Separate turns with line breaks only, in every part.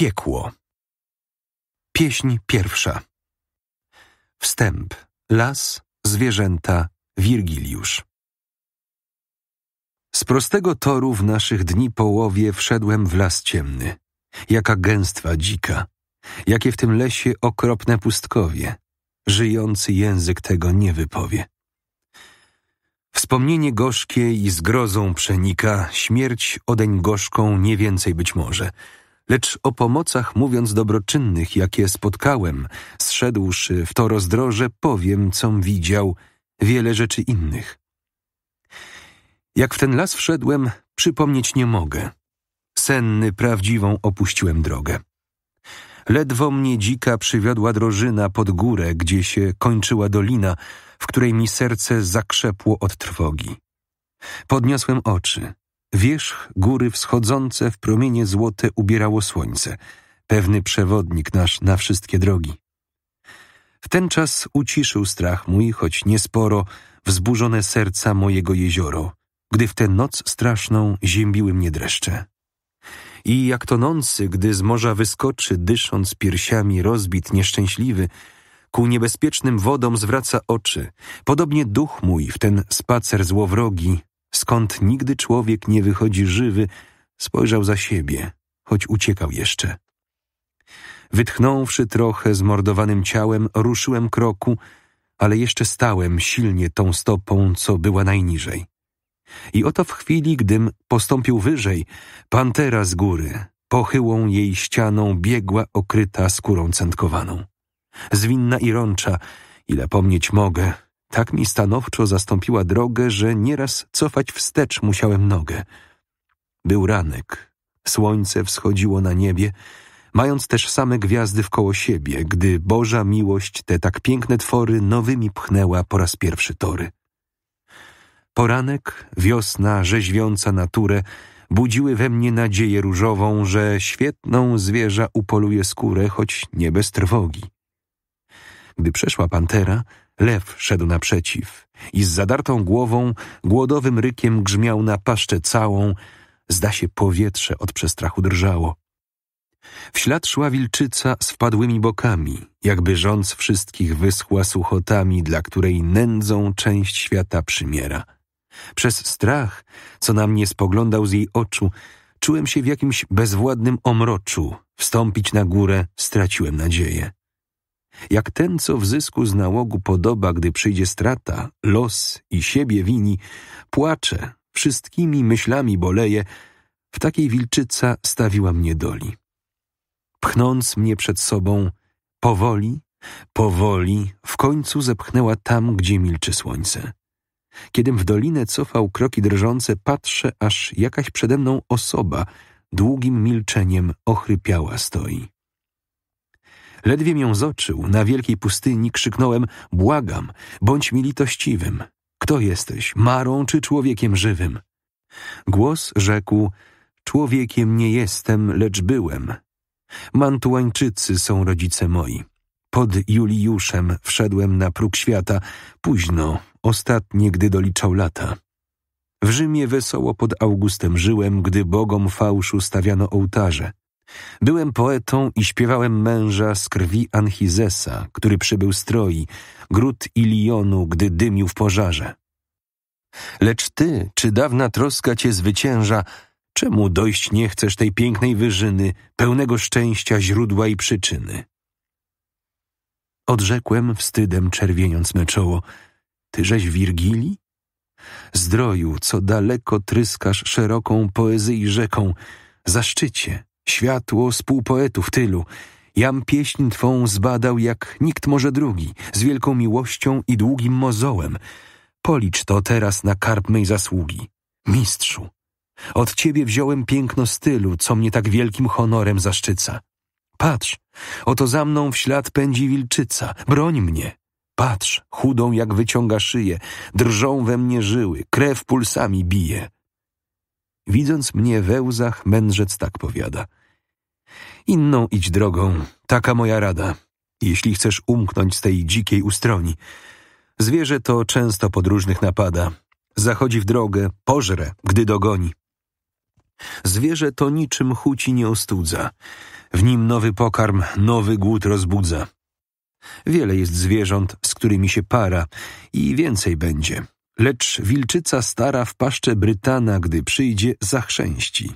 Piekło. Pieśń pierwsza. Wstęp. Las, zwierzęta, Wirgiliusz. Z prostego toru w naszych dni połowie wszedłem w las ciemny. Jaka gęstwa dzika, jakie w tym lesie okropne pustkowie. Żyjący język tego nie wypowie. Wspomnienie gorzkie i z grozą przenika, śmierć odeń gorzką nie więcej być może – lecz o pomocach mówiąc dobroczynnych, jakie spotkałem, zszedłszy w to rozdroże, powiem, com widział, wiele rzeczy innych. Jak w ten las wszedłem, przypomnieć nie mogę. Senny prawdziwą opuściłem drogę. Ledwo mnie dzika przywiodła drożyna pod górę, gdzie się kończyła dolina, w której mi serce zakrzepło od trwogi. Podniosłem oczy. Wierzch góry wschodzące w promienie złote ubierało słońce, pewny przewodnik nasz na wszystkie drogi. W ten czas uciszył strach mój, choć niesporo, wzburzone serca mojego jezioro, gdy w tę noc straszną ziębiły mnie dreszcze. I jak tonący, gdy z morza wyskoczy, dysząc piersiami rozbit, nieszczęśliwy, ku niebezpiecznym wodom zwraca oczy, podobnie duch mój w ten spacer złowrogi skąd nigdy człowiek nie wychodzi żywy, spojrzał za siebie, choć uciekał jeszcze. Wytchnąwszy trochę zmordowanym ciałem, ruszyłem kroku, ale jeszcze stałem silnie tą stopą, co była najniżej. I oto w chwili, gdym postąpił wyżej, pantera z góry, pochyłą jej ścianą, biegła okryta skórą centkowaną. Zwinna i rącza, ile pomnieć mogę, tak mi stanowczo zastąpiła drogę, że nieraz cofać wstecz musiałem nogę. Był ranek, słońce wschodziło na niebie, mając też same gwiazdy wkoło siebie, gdy Boża miłość te tak piękne twory nowymi pchnęła po raz pierwszy tory. Poranek, wiosna, rzeźwiąca naturę, budziły we mnie nadzieję różową, że świetną zwierza upoluje skórę, choć nie bez trwogi. Gdy przeszła pantera, Lew szedł naprzeciw i z zadartą głową, głodowym rykiem grzmiał na paszczę całą, zda się powietrze od przestrachu drżało. W ślad szła wilczyca z wpadłymi bokami, jakby rząd wszystkich wyschła suchotami, dla której nędzą część świata przymiera. Przez strach, co na mnie spoglądał z jej oczu, czułem się w jakimś bezwładnym omroczu. Wstąpić na górę straciłem nadzieję. Jak ten, co w zysku z nałogu podoba, gdy przyjdzie strata, los i siebie wini, płacze, wszystkimi myślami boleje, w takiej wilczyca stawiła mnie doli. Pchnąc mnie przed sobą, powoli, powoli, w końcu zepchnęła tam, gdzie milczy słońce. Kiedym w dolinę cofał kroki drżące, patrzę, aż jakaś przede mną osoba długim milczeniem ochrypiała stoi. Ledwie mię zoczył, na wielkiej pustyni krzyknąłem – błagam, bądź mi litościwym. Kto jesteś, marą czy człowiekiem żywym? Głos rzekł – człowiekiem nie jestem, lecz byłem. Mantuańczycy są rodzice moi. Pod Juliuszem wszedłem na próg świata, późno, ostatnie, gdy doliczał lata. W Rzymie wesoło pod Augustem żyłem, gdy bogom fałszu stawiano ołtarze. Byłem poetą i śpiewałem męża z krwi Anchizesa, który przybył z Troi, gród Ilionu, gdy dymił w pożarze. Lecz ty, czy dawna troska cię zwycięża, czemu dojść nie chcesz tej pięknej wyżyny, pełnego szczęścia, źródła i przyczyny? Odrzekłem wstydem, czerwieniąc me czoło. Tyżeś Wirgili? Zdroju, co daleko tryskasz szeroką i rzeką, zaszczycie, Światło z półpoetów tylu, jam pieśń twą zbadał jak nikt może drugi, z wielką miłością i długim mozołem. Policz to teraz na karb mej zasługi. Mistrzu, od ciebie wziąłem piękno stylu, co mnie tak wielkim honorem zaszczyca. Patrz, oto za mną w ślad pędzi wilczyca, broń mnie. Patrz, chudą jak wyciąga szyję, drżą we mnie żyły, krew pulsami bije. Widząc mnie we łzach, mędrzec tak powiada – Inną idź drogą, taka moja rada, jeśli chcesz umknąć z tej dzikiej ustroni. Zwierzę to często podróżnych napada. Zachodzi w drogę, pożre, gdy dogoni. Zwierzę to niczym chuci nie ostudza. W nim nowy pokarm, nowy głód rozbudza. Wiele jest zwierząt, z którymi się para i więcej będzie. Lecz wilczyca stara w paszcze Brytana, gdy przyjdzie, zachrzęści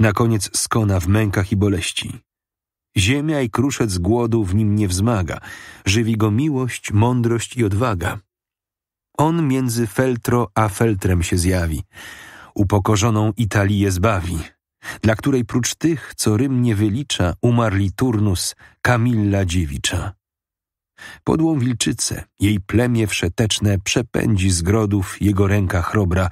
na koniec skona w mękach i boleści. Ziemia i kruszec głodu w nim nie wzmaga, żywi go miłość, mądrość i odwaga. On między feltro a feltrem się zjawi, upokorzoną Italię zbawi, dla której prócz tych, co Rym nie wylicza, umarli Turnus, Kamilla Dziewicza. Podłą wilczycę, jej plemię wszeteczne przepędzi z grodów jego ręka chrobra,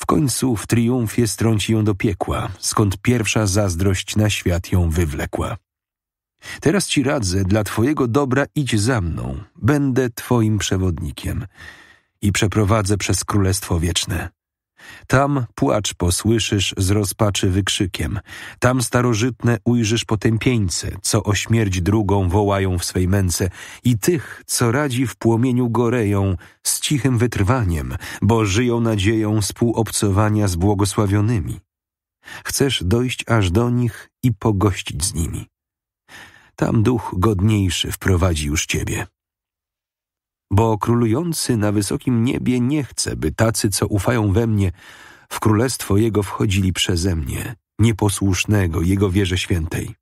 w końcu w triumfie strąci ją do piekła, skąd pierwsza zazdrość na świat ją wywlekła. Teraz ci radzę, dla twojego dobra idź za mną, będę twoim przewodnikiem i przeprowadzę przez królestwo wieczne. Tam płacz posłyszysz z rozpaczy wykrzykiem. Tam starożytne ujrzysz potępieńce, co o śmierć drugą wołają w swej męce i tych, co radzi w płomieniu goreją z cichym wytrwaniem, bo żyją nadzieją współobcowania z błogosławionymi. Chcesz dojść aż do nich i pogościć z nimi. Tam duch godniejszy wprowadzi już ciebie bo królujący na wysokim niebie nie chce, by tacy, co ufają we mnie, w królestwo Jego wchodzili przeze mnie, nieposłusznego Jego wierze świętej.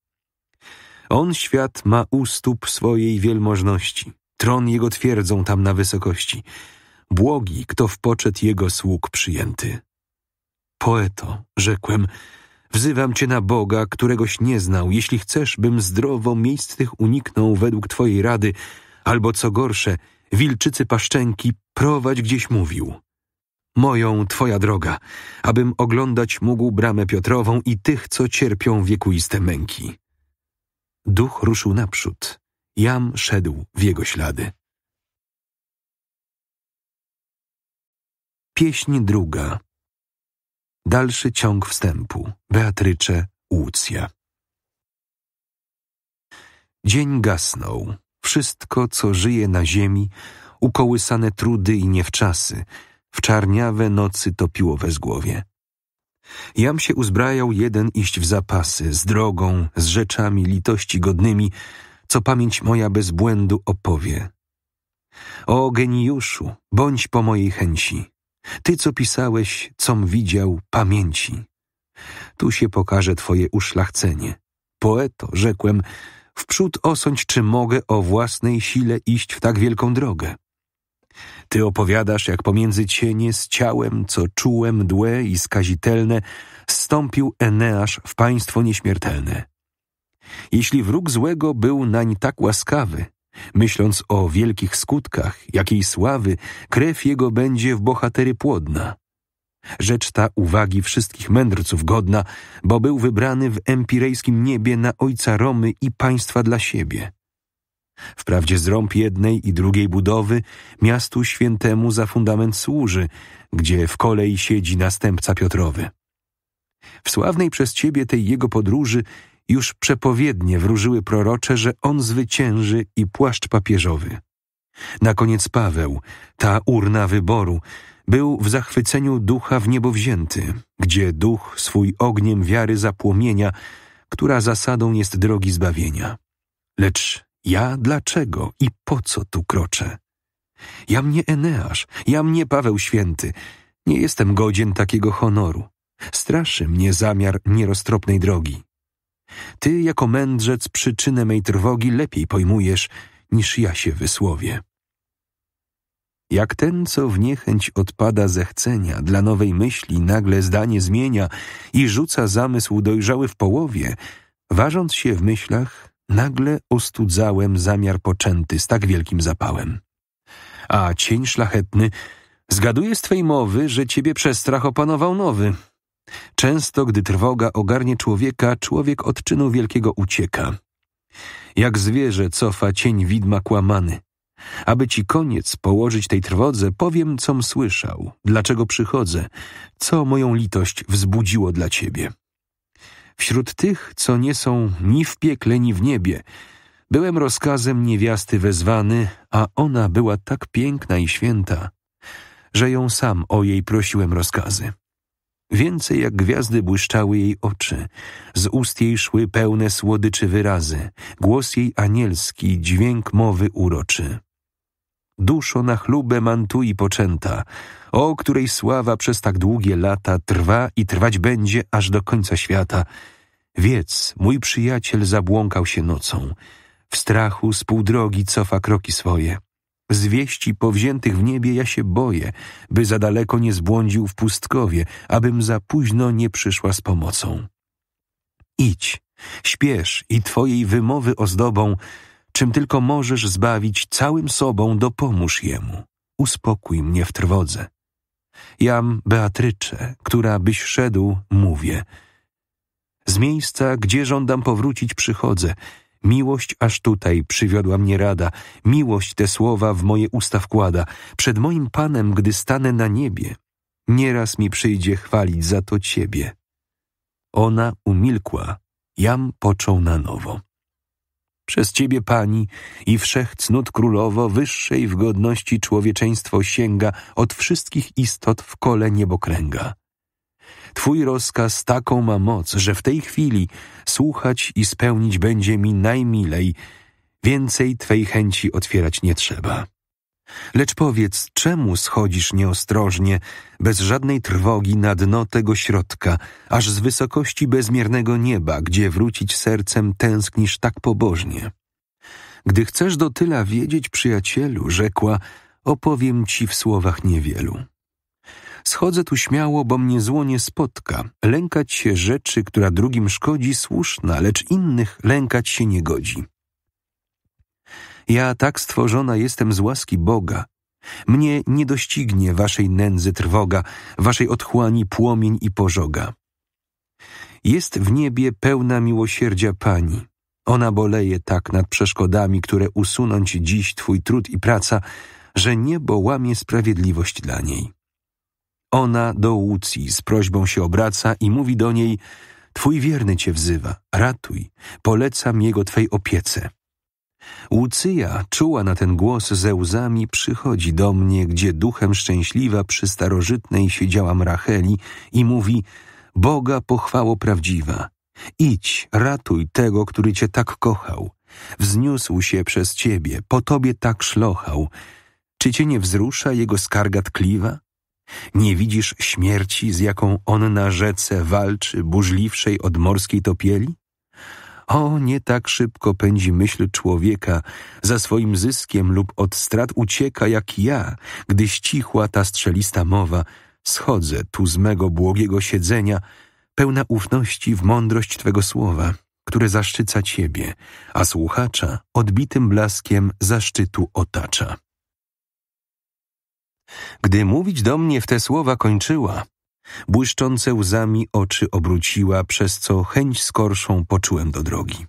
On świat ma u stóp swojej wielmożności, tron Jego twierdzą tam na wysokości, błogi, kto w poczet Jego sług przyjęty. Poeto, rzekłem, wzywam Cię na Boga, któregoś nie znał, jeśli chcesz, bym zdrowo miejsc tych uniknął według Twojej rady, albo co gorsze – wilczycy paszczenki prowadź gdzieś mówił. Moją Twoja droga, abym oglądać mógł bramę Piotrową i tych, co cierpią wiekuiste męki. Duch ruszył naprzód. Jam szedł w jego ślady. Pieśń druga. Dalszy ciąg wstępu. Beatrycze, Łucja. Dzień gasnął wszystko, co żyje na ziemi, ukołysane trudy i niewczasy, w czarniawe nocy topiło bezgłowie. Jam się uzbrajał jeden iść w zapasy, z drogą, z rzeczami litości godnymi, co pamięć moja bez błędu opowie. O geniuszu, bądź po mojej chęci. Ty, co pisałeś, com widział, pamięci. Tu się pokaże twoje uszlachcenie. Poeto, rzekłem, Wprzód osądź, czy mogę o własnej sile iść w tak wielką drogę. Ty opowiadasz, jak pomiędzy cienie z ciałem, co czułem mdłe i skazitelne, stąpił Eneasz w państwo nieśmiertelne. Jeśli wróg złego był nań tak łaskawy, myśląc o wielkich skutkach, jakiej sławy, krew jego będzie w bohatery płodna. Rzecz ta uwagi wszystkich mędrców godna, bo był wybrany w empirejskim niebie na ojca Romy i państwa dla siebie. Wprawdzie zrąb jednej i drugiej budowy miastu świętemu za fundament służy, gdzie w kolei siedzi następca Piotrowy. W sławnej przez ciebie tej jego podróży już przepowiednie wróżyły prorocze, że on zwycięży i płaszcz papieżowy. Na koniec Paweł, ta urna wyboru, był w zachwyceniu ducha w niebo wzięty, gdzie duch swój ogniem wiary zapłomienia, która zasadą jest drogi zbawienia. Lecz ja dlaczego i po co tu kroczę? Ja mnie Eneasz, ja mnie Paweł Święty, nie jestem godzien takiego honoru. Straszy mnie zamiar nieroztropnej drogi. Ty jako mędrzec przyczynę mej trwogi lepiej pojmujesz, niż ja się wysłowie. Jak ten, co w niechęć odpada zechcenia, dla nowej myśli nagle zdanie zmienia i rzuca zamysł dojrzały w połowie, ważąc się w myślach, nagle ostudzałem zamiar poczęty z tak wielkim zapałem. A cień szlachetny zgaduje z twej mowy, że ciebie przestrach opanował nowy. Często, gdy trwoga ogarnie człowieka, człowiek od czynu wielkiego ucieka. Jak zwierzę cofa cień widma kłamany, aby ci koniec położyć tej trwodze, powiem, com słyszał, dlaczego przychodzę, co moją litość wzbudziło dla ciebie. Wśród tych, co nie są ni w piekle, ni w niebie, byłem rozkazem niewiasty wezwany, a ona była tak piękna i święta, że ją sam o jej prosiłem rozkazy. Więcej jak gwiazdy błyszczały jej oczy, z ust jej szły pełne słodyczy wyrazy, głos jej anielski, dźwięk mowy uroczy duszo na chlubę mantui poczęta, o której sława przez tak długie lata trwa i trwać będzie aż do końca świata. Wiedz, mój przyjaciel zabłąkał się nocą, w strachu z pół drogi cofa kroki swoje. Z wieści powziętych w niebie ja się boję, by za daleko nie zbłądził w pustkowie, abym za późno nie przyszła z pomocą. Idź, śpiesz i twojej wymowy ozdobą Czym tylko możesz zbawić całym sobą, dopomóż Jemu. Uspokój mnie w trwodze. Jam, Beatrycze, która byś szedł, mówię. Z miejsca, gdzie żądam powrócić, przychodzę. Miłość aż tutaj przywiodła mnie rada, miłość te słowa w moje usta wkłada. Przed moim Panem, gdy stanę na niebie, nieraz mi przyjdzie chwalić za to Ciebie. Ona umilkła, jam począł na nowo. Przez Ciebie, Pani, i wszechcnót królowo, wyższej w godności człowieczeństwo sięga od wszystkich istot w kole niebokręga. Twój rozkaz taką ma moc, że w tej chwili słuchać i spełnić będzie mi najmilej, więcej Twej chęci otwierać nie trzeba. Lecz powiedz, czemu schodzisz nieostrożnie, bez żadnej trwogi na dno tego środka, aż z wysokości bezmiernego nieba, gdzie wrócić sercem tęsknisz tak pobożnie? Gdy chcesz do tyla wiedzieć, przyjacielu, rzekła, opowiem ci w słowach niewielu. Schodzę tu śmiało, bo mnie zło nie spotka. Lękać się rzeczy, która drugim szkodzi, słuszna, lecz innych lękać się nie godzi. Ja tak stworzona jestem z łaski Boga. Mnie nie doścignie waszej nędzy trwoga, waszej otchłani płomień i pożoga. Jest w niebie pełna miłosierdzia Pani. Ona boleje tak nad przeszkodami, które usunąć dziś Twój trud i praca, że niebo łamie sprawiedliwość dla niej. Ona do Łucji z prośbą się obraca i mówi do niej: Twój wierny Cię wzywa, ratuj, polecam jego Twej opiece. Łucyja, czuła na ten głos ze łzami, przychodzi do mnie, gdzie duchem szczęśliwa przy starożytnej siedziałam Racheli i mówi Boga pochwało prawdziwa. Idź, ratuj tego, który cię tak kochał. Wzniósł się przez ciebie, po tobie tak szlochał. Czy cię nie wzrusza jego skarga tkliwa? Nie widzisz śmierci, z jaką on na rzece walczy, burzliwszej od morskiej topieli? O, nie tak szybko pędzi myśl człowieka, za swoim zyskiem lub od strat ucieka jak ja, gdy ścichła ta strzelista mowa, schodzę tu z mego błogiego siedzenia, pełna ufności w mądrość Twego słowa, które zaszczyca Ciebie, a słuchacza odbitym blaskiem zaszczytu otacza. Gdy mówić do mnie w te słowa kończyła, Błyszczące łzami oczy obróciła, przez co chęć skorszą poczułem do drogi.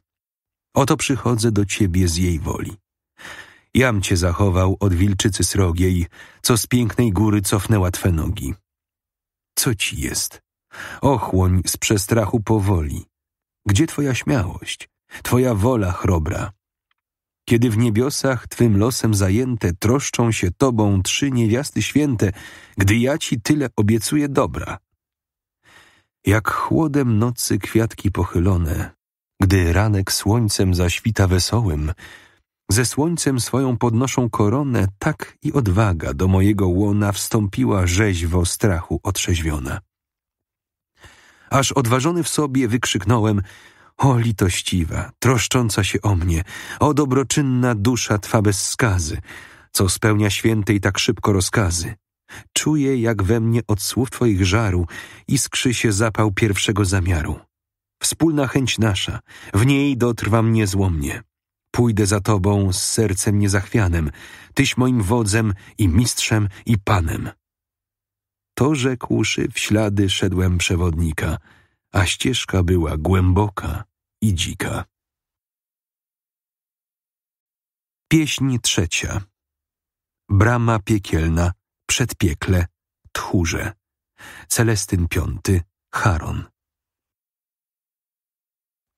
Oto przychodzę do ciebie z jej woli. Jam cię zachował od wilczycy srogiej, co z pięknej góry cofnęła twe nogi. Co ci jest? Ochłoń z przestrachu powoli. Gdzie twoja śmiałość? Twoja wola chrobra? kiedy w niebiosach Twym losem zajęte troszczą się Tobą trzy niewiasty święte, gdy ja Ci tyle obiecuję dobra. Jak chłodem nocy kwiatki pochylone, gdy ranek słońcem zaświta wesołym, ze słońcem swoją podnoszą koronę, tak i odwaga do mojego łona wstąpiła rzeźwo strachu otrzeźwiona. Aż odważony w sobie wykrzyknąłem – o litościwa, troszcząca się o mnie, o dobroczynna dusza Twa bez skazy, co spełnia świętej tak szybko rozkazy. Czuję, jak we mnie od słów Twoich żaru iskrzy się zapał pierwszego zamiaru. Wspólna chęć nasza, w niej dotrwam niezłomnie. Pójdę za Tobą z sercem niezachwianem, Tyś moim wodzem i mistrzem i panem. To rzekłszy, w ślady szedłem przewodnika, a ścieżka była głęboka i dzika. Pieśń trzecia. Brama piekielna, przedpiekle, tchórze. Celestyn V, Charon.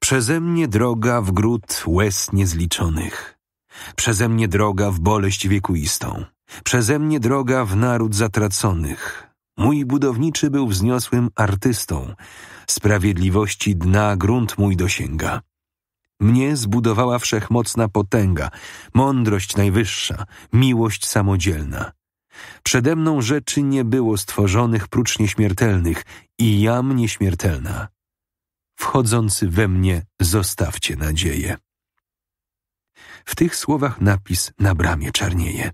Przeze mnie droga w gród łez niezliczonych. Przeze mnie droga w boleść wiekuistą. Przeze mnie droga w naród zatraconych. Mój budowniczy był wzniosłym artystą. Sprawiedliwości dna grunt mój dosięga. Mnie zbudowała wszechmocna potęga, mądrość najwyższa, miłość samodzielna. Przede mną rzeczy nie było stworzonych prócz nieśmiertelnych i jam nieśmiertelna. Wchodzący we mnie zostawcie nadzieję. W tych słowach napis na bramie czarnieje.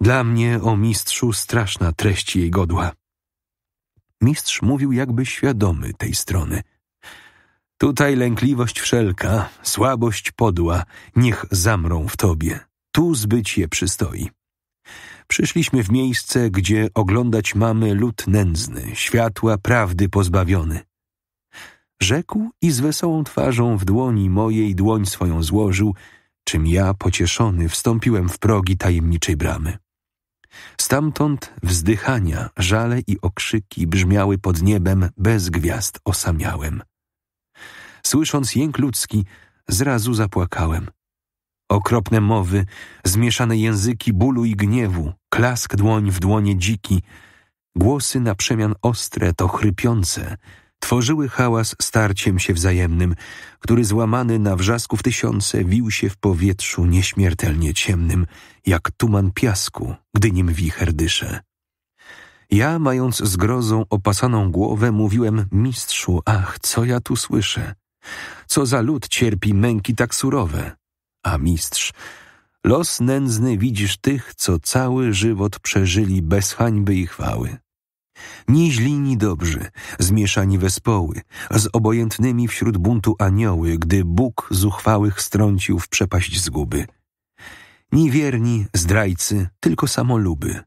Dla mnie, o mistrzu, straszna treść jej godła. Mistrz mówił jakby świadomy tej strony. Tutaj lękliwość wszelka, słabość podła, niech zamrą w tobie. Tu zbyć je przystoi. Przyszliśmy w miejsce, gdzie oglądać mamy lud nędzny, światła prawdy pozbawiony. Rzekł i z wesołą twarzą w dłoni mojej dłoń swoją złożył, czym ja, pocieszony, wstąpiłem w progi tajemniczej bramy. Stamtąd wzdychania, żale i okrzyki brzmiały pod niebem bez gwiazd osamiałem. Słysząc jęk ludzki, zrazu zapłakałem. Okropne mowy, zmieszane języki bólu i gniewu, klask dłoń w dłonie dziki, głosy na przemian ostre to chrypiące, tworzyły hałas starciem się wzajemnym, który złamany na wrzasku w tysiące wił się w powietrzu nieśmiertelnie ciemnym, jak tuman piasku, gdy nim wicher dysze. Ja, mając zgrozą opasaną głowę, mówiłem, mistrzu, ach, co ja tu słyszę? Co za lud cierpi męki tak surowe? A mistrz, los nędzny widzisz tych, co cały żywot przeżyli bez hańby i chwały. Ni źli, ni dobrzy, zmieszani wespoły, z obojętnymi wśród buntu anioły, gdy Bóg zuchwałych strącił w przepaść zguby. Ni wierni, zdrajcy, tylko samoluby.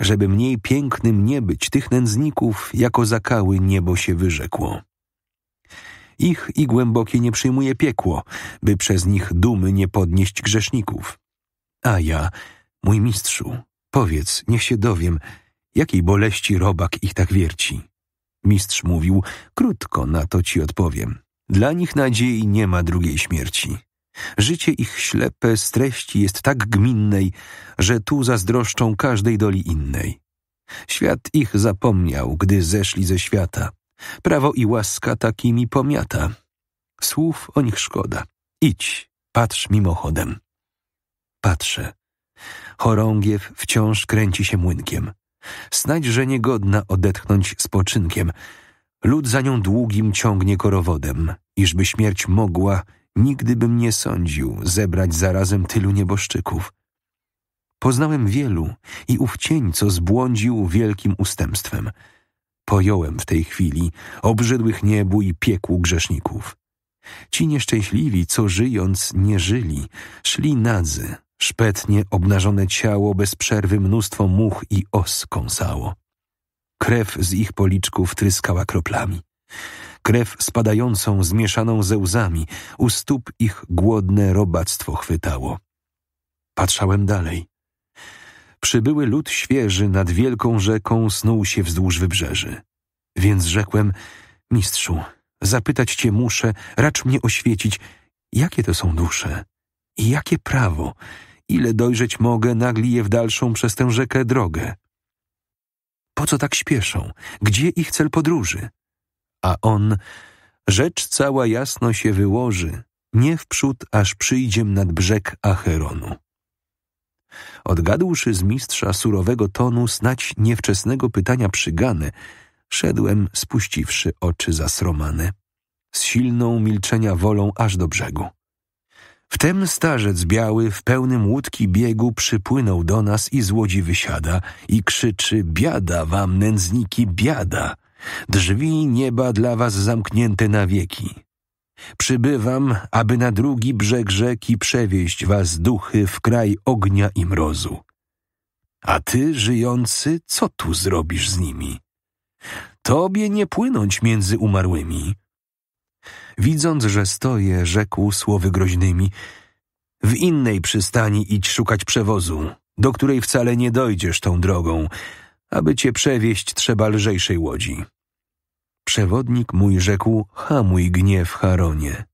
Żeby mniej pięknym nie być tych nędzników, jako zakały niebo się wyrzekło. Ich i głębokie nie przyjmuje piekło, by przez nich dumy nie podnieść grzeszników. A ja, mój mistrzu, powiedz, niech się dowiem, Jakiej boleści robak ich tak wierci? Mistrz mówił, krótko na to ci odpowiem. Dla nich nadziei nie ma drugiej śmierci. Życie ich ślepe z treści jest tak gminnej, że tu zazdroszczą każdej doli innej. Świat ich zapomniał, gdy zeszli ze świata. Prawo i łaska takimi pomiata. Słów o nich szkoda. Idź, patrz mimochodem. Patrzę. Chorągiew wciąż kręci się młynkiem. Snać, że niegodna odetchnąć spoczynkiem. Lud za nią długim ciągnie korowodem, iżby śmierć mogła, nigdy bym nie sądził, zebrać zarazem tylu nieboszczyków. Poznałem wielu i ów cień, co zbłądził wielkim ustępstwem. Pojąłem w tej chwili obrzydłych niebu i piekłu grzeszników. Ci nieszczęśliwi, co żyjąc nie żyli, szli nadzy, Szpetnie obnażone ciało bez przerwy mnóstwo much i os kąsało. Krew z ich policzków tryskała kroplami. Krew spadającą, zmieszaną ze łzami, u stóp ich głodne robactwo chwytało. Patrzałem dalej. Przybyły lud świeży nad wielką rzeką snuł się wzdłuż wybrzeży. Więc rzekłem, mistrzu, zapytać cię muszę, racz mnie oświecić, jakie to są dusze i jakie prawo, ile dojrzeć mogę, je w dalszą przez tę rzekę drogę. Po co tak śpieszą? Gdzie ich cel podróży? A on, rzecz cała jasno się wyłoży, nie wprzód, aż przyjdziem nad brzeg Acheronu. Odgadłszy z mistrza surowego tonu snać niewczesnego pytania przygane, szedłem spuściwszy oczy zasromane, z silną milczenia wolą aż do brzegu. Wtem starzec biały w pełnym łódki biegu przypłynął do nas i z łodzi wysiada i krzyczy biada wam nędzniki biada, drzwi nieba dla was zamknięte na wieki. Przybywam, aby na drugi brzeg rzeki przewieźć was duchy w kraj ognia i mrozu. A ty, żyjący, co tu zrobisz z nimi? Tobie nie płynąć między umarłymi, Widząc, że stoję, rzekł słowy groźnymi. W innej przystani idź szukać przewozu, do której wcale nie dojdziesz tą drogą. Aby cię przewieźć, trzeba lżejszej łodzi. Przewodnik mój rzekł, hamuj gniew Haronie,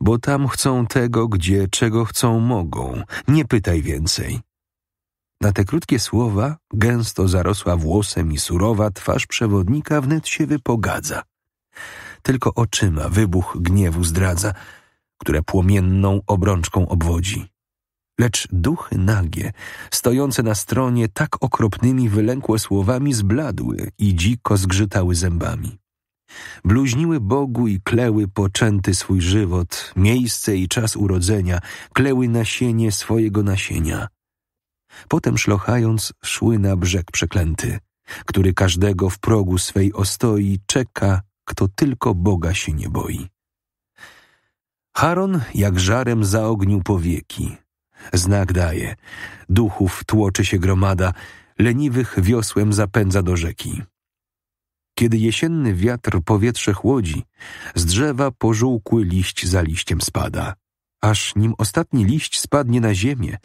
bo tam chcą tego, gdzie czego chcą mogą. Nie pytaj więcej. Na te krótkie słowa, gęsto zarosła włosem i surowa, twarz przewodnika wnet się wypogadza tylko oczyma wybuch gniewu zdradza, które płomienną obrączką obwodzi. Lecz duchy nagie, stojące na stronie tak okropnymi wylękłe słowami, zbladły i dziko zgrzytały zębami. Bluźniły Bogu i kleły poczęty swój żywot, miejsce i czas urodzenia, kleły nasienie swojego nasienia. Potem szlochając szły na brzeg przeklęty, który każdego w progu swej ostoi, czeka kto tylko Boga się nie boi. Haron jak żarem zaognił powieki. Znak daje. Duchów tłoczy się gromada, leniwych wiosłem zapędza do rzeki. Kiedy jesienny wiatr powietrze chłodzi, z drzewa pożółkły liść za liściem spada. Aż nim ostatni liść spadnie na ziemię,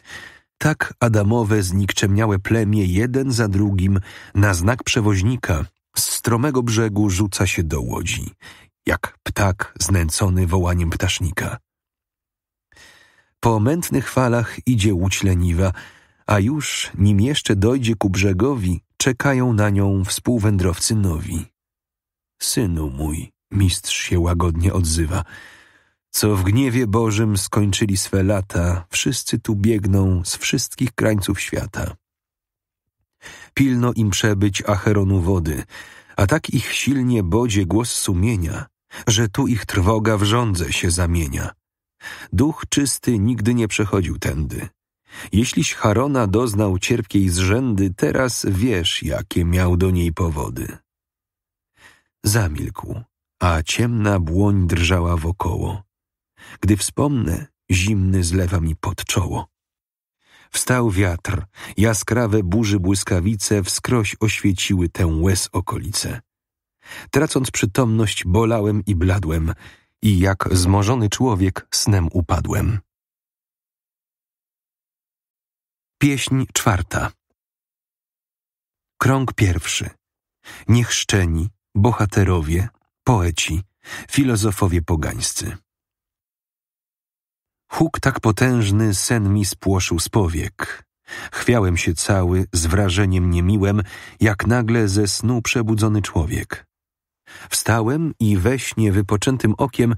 tak Adamowe znikczemniałe plemię jeden za drugim na znak przewoźnika z stromego brzegu rzuca się do łodzi, jak ptak znęcony wołaniem ptasznika. Po mętnych falach idzie łódź leniwa, a już, nim jeszcze dojdzie ku brzegowi, czekają na nią współwędrowcy nowi. Synu mój, mistrz się łagodnie odzywa, co w gniewie Bożym skończyli swe lata, wszyscy tu biegną z wszystkich krańców świata pilno im przebyć Acheronu wody, a tak ich silnie bodzie głos sumienia, że tu ich trwoga w żądze się zamienia. Duch czysty nigdy nie przechodził tędy. Jeśliś Harona doznał cierpkiej zrzędy, teraz wiesz, jakie miał do niej powody. Zamilkł, a ciemna błoń drżała wokoło. Gdy wspomnę, zimny zlewa mi pod czoło. Wstał wiatr, jaskrawe burzy błyskawice wskroś oświeciły tę łez okolice. Tracąc przytomność, bolałem i bladłem i jak zmorzony człowiek snem upadłem. Pieśń czwarta Krąg pierwszy Niech szczeni, bohaterowie, poeci, filozofowie pogańscy. Huk tak potężny sen mi spłoszył z powiek. Chwiałem się cały z wrażeniem niemiłem, jak nagle ze snu przebudzony człowiek. Wstałem i we śnie wypoczętym okiem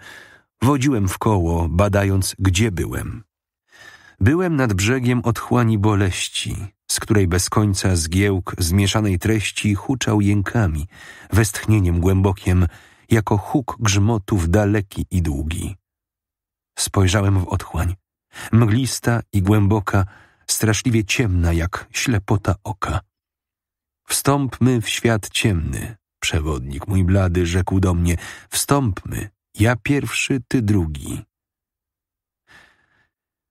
wodziłem w koło, badając, gdzie byłem. Byłem nad brzegiem otchłani boleści, z której bez końca zgiełk zmieszanej treści huczał jękami, westchnieniem głębokiem, jako huk grzmotów daleki i długi. Spojrzałem w otchłań. Mglista i głęboka, straszliwie ciemna jak ślepota oka. Wstąpmy w świat ciemny, przewodnik mój blady rzekł do mnie. Wstąpmy, ja pierwszy, ty drugi.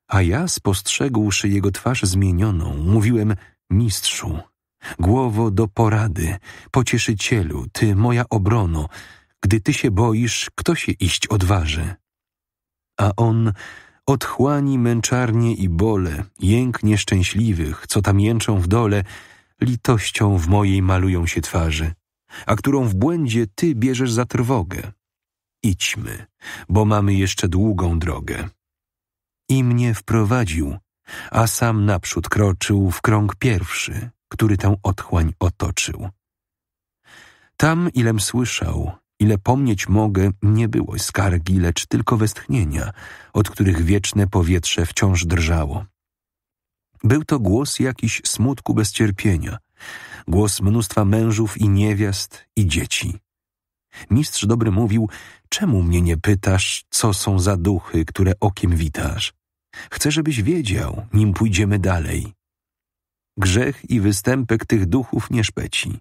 A ja, spostrzegłszy jego twarz zmienioną, mówiłem, mistrzu, głowo do porady, pocieszycielu, ty moja obrono, gdy ty się boisz, kto się iść odważy? a on odchłani męczarnie i bole, jęk nieszczęśliwych, co tam jęczą w dole, litością w mojej malują się twarzy, a którą w błędzie ty bierzesz za trwogę. Idźmy, bo mamy jeszcze długą drogę. I mnie wprowadził, a sam naprzód kroczył w krąg pierwszy, który tę otchłań otoczył. Tam, ilem słyszał, Ile pomnieć mogę, nie było skargi, lecz tylko westchnienia, od których wieczne powietrze wciąż drżało. Był to głos jakiś smutku bez cierpienia, głos mnóstwa mężów i niewiast i dzieci. Mistrz dobry mówił, czemu mnie nie pytasz, co są za duchy, które okiem witasz? Chcę, żebyś wiedział, nim pójdziemy dalej. Grzech i występek tych duchów nie szpeci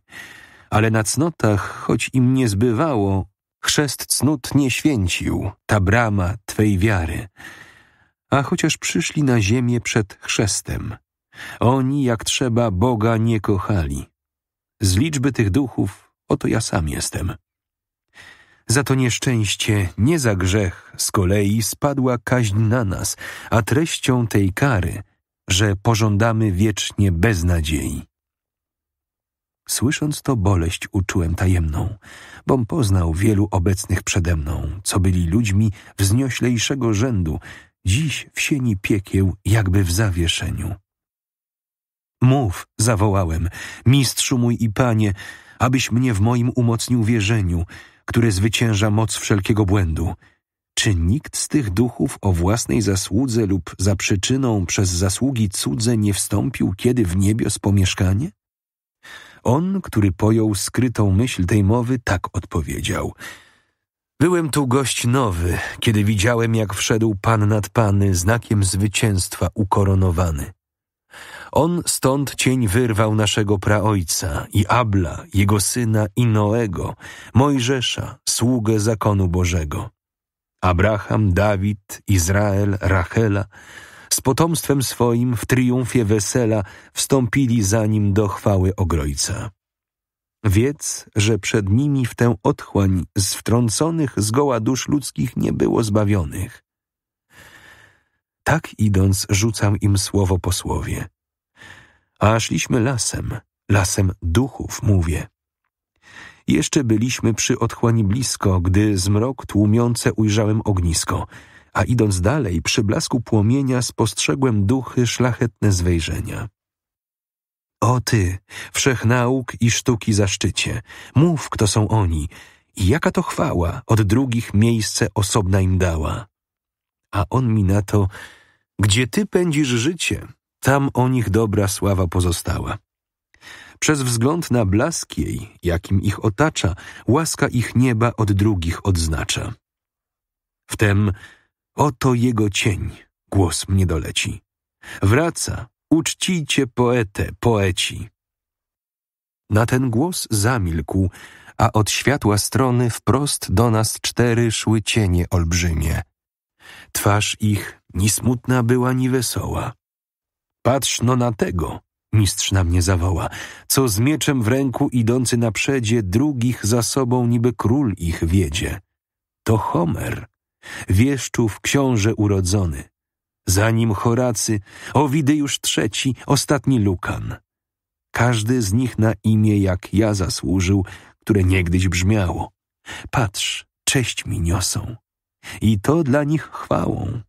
ale na cnotach, choć im nie zbywało, chrzest cnót nie święcił, ta brama Twej wiary. A chociaż przyszli na ziemię przed chrzestem, oni jak trzeba Boga nie kochali. Z liczby tych duchów oto ja sam jestem. Za to nieszczęście, nie za grzech, z kolei spadła kaźń na nas, a treścią tej kary, że pożądamy wiecznie bez nadziei. Słysząc to, boleść uczułem tajemną, bom poznał wielu obecnych przede mną, co byli ludźmi wznioślejszego rzędu, dziś w sieni piekieł, jakby w zawieszeniu. Mów, zawołałem, mistrzu mój i panie, abyś mnie w moim umocnił wierzeniu, które zwycięża moc wszelkiego błędu. Czy nikt z tych duchów o własnej zasłudze lub za przyczyną przez zasługi cudze nie wstąpił kiedy w niebios pomieszkanie? on, który pojął skrytą myśl tej mowy, tak odpowiedział. Byłem tu gość nowy, kiedy widziałem, jak wszedł pan nad pany, znakiem zwycięstwa ukoronowany. On stąd cień wyrwał naszego praojca i Abla, jego syna i Noego, Mojżesza, sługę zakonu Bożego. Abraham, Dawid, Izrael, Rachela – z potomstwem swoim w triumfie wesela wstąpili za nim do chwały Ogrojca. Wiedz, że przed nimi w tę otchłań z wtrąconych zgoła dusz ludzkich nie było zbawionych. Tak idąc, rzucam im słowo po słowie. A szliśmy lasem, lasem duchów, mówię. Jeszcze byliśmy przy otchłani blisko, gdy zmrok tłumiące ujrzałem ognisko – a idąc dalej, przy blasku płomienia spostrzegłem duchy szlachetne zwejrzenia. O ty, wszechnauk i sztuki zaszczycie, mów, kto są oni i jaka to chwała od drugich miejsce osobna im dała. A on mi na to, gdzie ty pędzisz życie, tam o nich dobra sława pozostała. Przez wzgląd na blask jej, jakim ich otacza, łaska ich nieba od drugich odznacza. Wtem Oto jego cień, głos mnie doleci. Wraca, uczcijcie poetę, poeci. Na ten głos zamilkł, a od światła strony wprost do nas cztery szły cienie olbrzymie. Twarz ich ni smutna była, ni wesoła. Patrz no na tego, mistrz na mnie zawoła, co z mieczem w ręku idący naprzedzie, drugich za sobą niby król ich wiedzie. To Homer, wieszczów książę urodzony, za nim Horacy, już trzeci, ostatni Lukan. Każdy z nich na imię jak ja zasłużył, które niegdyś brzmiało. Patrz, cześć mi niosą. I to dla nich chwałą.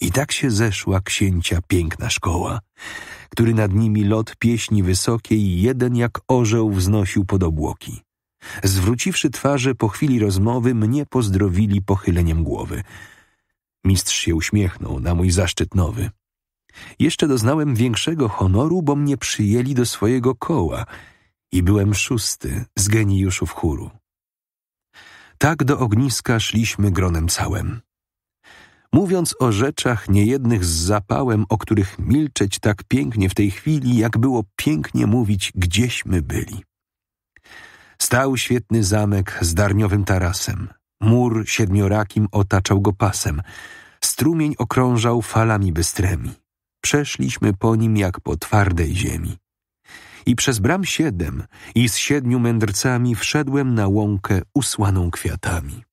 I tak się zeszła księcia piękna szkoła, który nad nimi lot pieśni wysokiej jeden jak orzeł wznosił pod obłoki. Zwróciwszy twarze po chwili rozmowy, mnie pozdrowili pochyleniem głowy. Mistrz się uśmiechnął na mój zaszczyt nowy. Jeszcze doznałem większego honoru, bo mnie przyjęli do swojego koła i byłem szósty z geniuszów chóru. Tak do ogniska szliśmy gronem całym. Mówiąc o rzeczach niejednych z zapałem, o których milczeć tak pięknie w tej chwili, jak było pięknie mówić, gdzieśmy byli. Stał świetny zamek z darniowym tarasem. Mur siedmiorakim otaczał go pasem. Strumień okrążał falami bystremi. Przeszliśmy po nim jak po twardej ziemi. I przez bram siedem i z siedmiu mędrcami wszedłem na łąkę usłaną kwiatami.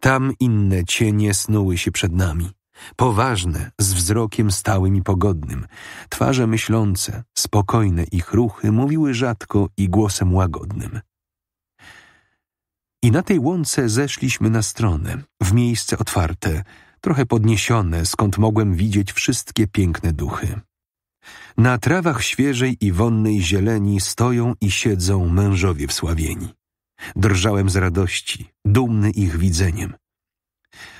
Tam inne cienie snuły się przed nami. Poważne, z wzrokiem stałym i pogodnym, twarze myślące, spokojne ich ruchy mówiły rzadko i głosem łagodnym. I na tej łące zeszliśmy na stronę, w miejsce otwarte, trochę podniesione, skąd mogłem widzieć wszystkie piękne duchy. Na trawach świeżej i wonnej zieleni stoją i siedzą mężowie wsławieni. Drżałem z radości, dumny ich widzeniem.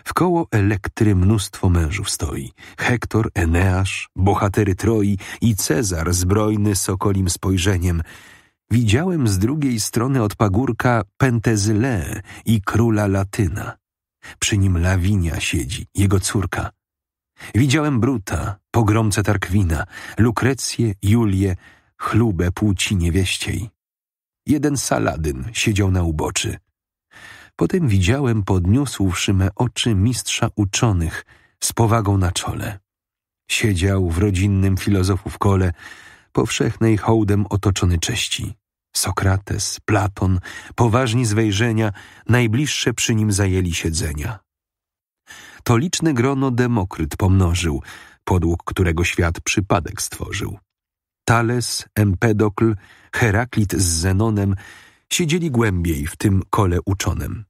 Wkoło Elektry mnóstwo mężów stoi. Hektor, Eneasz, bohatery Troi i Cezar zbrojny sokolim spojrzeniem. Widziałem z drugiej strony od pagórka Pentezyle i króla Latyna. Przy nim Lawinia siedzi, jego córka. Widziałem Bruta, pogromcę Tarkwina, Lukrecję, Julię, chlubę płci niewieściej. Jeden Saladyn siedział na uboczy – Potem widziałem, podniósłszy me oczy mistrza uczonych z powagą na czole. Siedział w rodzinnym filozofów kole, powszechnej hołdem otoczony cześci. Sokrates, Platon, poważni z wejrzenia, najbliższe przy nim zajęli siedzenia. To liczne grono Demokryt pomnożył, podług którego świat przypadek stworzył. Tales, Empedokl, Heraklit z Zenonem siedzieli głębiej w tym kole uczonym.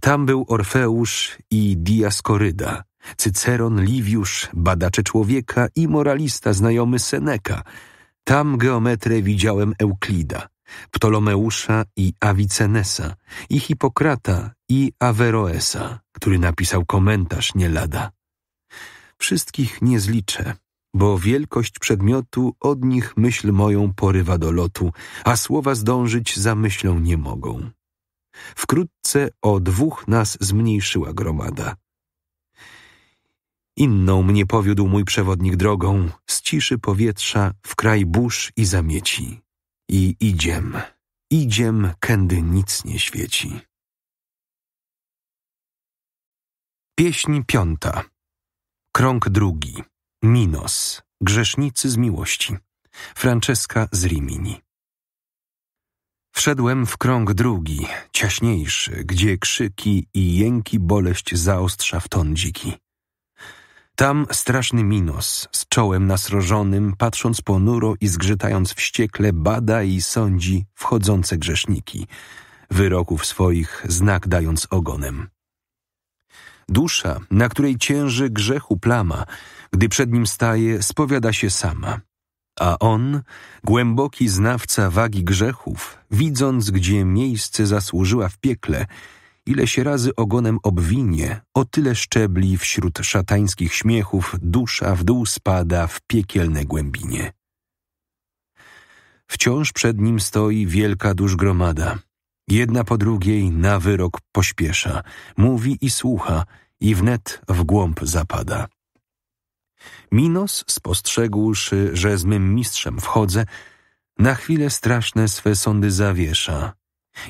Tam był Orfeusz i Diaskoryda, Cyceron, Liwiusz, badacze człowieka i moralista znajomy Seneka. Tam geometrę widziałem Euklida, Ptolomeusza i Avicenesa, i Hipokrata i Averoesa, który napisał komentarz nie lada. Wszystkich nie zliczę, bo wielkość przedmiotu od nich myśl moją porywa do lotu, a słowa zdążyć za myślą nie mogą. Wkrótce o dwóch nas zmniejszyła gromada. Inną mnie powiódł mój przewodnik drogą, z ciszy powietrza w kraj burz i zamieci. I idziem, idziem, kędy nic nie świeci. Pieśń piąta. Krąg drugi. Minos. Grzesznicy z miłości. Francesca z Rimini. Wszedłem w krąg drugi, ciaśniejszy, gdzie krzyki i jęki boleść zaostrza w ton dziki. Tam straszny Minos, z czołem nasrożonym, patrząc ponuro i zgrzytając wściekle, bada i sądzi wchodzące grzeszniki, wyroków swoich znak dając ogonem. Dusza, na której cięży grzechu plama, gdy przed nim staje, spowiada się sama – a on, głęboki znawca wagi grzechów, widząc, gdzie miejsce zasłużyła w piekle, ile się razy ogonem obwinie, o tyle szczebli wśród szatańskich śmiechów dusza w dół spada w piekielne głębinie. Wciąż przed nim stoi wielka dusz gromada. Jedna po drugiej na wyrok pośpiesza, mówi i słucha, i wnet w głąb zapada. Minos, spostrzegłszy, że z mym mistrzem wchodzę, na chwilę straszne swe sądy zawiesza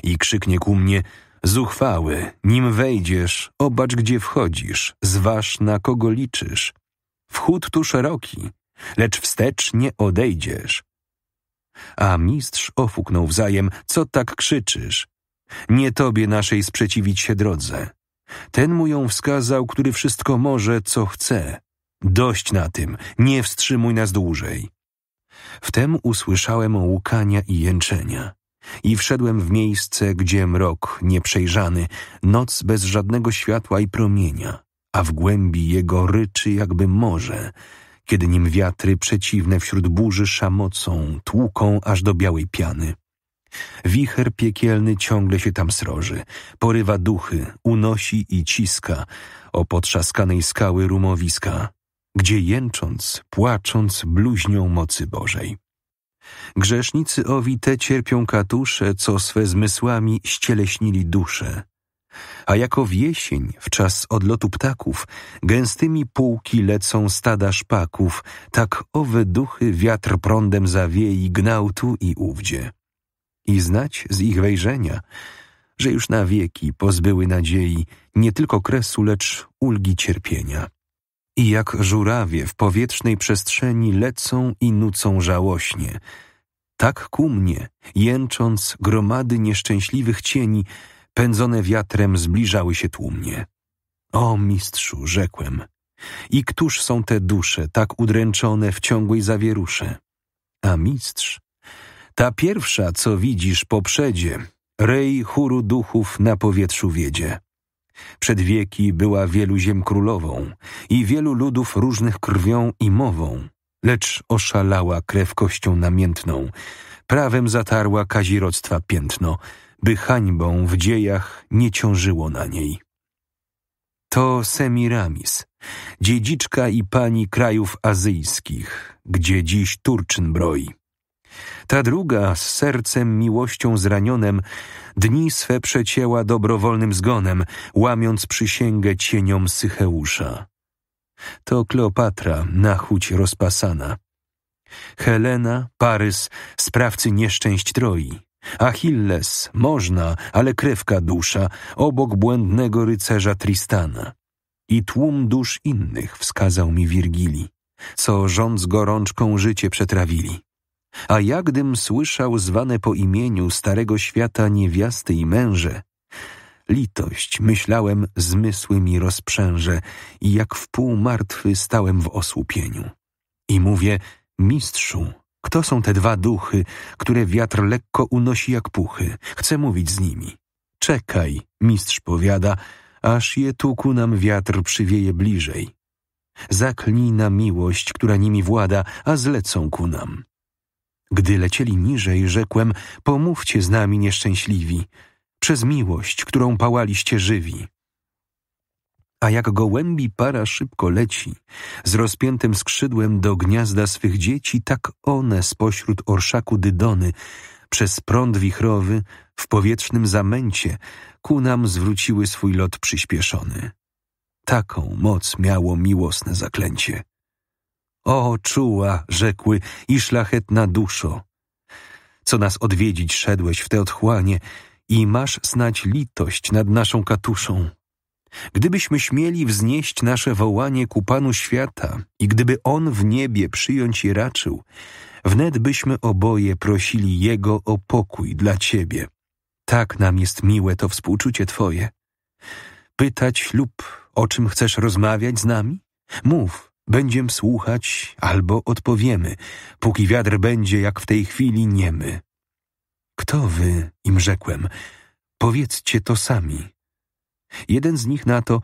i krzyknie ku mnie Zuchwały, nim wejdziesz, obacz gdzie wchodzisz, zważ na kogo liczysz. Wchód tu szeroki, lecz wstecz nie odejdziesz. A mistrz ofuknął wzajem, co tak krzyczysz? Nie tobie naszej sprzeciwić się drodze. Ten mu ją wskazał, który wszystko może, co chce. Dość na tym, nie wstrzymuj nas dłużej. Wtem usłyszałem łkania i jęczenia i wszedłem w miejsce, gdzie mrok nieprzejrzany, noc bez żadnego światła i promienia, a w głębi jego ryczy jakby morze, kiedy nim wiatry przeciwne wśród burzy szamocą, tłuką aż do białej piany. Wicher piekielny ciągle się tam sroży, porywa duchy, unosi i ciska o potrzaskanej skały rumowiska, gdzie jęcząc, płacząc, bluźnią mocy Bożej. Grzesznicy owi te cierpią katusze, co swe zmysłami ścieleśnili dusze. A jako w jesień, w czas odlotu ptaków, gęstymi półki lecą stada szpaków, tak owe duchy wiatr prądem zawiei gnał tu i ówdzie. I znać z ich wejrzenia, że już na wieki pozbyły nadziei nie tylko kresu, lecz ulgi cierpienia i jak żurawie w powietrznej przestrzeni lecą i nucą żałośnie. Tak ku mnie, jęcząc gromady nieszczęśliwych cieni, pędzone wiatrem zbliżały się tłumnie. O mistrzu, rzekłem, i któż są te dusze tak udręczone w ciągłej zawierusze? A mistrz, ta pierwsza, co widzisz, poprzedzie, rej chóru duchów na powietrzu wiedzie. Przed wieki była wielu ziem królową i wielu ludów różnych krwią i mową, lecz oszalała krew kością namiętną, prawem zatarła kazirodztwa piętno, by hańbą w dziejach nie ciążyło na niej. To Semiramis, dziedziczka i pani krajów azyjskich, gdzie dziś Turczyn broi. Ta druga, z sercem miłością zranionym, dni swe przecięła dobrowolnym zgonem, łamiąc przysięgę cieniom Sycheusza. To Kleopatra, na chuć rozpasana. Helena, Parys, sprawcy nieszczęść troi. Achilles, można, ale krewka dusza, obok błędnego rycerza Tristana. I tłum dusz innych wskazał mi Wirgili, co rząd z gorączką życie przetrawili. A ja gdym słyszał zwane po imieniu starego świata niewiasty i męże, litość, myślałem, zmysły mi rozprzęże i jak wpół martwy stałem w osłupieniu. I mówię, mistrzu, kto są te dwa duchy, które wiatr lekko unosi jak puchy? Chcę mówić z nimi. Czekaj, mistrz powiada, aż je tu ku nam wiatr przywieje bliżej. Zaklnij na miłość, która nimi włada, a zlecą ku nam. Gdy lecieli niżej, rzekłem: Pomówcie z nami nieszczęśliwi, przez miłość, którą pałaliście żywi. A jak gołębi para szybko leci, z rozpiętym skrzydłem do gniazda swych dzieci, tak one spośród orszaku Dydony, przez prąd wichrowy, w powietrznym zamęcie, ku nam zwróciły swój lot przyspieszony. Taką moc miało miłosne zaklęcie. O, czuła, rzekły, i szlachetna duszo, co nas odwiedzić szedłeś w te otchłanie i masz znać litość nad naszą katuszą. Gdybyśmy śmieli wznieść nasze wołanie ku Panu świata i gdyby On w niebie przyjąć je raczył, wnet byśmy oboje prosili Jego o pokój dla Ciebie. Tak nam jest miłe to współczucie Twoje. Pytać lub o czym chcesz rozmawiać z nami? Mów, Będziem słuchać albo odpowiemy, póki wiatr będzie jak w tej chwili niemy. Kto wy, im rzekłem, powiedzcie to sami. Jeden z nich na to,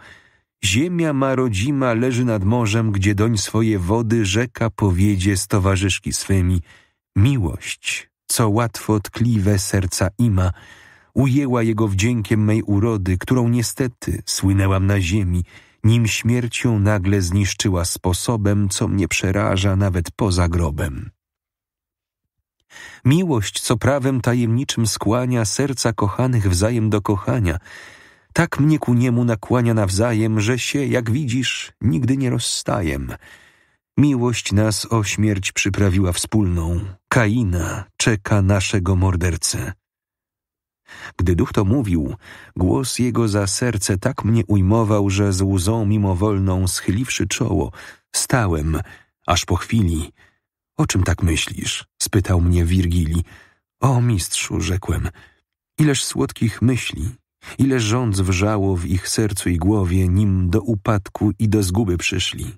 ziemia ma rodzima leży nad morzem, gdzie doń swoje wody rzeka powiedzie z towarzyszki swymi, miłość, co łatwo tkliwe serca ima, ujęła jego wdziękiem mej urody, którą niestety słynęłam na ziemi, nim śmiercią nagle zniszczyła sposobem, co mnie przeraża nawet poza grobem. Miłość, co prawem tajemniczym skłania serca kochanych wzajem do kochania, tak mnie ku niemu nakłania nawzajem, że się, jak widzisz, nigdy nie rozstajem. Miłość nas o śmierć przyprawiła wspólną. Kaina czeka naszego mordercę. Gdy duch to mówił, głos jego za serce tak mnie ujmował, że z łzą mimowolną schyliwszy czoło, stałem, aż po chwili. O czym tak myślisz? spytał mnie Wirgili. O mistrzu, rzekłem. Ileż słodkich myśli, ile rząd wrzało w ich sercu i głowie, nim do upadku i do zguby przyszli.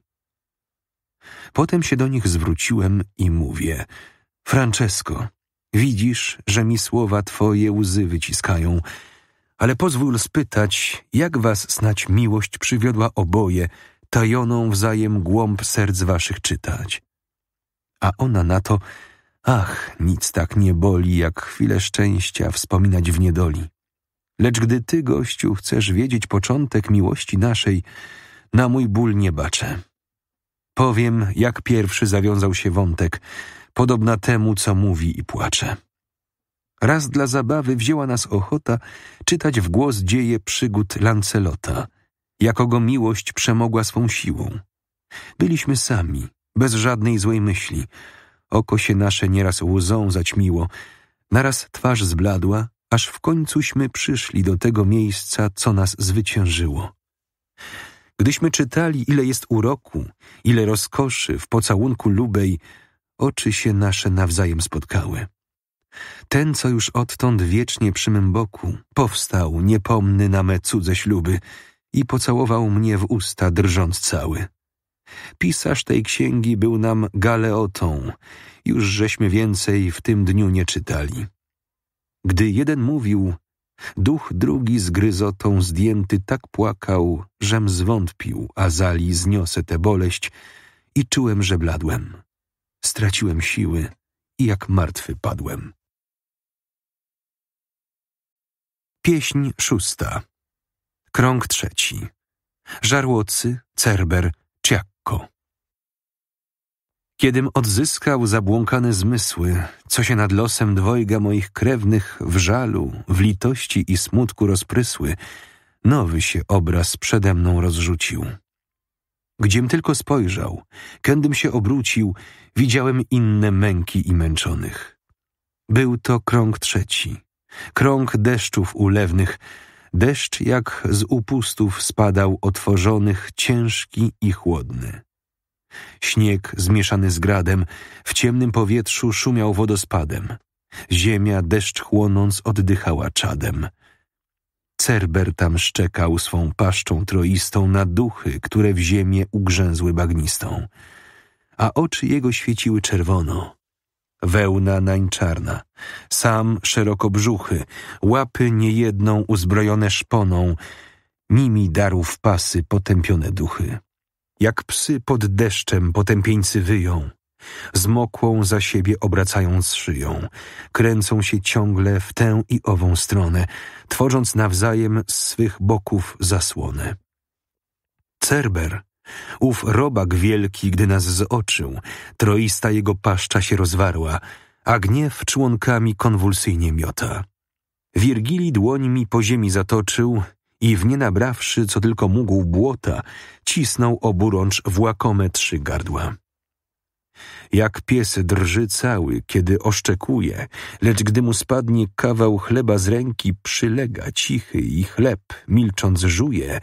Potem się do nich zwróciłem i mówię: Francesco, Widzisz, że mi słowa Twoje łzy wyciskają. Ale pozwól spytać, jak was snać miłość przywiodła oboje, tajoną wzajem głąb serc waszych czytać. A ona na to, ach, nic tak nie boli, jak chwilę szczęścia wspominać w niedoli. Lecz gdy ty, gościu, chcesz wiedzieć początek miłości naszej, na mój ból nie baczę. Powiem, jak pierwszy zawiązał się wątek – podobna temu, co mówi i płacze. Raz dla zabawy wzięła nas ochota czytać w głos dzieje przygód Lancelota, jakogo miłość przemogła swą siłą. Byliśmy sami, bez żadnej złej myśli. Oko się nasze nieraz łzą zaćmiło, naraz twarz zbladła, aż w końcuśmy przyszli do tego miejsca, co nas zwyciężyło. Gdyśmy czytali, ile jest uroku, ile rozkoszy w pocałunku lubej, oczy się nasze nawzajem spotkały. Ten, co już odtąd wiecznie przy mym boku, powstał niepomny na me cudze śluby i pocałował mnie w usta drżąc cały. Pisarz tej księgi był nam Galeotą, już żeśmy więcej w tym dniu nie czytali. Gdy jeden mówił, duch drugi z gryzotą zdjęty tak płakał, żem zwątpił, a zali zniosę tę boleść i czułem, że bladłem. Straciłem siły i jak martwy padłem. Pieśń szósta. Krąg trzeci. Żarłocy, Cerber, Ciakko. Kiedym odzyskał zabłąkane zmysły, co się nad losem dwojga moich krewnych w żalu, w litości i smutku rozprysły, nowy się obraz przede mną rozrzucił. Gdziem tylko spojrzał, kędym się obrócił, widziałem inne męki i męczonych. Był to krąg trzeci, krąg deszczów ulewnych. Deszcz jak z upustów spadał otworzonych, ciężki i chłodny. Śnieg zmieszany z gradem w ciemnym powietrzu szumiał wodospadem. Ziemia, deszcz chłonąc, oddychała czadem. Cerber tam szczekał swą paszczą troistą na duchy, które w ziemię ugrzęzły bagnistą. A oczy jego świeciły czerwono, wełna nań czarna, sam szeroko brzuchy, łapy niejedną uzbrojone szponą, nimi darł w pasy potępione duchy. Jak psy pod deszczem potępieńcy wyją, Zmokłą za siebie obracając szyją, kręcą się ciągle w tę i ową stronę, tworząc nawzajem z swych boków zasłonę. Cerber, ów robak wielki, gdy nas zoczył, troista jego paszcza się rozwarła, a gniew członkami konwulsyjnie miota. Wirgili dłoń mi po ziemi zatoczył i w nabrawszy co tylko mógł błota, cisnął oburącz w łakome trzy gardła. Jak pies drży cały, kiedy oszczekuje, lecz gdy mu spadnie kawał chleba z ręki, przylega cichy i chleb, milcząc żuje,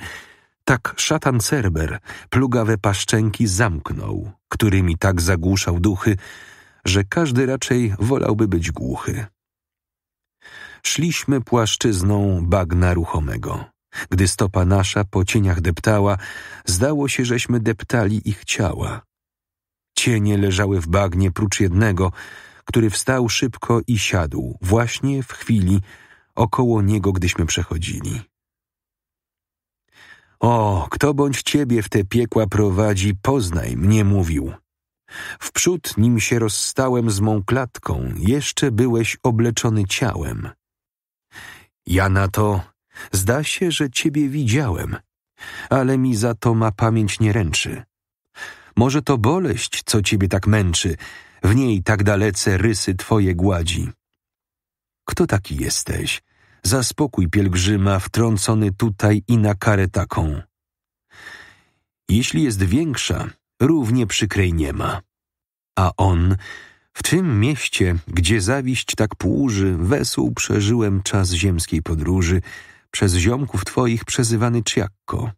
tak szatan Cerber plugawe paszczęki zamknął, którymi tak zagłuszał duchy, że każdy raczej wolałby być głuchy. Szliśmy płaszczyzną bagna ruchomego. Gdy stopa nasza po cieniach deptała, zdało się, żeśmy deptali ich ciała. Cienie leżały w bagnie prócz jednego, który wstał szybko i siadł, właśnie w chwili około niego, gdyśmy przechodzili. O, kto bądź ciebie w te piekła prowadzi, poznaj mnie, mówił. Wprzód, nim się rozstałem z mą klatką, jeszcze byłeś obleczony ciałem. Ja na to, zda się, że ciebie widziałem, ale mi za to ma pamięć nie ręczy. Może to boleść, co ciebie tak męczy, w niej tak dalece rysy twoje gładzi. Kto taki jesteś? Zaspokój pielgrzyma, wtrącony tutaj i na karę taką. Jeśli jest większa, równie przykrej nie ma. A on, w tym mieście, gdzie zawiść tak płuży, wesół przeżyłem czas ziemskiej podróży, przez ziomków twoich przezywany Ciakko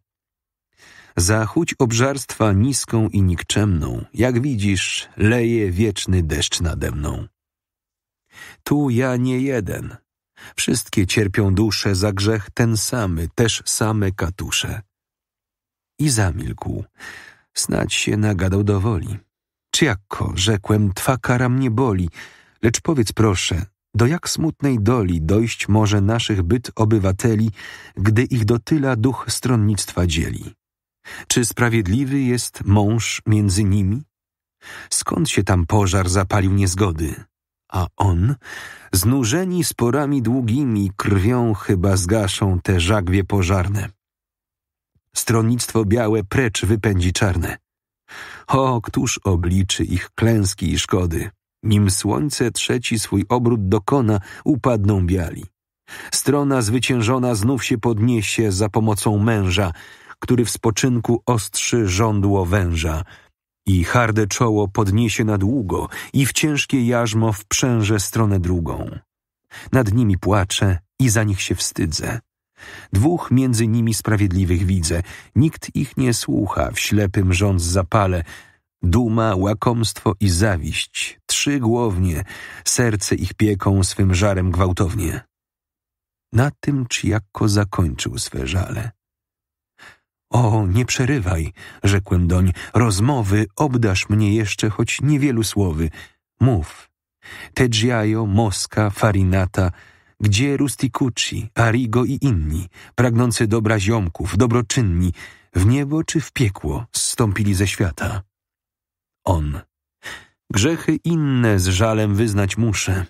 za chuć obżarstwa niską i nikczemną, jak widzisz, leje wieczny deszcz nade mną. Tu ja nie jeden. Wszystkie cierpią dusze za grzech ten samy, też same katusze. I zamilkł. Snać się nagadał do woli. Czy jakko, rzekłem, twa kara mnie boli, lecz powiedz proszę, do jak smutnej doli dojść może naszych byt obywateli, gdy ich do tyla duch stronnictwa dzieli? Czy sprawiedliwy jest mąż między nimi? Skąd się tam pożar zapalił niezgody? A on, znużeni sporami długimi, krwią chyba zgaszą te żagwie pożarne. Stronnictwo białe precz wypędzi czarne. O, któż obliczy ich klęski i szkody? Nim słońce trzeci swój obrót dokona, upadną biali. Strona zwyciężona znów się podniesie za pomocą męża, który w spoczynku ostrzy żądło węża i harde czoło podniesie na długo i w ciężkie jarzmo wprzęże stronę drugą. Nad nimi płaczę i za nich się wstydzę. Dwóch między nimi sprawiedliwych widzę, nikt ich nie słucha, w ślepym rząd zapale, Duma, łakomstwo i zawiść, trzy głownie, serce ich pieką swym żarem gwałtownie. Na tym jako zakończył swe żale. O, nie przerywaj, rzekłem doń, rozmowy obdasz mnie jeszcze choć niewielu słowy. Mów. Te Teggiajo, Moska, Farinata, gdzie Rusticucci, Arigo i inni, pragnący dobra ziomków, dobroczynni, w niebo czy w piekło zstąpili ze świata? On. Grzechy inne z żalem wyznać muszę.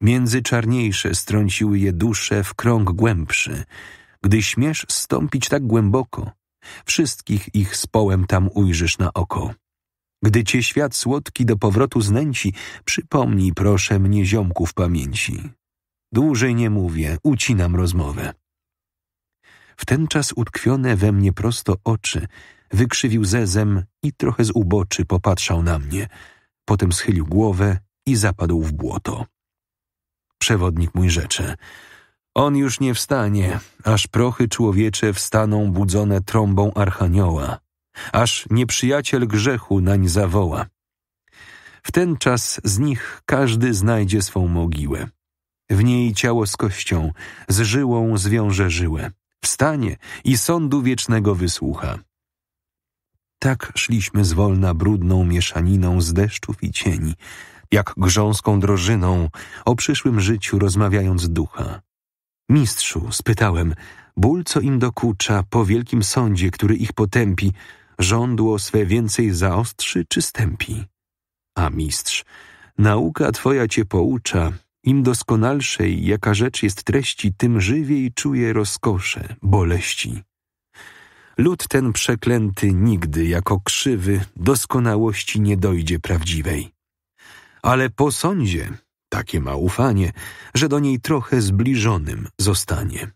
Między czarniejsze strąciły je dusze w krąg głębszy, gdy śmiesz stąpić tak głęboko, Wszystkich ich społem tam ujrzysz na oko. Gdy cię świat słodki do powrotu znęci, przypomnij proszę mnie ziomków pamięci. Dłużej nie mówię, ucinam rozmowę. Wtenczas utkwione we mnie prosto oczy wykrzywił zezem i trochę z uboczy popatrzał na mnie. Potem schylił głowę i zapadł w błoto. Przewodnik mój rzecze, on już nie wstanie, aż prochy człowiecze wstaną budzone trąbą archanioła, aż nieprzyjaciel grzechu nań zawoła. W ten czas z nich każdy znajdzie swą mogiłę. W niej ciało z kością, z żyłą zwiąże żyłę. Wstanie i sądu wiecznego wysłucha. Tak szliśmy zwolna brudną mieszaniną z deszczów i cieni, jak grząską drożyną, o przyszłym życiu rozmawiając ducha. Mistrzu, spytałem, ból, co im dokucza po wielkim sądzie, który ich potępi, żądło swe więcej zaostrzy czy stępi? A mistrz, nauka twoja cię poucza, im doskonalszej, jaka rzecz jest treści, tym żywiej czuje rozkosze, boleści. Lud ten przeklęty nigdy, jako krzywy, doskonałości nie dojdzie prawdziwej. Ale po sądzie takie ma ufanie, że do niej trochę zbliżonym zostanie.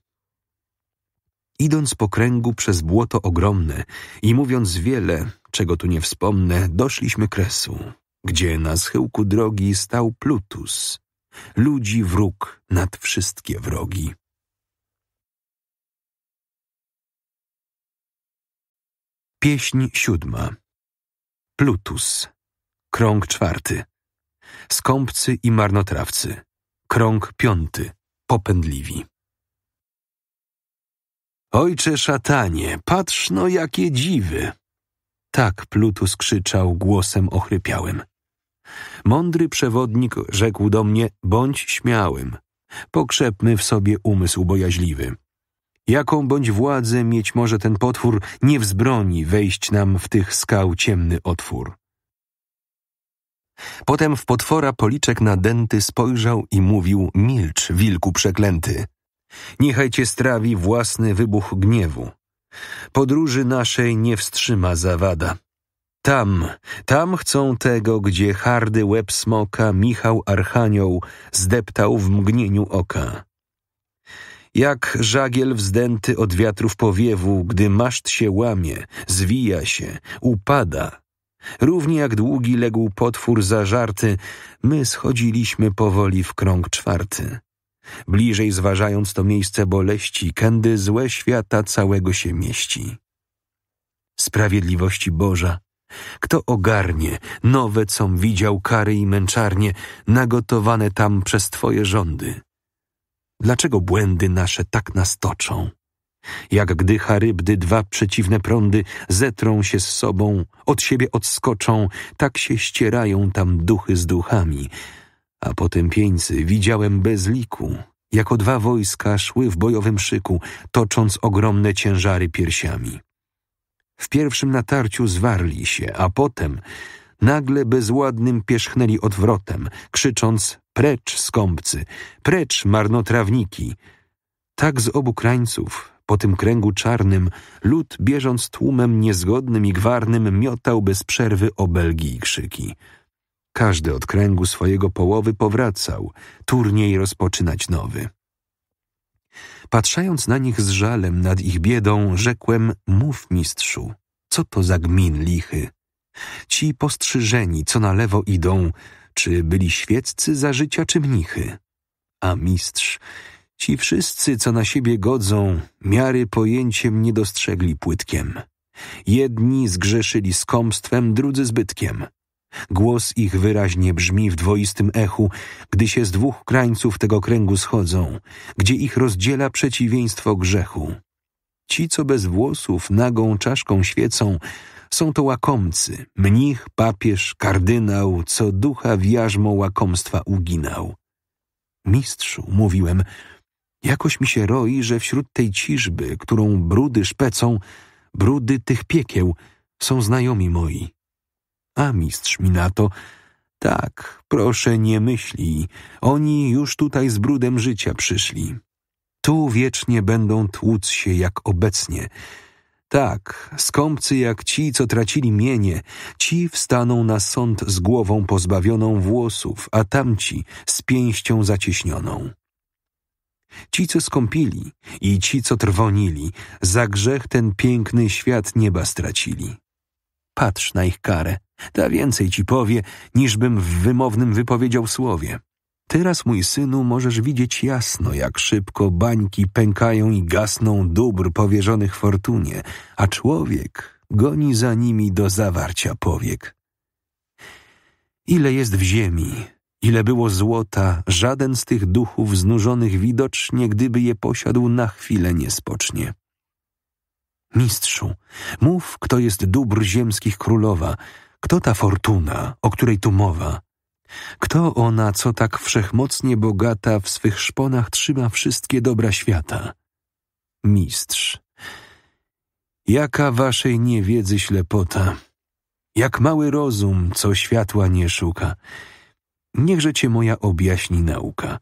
Idąc po kręgu przez błoto ogromne i mówiąc wiele, czego tu nie wspomnę, doszliśmy kresu, gdzie na schyłku drogi stał Plutus, ludzi wróg nad wszystkie wrogi. Pieśń siódma Plutus Krąg czwarty skąpcy i marnotrawcy. Krąg piąty, popędliwi. Ojcze szatanie, patrz no jakie dziwy! Tak Plutus krzyczał głosem ochrypiałym. Mądry przewodnik rzekł do mnie, bądź śmiałym. Pokrzepmy w sobie umysł bojaźliwy. Jaką bądź władzę mieć może ten potwór, nie wzbroni wejść nam w tych skał ciemny otwór. Potem w potwora policzek nadęty spojrzał i mówił – milcz, wilku przeklęty. Niechaj cię strawi własny wybuch gniewu. Podróży naszej nie wstrzyma zawada. Tam, tam chcą tego, gdzie hardy łeb smoka Michał Archanioł zdeptał w mgnieniu oka. Jak żagiel wzdęty od wiatrów powiewu, gdy maszt się łamie, zwija się, upada, Równie jak długi legł potwór zażarty, my schodziliśmy powoli w krąg czwarty. Bliżej zważając to miejsce boleści, kędy złe świata całego się mieści. Sprawiedliwości Boża, kto ogarnie nowe, com widział kary i męczarnie, nagotowane tam przez Twoje rządy? Dlaczego błędy nasze tak nas toczą? jak gdy charybdy dwa przeciwne prądy zetrą się z sobą, od siebie odskoczą, tak się ścierają tam duchy z duchami. A potępieńcy widziałem bez liku, jako dwa wojska szły w bojowym szyku, tocząc ogromne ciężary piersiami. W pierwszym natarciu zwarli się, a potem nagle bezładnym pierzchnęli odwrotem, krzycząc precz skąpcy, precz marnotrawniki. Tak z obu krańców po tym kręgu czarnym lud, bieżąc tłumem niezgodnym i gwarnym, miotał bez przerwy obelgi i krzyki. Każdy od kręgu swojego połowy powracał, turniej rozpoczynać nowy. Patrzając na nich z żalem nad ich biedą, rzekłem, mów mistrzu, co to za gmin lichy? Ci postrzyżeni, co na lewo idą, czy byli świeccy za życia, czy mnichy? A mistrz Ci wszyscy, co na siebie godzą, miary pojęciem nie dostrzegli płytkiem. Jedni zgrzeszyli skąpstwem, drudzy zbytkiem. Głos ich wyraźnie brzmi w dwoistym echu, gdy się z dwóch krańców tego kręgu schodzą, gdzie ich rozdziela przeciwieństwo grzechu. Ci, co bez włosów, nagą czaszką świecą, są to łakomcy, mnich, papież, kardynał, co ducha w jarzmo łakomstwa uginał. Mistrzu, mówiłem, Jakoś mi się roi, że wśród tej ciżby, którą brudy szpecą, brudy tych piekieł są znajomi moi. A mistrz mi na to, tak, proszę nie myśli, oni już tutaj z brudem życia przyszli. Tu wiecznie będą tłuc się jak obecnie. Tak, skąpcy jak ci, co tracili mienie, ci wstaną na sąd z głową pozbawioną włosów, a tamci z pięścią zacieśnioną. Ci, co skąpili i ci, co trwonili, za grzech ten piękny świat nieba stracili. Patrz na ich karę, ta więcej ci powie, niżbym w wymownym wypowiedział słowie. Teraz, mój synu, możesz widzieć jasno, jak szybko bańki pękają i gasną dóbr powierzonych fortunie, a człowiek goni za nimi do zawarcia powiek. Ile jest w ziemi, Ile było złota, żaden z tych duchów znużonych widocznie, gdyby je posiadł, na chwilę nie spocznie. Mistrzu, mów, kto jest dóbr ziemskich królowa, kto ta fortuna, o której tu mowa? Kto ona, co tak wszechmocnie bogata, w swych szponach trzyma wszystkie dobra świata? Mistrz, jaka waszej niewiedzy ślepota, jak mały rozum, co światła nie szuka, Niechże cię moja objaśni nauka.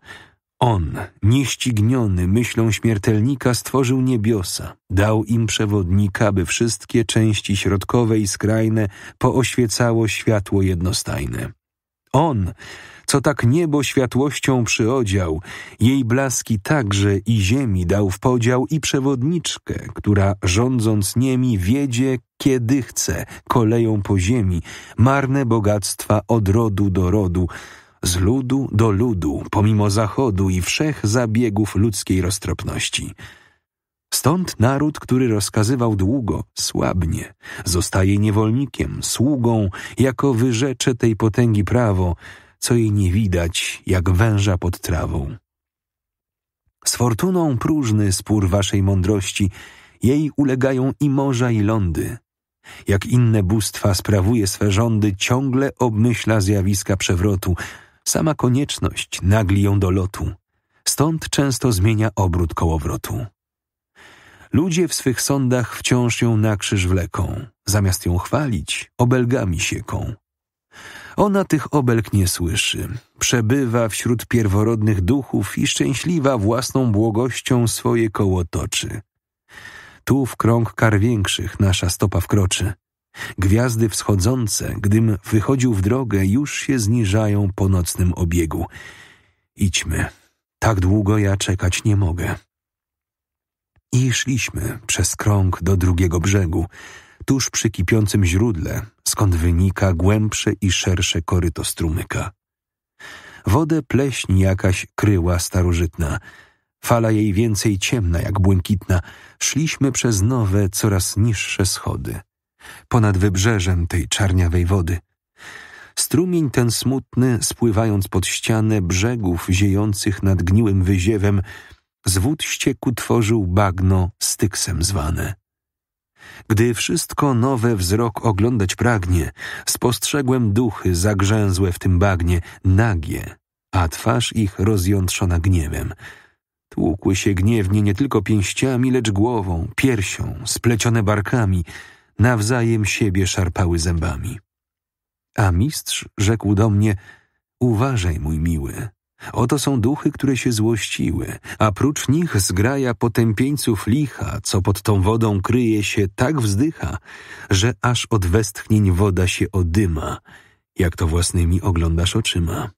On, nieścigniony myślą śmiertelnika, stworzył niebiosa, dał im przewodnika, by wszystkie części środkowe i skrajne pooświecało światło jednostajne. On, co tak niebo światłością przyodział, jej blaski także i ziemi dał w podział i przewodniczkę, która rządząc niemi wiedzie, kiedy chce, koleją po ziemi, marne bogactwa od rodu do rodu, z ludu do ludu, pomimo zachodu i wszech zabiegów ludzkiej roztropności. Stąd naród, który rozkazywał długo, słabnie, zostaje niewolnikiem, sługą, jako wyrzecze tej potęgi prawo, co jej nie widać, jak węża pod trawą. Z fortuną próżny spór waszej mądrości, jej ulegają i morza, i lądy. Jak inne bóstwa sprawuje swe rządy, ciągle obmyśla zjawiska przewrotu. Sama konieczność nagli ją do lotu. Stąd często zmienia obrót kołowrotu. Ludzie w swych sądach wciąż ją na krzyż wleką. Zamiast ją chwalić, obelgami sieką. Ona tych obelg nie słyszy. Przebywa wśród pierworodnych duchów i szczęśliwa własną błogością swoje koło toczy. Tu w krąg kar większych nasza stopa wkroczy. Gwiazdy wschodzące, gdym wychodził w drogę, już się zniżają po nocnym obiegu. Idźmy. Tak długo ja czekać nie mogę. I szliśmy przez krąg do drugiego brzegu tuż przy kipiącym źródle, skąd wynika głębsze i szersze koryto strumyka. Wodę pleśni jakaś kryła starożytna, fala jej więcej ciemna jak błękitna, szliśmy przez nowe, coraz niższe schody. Ponad wybrzeżem tej czarniawej wody. Strumień ten smutny, spływając pod ścianę brzegów ziejących nad gniłym wyziewem, z wód ścieku tworzył bagno styksem zwane. Gdy wszystko nowe wzrok oglądać pragnie, spostrzegłem duchy zagrzęzłe w tym bagnie, nagie, a twarz ich rozjątrzona gniewem. Tłukły się gniewnie nie tylko pięściami, lecz głową, piersią, splecione barkami, nawzajem siebie szarpały zębami. A mistrz rzekł do mnie: Uważaj, mój miły, Oto są duchy, które się złościły, a prócz nich zgraja potępieńców licha, co pod tą wodą kryje się, tak wzdycha, że aż od westchnień woda się odyma, jak to własnymi oglądasz oczyma.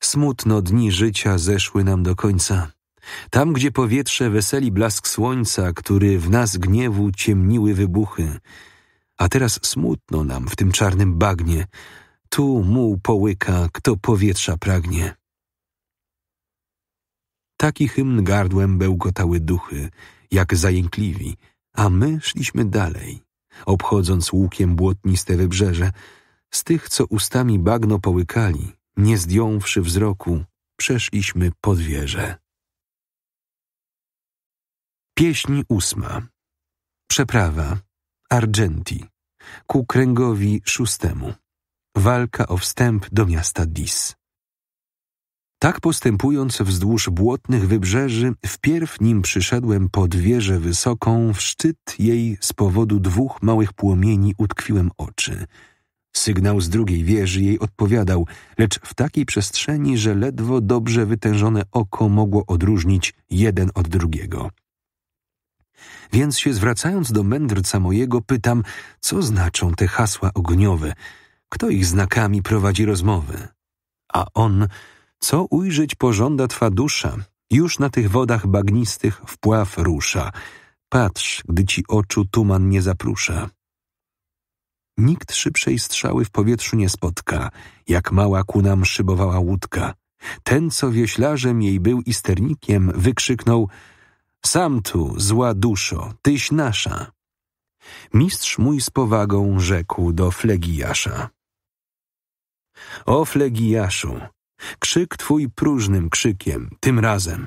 Smutno dni życia zeszły nam do końca. Tam, gdzie powietrze weseli blask słońca, który w nas gniewu ciemniły wybuchy, a teraz smutno nam w tym czarnym bagnie, tu muł połyka, kto powietrza pragnie. Taki hymn gardłem bełkotały duchy, jak zajękliwi, a my szliśmy dalej, obchodząc łukiem błotniste wybrzeże. Z tych, co ustami bagno połykali, nie zdjąwszy wzroku, przeszliśmy pod wieże. Pieśń ósma. Przeprawa. Argenti. Ku kręgowi szóstemu walka o wstęp do miasta Dis. Tak postępując wzdłuż błotnych wybrzeży, wpierw nim przyszedłem pod wieżę wysoką, w szczyt jej z powodu dwóch małych płomieni utkwiłem oczy. Sygnał z drugiej wieży jej odpowiadał, lecz w takiej przestrzeni, że ledwo dobrze wytężone oko mogło odróżnić jeden od drugiego. Więc się zwracając do mędrca mojego, pytam, co znaczą te hasła ogniowe – kto ich znakami prowadzi rozmowy? A on, co ujrzeć pożąda twa dusza, już na tych wodach bagnistych wpław rusza. Patrz, gdy ci oczu tuman nie zaprusza. Nikt szybszej strzały w powietrzu nie spotka, jak mała ku nam szybowała łódka. Ten, co wieślarzem jej był i sternikiem, wykrzyknął Sam tu, zła duszo, tyś nasza. Mistrz mój z powagą rzekł do Flegijasza. O Flegijaszu, krzyk Twój próżnym krzykiem, tym razem.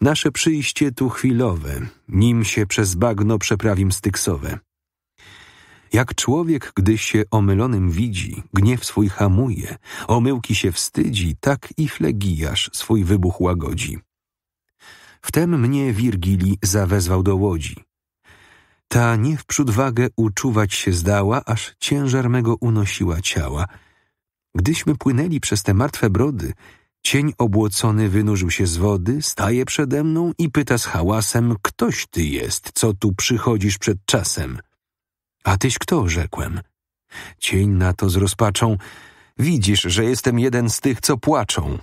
Nasze przyjście tu chwilowe, nim się przez bagno przeprawim styksowe. Jak człowiek, gdy się omylonym widzi, gniew swój hamuje, omyłki się wstydzi, tak i Flegijasz swój wybuch łagodzi. Wtem mnie Wirgili zawezwał do łodzi. Ta nie wprzód wagę uczuwać się zdała, aż ciężar mego unosiła ciała – Gdyśmy płynęli przez te martwe brody, cień obłocony wynurzył się z wody, staje przede mną i pyta z hałasem, ktoś ty jest, co tu przychodzisz przed czasem. A tyś kto, rzekłem. Cień na to z rozpaczą, widzisz, że jestem jeden z tych, co płaczą.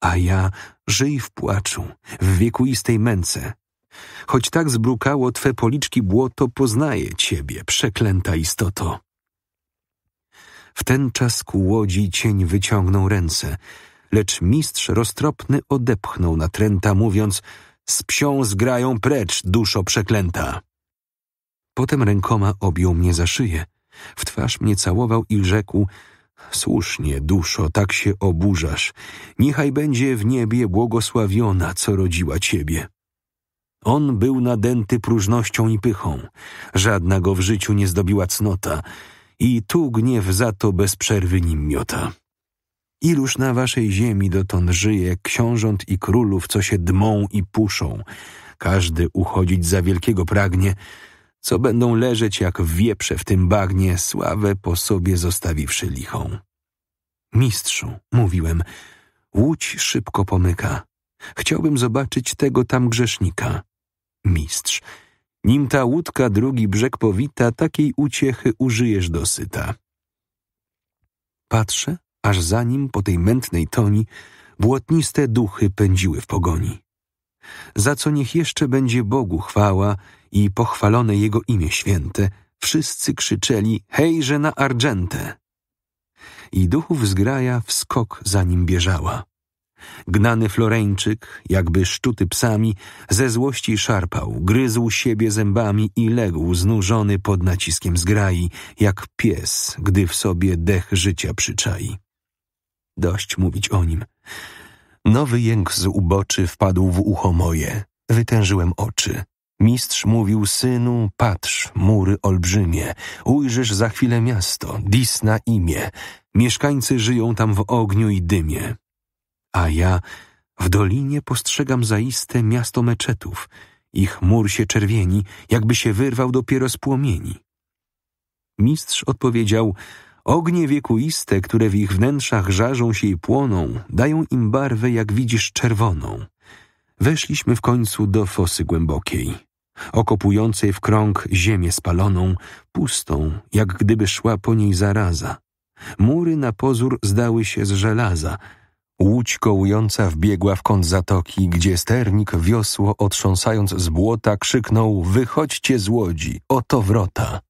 A ja żyj w płaczu, w wiekuistej męce. Choć tak zbrukało twe policzki błoto, poznaję ciebie, przeklęta istoto. W ten czas ku łodzi cień wyciągnął ręce, lecz mistrz roztropny odepchnął natręta, mówiąc z psią zgrają precz, duszo przeklęta. Potem rękoma objął mnie za szyję, w twarz mnie całował i rzekł Słusznie, duszo, tak się oburzasz. Niechaj będzie w niebie błogosławiona, co rodziła ciebie. On był nadęty próżnością i pychą. Żadna go w życiu nie zdobiła cnota – i tu gniew za to bez przerwy nim miota. Iluż na waszej ziemi dotąd żyje książąt i królów, co się dmą i puszą, każdy uchodzić za wielkiego pragnie, co będą leżeć jak wieprze w tym bagnie, sławę po sobie zostawiwszy lichą. Mistrzu, mówiłem, łódź szybko pomyka. Chciałbym zobaczyć tego tam grzesznika. Mistrz, nim ta łódka drugi brzeg powita, takiej uciechy użyjesz dosyta. Patrzę, aż za nim po tej mętnej toni błotniste duchy pędziły w pogoni. Za co niech jeszcze będzie Bogu chwała i pochwalone Jego imię święte, wszyscy krzyczeli hejże na Argentę. I duchów zgraja w skok za nim bieżała. Gnany Floreńczyk, jakby szczuty psami, ze złości szarpał, gryzł siebie zębami i legł znużony pod naciskiem zgrai, jak pies, gdy w sobie dech życia przyczai. Dość mówić o nim. Nowy jęk z uboczy wpadł w ucho moje. Wytężyłem oczy. Mistrz mówił, synu, patrz, mury olbrzymie, ujrzysz za chwilę miasto, dis na imię. Mieszkańcy żyją tam w ogniu i dymie a ja w dolinie postrzegam zaiste miasto meczetów. Ich mur się czerwieni, jakby się wyrwał dopiero z płomieni. Mistrz odpowiedział: Ognie wiekuiste, które w ich wnętrzach żarzą się i płoną, dają im barwę, jak widzisz, czerwoną. Weszliśmy w końcu do fosy głębokiej, okopującej w krąg ziemię spaloną, pustą, jak gdyby szła po niej zaraza. Mury na pozór zdały się z żelaza, Łódź kołująca wbiegła w kąt zatoki, gdzie sternik wiosło otrząsając z błota krzyknął Wychodźcie z łodzi, oto wrota.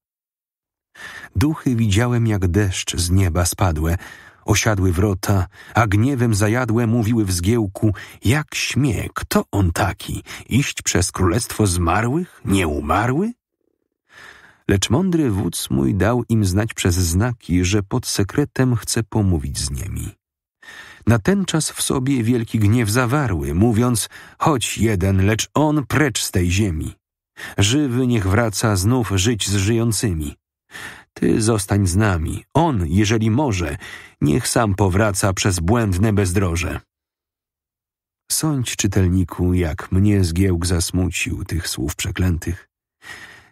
Duchy widziałem jak deszcz z nieba spadłe, osiadły wrota, a gniewem zajadłe mówiły w zgiełku Jak śmie, kto on taki, iść przez królestwo zmarłych, nie umarły? Lecz mądry wódz mój dał im znać przez znaki, że pod sekretem chce pomówić z nimi natenczas w sobie wielki gniew zawarły, mówiąc, chodź jeden, lecz on precz z tej ziemi. Żywy niech wraca znów żyć z żyjącymi. Ty zostań z nami, on, jeżeli może, niech sam powraca przez błędne bezdroże. Sądź, czytelniku, jak mnie zgiełk zasmucił tych słów przeklętych.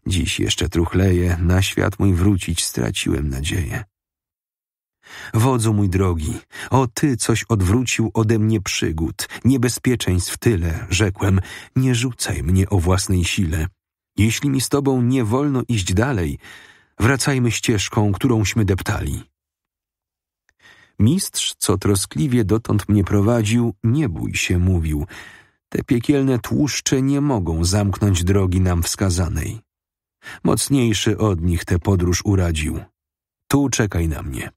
Dziś jeszcze truchleje, na świat mój wrócić straciłem nadzieję. Wodzu mój drogi, o ty coś odwrócił ode mnie przygód, niebezpieczeństw tyle, rzekłem, nie rzucaj mnie o własnej sile. Jeśli mi z tobą nie wolno iść dalej, wracajmy ścieżką, którąśmy deptali. Mistrz, co troskliwie dotąd mnie prowadził, nie bój się, mówił. Te piekielne tłuszcze nie mogą zamknąć drogi nam wskazanej. Mocniejszy od nich tę podróż uradził. Tu czekaj na mnie.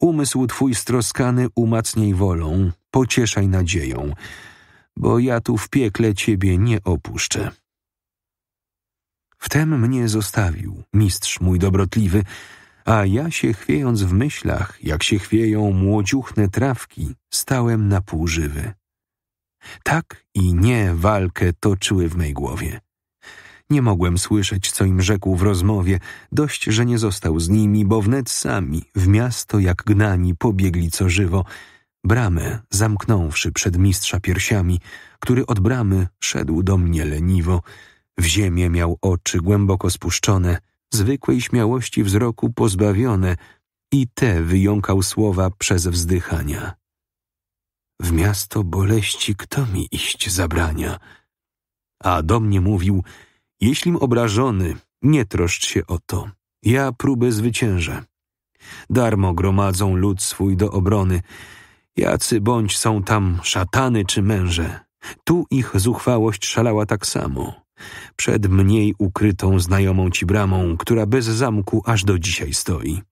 Umysł twój stroskany umacnij wolą, pocieszaj nadzieją, bo ja tu w piekle ciebie nie opuszczę. Wtem mnie zostawił, mistrz mój dobrotliwy, a ja się chwiejąc w myślach, jak się chwieją młodziuchne trawki, stałem na pół żywy. Tak i nie walkę toczyły w mej głowie. Nie mogłem słyszeć, co im rzekł w rozmowie, dość, że nie został z nimi, bo wnet sami, w miasto jak gnani, pobiegli co żywo, bramę zamknąwszy przed mistrza piersiami, który od bramy szedł do mnie leniwo. W ziemię miał oczy głęboko spuszczone, zwykłej śmiałości wzroku pozbawione i te wyjąkał słowa przez wzdychania. W miasto boleści kto mi iść zabrania? A do mnie mówił – Jeślim obrażony, nie troszcz się o to. Ja próbę zwyciężę. Darmo gromadzą lud swój do obrony. Jacy bądź są tam szatany czy męże. Tu ich zuchwałość szalała tak samo. Przed mniej ukrytą znajomą ci bramą, która bez zamku aż do dzisiaj stoi.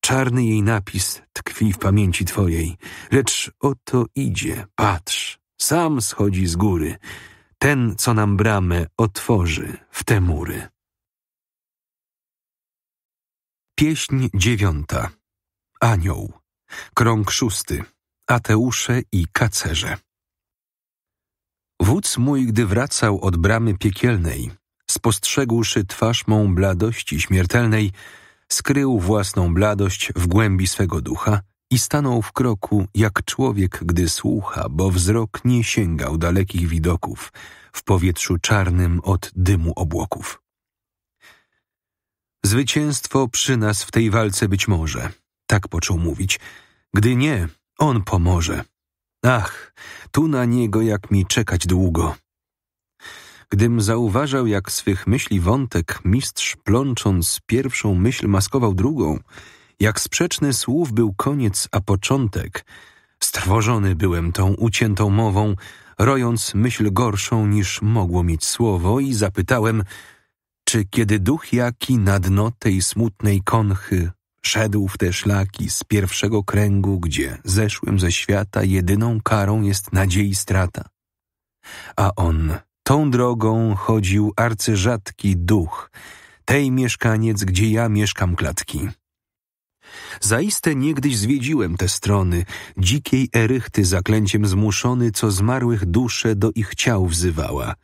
Czarny jej napis tkwi w pamięci twojej, lecz oto idzie, patrz, sam schodzi z góry – ten, co nam bramę otworzy w te mury. Pieśń dziewiąta. Anioł. Krąg szósty. Ateusze i kacerze. Wódz mój, gdy wracał od bramy piekielnej, spostrzegłszy twarz mą bladości śmiertelnej, skrył własną bladość w głębi swego ducha – i stanął w kroku, jak człowiek, gdy słucha, bo wzrok nie sięgał dalekich widoków w powietrzu czarnym od dymu obłoków. Zwycięstwo przy nas w tej walce być może, tak począł mówić. Gdy nie, on pomoże. Ach, tu na niego jak mi czekać długo. Gdym zauważał, jak swych myśli wątek, mistrz plącząc pierwszą myśl maskował drugą – jak sprzeczny słów był koniec, a początek, strwożony byłem tą uciętą mową, rojąc myśl gorszą niż mogło mieć słowo i zapytałem, czy kiedy duch jaki na dno tej smutnej konchy szedł w te szlaki z pierwszego kręgu, gdzie zeszłym ze świata jedyną karą jest nadziei strata. A on tą drogą chodził arcyrzadki duch, tej mieszkaniec, gdzie ja mieszkam klatki. Zaiste niegdyś zwiedziłem te strony, dzikiej erychty zaklęciem zmuszony, co zmarłych duszę do ich ciał wzywała.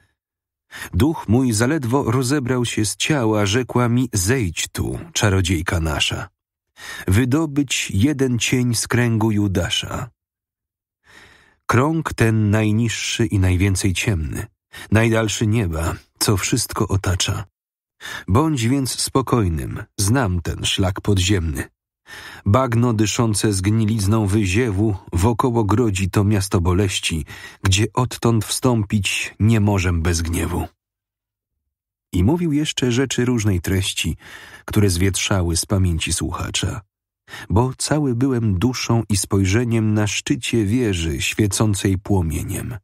Duch mój zaledwo rozebrał się z ciała, rzekła mi, zejdź tu, czarodziejka nasza. Wydobyć jeden cień z kręgu Judasza. Krąg ten najniższy i najwięcej ciemny, najdalszy nieba, co wszystko otacza. Bądź więc spokojnym, znam ten szlak podziemny. Bagno dyszące zgnilizną wyziewu wokoło grodzi to miasto boleści, gdzie odtąd wstąpić nie możem bez gniewu. I mówił jeszcze rzeczy różnej treści, które zwietrzały z pamięci słuchacza. Bo cały byłem duszą i spojrzeniem na szczycie wieży świecącej płomieniem.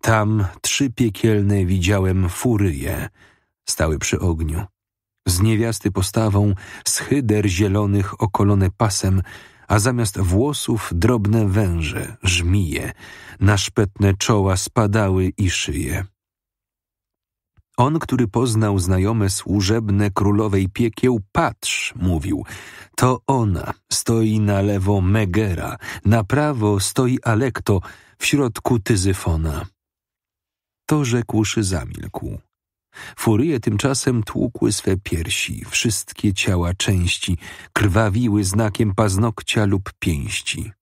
Tam trzy piekielne widziałem furyje, stały przy ogniu z niewiasty postawą, hyder zielonych okolone pasem, a zamiast włosów drobne węże, żmije, na szpetne czoła spadały i szyje. On, który poznał znajome służebne królowej piekieł, patrz, mówił, to ona stoi na lewo Megera, na prawo stoi Alekto, w środku Tyzyfona. To rzekłszy zamilkł. Furie tymczasem tłukły swe piersi, wszystkie ciała części, krwawiły znakiem paznokcia lub pięści.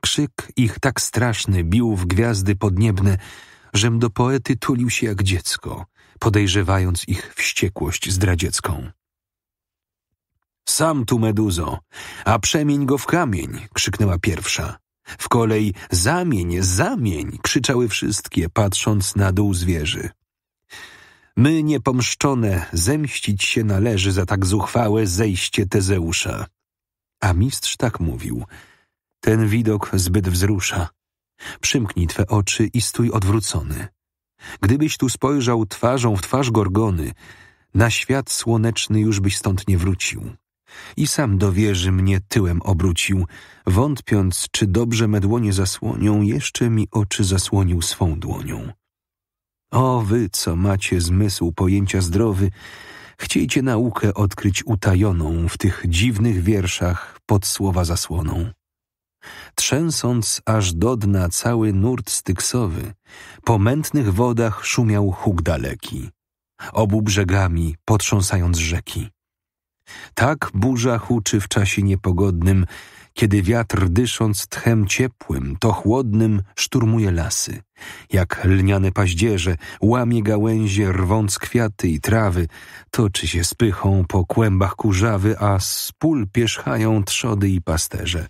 Krzyk ich tak straszny bił w gwiazdy podniebne, żem do poety tulił się jak dziecko, podejrzewając ich wściekłość zdradziecką. Sam tu meduzo, a przemień go w kamień, krzyknęła pierwsza. W kolej zamień, zamień, krzyczały wszystkie, patrząc na dół zwierzy. My niepomszczone zemścić się należy za tak zuchwałe zejście Tezeusza. A mistrz tak mówił. Ten widok zbyt wzrusza. Przymknij twe oczy i stój odwrócony. Gdybyś tu spojrzał twarzą w twarz Gorgony, na świat słoneczny już byś stąd nie wrócił. I sam do wieży mnie tyłem obrócił, wątpiąc, czy dobrze me dłonie zasłonią, jeszcze mi oczy zasłonił swą dłonią. O wy, co macie zmysł pojęcia zdrowy, chciejcie naukę odkryć utajoną w tych dziwnych wierszach pod słowa zasłoną. Trzęsąc aż do dna cały nurt styksowy, po mętnych wodach szumiał huk daleki, obu brzegami potrząsając rzeki. Tak burza huczy w czasie niepogodnym, kiedy wiatr dysząc tchem ciepłym, to chłodnym, szturmuje lasy. Jak lniane paździerze, łamie gałęzie, rwąc kwiaty i trawy, toczy się spychą po kłębach kurzawy, a z pól pierzchają trzody i pasterze.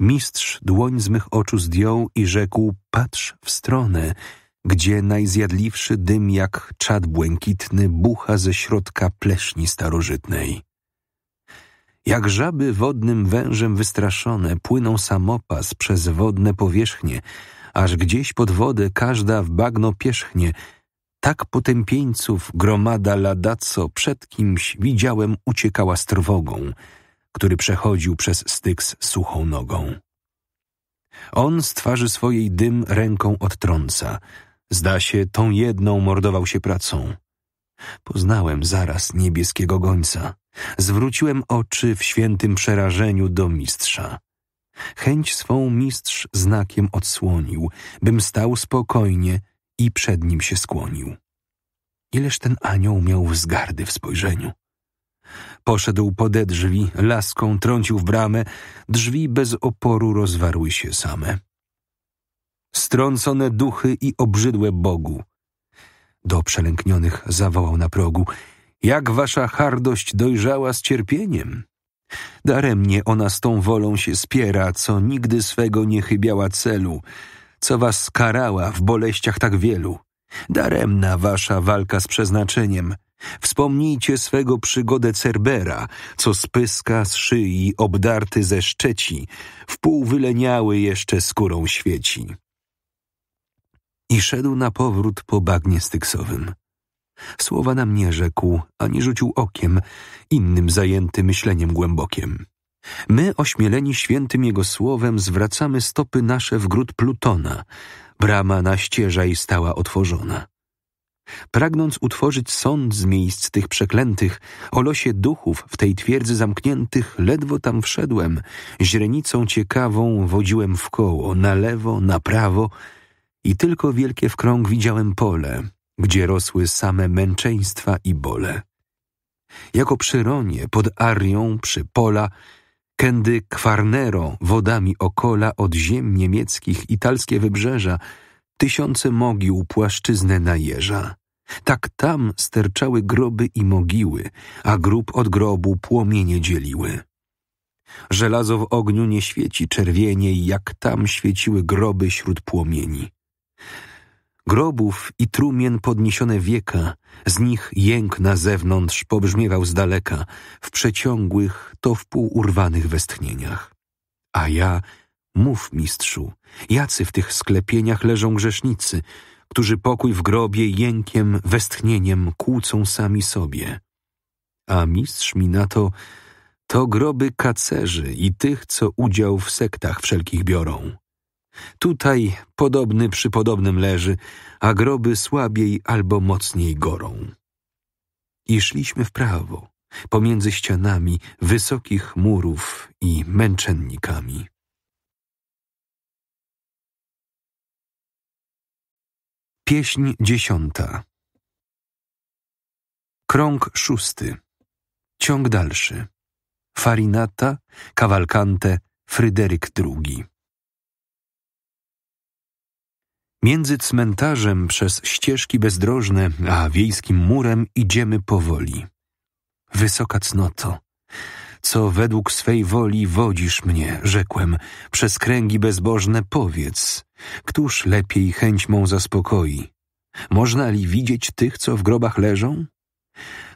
Mistrz dłoń z mych oczu zdjął i rzekł, patrz w stronę, gdzie najzjadliwszy dym jak czad błękitny bucha ze środka pleśni starożytnej. Jak żaby wodnym wężem wystraszone płyną samopas przez wodne powierzchnie, aż gdzieś pod wodę każda w bagno pierzchnie. Tak potępieńców gromada ladaco przed kimś widziałem uciekała z trwogą, który przechodził przez styk z suchą nogą. On z twarzy swojej dym ręką odtrąca. Zda się, tą jedną mordował się pracą. Poznałem zaraz niebieskiego gońca. Zwróciłem oczy w świętym przerażeniu do mistrza. Chęć swą mistrz znakiem odsłonił, bym stał spokojnie i przed nim się skłonił. Ileż ten anioł miał wzgardy w spojrzeniu. Poszedł pode drzwi, laską trącił w bramę, drzwi bez oporu rozwarły się same. Strącone duchy i obrzydłe Bogu. Do przelęknionych zawołał na progu – jak wasza hardość dojrzała z cierpieniem. Daremnie ona z tą wolą się spiera, co nigdy swego nie chybiała celu, co was karała w boleściach tak wielu. Daremna wasza walka z przeznaczeniem. Wspomnijcie swego przygodę Cerbera, co spyska z szyi obdarty ze szczeci, pół wyleniały jeszcze skórą świeci. I szedł na powrót po bagnie styksowym. Słowa nam nie rzekł, ani rzucił okiem, innym zajęty myśleniem głębokiem. My, ośmieleni świętym Jego słowem, zwracamy stopy nasze w gród Plutona. Brama na i stała otworzona. Pragnąc utworzyć sąd z miejsc tych przeklętych, o losie duchów w tej twierdzy zamkniętych, ledwo tam wszedłem, źrenicą ciekawą wodziłem w koło, na lewo, na prawo i tylko wielkie w krąg widziałem pole, gdzie rosły same męczeństwa i bole. Jako przyronie pod Arią przy pola, kędy kwarnero wodami okola od ziem niemieckich italskie wybrzeża, tysiące mogił płaszczyznę najeża. Tak tam sterczały groby i mogiły, a grób od grobu płomienie dzieliły. Żelazo w ogniu nie świeci czerwienie, jak tam świeciły groby śród płomieni grobów i trumien podniesione wieka, z nich jęk na zewnątrz pobrzmiewał z daleka, w przeciągłych, to wpół urwanych westchnieniach. A ja, mów mistrzu, jacy w tych sklepieniach leżą grzesznicy, którzy pokój w grobie jękiem, westchnieniem kłócą sami sobie. A mistrz mi na to, to groby kacerzy i tych, co udział w sektach wszelkich biorą. Tutaj podobny przy podobnym leży, a groby słabiej albo mocniej gorą. I szliśmy w prawo, pomiędzy ścianami wysokich murów i męczennikami. Pieśń dziesiąta Krąg szósty Ciąg dalszy Farinata, Cavalcante, Fryderyk II Między cmentarzem przez ścieżki bezdrożne, a wiejskim murem idziemy powoli. Wysoka cnoto, co według swej woli wodzisz mnie, rzekłem, przez kręgi bezbożne powiedz, któż lepiej chęć mą zaspokoi? Można li widzieć tych, co w grobach leżą?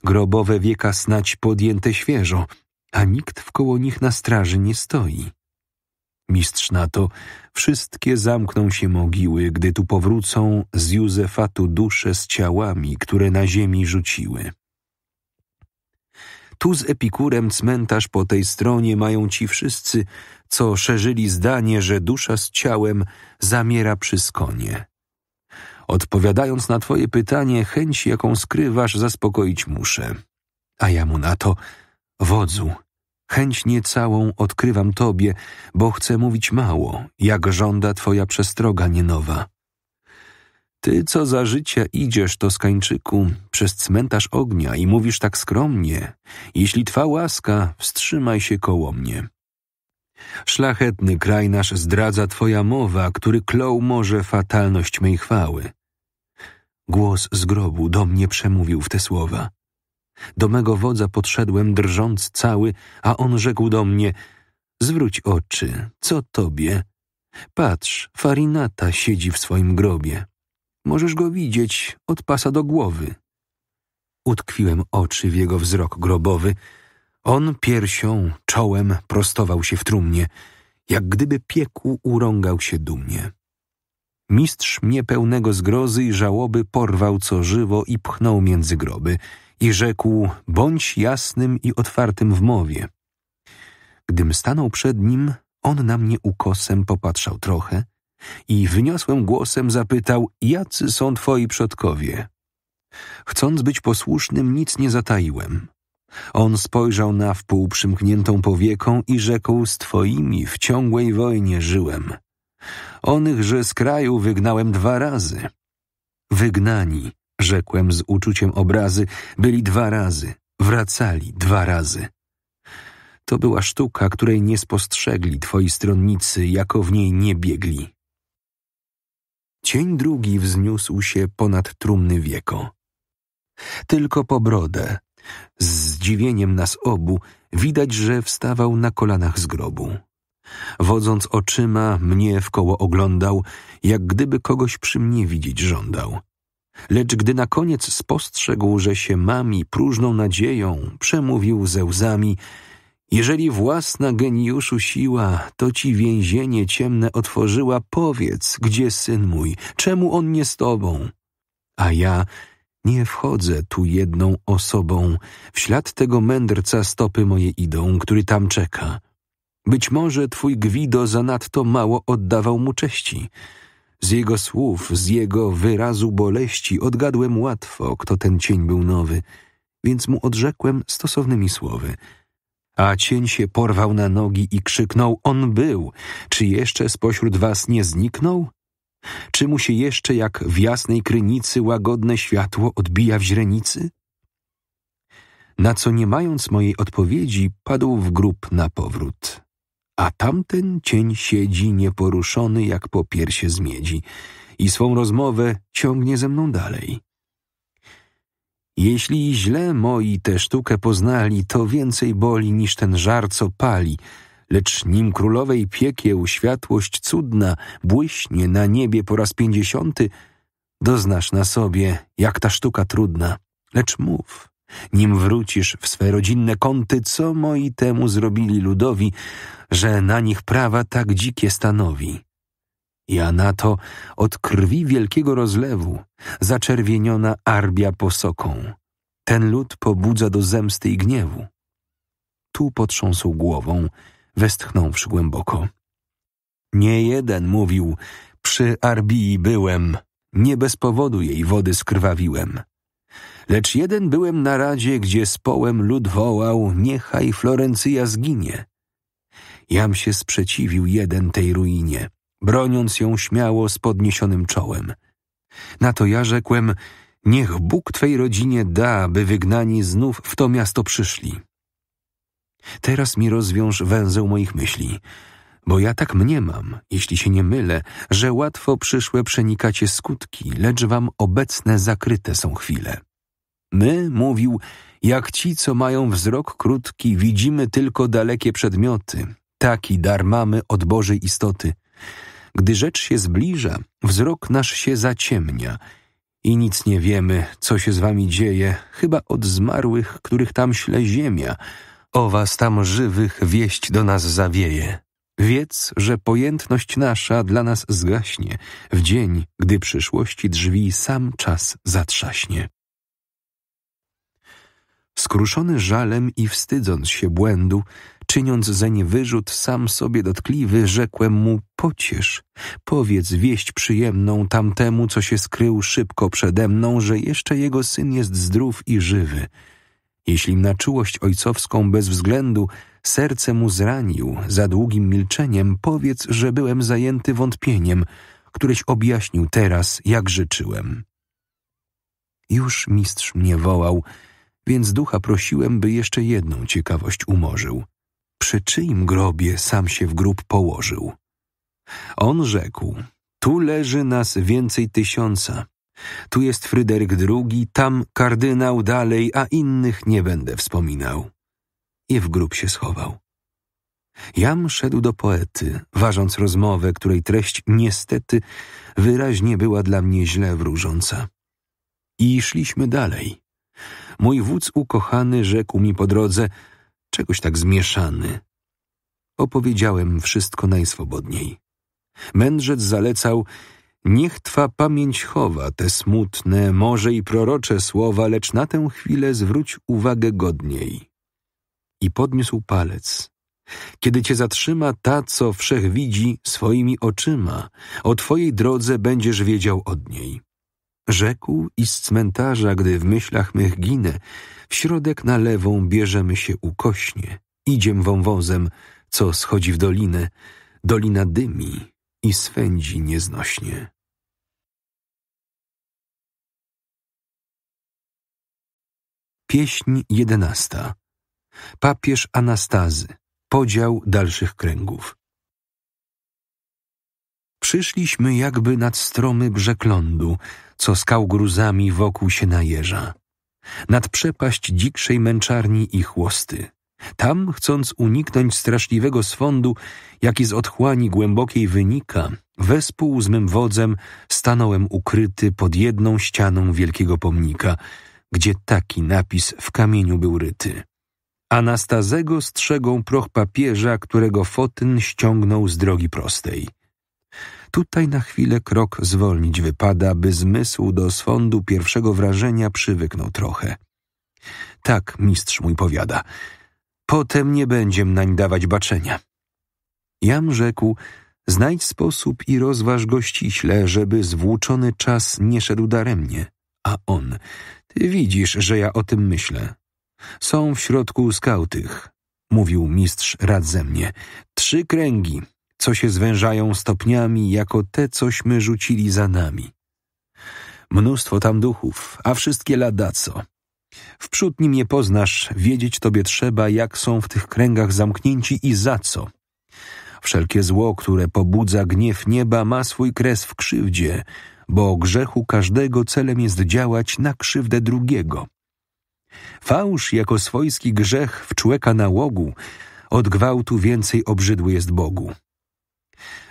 Grobowe wieka snać podjęte świeżo, a nikt wkoło nich na straży nie stoi mistrz na to, wszystkie zamkną się mogiły, gdy tu powrócą z Józefatu dusze z ciałami, które na ziemi rzuciły. Tu z Epikurem cmentarz po tej stronie mają ci wszyscy, co szerzyli zdanie, że dusza z ciałem zamiera przy skonie. Odpowiadając na twoje pytanie, chęć, jaką skrywasz, zaspokoić muszę. A ja mu na to, wodzu, Chęć całą odkrywam Tobie, bo chcę mówić mało, jak żąda Twoja przestroga nienowa. Ty, co za życia idziesz, to skańczyku, przez cmentarz ognia i mówisz tak skromnie, jeśli Twa łaska, wstrzymaj się koło mnie. Szlachetny kraj nasz zdradza Twoja mowa, który klął może fatalność mej chwały. Głos z grobu do mnie przemówił w te słowa. Do mego wodza podszedłem drżąc cały, a on rzekł do mnie: Zwróć oczy, co tobie? Patrz, farinata siedzi w swoim grobie. Możesz go widzieć od pasa do głowy. Utkwiłem oczy w jego wzrok grobowy. On piersią, czołem prostował się w trumnie, jak gdyby piekł urągał się dumnie. Mistrz mnie pełnego zgrozy i żałoby porwał co żywo i pchnął między groby – i rzekł: Bądź jasnym i otwartym w mowie. Gdym stanął przed nim, on na mnie ukosem popatrzał trochę i wyniosłym głosem zapytał: Jacy są twoi przodkowie? Chcąc być posłusznym, nic nie zataiłem. On spojrzał na wpół przymkniętą powieką i rzekł: Z twoimi w ciągłej wojnie żyłem. Onych, z kraju wygnałem dwa razy. Wygnani rzekłem z uczuciem obrazy, byli dwa razy, wracali dwa razy. To była sztuka, której nie spostrzegli twoi stronnicy, jako w niej nie biegli. Cień drugi wzniósł się ponad trumny wieko. Tylko po brodę, z zdziwieniem nas obu, widać, że wstawał na kolanach z grobu. Wodząc oczyma, mnie wkoło oglądał, jak gdyby kogoś przy mnie widzieć żądał. Lecz gdy na koniec spostrzegł, że się mami próżną nadzieją, przemówił ze łzami: Jeżeli własna geniuszu siła, to ci więzienie ciemne otworzyła, powiedz, gdzie syn mój, czemu on nie z tobą? A ja nie wchodzę tu jedną osobą, w ślad tego mędrca stopy moje idą, który tam czeka. Być może twój Gwido zanadto mało oddawał mu cześci. Z jego słów, z jego wyrazu boleści odgadłem łatwo, kto ten cień był nowy, więc mu odrzekłem stosownymi słowy. A cień się porwał na nogi i krzyknął: On był! Czy jeszcze spośród was nie zniknął? Czy mu się jeszcze jak w jasnej krynicy łagodne światło odbija w źrenicy? Na co nie mając mojej odpowiedzi, padł w grób na powrót a tamten cień siedzi nieporuszony jak po piersie z miedzi i swą rozmowę ciągnie ze mną dalej. Jeśli źle moi tę sztukę poznali, to więcej boli niż ten żar, co pali, lecz nim królowej piekieł światłość cudna błyśnie na niebie po raz pięćdziesiąty, doznasz na sobie, jak ta sztuka trudna. Lecz mów, nim wrócisz w swe rodzinne kąty, co moi temu zrobili ludowi, że na nich prawa tak dzikie stanowi. Ja na to od krwi wielkiego rozlewu, zaczerwieniona arbia posoką. Ten lud pobudza do zemsty i gniewu. Tu potrząsł głową, westchnąwszy głęboko. Nie jeden mówił, przy Arbii byłem, nie bez powodu jej wody skrwawiłem. Lecz jeden byłem na radzie, gdzie społem lud wołał, niechaj Florencja zginie. Jam się sprzeciwił jeden tej ruinie, broniąc ją śmiało z podniesionym czołem. Na to ja rzekłem, niech Bóg Twej rodzinie da, by wygnani znów w to miasto przyszli. Teraz mi rozwiąż węzeł moich myśli, bo ja tak mniemam, jeśli się nie mylę, że łatwo przyszłe przenikacie skutki, lecz wam obecne zakryte są chwile. My, mówił, jak ci, co mają wzrok krótki, widzimy tylko dalekie przedmioty, Taki dar mamy od Bożej istoty. Gdy rzecz się zbliża, wzrok nasz się zaciemnia i nic nie wiemy, co się z wami dzieje, chyba od zmarłych, których tam śle ziemia, o was tam żywych wieść do nas zawieje. Wiedz, że pojętność nasza dla nas zgaśnie w dzień, gdy przyszłości drzwi sam czas zatrzaśnie skruszony żalem i wstydząc się błędu, czyniąc zeń wyrzut sam sobie dotkliwy, rzekłem mu pociesz, powiedz wieść przyjemną tamtemu, co się skrył szybko przede mną, że jeszcze jego syn jest zdrów i żywy. Jeśli na czułość ojcowską bez względu serce mu zranił za długim milczeniem, powiedz, że byłem zajęty wątpieniem, któreś objaśnił teraz, jak życzyłem. Już mistrz mnie wołał – więc ducha prosiłem, by jeszcze jedną ciekawość umorzył. Przy czyim grobie sam się w grób położył? On rzekł, tu leży nas więcej tysiąca. Tu jest Fryderyk II, tam kardynał dalej, a innych nie będę wspominał. I w grób się schował. Jam szedł do poety, ważąc rozmowę, której treść niestety wyraźnie była dla mnie źle wróżąca. I szliśmy dalej. Mój wódz ukochany rzekł mi po drodze, czegoś tak zmieszany. Opowiedziałem wszystko najswobodniej. Mędrzec zalecał, niech twa pamięć chowa te smutne, może i prorocze słowa, lecz na tę chwilę zwróć uwagę godniej. I podniósł palec. Kiedy cię zatrzyma ta, co wszech widzi swoimi oczyma, o twojej drodze będziesz wiedział od niej. Rzekł i z cmentarza, gdy w myślach mych ginę, w środek na lewą bierzemy się ukośnie, idziem wąwozem, co schodzi w dolinę, dolina dymi i swędzi nieznośnie. Pieśń jedenasta Papież Anastazy Podział dalszych kręgów Przyszliśmy jakby nad stromy brzeg lądu, co skał gruzami wokół się najeża. Nad przepaść dzikszej męczarni i chłosty. Tam, chcąc uniknąć straszliwego swądu, jaki z otchłani głębokiej wynika, wespół z mym wodzem stanąłem ukryty pod jedną ścianą wielkiego pomnika, gdzie taki napis w kamieniu był ryty. Anastazego strzegą proch papieża, którego fotyn ściągnął z drogi prostej. Tutaj na chwilę krok zwolnić wypada, by zmysł do swądu pierwszego wrażenia przywyknął trochę. Tak, mistrz mój powiada. Potem nie będziem nań dawać baczenia. Jam rzekł, znajdź sposób i rozważ go ściśle, żeby zwłóczony czas nie szedł daremnie. A on, ty widzisz, że ja o tym myślę. Są w środku skałtych, mówił mistrz rad ze mnie. Trzy kręgi, co się zwężają stopniami, jako te, cośmy rzucili za nami. Mnóstwo tam duchów, a wszystkie ladaco. Wprzód nim je poznasz, wiedzieć tobie trzeba, jak są w tych kręgach zamknięci i za co. Wszelkie zło, które pobudza gniew nieba, ma swój kres w krzywdzie, bo grzechu każdego celem jest działać na krzywdę drugiego. Fałsz jako swojski grzech w człeka nałogu, od gwałtu więcej obrzydły jest Bogu.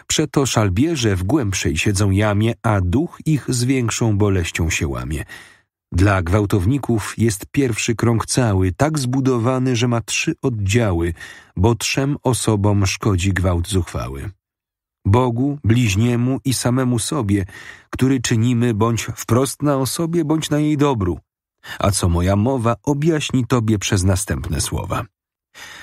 Przeto szalbierze w głębszej siedzą jamie, a duch ich z większą boleścią się łamie. Dla gwałtowników jest pierwszy krąg cały, tak zbudowany, że ma trzy oddziały, bo trzem osobom szkodzi gwałt zuchwały. Bogu, bliźniemu i samemu sobie, który czynimy bądź wprost na osobie, bądź na jej dobru. A co moja mowa objaśni Tobie przez następne słowa.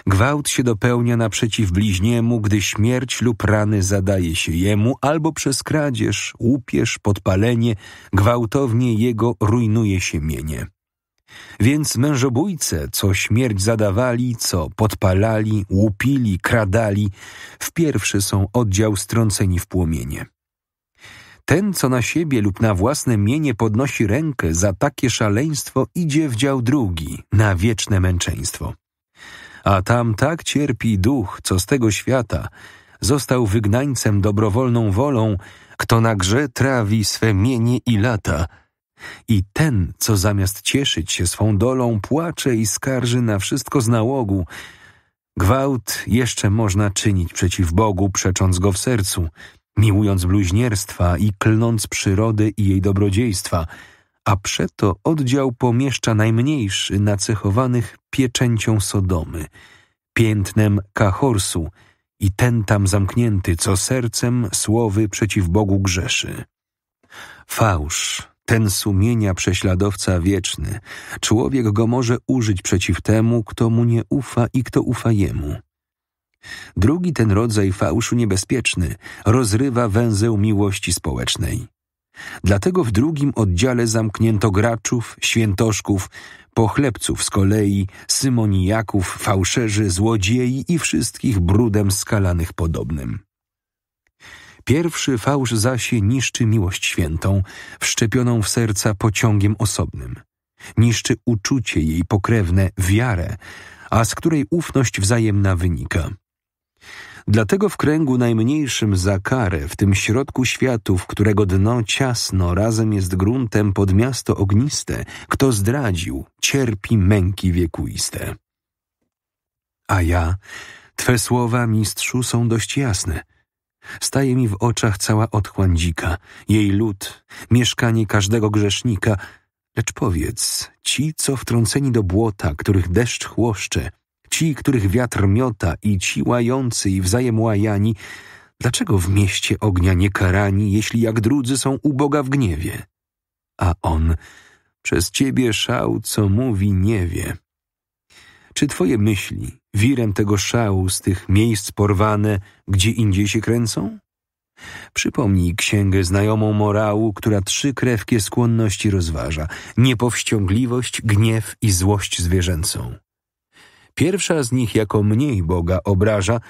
Gwałt się dopełnia naprzeciw bliźniemu, gdy śmierć lub rany zadaje się jemu, albo przez kradzież, łupież, podpalenie, gwałtownie jego rujnuje się mienie. Więc mężobójce, co śmierć zadawali, co podpalali, łupili, kradali, w pierwszy są oddział strąceni w płomienie. Ten, co na siebie lub na własne mienie podnosi rękę za takie szaleństwo, idzie w dział drugi, na wieczne męczeństwo a tam tak cierpi duch, co z tego świata, został wygnańcem dobrowolną wolą, kto na grze trawi swe mienie i lata. I ten, co zamiast cieszyć się swą dolą, płacze i skarży na wszystko z nałogu. Gwałt jeszcze można czynić przeciw Bogu, przecząc go w sercu, miłując bluźnierstwa i klnąc przyrody i jej dobrodziejstwa – a przeto oddział pomieszcza najmniejszy nacechowanych pieczęcią Sodomy, piętnem Kahorsu i ten tam zamknięty, co sercem słowy przeciw Bogu grzeszy. Fałsz, ten sumienia prześladowca wieczny, człowiek go może użyć przeciw temu, kto mu nie ufa i kto ufa jemu. Drugi ten rodzaj fałszu niebezpieczny rozrywa węzeł miłości społecznej. Dlatego w drugim oddziale zamknięto graczów, świętoszków, pochlebców z kolei, symonijaków, fałszerzy, złodziei i wszystkich brudem skalanych podobnym. Pierwszy fałsz zasie niszczy miłość świętą, wszczepioną w serca pociągiem osobnym. Niszczy uczucie jej pokrewne, wiarę, a z której ufność wzajemna wynika – Dlatego w kręgu najmniejszym za w tym środku światów, którego dno ciasno razem jest gruntem pod miasto ogniste, kto zdradził, cierpi męki wiekuiste. A ja, twe słowa, mistrzu, są dość jasne. Staje mi w oczach cała otchłań dzika, jej lud, mieszkanie każdego grzesznika, lecz powiedz, ci, co wtrąceni do błota, których deszcz chłoszcze, ci, których wiatr miota i ci łający i wzajem łajani, dlaczego w mieście ognia nie karani, jeśli jak drudzy są u Boga w gniewie? A on, przez ciebie szał, co mówi, nie wie. Czy twoje myśli, wirem tego szału z tych miejsc porwane, gdzie indziej się kręcą? Przypomnij księgę znajomą morału, która trzy krewkie skłonności rozważa: niepowściągliwość, gniew i złość zwierzęcą. Pierwsza z nich jako mniej Boga obraża,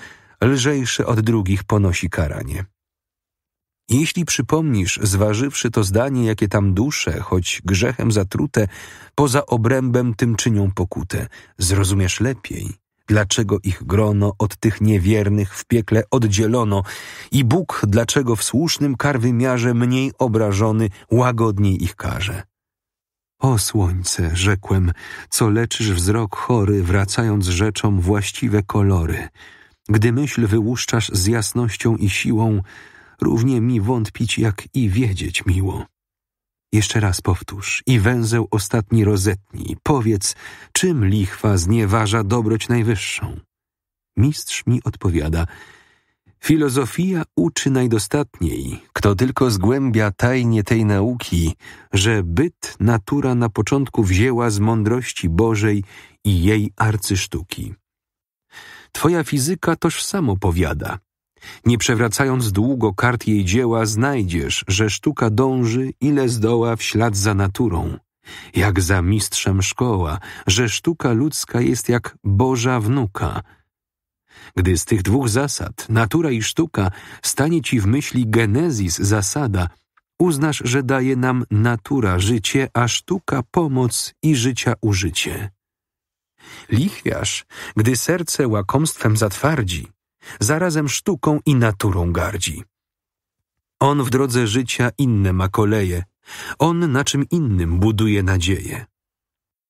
lżejszy od drugich ponosi karanie. Jeśli przypomnisz, zważywszy to zdanie, jakie tam dusze, choć grzechem zatrute, poza obrębem tym czynią pokutę, zrozumiesz lepiej, dlaczego ich grono od tych niewiernych w piekle oddzielono i Bóg, dlaczego w słusznym wymiarze mniej obrażony łagodniej ich karze. O słońce, rzekłem, co leczysz wzrok chory, wracając rzeczom właściwe kolory. Gdy myśl wyłuszczasz z jasnością i siłą, równie mi wątpić, jak i wiedzieć miło. Jeszcze raz powtórz i węzeł ostatni rozetnij. Powiedz, czym lichwa znieważa dobroć najwyższą? Mistrz mi odpowiada – Filozofia uczy najdostatniej, kto tylko zgłębia tajnie tej nauki, że byt natura na początku wzięła z mądrości Bożej i jej arcysztuki. Twoja fizyka toż samo powiada. Nie przewracając długo kart jej dzieła, znajdziesz, że sztuka dąży, ile zdoła w ślad za naturą. Jak za mistrzem szkoła, że sztuka ludzka jest jak Boża wnuka – gdy z tych dwóch zasad, natura i sztuka, stanie ci w myśli genezis, zasada, uznasz, że daje nam natura życie, a sztuka pomoc i życia użycie. Lichwiarz, gdy serce łakomstwem zatwardzi, zarazem sztuką i naturą gardzi. On w drodze życia inne ma koleje, on na czym innym buduje nadzieję.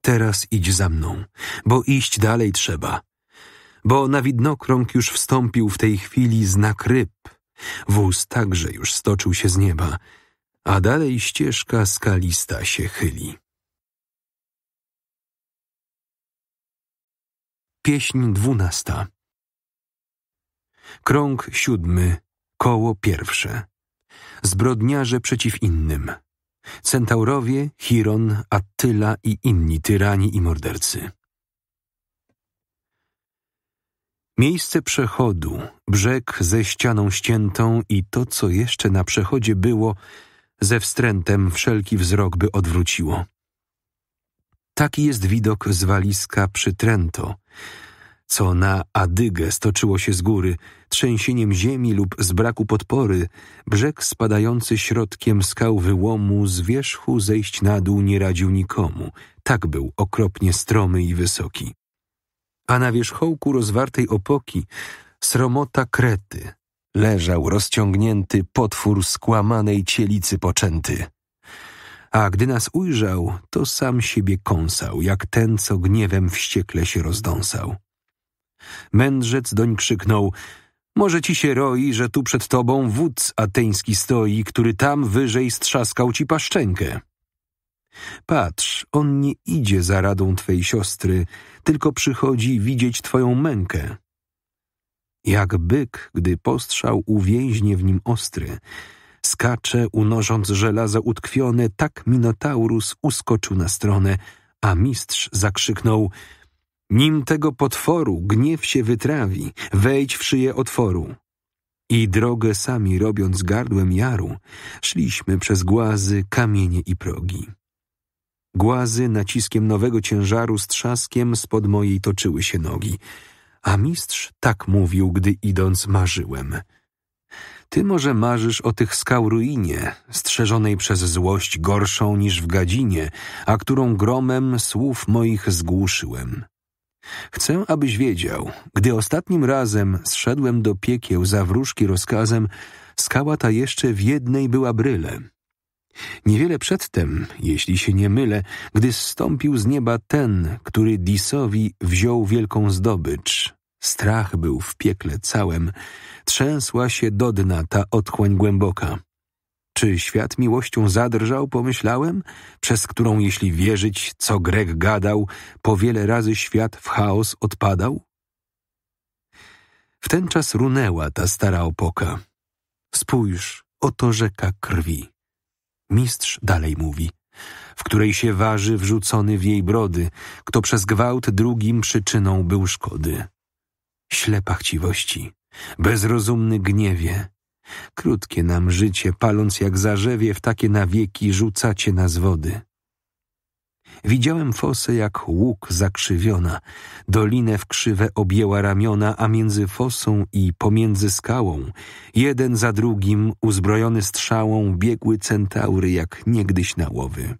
Teraz idź za mną, bo iść dalej trzeba, bo na widnokrąg już wstąpił w tej chwili znak ryb. Wóz także już stoczył się z nieba, a dalej ścieżka skalista się chyli. Pieśń dwunasta Krąg siódmy, koło pierwsze. Zbrodniarze przeciw innym. Centaurowie, Chiron, Attyla i inni tyrani i mordercy. Miejsce przechodu, brzeg ze ścianą ściętą i to, co jeszcze na przechodzie było, ze wstrętem wszelki wzrok by odwróciło. Taki jest widok z walizka przy Trento, co na Adygę stoczyło się z góry, trzęsieniem ziemi lub z braku podpory, brzeg spadający środkiem skał wyłomu z wierzchu zejść na dół nie radził nikomu, tak był okropnie stromy i wysoki a na wierzchołku rozwartej opoki sromota krety leżał rozciągnięty potwór skłamanej cielicy poczęty. A gdy nas ujrzał, to sam siebie kąsał, jak ten, co gniewem wściekle się rozdąsał. Mędrzec doń krzyknął – może ci się roi, że tu przed tobą wódz ateński stoi, który tam wyżej strzaskał ci paszczenkę. Patrz, on nie idzie za radą twej siostry, tylko przychodzi widzieć twoją mękę. Jak byk, gdy postrzał uwięźnie w nim ostry, skacze, unosząc żelaza utkwione, tak Minotaurus uskoczył na stronę, a mistrz zakrzyknął Nim tego potworu gniew się wytrawi, wejdź w szyję otworu. I drogę sami robiąc gardłem jaru, szliśmy przez głazy, kamienie i progi. Głazy naciskiem nowego ciężaru z trzaskiem spod mojej toczyły się nogi, a mistrz tak mówił, gdy idąc marzyłem. Ty może marzysz o tych skał ruinie, strzeżonej przez złość gorszą niż w gadzinie, a którą gromem słów moich zgłuszyłem. Chcę, abyś wiedział, gdy ostatnim razem zszedłem do piekieł za wróżki rozkazem, skała ta jeszcze w jednej była bryle. Niewiele przedtem, jeśli się nie mylę, gdy zstąpił z nieba ten, który Disowi wziął wielką zdobycz. Strach był w piekle całym, trzęsła się do dna ta otchłań głęboka. Czy świat miłością zadrżał, pomyślałem, przez którą, jeśli wierzyć, co Grek gadał, po wiele razy świat w chaos odpadał? Wtenczas runęła ta stara opoka. Spójrz, oto rzeka krwi. Mistrz dalej mówi, w której się waży wrzucony w jej brody, kto przez gwałt drugim przyczyną był szkody. Ślepa chciwości, bezrozumny gniewie, krótkie nam życie, paląc jak zarzewie, w takie na wieki rzucacie nas wody. Widziałem fosę jak łuk zakrzywiona, dolinę w krzywe objęła ramiona, a między fosą i pomiędzy skałą, jeden za drugim, uzbrojony strzałą, biegły centaury jak niegdyś na łowy.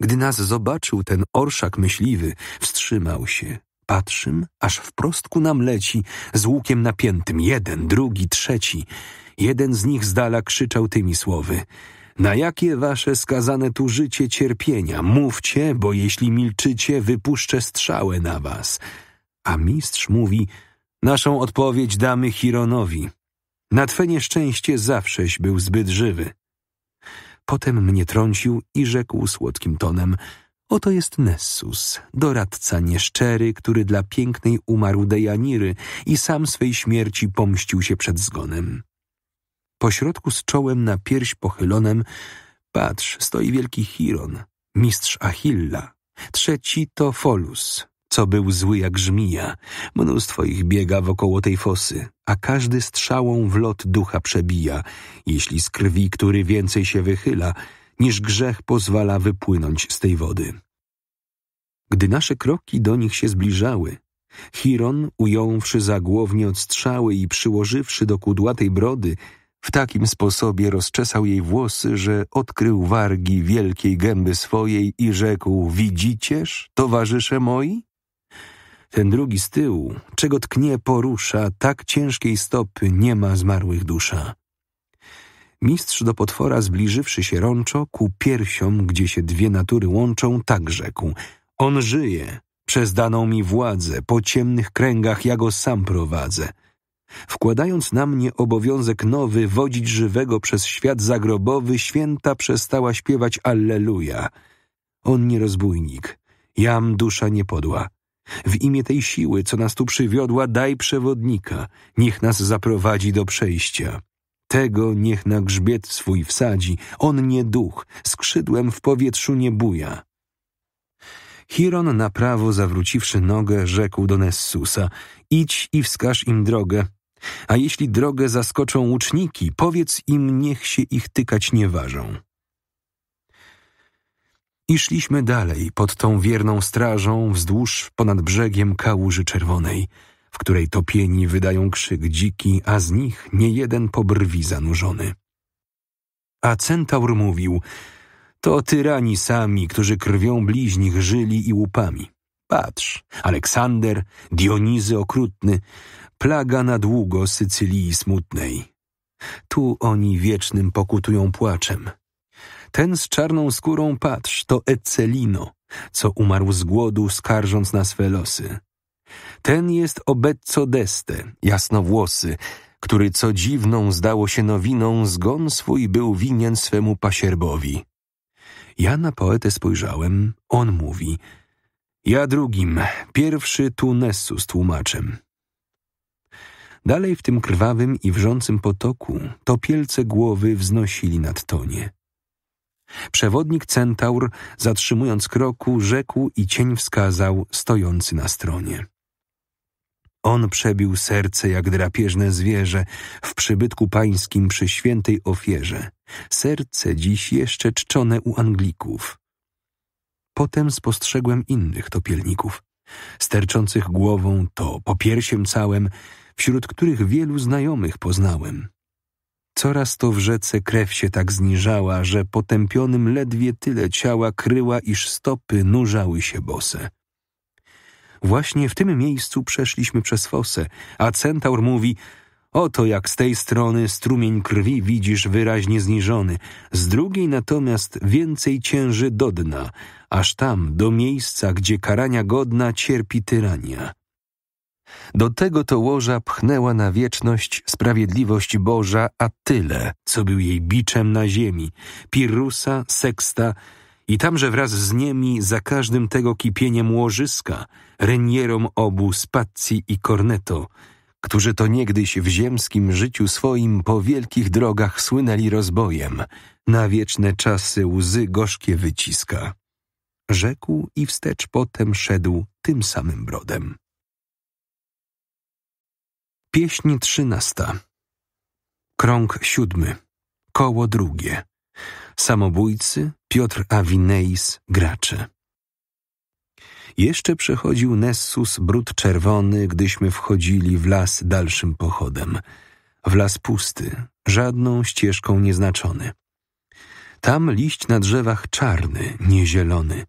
Gdy nas zobaczył ten orszak myśliwy, wstrzymał się. Patrzym, aż wprost ku nam leci, z łukiem napiętym, jeden, drugi, trzeci. Jeden z nich z dala krzyczał tymi słowy – na jakie wasze skazane tu życie cierpienia. Mówcie, bo jeśli milczycie, wypuszczę strzałę na was. A mistrz mówi, naszą odpowiedź damy Chironowi. Na twe nieszczęście zawsześ był zbyt żywy. Potem mnie trącił i rzekł słodkim tonem, Oto jest Nessus, doradca nieszczery, który dla pięknej umarł Dejaniry i sam swej śmierci pomścił się przed zgonem. Pośrodku z czołem na pierś pochylonym patrz, stoi wielki Chiron, mistrz Achilla. Trzeci to Folus, co był zły jak żmija. Mnóstwo ich biega wokoło tej fosy, a każdy strzałą w lot ducha przebija, jeśli z krwi, który więcej się wychyla, niż grzech pozwala wypłynąć z tej wody. Gdy nasze kroki do nich się zbliżały, Chiron, ująwszy za głownię od strzały i przyłożywszy do kudłatej brody w takim sposobie rozczesał jej włosy, że odkrył wargi wielkiej gęby swojej i rzekł: Widzicież, towarzysze moi? Ten drugi z tyłu, czego tknie, porusza, tak ciężkiej stopy nie ma zmarłych dusza. Mistrz do potwora, zbliżywszy się rączo, ku piersiom, gdzie się dwie natury łączą, tak rzekł: On żyje, przez daną mi władzę, po ciemnych kręgach ja go sam prowadzę. Wkładając na mnie obowiązek nowy wodzić żywego przez świat zagrobowy, święta przestała śpiewać Alleluja. On nie rozbójnik, jam dusza nie podła. W imię tej siły, co nas tu przywiodła, daj przewodnika, niech nas zaprowadzi do przejścia. Tego niech na grzbiet swój wsadzi, on nie duch, skrzydłem w powietrzu nie buja. Chiron na prawo zawróciwszy nogę, rzekł do Nessusa: Idź i wskaż im drogę, a jeśli drogę zaskoczą łuczniki, powiedz im, niech się ich tykać nie ważą. I szliśmy dalej pod tą wierną strażą wzdłuż ponad brzegiem kałuży czerwonej, w której topieni wydają krzyk dziki, a z nich nie jeden po brwi zanurzony. A centaur mówił, to tyrani sami, którzy krwią bliźnich żyli i łupami. Patrz, Aleksander, Dionizy okrutny, plaga na długo Sycylii smutnej. Tu oni wiecznym pokutują płaczem. Ten z czarną skórą patrz, to Eccelino, co umarł z głodu, skarżąc na swe losy. Ten jest Obecco d'Este, jasnowłosy, który co dziwną zdało się nowiną, zgon swój był winien swemu pasierbowi. Ja na poetę spojrzałem, on mówi – ja drugim, pierwszy tu Nessus tłumaczem. Dalej w tym krwawym i wrzącym potoku topielce głowy wznosili nad tonie. Przewodnik Centaur, zatrzymując kroku, rzekł i cień wskazał stojący na stronie. On przebił serce jak drapieżne zwierzę w przybytku pańskim przy świętej ofierze. Serce dziś jeszcze czczone u Anglików. Potem spostrzegłem innych topielników, sterczących głową to popiersiem całym, wśród których wielu znajomych poznałem. Coraz to w rzece krew się tak zniżała, że potępionym ledwie tyle ciała kryła, iż stopy nurzały się bose. Właśnie w tym miejscu przeszliśmy przez fosę, a centaur mówi Oto jak z tej strony strumień krwi widzisz wyraźnie zniżony, z drugiej natomiast więcej cięży do dna, aż tam, do miejsca, gdzie karania godna cierpi tyrania. Do tego to łoża pchnęła na wieczność sprawiedliwość Boża, a tyle, co był jej biczem na ziemi, Pirusa, Sexta i tamże wraz z niemi za każdym tego kipieniem łożyska, renierom obu Spacji i Corneto, którzy to niegdyś w ziemskim życiu swoim po wielkich drogach słynęli rozbojem, na wieczne czasy łzy gorzkie wyciska. Rzekł i wstecz potem szedł tym samym brodem. Pieśń trzynasta. Krąg siódmy. Koło drugie. Samobójcy Piotr Awineis gracze. Jeszcze przechodził Nessus brud czerwony, gdyśmy wchodzili w las dalszym pochodem. W las pusty, żadną ścieżką nieznaczony. Tam liść na drzewach czarny, niezielony.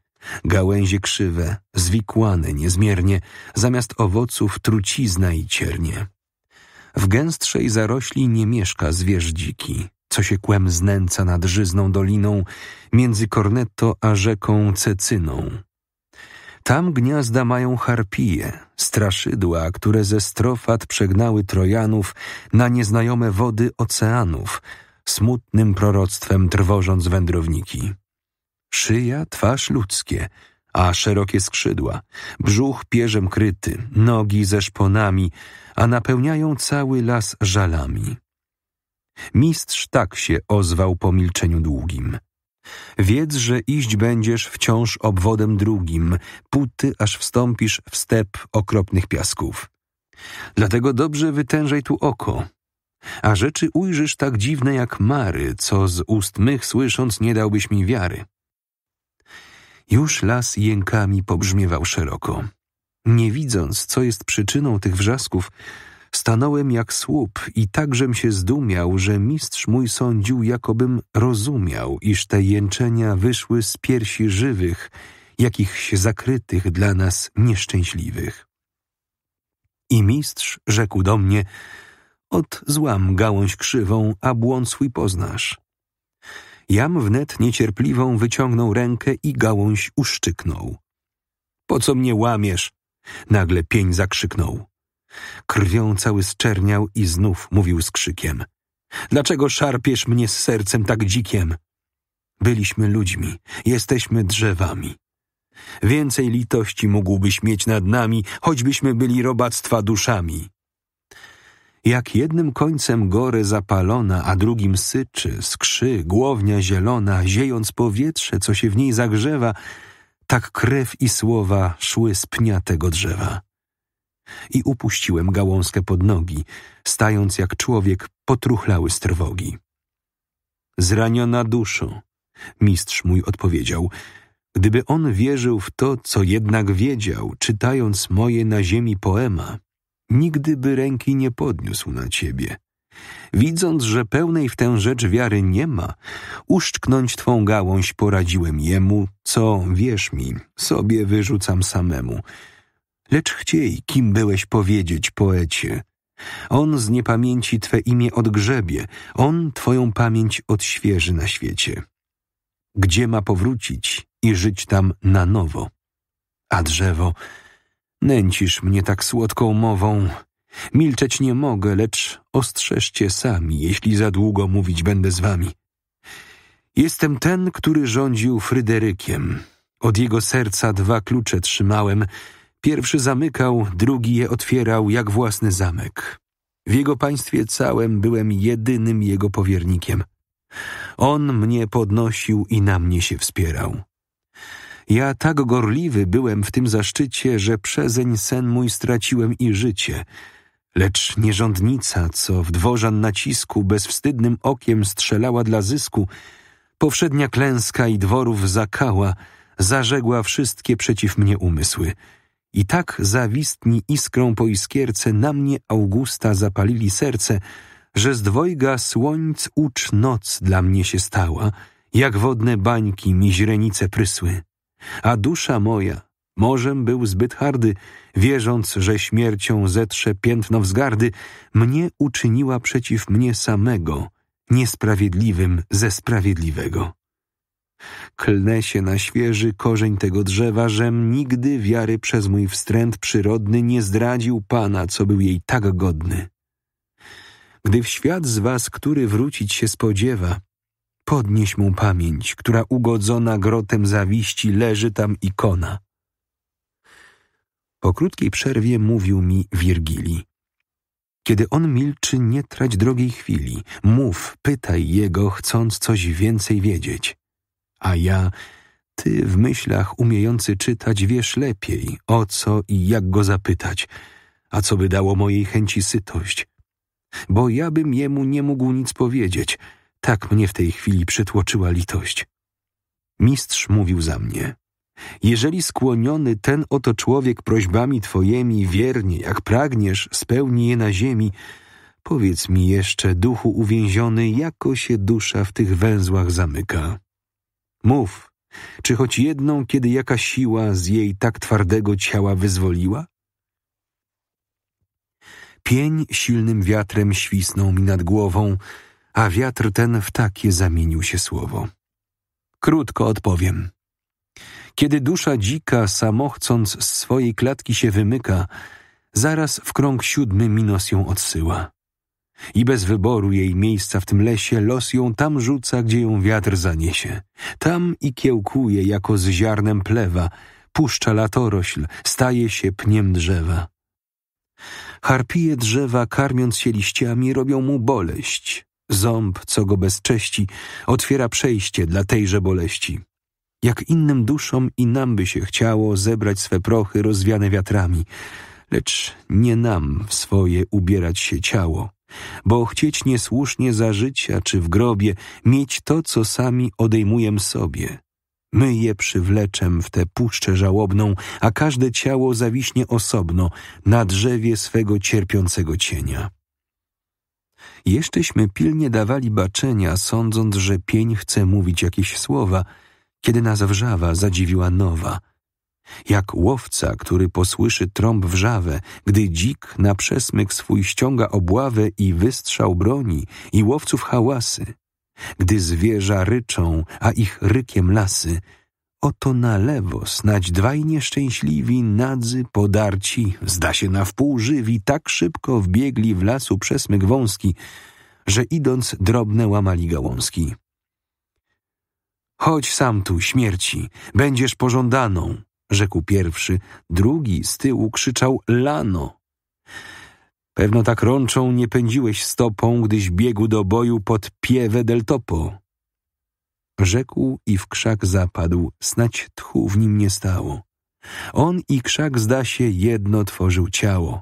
Gałęzie krzywe, zwikłane niezmiernie, zamiast owoców trucizna i ciernie. W gęstszej zarośli nie mieszka zwierz dziki, co się kłem znęca nad żyzną doliną między Cornetto a rzeką Cecyną. Tam gniazda mają harpije, straszydła, które ze strofat przegnały Trojanów na nieznajome wody oceanów, smutnym proroctwem trwożąc wędrowniki. Szyja, twarz ludzkie, a szerokie skrzydła, brzuch pierzem kryty, nogi ze szponami, a napełniają cały las żalami. Mistrz tak się ozwał po milczeniu długim. Wiedz, że iść będziesz wciąż obwodem drugim, puty aż wstąpisz w step okropnych piasków. Dlatego dobrze wytężaj tu oko, a rzeczy ujrzysz tak dziwne jak mary, co z ust mych słysząc nie dałbyś mi wiary. Już las jękami pobrzmiewał szeroko. Nie widząc, co jest przyczyną tych wrzasków, stanąłem jak słup i takżem się zdumiał, że mistrz mój sądził, jakobym rozumiał, iż te jęczenia wyszły z piersi żywych, jakichś zakrytych dla nas nieszczęśliwych. I mistrz rzekł do mnie, od złam gałąź krzywą, a błąd swój poznasz. Jam wnet niecierpliwą wyciągnął rękę i gałąź uszczyknął. Po co mnie łamiesz? Nagle pień zakrzyknął. Krwią cały zczerniał i znów mówił z krzykiem. Dlaczego szarpiesz mnie z sercem tak dzikiem? Byliśmy ludźmi, jesteśmy drzewami. Więcej litości mógłbyś mieć nad nami, choćbyśmy byli robactwa duszami. Jak jednym końcem gory zapalona, a drugim syczy, skrzy, głownia zielona, ziejąc powietrze, co się w niej zagrzewa, tak krew i słowa szły z pnia tego drzewa. I upuściłem gałązkę pod nogi, stając jak człowiek potruchlały z trwogi. Zraniona duszo, mistrz mój odpowiedział, gdyby on wierzył w to, co jednak wiedział, czytając moje na ziemi poema, nigdy by ręki nie podniósł na ciebie widząc, że pełnej w tę rzecz wiary nie ma, uszczknąć twą gałąź poradziłem jemu, co, wierz mi, sobie wyrzucam samemu. Lecz chciej, kim byłeś powiedzieć, poecie. On z niepamięci twe imię odgrzebie, on twoją pamięć odświeży na świecie. Gdzie ma powrócić i żyć tam na nowo? A drzewo, nęcisz mnie tak słodką mową, Milczeć nie mogę, lecz ostrzeżcie sami, jeśli za długo mówić będę z wami. Jestem ten, który rządził Fryderykiem. Od jego serca dwa klucze trzymałem. Pierwszy zamykał, drugi je otwierał jak własny zamek. W jego państwie całym byłem jedynym jego powiernikiem. On mnie podnosił i na mnie się wspierał. Ja tak gorliwy byłem w tym zaszczycie, że przezeń sen mój straciłem i życie – Lecz nierządnica, co w dworzan nacisku bezwstydnym okiem strzelała dla zysku, powszednia klęska i dworów zakała, zarzegła wszystkie przeciw mnie umysły. I tak zawistni iskrą po iskierce na mnie Augusta zapalili serce, że z dwojga słońc ucz noc dla mnie się stała, jak wodne bańki mi źrenice prysły. A dusza moja, Morzem był zbyt hardy, wierząc, że śmiercią zetrze piętno wzgardy, mnie uczyniła przeciw mnie samego, niesprawiedliwym ze sprawiedliwego. Klnę się na świeży korzeń tego drzewa, żem nigdy wiary przez mój wstręt przyrodny nie zdradził Pana, co był jej tak godny. Gdy w świat z was, który wrócić się spodziewa, podnieś mu pamięć, która ugodzona grotem zawiści leży tam ikona. Po krótkiej przerwie mówił mi Wirgili. Kiedy on milczy, nie trać drogiej chwili. Mów, pytaj jego, chcąc coś więcej wiedzieć. A ja, ty w myślach umiejący czytać, wiesz lepiej, o co i jak go zapytać, a co by dało mojej chęci sytość. Bo ja bym jemu nie mógł nic powiedzieć, tak mnie w tej chwili przytłoczyła litość. Mistrz mówił za mnie. Jeżeli skłoniony ten oto człowiek prośbami Twojemi wiernie, jak pragniesz, spełni je na ziemi, powiedz mi jeszcze, duchu uwięziony, jako się dusza w tych węzłach zamyka. Mów, czy choć jedną kiedy jaka siła z jej tak twardego ciała wyzwoliła? Pień silnym wiatrem świsnął mi nad głową, a wiatr ten w takie zamienił się słowo. Krótko odpowiem. Kiedy dusza dzika, samochcąc z swojej klatki się wymyka, zaraz w krąg siódmy Minos ją odsyła. I bez wyboru jej miejsca w tym lesie los ją tam rzuca, gdzie ją wiatr zaniesie. Tam i kiełkuje jako z ziarnem plewa, puszcza latorośl, staje się pniem drzewa. Harpije drzewa, karmiąc się liściami, robią mu boleść. Ząb, co go bezcześci, otwiera przejście dla tejże boleści jak innym duszom i nam by się chciało zebrać swe prochy rozwiane wiatrami, lecz nie nam w swoje ubierać się ciało, bo chcieć niesłusznie za życia czy w grobie mieć to, co sami odejmujem sobie. My je przywleczem w tę puszczę żałobną, a każde ciało zawiśnie osobno na drzewie swego cierpiącego cienia. Jeszcześmy pilnie dawali baczenia, sądząc, że pień chce mówić jakieś słowa – kiedy nas wrzawa zadziwiła nowa. Jak łowca, który posłyszy trąb wrzawę, gdy dzik na przesmyk swój ściąga obławę i wystrzał broni, i łowców hałasy. Gdy zwierza ryczą, a ich rykiem lasy, oto na lewo snać dwaj nieszczęśliwi, nadzy, podarci, zda się na wpół żywi, tak szybko wbiegli w lasu przesmyk wąski, że idąc drobne łamali gałązki. Chodź sam tu, śmierci, będziesz pożądaną, rzekł pierwszy, drugi z tyłu krzyczał lano. Pewno tak rączą nie pędziłeś stopą, gdyś biegł do boju pod piewę del topo. Rzekł i w krzak zapadł, snać tchu w nim nie stało. On i krzak zda się jedno tworzył ciało.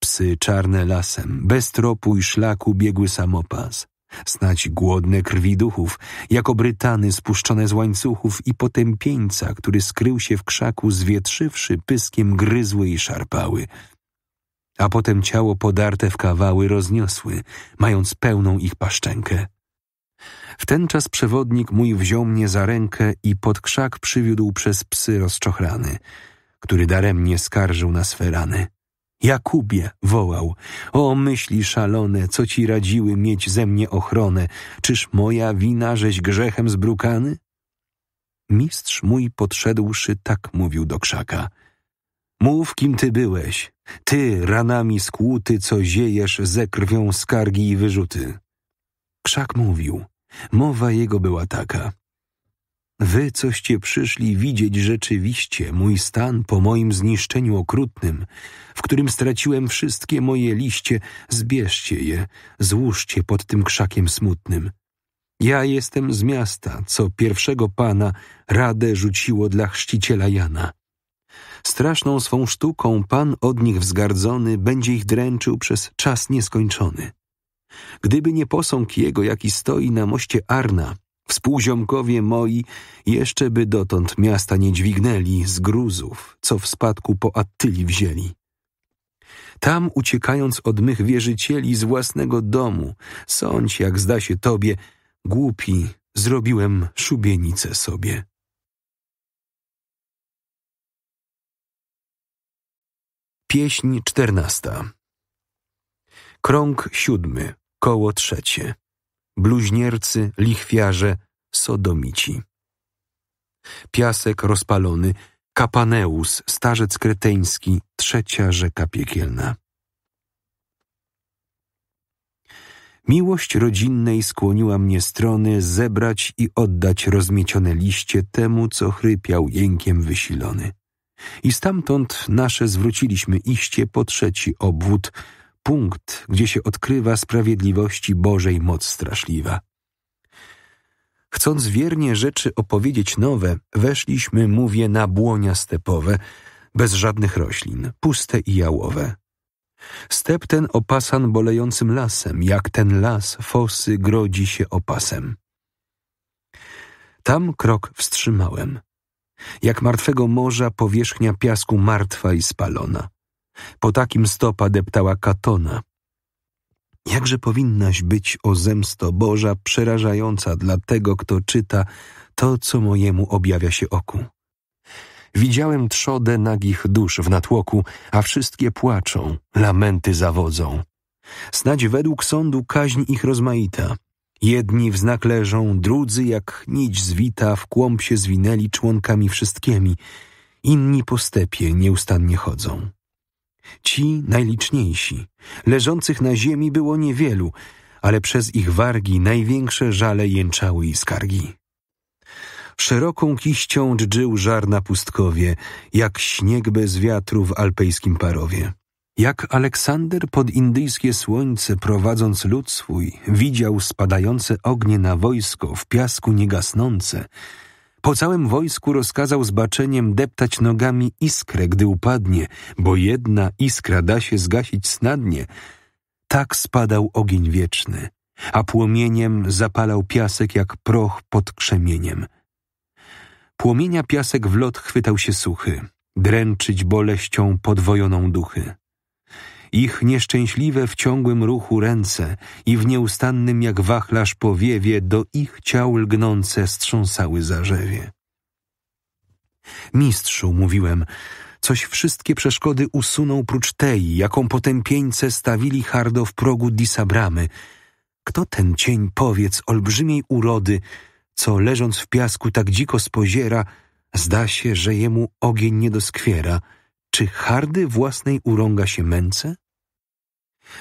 Psy czarne lasem, bez tropu i szlaku biegły samopas. Snać głodne krwi duchów, jako brytany spuszczone z łańcuchów i potępieńca, który skrył się w krzaku, zwietrzywszy pyskiem gryzły i szarpały. A potem ciało podarte w kawały rozniosły, mając pełną ich paszczękę. W ten czas przewodnik mój wziął mnie za rękę i pod krzak przywiódł przez psy rozczochrany, który daremnie skarżył na swe rany. Jakubie wołał, o myśli szalone, co ci radziły mieć ze mnie ochronę, czyż moja wina, żeś grzechem zbrukany? Mistrz mój podszedłszy tak mówił do krzaka. Mów, kim ty byłeś, ty ranami skłuty, co ziejesz ze krwią skargi i wyrzuty. Krzak mówił, mowa jego była taka. Wy, coście przyszli widzieć rzeczywiście mój stan po moim zniszczeniu okrutnym, w którym straciłem wszystkie moje liście, zbierzcie je, złóżcie pod tym krzakiem smutnym. Ja jestem z miasta, co pierwszego pana radę rzuciło dla chrzciciela Jana. Straszną swą sztuką pan od nich wzgardzony będzie ich dręczył przez czas nieskończony. Gdyby nie posąg jego, jaki stoi na moście Arna, Współziomkowie moi jeszcze by dotąd miasta nie dźwignęli z gruzów, co w spadku po Attyli wzięli. Tam uciekając od mych wierzycieli z własnego domu, sądź jak zda się tobie, głupi zrobiłem szubienicę sobie. Pieśń czternasta Krąg siódmy, koło trzecie bluźniercy, lichwiarze, sodomici. Piasek rozpalony, Kapaneus, starzec kreteński, trzecia rzeka piekielna. Miłość rodzinnej skłoniła mnie strony zebrać i oddać rozmiecione liście temu, co chrypiał jękiem wysilony. I stamtąd nasze zwróciliśmy iście po trzeci obwód, punkt, gdzie się odkrywa sprawiedliwości Bożej moc straszliwa. Chcąc wiernie rzeczy opowiedzieć nowe, weszliśmy, mówię, na błonia stepowe, bez żadnych roślin, puste i jałowe. Step ten opasan bolejącym lasem, jak ten las fosy grodzi się opasem. Tam krok wstrzymałem. Jak martwego morza powierzchnia piasku martwa i spalona. Po takim stopa deptała Katona. Jakże powinnaś być o zemsto Boża przerażająca dla tego, kto czyta to, co mojemu objawia się oku. Widziałem trzodę nagich dusz w natłoku, a wszystkie płaczą, lamenty zawodzą. Snadź według sądu kaźń ich rozmaita. Jedni w znak leżą, drudzy jak nić zwita w kłąb się zwinęli członkami wszystkimi, inni po stepie nieustannie chodzą. Ci najliczniejsi. Leżących na ziemi było niewielu, ale przez ich wargi największe żale jęczały i skargi. Szeroką kiścią dżdżył żar na pustkowie, jak śnieg bez wiatru w alpejskim parowie. Jak Aleksander pod indyjskie słońce, prowadząc lud swój, widział spadające ognie na wojsko w piasku niegasnące – po całym wojsku rozkazał zbaczeniem deptać nogami iskrę, gdy upadnie, bo jedna iskra da się zgasić snadnie. Tak spadał ogień wieczny, a płomieniem zapalał piasek jak proch pod krzemieniem. Płomienia piasek w lot chwytał się suchy, dręczyć boleścią podwojoną duchy. Ich nieszczęśliwe w ciągłym ruchu ręce i w nieustannym jak wachlarz powiewie do ich ciał lgnące strząsały zarzewie. Mistrzu, mówiłem, coś wszystkie przeszkody usunął prócz tej, jaką potępieńce stawili hardo w progu Disabramy. Kto ten cień, powiedz, olbrzymiej urody, co leżąc w piasku tak dziko spoziera, zda się, że jemu ogień nie doskwiera, czy hardy własnej urąga się męce?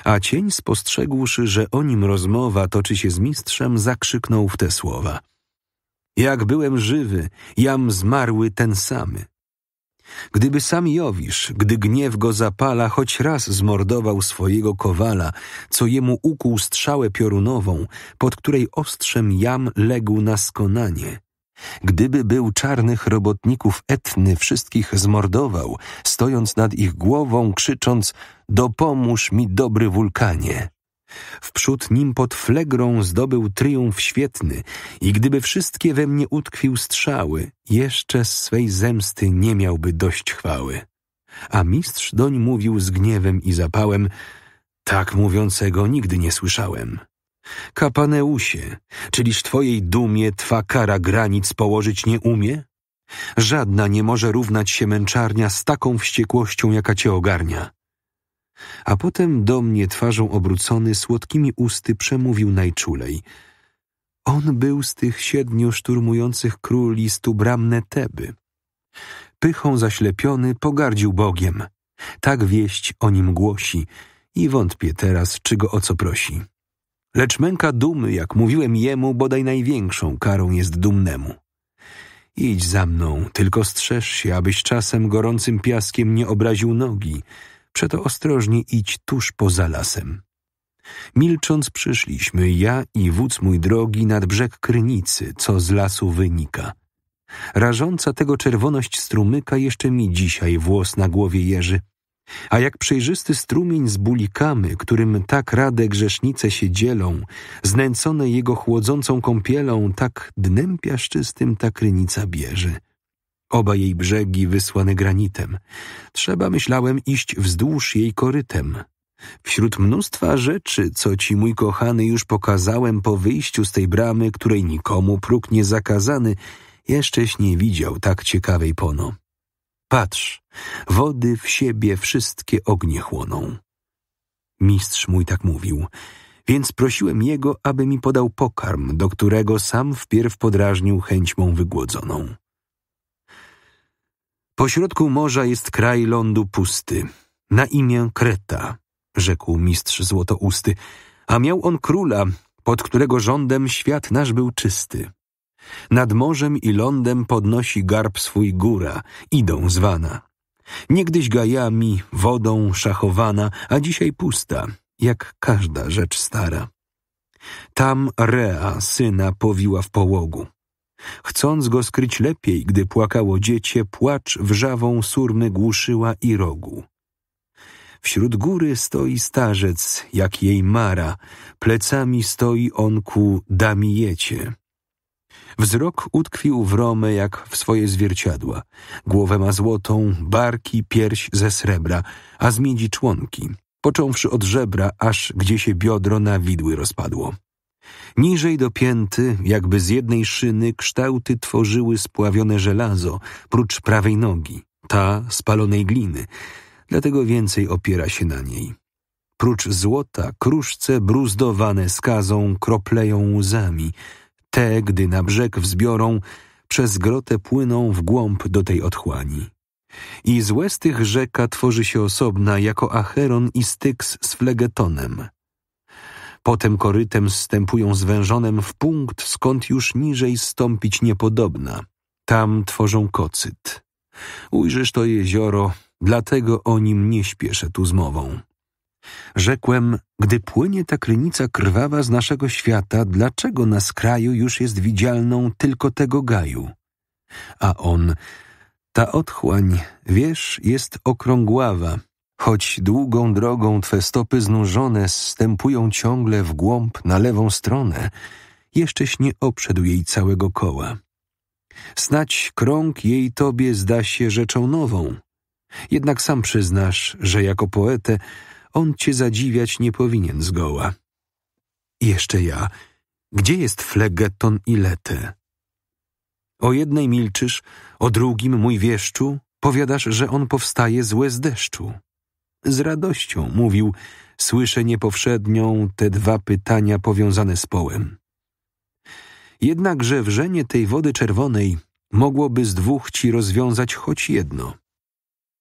A cień spostrzegłszy, że o nim rozmowa toczy się z mistrzem, zakrzyknął w te słowa. Jak byłem żywy, jam zmarły ten samy. Gdyby sam Jowisz, gdy gniew go zapala, choć raz zmordował swojego kowala, co jemu ukuł strzałę piorunową, pod której ostrzem jam legł na skonanie, Gdyby był czarnych robotników etny, wszystkich zmordował, stojąc nad ich głową, krzycząc Dopomóż mi, dobry wulkanie! Wprzód nim pod flegrą zdobył triumf świetny i gdyby wszystkie we mnie utkwił strzały, jeszcze z swej zemsty nie miałby dość chwały. A mistrz doń mówił z gniewem i zapałem, tak mówiącego nigdy nie słyszałem. Kapaneusie, czyliż twojej dumie twa kara granic położyć nie umie? Żadna nie może równać się męczarnia z taką wściekłością, jaka cię ogarnia. A potem do mnie twarzą obrócony, słodkimi usty przemówił najczulej. On był z tych siedmiu szturmujących króli stu bramne Teby. Pychą zaślepiony pogardził Bogiem. Tak wieść o nim głosi i wątpię teraz, czy go o co prosi. Lecz męka dumy, jak mówiłem jemu, bodaj największą karą jest dumnemu. Idź za mną, tylko strzeż się, abyś czasem gorącym piaskiem nie obraził nogi, przeto ostrożnie idź tuż poza lasem. Milcząc przyszliśmy, ja i wódz mój drogi, nad brzeg krynicy, co z lasu wynika. Rażąca tego czerwoność strumyka jeszcze mi dzisiaj włos na głowie jeży – a jak przejrzysty strumień z bulikamy, którym tak rade grzesznice się dzielą, znęcone jego chłodzącą kąpielą, tak dnem piaszczystym ta krynica bierze. Oba jej brzegi wysłane granitem. Trzeba, myślałem, iść wzdłuż jej korytem. Wśród mnóstwa rzeczy, co ci mój kochany już pokazałem po wyjściu z tej bramy, której nikomu próg nie zakazany, jeszcześ nie widział tak ciekawej pono. Patrz, wody w siebie wszystkie ognie chłoną. Mistrz mój tak mówił, więc prosiłem jego, aby mi podał pokarm, do którego sam wpierw podrażnił chęć mą wygłodzoną. Pośrodku morza jest kraj lądu pusty, na imię Kreta, rzekł mistrz złotousty, a miał on króla, pod którego rządem świat nasz był czysty. Nad morzem i lądem podnosi garb swój góra, idą zwana. Niegdyś gajami, wodą szachowana, a dzisiaj pusta, jak każda rzecz stara. Tam Rea syna powiła w połogu. Chcąc go skryć lepiej, gdy płakało dziecię, płacz wrzawą surmy głuszyła i rogu. Wśród góry stoi starzec, jak jej mara, plecami stoi on ku Damijecie. Wzrok utkwił w Romę jak w swoje zwierciadła. Głowę ma złotą, barki, pierś ze srebra, a z miedzi członki, począwszy od żebra, aż gdzie się biodro na widły rozpadło. Niżej dopięty, jakby z jednej szyny, kształty tworzyły spławione żelazo, prócz prawej nogi, ta spalonej gliny, dlatego więcej opiera się na niej. Prócz złota, kruszce bruzdowane skazą kropleją łzami – te, gdy na brzeg wzbiorą, przez grotę płyną w głąb do tej otchłani. I z tych rzeka tworzy się osobna, jako Acheron i Styx z Flegetonem. Potem korytem zstępują z wężonem w punkt, skąd już niżej stąpić niepodobna. Tam tworzą kocyt. Ujrzysz to jezioro, dlatego o nim nie śpieszę tu z mową. Rzekłem, gdy płynie ta krynica krwawa z naszego świata, dlaczego na skraju już jest widzialną tylko tego gaju? A on, ta otchłań, wiesz, jest okrągława, choć długą drogą twe stopy znużone stępują ciągle w głąb na lewą stronę, jeszcześ nie obszedł jej całego koła. Snać krąg jej tobie zda się rzeczą nową. Jednak sam przyznasz, że jako poetę on cię zadziwiać nie powinien zgoła. jeszcze ja. Gdzie jest Flegeton i Lete? O jednej milczysz, o drugim, mój wieszczu, powiadasz, że on powstaje złe z deszczu. Z radością, mówił, słyszę niepowszednią te dwa pytania powiązane z połem. Jednakże wrzenie tej wody czerwonej mogłoby z dwóch ci rozwiązać choć jedno.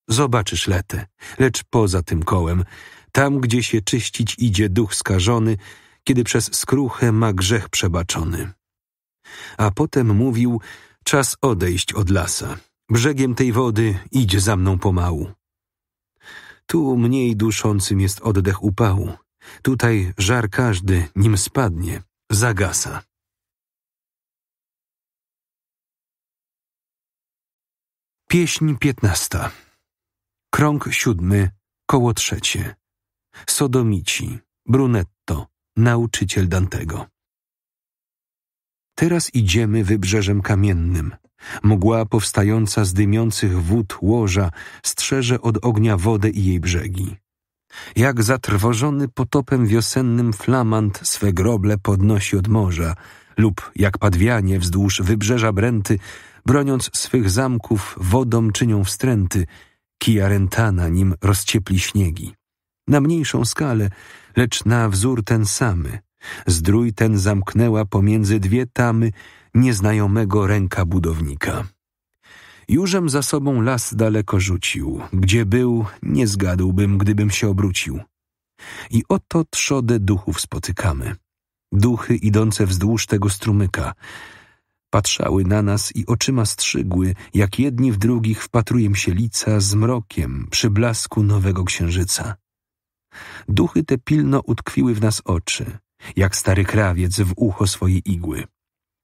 Zobaczysz letę, lecz poza tym kołem – tam, gdzie się czyścić idzie duch skażony, kiedy przez skruchę ma grzech przebaczony. A potem mówił, czas odejść od lasa. Brzegiem tej wody idź za mną pomału. Tu mniej duszącym jest oddech upału. Tutaj żar każdy, nim spadnie, zagasa. Pieśń piętnasta. Krąg siódmy, koło trzecie. Sodomici, Brunetto, nauczyciel Dantego. Teraz idziemy wybrzeżem kamiennym. Mgła powstająca z dymiących wód łoża strzeże od ognia wodę i jej brzegi. Jak zatrwożony potopem wiosennym flamant swe groble podnosi od morza lub jak padwianie wzdłuż wybrzeża Brenty, broniąc swych zamków wodą czynią wstręty, kijarentana nim rozciepli śniegi na mniejszą skalę, lecz na wzór ten samy. Zdrój ten zamknęła pomiędzy dwie tamy nieznajomego ręka budownika. Jurzem za sobą las daleko rzucił. Gdzie był, nie zgadłbym, gdybym się obrócił. I oto trzodę duchów spotykamy. Duchy idące wzdłuż tego strumyka. Patrzały na nas i oczyma strzygły, jak jedni w drugich wpatrują się lica z mrokiem przy blasku nowego księżyca. Duchy te pilno utkwiły w nas oczy, jak stary krawiec w ucho swojej igły.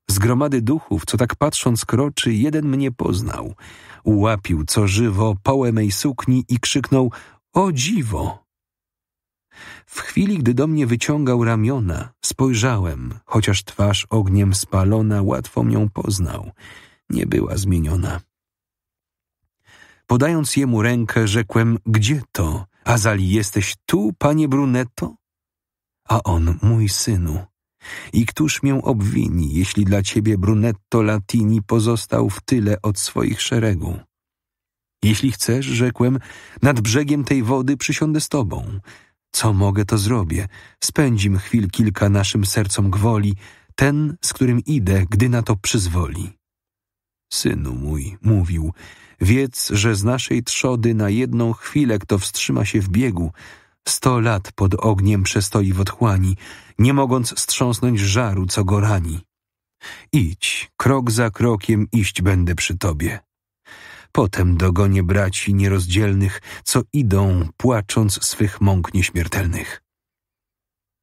Z gromady duchów, co tak patrząc kroczy, jeden mnie poznał. Ułapił co żywo połę mej sukni i krzyknął – o dziwo! W chwili, gdy do mnie wyciągał ramiona, spojrzałem, chociaż twarz ogniem spalona łatwo ją poznał. Nie była zmieniona. Podając jemu rękę, rzekłem – gdzie to? Azali, jesteś tu, panie Brunetto? A on, mój synu. I któż mię obwini, jeśli dla ciebie Brunetto Latini pozostał w tyle od swoich szeregu? Jeśli chcesz, rzekłem, nad brzegiem tej wody przysiądę z tobą. Co mogę, to zrobię. Spędzim chwil kilka naszym sercom gwoli, ten, z którym idę, gdy na to przyzwoli. Synu mój, mówił, Wiedz, że z naszej trzody na jedną chwilę, kto wstrzyma się w biegu, sto lat pod ogniem przestoi w otchłani, nie mogąc strząsnąć żaru, co go rani. Idź, krok za krokiem iść będę przy tobie. Potem dogonię braci nierozdzielnych, co idą, płacząc swych mąk nieśmiertelnych.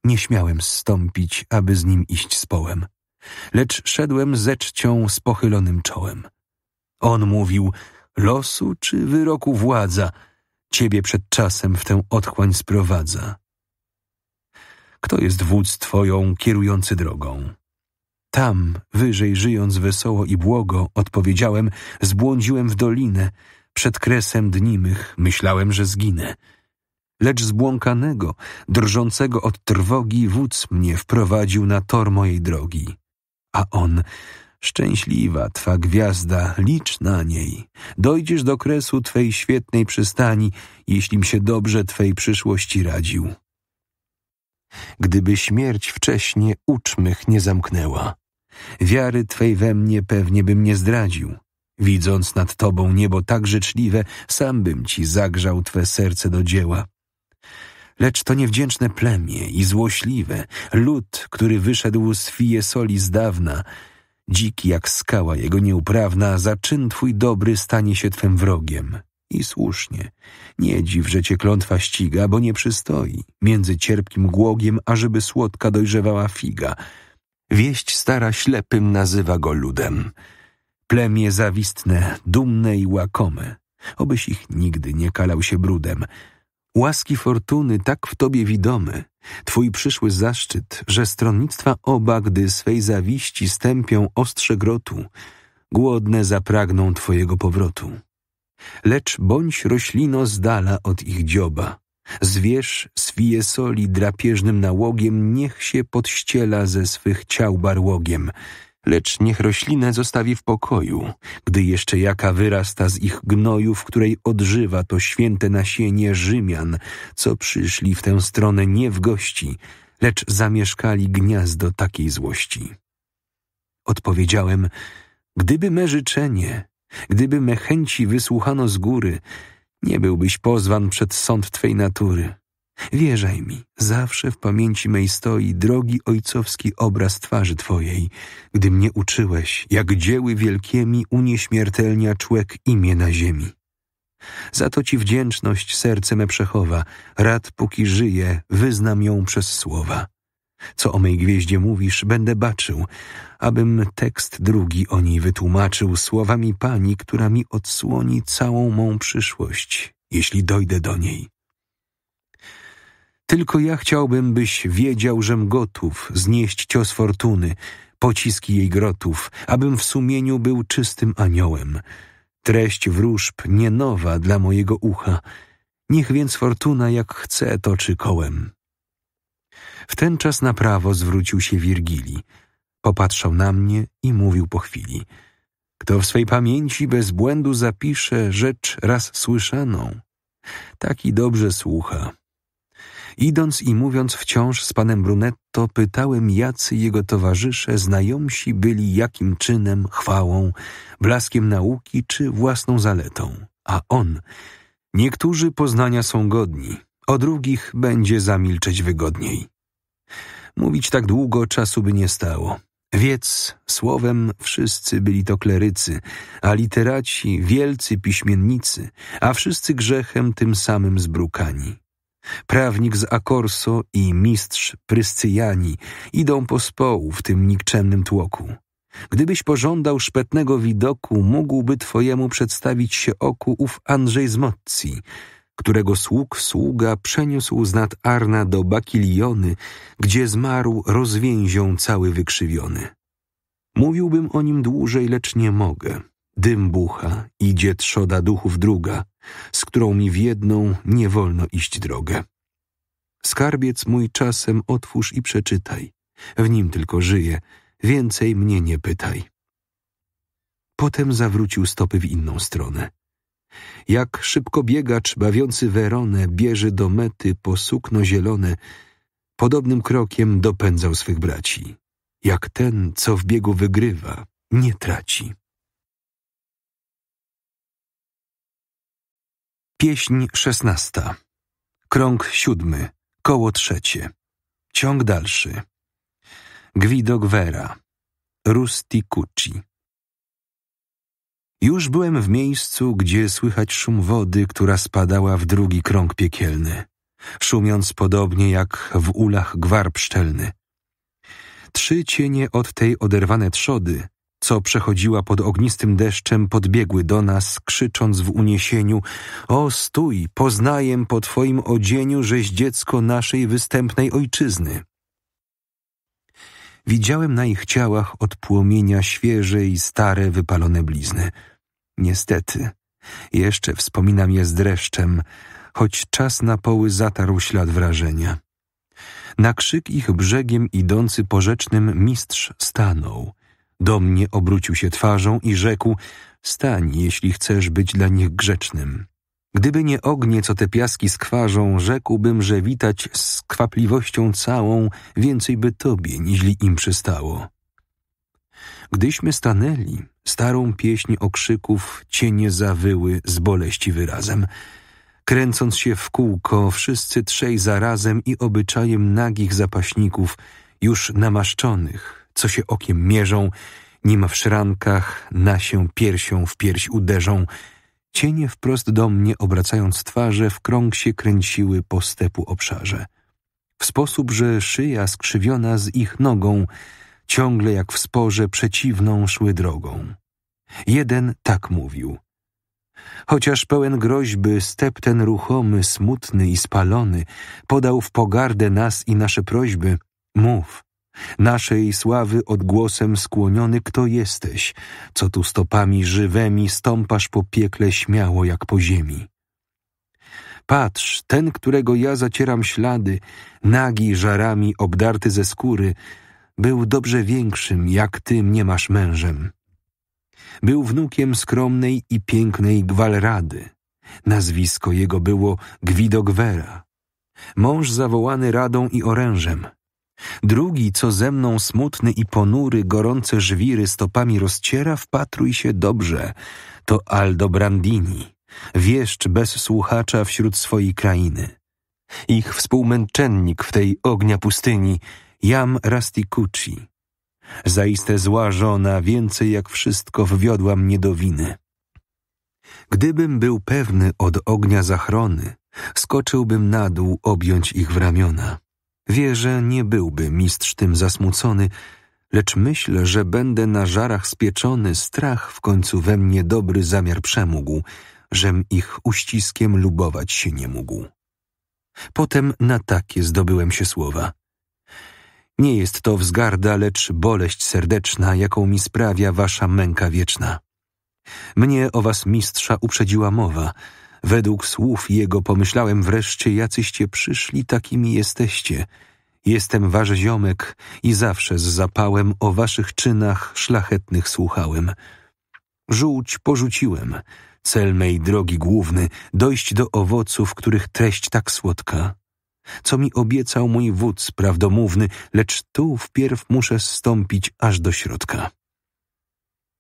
Nie śmiałem zstąpić, aby z nim iść z połem, lecz szedłem ze czcią z pochylonym czołem. On mówił – losu czy wyroku władza ciebie przed czasem w tę otchłań sprowadza? Kto jest wódz twoją kierujący drogą? Tam, wyżej żyjąc wesoło i błogo, odpowiedziałem, zbłądziłem w dolinę, przed kresem dni mych myślałem, że zginę. Lecz zbłąkanego, drżącego od trwogi, wódz mnie wprowadził na tor mojej drogi. A on, Szczęśliwa twa gwiazda, licz na niej. Dojdziesz do kresu twej świetnej przystani, jeślim się dobrze twej przyszłości radził. Gdyby śmierć wcześnie uczmych nie zamknęła, wiary twej we mnie pewnie bym nie zdradził. Widząc nad tobą niebo tak życzliwe, sam bym ci zagrzał twe serce do dzieła. Lecz to niewdzięczne plemię i złośliwe, lud, który wyszedł z fije soli z dawna, Dziki jak skała jego nieuprawna, za czyn twój dobry stanie się twym wrogiem. I słusznie. Nie dziw, że cię klątwa ściga, bo nie przystoi. Między cierpkim głogiem, ażeby słodka dojrzewała figa. Wieść stara ślepym nazywa go ludem. Plemie zawistne, dumne i łakome. Obyś ich nigdy nie kalał się brudem. Łaski fortuny tak w tobie widome, twój przyszły zaszczyt, że stronnictwa oba, gdy swej zawiści stępią ostrze grotu, głodne zapragną twojego powrotu. Lecz bądź roślino z dala od ich dzioba, zwierz swije soli drapieżnym nałogiem niech się podściela ze swych ciał barłogiem – lecz niech roślinę zostawi w pokoju, gdy jeszcze jaka wyrasta z ich gnoju, w której odżywa to święte nasienie Rzymian, co przyszli w tę stronę nie w gości, lecz zamieszkali gniazdo takiej złości. Odpowiedziałem, gdyby me życzenie, gdyby me chęci wysłuchano z góry, nie byłbyś pozwan przed sąd twej natury. Wierzaj mi, zawsze w pamięci mej stoi drogi ojcowski obraz twarzy Twojej, gdy mnie uczyłeś, jak dzieły wielkiemi unieśmiertelnia człek imię na ziemi. Za to Ci wdzięczność serce me przechowa, rad póki żyję, wyznam ją przez słowa. Co o mej gwieździe mówisz, będę baczył, abym tekst drugi o niej wytłumaczył słowami Pani, która mi odsłoni całą mą przyszłość, jeśli dojdę do niej. Tylko ja chciałbym, byś wiedział, żem gotów znieść cios fortuny, pociski jej grotów, abym w sumieniu był czystym aniołem. Treść wróżb nie nowa dla mojego ucha, niech więc fortuna jak chce toczy kołem. W ten czas na prawo zwrócił się Wirgili. Popatrzał na mnie i mówił po chwili. Kto w swej pamięci bez błędu zapisze rzecz raz słyszaną, taki dobrze słucha. Idąc i mówiąc wciąż z panem Brunetto, pytałem, jacy jego towarzysze znajomsi byli jakim czynem, chwałą, blaskiem nauki czy własną zaletą. A on, niektórzy poznania są godni, o drugich będzie zamilczeć wygodniej. Mówić tak długo czasu by nie stało. Wiedz, słowem, wszyscy byli to klerycy, a literaci, wielcy piśmiennicy, a wszyscy grzechem tym samym zbrukani. Prawnik z Akorso i mistrz Pryscyjani idą po społu w tym nikczemnym tłoku. Gdybyś pożądał szpetnego widoku, mógłby twojemu przedstawić się oku ów Andrzej z Mozzi, którego sług sługa przeniósł z nad Arna do Bakiliony, gdzie zmarł rozwięzią cały wykrzywiony. Mówiłbym o nim dłużej, lecz nie mogę. Dym bucha, idzie trzoda duchów druga, z którą mi w jedną nie wolno iść drogę. Skarbiec mój czasem otwórz i przeczytaj, w nim tylko żyję, więcej mnie nie pytaj. Potem zawrócił stopy w inną stronę. Jak szybko biegacz bawiący Weronę bierze do mety po sukno zielone, podobnym krokiem dopędzał swych braci. Jak ten, co w biegu wygrywa, nie traci. Pieśń szesnasta. Krąg siódmy. Koło trzecie. Ciąg dalszy. Gwidok Rusti Rusticucci. Już byłem w miejscu, gdzie słychać szum wody, która spadała w drugi krąg piekielny, szumiąc podobnie jak w ulach gwar pszczelny. Trzy cienie od tej oderwane trzody co przechodziła pod ognistym deszczem, podbiegły do nas, krzycząc w uniesieniu: O, stój, poznaję po twoim odzieniu, żeś dziecko naszej występnej ojczyzny. Widziałem na ich ciałach od płomienia świeże i stare wypalone blizny. Niestety, jeszcze wspominam je z dreszczem, choć czas na poły zatarł ślad wrażenia. Na krzyk ich brzegiem idący porzecznym mistrz stanął, do mnie obrócił się twarzą i rzekł: Stań, jeśli chcesz być dla nich grzecznym. Gdyby nie ognie, co te piaski skwarzą, rzekłbym, że witać z kwapliwością całą więcej by tobie, niźli im przystało. Gdyśmy stanęli, starą pieśń okrzyków cienie zawyły z boleści wyrazem. Kręcąc się w kółko, wszyscy trzej zarazem i obyczajem nagich zapaśników, już namaszczonych, co się okiem mierzą, nim w szrankach na się piersią w pierś uderzą. Cienie wprost do mnie, obracając twarze, w krąg się kręciły po stepu obszarze. W sposób, że szyja skrzywiona z ich nogą, ciągle jak w sporze przeciwną szły drogą. Jeden tak mówił. Chociaż pełen groźby, step ten ruchomy, smutny i spalony, podał w pogardę nas i nasze prośby. Mów, naszej sławy odgłosem skłoniony, kto jesteś, co tu stopami żywymi stąpasz po piekle śmiało jak po ziemi. Patrz, ten, którego ja zacieram ślady, nagi żarami obdarty ze skóry, był dobrze większym, jak ty mnie masz mężem. Był wnukiem skromnej i pięknej Gwalrady. Nazwisko jego było Gwidogwera. Mąż zawołany radą i orężem – Drugi, co ze mną smutny i ponury, gorące żwiry stopami rozciera, wpatruj się dobrze. To Aldo Brandini, wieszcz bez słuchacza wśród swojej krainy. Ich współmęczennik w tej ognia pustyni, Jam Rastikucci. Zaiste zła żona, więcej jak wszystko wwiodła mnie do winy. Gdybym był pewny od ognia zachrony, skoczyłbym na dół objąć ich w ramiona. Wie, że nie byłby mistrz tym zasmucony, lecz myślę, że będę na żarach spieczony, strach w końcu we mnie dobry zamiar przemógł, żem ich uściskiem lubować się nie mógł. Potem na takie zdobyłem się słowa. Nie jest to wzgarda, lecz boleść serdeczna, jaką mi sprawia wasza męka wieczna. Mnie o was mistrza uprzedziła mowa – Według słów jego pomyślałem wreszcie, jacyście przyszli, takimi jesteście. Jestem wasz ziomek i zawsze z zapałem o waszych czynach szlachetnych słuchałem. Żółć porzuciłem, cel mej drogi główny, dojść do owoców, których treść tak słodka. Co mi obiecał mój wódz prawdomówny, lecz tu wpierw muszę stąpić aż do środka.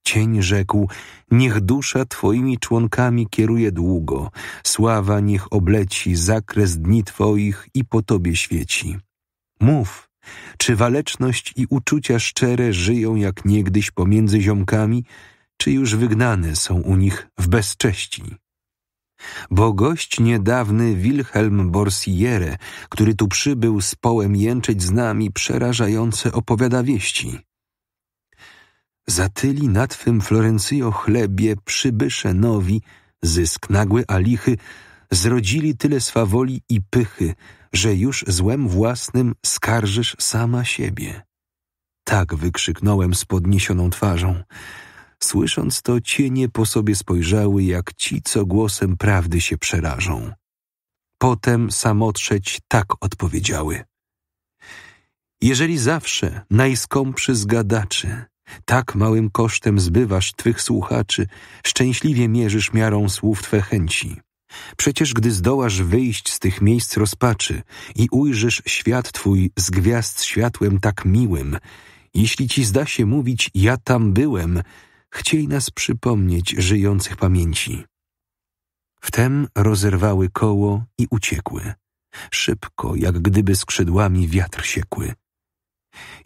Cień rzekł, niech dusza Twoimi członkami kieruje długo, sława niech obleci zakres dni Twoich i po Tobie świeci. Mów, czy waleczność i uczucia szczere żyją jak niegdyś pomiędzy ziomkami, czy już wygnane są u nich w bezcześci? Bo gość niedawny Wilhelm Borsiere, który tu przybył z połem jęczeć z nami, przerażające opowiada wieści – zatyli nad twym Florencyjo chlebie przybysze nowi, zysk nagły a lichy, zrodzili tyle swawoli i pychy, że już złem własnym skarżysz sama siebie. Tak wykrzyknąłem z podniesioną twarzą. Słysząc to, cienie po sobie spojrzały, jak ci, co głosem prawdy się przerażą. Potem samotrzeć tak odpowiedziały. Jeżeli zawsze najskąpszy zgadaczy, tak małym kosztem zbywasz Twych słuchaczy, szczęśliwie mierzysz miarą słów Twe chęci. Przecież gdy zdołasz wyjść z tych miejsc rozpaczy i ujrzysz świat Twój z gwiazd światłem tak miłym, jeśli Ci zda się mówić ja tam byłem, chciej nas przypomnieć żyjących pamięci. Wtem rozerwały koło i uciekły, szybko, jak gdyby skrzydłami wiatr siekły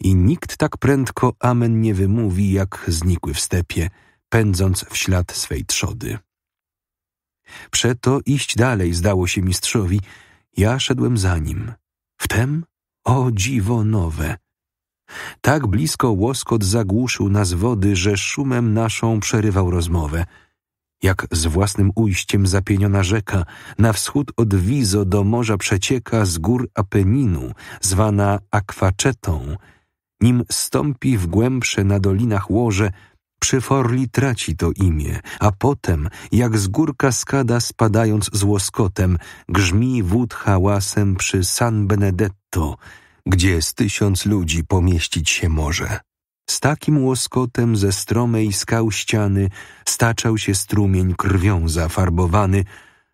i nikt tak prędko amen nie wymówi, jak znikły w stepie, pędząc w ślad swej trzody. Przeto iść dalej zdało się mistrzowi, ja szedłem za nim. Wtem, o dziwo nowe! Tak blisko łoskot zagłuszył nas wody, że szumem naszą przerywał rozmowę – jak z własnym ujściem zapieniona rzeka, na wschód od Wizo do morza przecieka z gór Apeninu, zwana Akwaczetą, nim stąpi w głębsze na dolinach łoże, przy Forli traci to imię, a potem, jak z gór kaskada spadając z łoskotem, grzmi wód hałasem przy San Benedetto, gdzie z tysiąc ludzi pomieścić się może. Z takim łoskotem ze stromej skał ściany staczał się strumień krwią zafarbowany,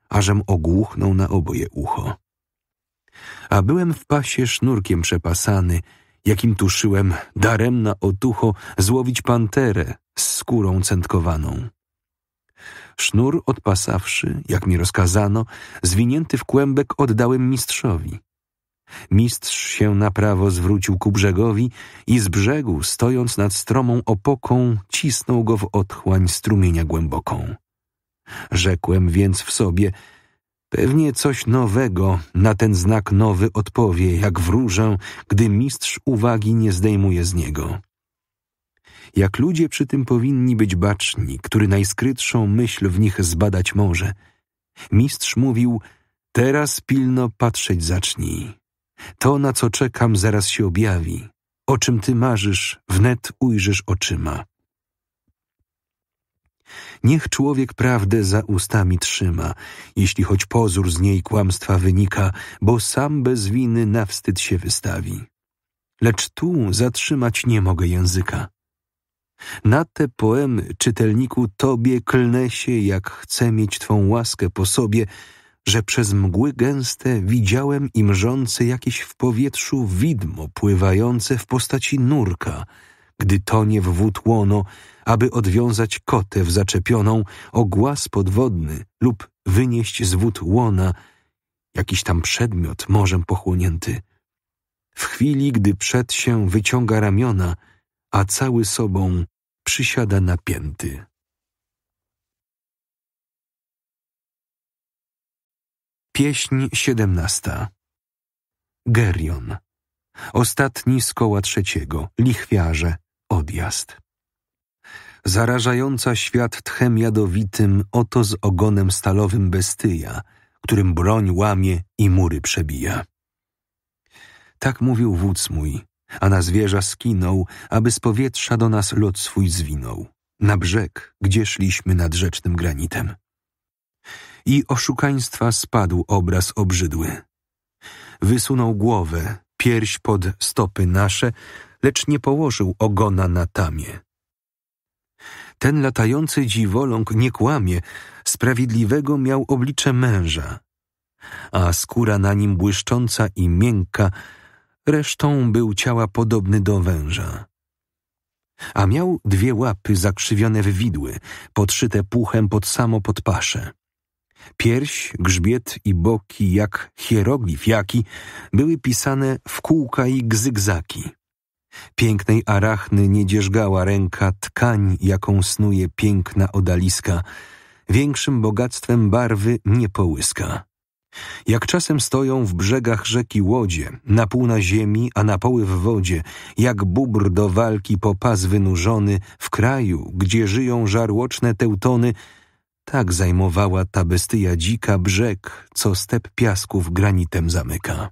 ażem ogłuchnął na oboje ucho. A byłem w pasie sznurkiem przepasany, jakim tuszyłem daremna otucho złowić panterę z skórą centkowaną. Sznur odpasawszy, jak mi rozkazano, zwinięty w kłębek oddałem mistrzowi. Mistrz się na prawo zwrócił ku brzegowi i z brzegu, stojąc nad stromą opoką, cisnął go w otchłań strumienia głęboką. Rzekłem więc w sobie, pewnie coś nowego na ten znak nowy odpowie, jak wróżę, gdy mistrz uwagi nie zdejmuje z niego. Jak ludzie przy tym powinni być baczni, który najskrytszą myśl w nich zbadać może. Mistrz mówił, teraz pilno patrzeć zacznij. To, na co czekam, zaraz się objawi. O czym ty marzysz, wnet ujrzysz oczyma. Niech człowiek prawdę za ustami trzyma, jeśli choć pozór z niej kłamstwa wynika, bo sam bez winy na wstyd się wystawi. Lecz tu zatrzymać nie mogę języka. Na te poemy, czytelniku, tobie klnę się, jak chcę mieć twą łaskę po sobie, że przez mgły gęste widziałem i mrzący jakieś w powietrzu widmo pływające w postaci nurka, gdy tonie w wód łono, aby odwiązać kotę w zaczepioną o głaz podwodny lub wynieść z wód łona jakiś tam przedmiot morzem pochłonięty. W chwili, gdy przed się wyciąga ramiona, a cały sobą przysiada napięty. Pieśń siedemnasta. Gerion. Ostatni z koła trzeciego, lichwiarze, odjazd. Zarażająca świat tchem jadowitym, oto z ogonem stalowym bestyja, którym broń łamie i mury przebija. Tak mówił wódz mój, a na zwierza skinął, aby z powietrza do nas lot swój zwinął, na brzeg, gdzie szliśmy nad rzecznym granitem i oszukaństwa spadł obraz obrzydły. Wysunął głowę, pierś pod stopy nasze, lecz nie położył ogona na tamie. Ten latający dziwoląg nie kłamie, sprawiedliwego miał oblicze męża, a skóra na nim błyszcząca i miękka, resztą był ciała podobny do węża. A miał dwie łapy zakrzywione w widły, podszyte puchem pod samo podpasze. Pierś, grzbiet i boki, jak hieroglif jaki, były pisane w kółka i gzygzaki. Pięknej arachny nie dzierżgała ręka tkań, jaką snuje piękna odaliska, większym bogactwem barwy nie połyska. Jak czasem stoją w brzegach rzeki łodzie, na pół na ziemi, a na poły w wodzie, jak bóbr do walki po pas wynurzony, w kraju, gdzie żyją żarłoczne teutony, tak zajmowała ta bestyja dzika brzeg, co step piasków granitem zamyka.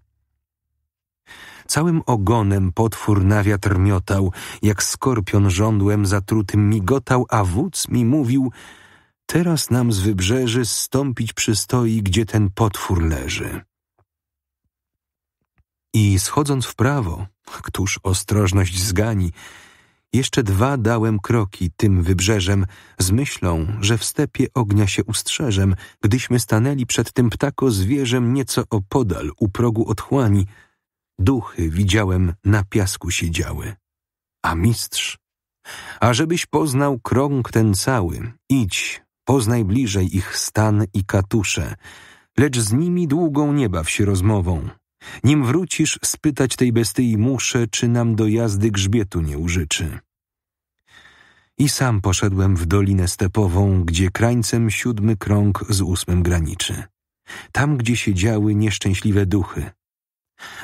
Całym ogonem potwór na wiatr miotał, jak skorpion żądłem zatrutym migotał, a wódz mi mówił, teraz nam z wybrzeży stąpić przystoi, gdzie ten potwór leży. I schodząc w prawo, któż ostrożność zgani, jeszcze dwa dałem kroki tym wybrzeżem, z myślą, że w stepie ognia się ustrzeżem, gdyśmy stanęli przed tym ptako zwierzem nieco opodal u progu otchłani. Duchy widziałem na piasku siedziały. A mistrz? A żebyś poznał krąg ten cały, idź, poznaj bliżej ich stan i katusze, lecz z nimi długą nie baw się rozmową, nim wrócisz, spytać tej bestyi muszę, czy nam do jazdy grzbietu nie użyczy. I sam poszedłem w dolinę stepową, gdzie krańcem siódmy krąg z ósmym graniczy. Tam, gdzie siedziały nieszczęśliwe duchy.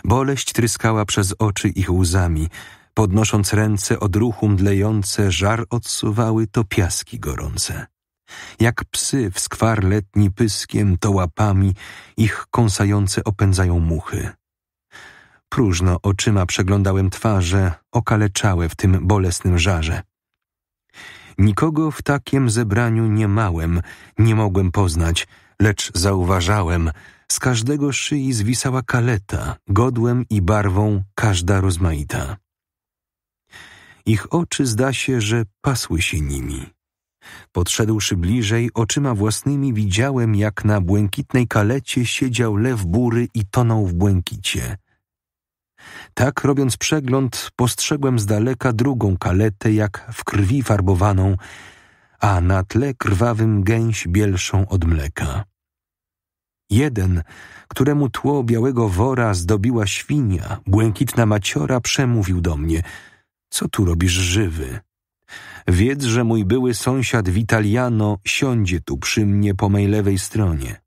Boleść tryskała przez oczy ich łzami, podnosząc ręce od ruchu mdlejące, żar odsuwały to piaski gorące. Jak psy w skwar letni pyskiem to łapami ich kąsające opędzają muchy. Próżno oczyma przeglądałem twarze, okaleczałe w tym bolesnym żarze. Nikogo w takiem zebraniu nie małem, nie mogłem poznać, lecz zauważałem, z każdego szyi zwisała kaleta, godłem i barwą każda rozmaita. Ich oczy zda się, że pasły się nimi. Podszedłszy bliżej, oczyma własnymi widziałem, jak na błękitnej kalecie siedział lew bury i tonął w błękicie. Tak robiąc przegląd, postrzegłem z daleka drugą kaletę, jak w krwi farbowaną, a na tle krwawym gęś bielszą od mleka. Jeden, któremu tło białego wora zdobiła świnia, błękitna maciora, przemówił do mnie: Co tu robisz żywy? Wiedz, że mój były sąsiad Vitaliano siądzie tu przy mnie po mej lewej stronie.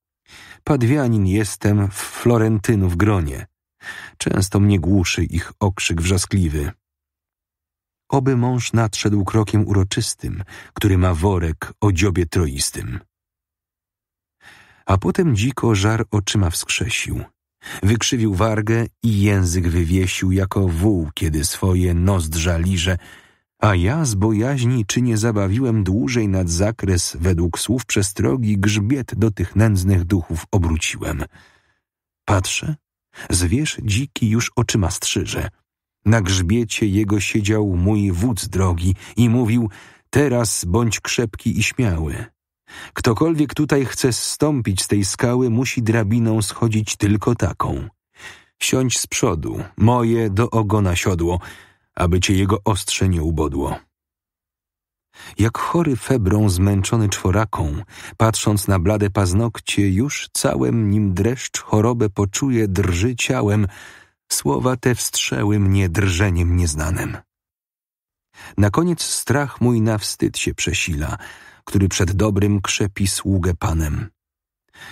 Padwianin jestem w Florentynów gronie. Często mnie głuszy ich okrzyk wrzaskliwy. Oby mąż nadszedł krokiem uroczystym, który ma worek o dziobie troistym. A potem dziko żar oczyma wskrzesił. Wykrzywił wargę i język wywiesił jako wół, kiedy swoje nozdrza liże, a ja z bojaźni czy nie zabawiłem dłużej nad zakres według słów przestrogi grzbiet do tych nędznych duchów obróciłem. Patrzę, zwierz dziki już oczyma strzyże. Na grzbiecie jego siedział mój wódz drogi i mówił teraz bądź krzepki i śmiały. Ktokolwiek tutaj chce zstąpić z tej skały, musi drabiną schodzić tylko taką. Siądź z przodu, moje do ogona siodło, aby cię jego ostrze nie ubodło. Jak chory febrą zmęczony czworaką, patrząc na blade paznokcie, już całem nim dreszcz chorobę poczuje, drży ciałem, słowa te wstrzęły mnie drżeniem nieznanym. Na koniec strach mój na wstyd się przesila, który przed dobrym krzepi sługę panem.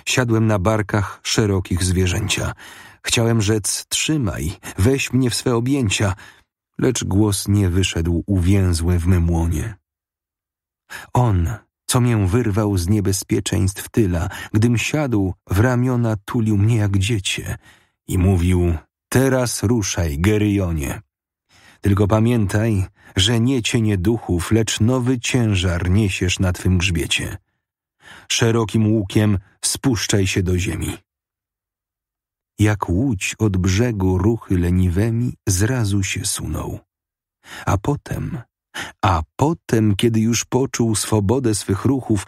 Siadłem na barkach szerokich zwierzęcia. Chciałem rzec, trzymaj, weź mnie w swe objęcia – lecz głos nie wyszedł uwięzły w mym łonie. On, co mię wyrwał z niebezpieczeństw tyla, gdym siadł, w ramiona tulił mnie jak dziecię i mówił Teraz ruszaj, Geryjonie. Tylko pamiętaj, że nie cienie duchów, lecz nowy ciężar niesiesz na twym grzbiecie. Szerokim łukiem spuszczaj się do ziemi. Jak łódź od brzegu ruchy leniwemi zrazu się sunął. A potem, a potem, kiedy już poczuł swobodę swych ruchów,